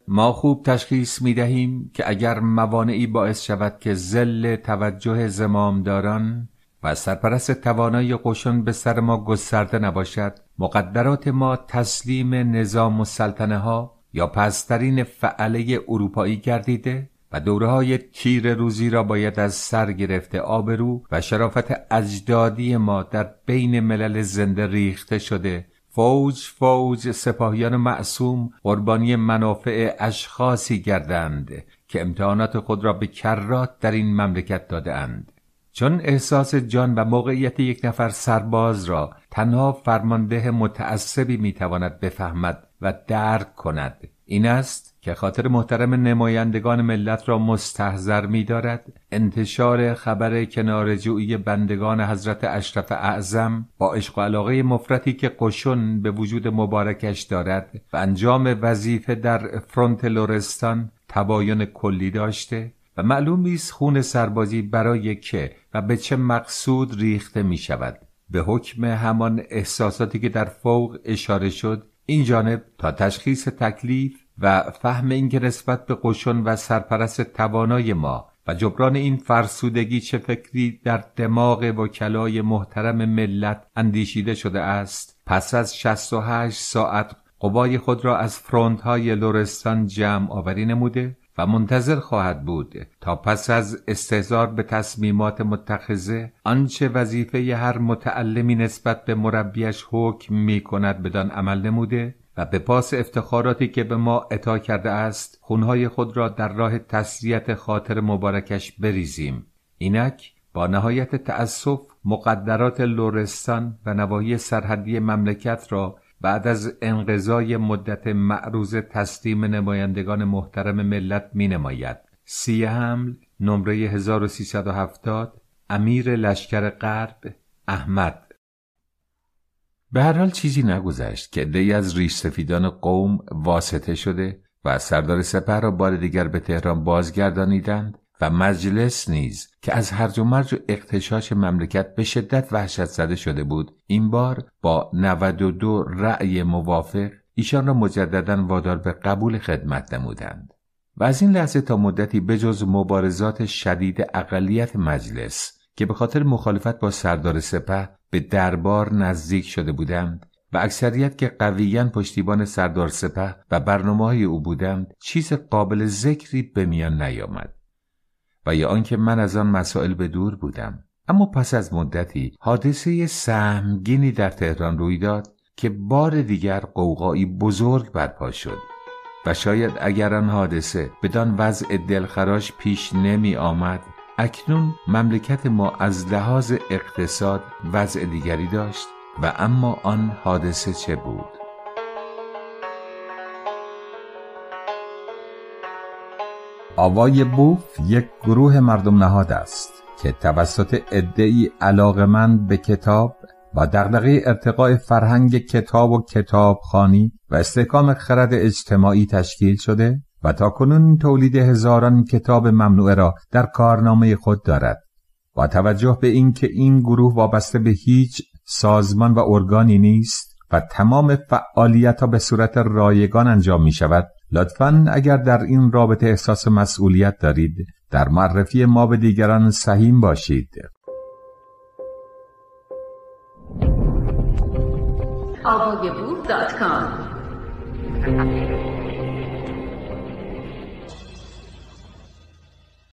ما خوب تشخیص می دهیم که اگر موانعی باعث شود که زل توجه زمامداران و سرپرست توانایی قشون به سر ما گسترده نباشد مقدرات ما تسلیم نظام و سلطنه ها یا پسترین فعله اروپایی گردیده و دوره های تیر روزی را باید از سر گرفته آبرو و شرافت اجدادی ما در بین ملل زنده ریخته شده فوج فوج سپاهیان معصوم قربانی منافع اشخاصی گردند که امتحانات خود را به کرات در این مملکت دادهاند چون احساس جان و موقعیت یک نفر سرباز را تنها فرمانده متعصبی میتواند بفهمد و درک کند این است که خاطر محترم نمایندگان ملت را مستحضر می دارد انتشار خبر کنارجویی بندگان حضرت اشرف اعظم با عشق و علاقه مفرتی که قشون به وجود مبارکش دارد و انجام وظیفه در فرونت لورستان تباین کلی داشته و معلوم نیست خون سربازی برای که و به چه مقصود ریخته می شود به حکم همان احساساتی که در فوق اشاره شد این جانب تا تشخیص تکلیف و فهم اینکه نسبت به قشون و سرپرست توانای ما و جبران این فرسودگی چه فکری در دماغ کلای محترم ملت اندیشیده شده است پس از 68 ساعت قوای خود را از فرونت های لورستان جمع آوری نموده و منتظر خواهد بود تا پس از استهزار به تصمیمات متخذه آنچه وظیفه هر متعلمی نسبت به مربیش حکم می کند بدان عمل نموده و به پاس افتخاراتی که به ما عطا کرده است خونهای خود را در راه تسلیت خاطر مبارکش بریزیم اینک با نهایت تأسف مقدرات لورستان و نواحی سرحدی مملکت را بعد از انقضای مدت معروض تسلیم نمایندگان محترم ملت می نماید سی حمل نمره 1370 امیر لشکر غرب احمد به هر حال چیزی نگذشت که دی از ریش سفیدان قوم واسطه شده و سردار سپه را بار دیگر به تهران بازگردانیدند و مجلس نیز که از هرج و مرج و اقتشاش مملکت به شدت وحشت زده شده بود این بار با 92 رأی موافق ایشان را مجددا وادار به قبول خدمت نمودند و از این لحظه تا مدتی بجز مبارزات شدید اقلیت مجلس که به خاطر مخالفت با سردار سپه به دربار نزدیک شده بودند و اکثریت که قویا پشتیبان سردار سپه و برنامه های او بودند چیز قابل ذکری به میان نیامد و یا آنکه من از آن مسائل به دور بودم اما پس از مدتی حادثه سهمگینی در تهران روی داد که بار دیگر قوقایی بزرگ برپا شد و شاید اگر آن حادثه بدان وضع دلخراش پیش نمی آمد اکنون مملکت ما از لحاظ اقتصاد وضع دیگری داشت و اما آن حادثه چه بود آوای بوف یک گروه مردم نهاد است که توسط ادعی من به کتاب با دغدغه ارتقاء فرهنگ کتاب و کتابخانی و استحکام خرد اجتماعی تشکیل شده و تا کنون تولید هزاران کتاب ممنوعه را در کارنامه خود دارد با توجه به اینکه این گروه وابسته به هیچ سازمان و ارگانی نیست و تمام فعالیت ها به صورت رایگان انجام می شود لطفا اگر در این رابطه احساس مسئولیت دارید در معرفی ما به دیگران سهیم باشید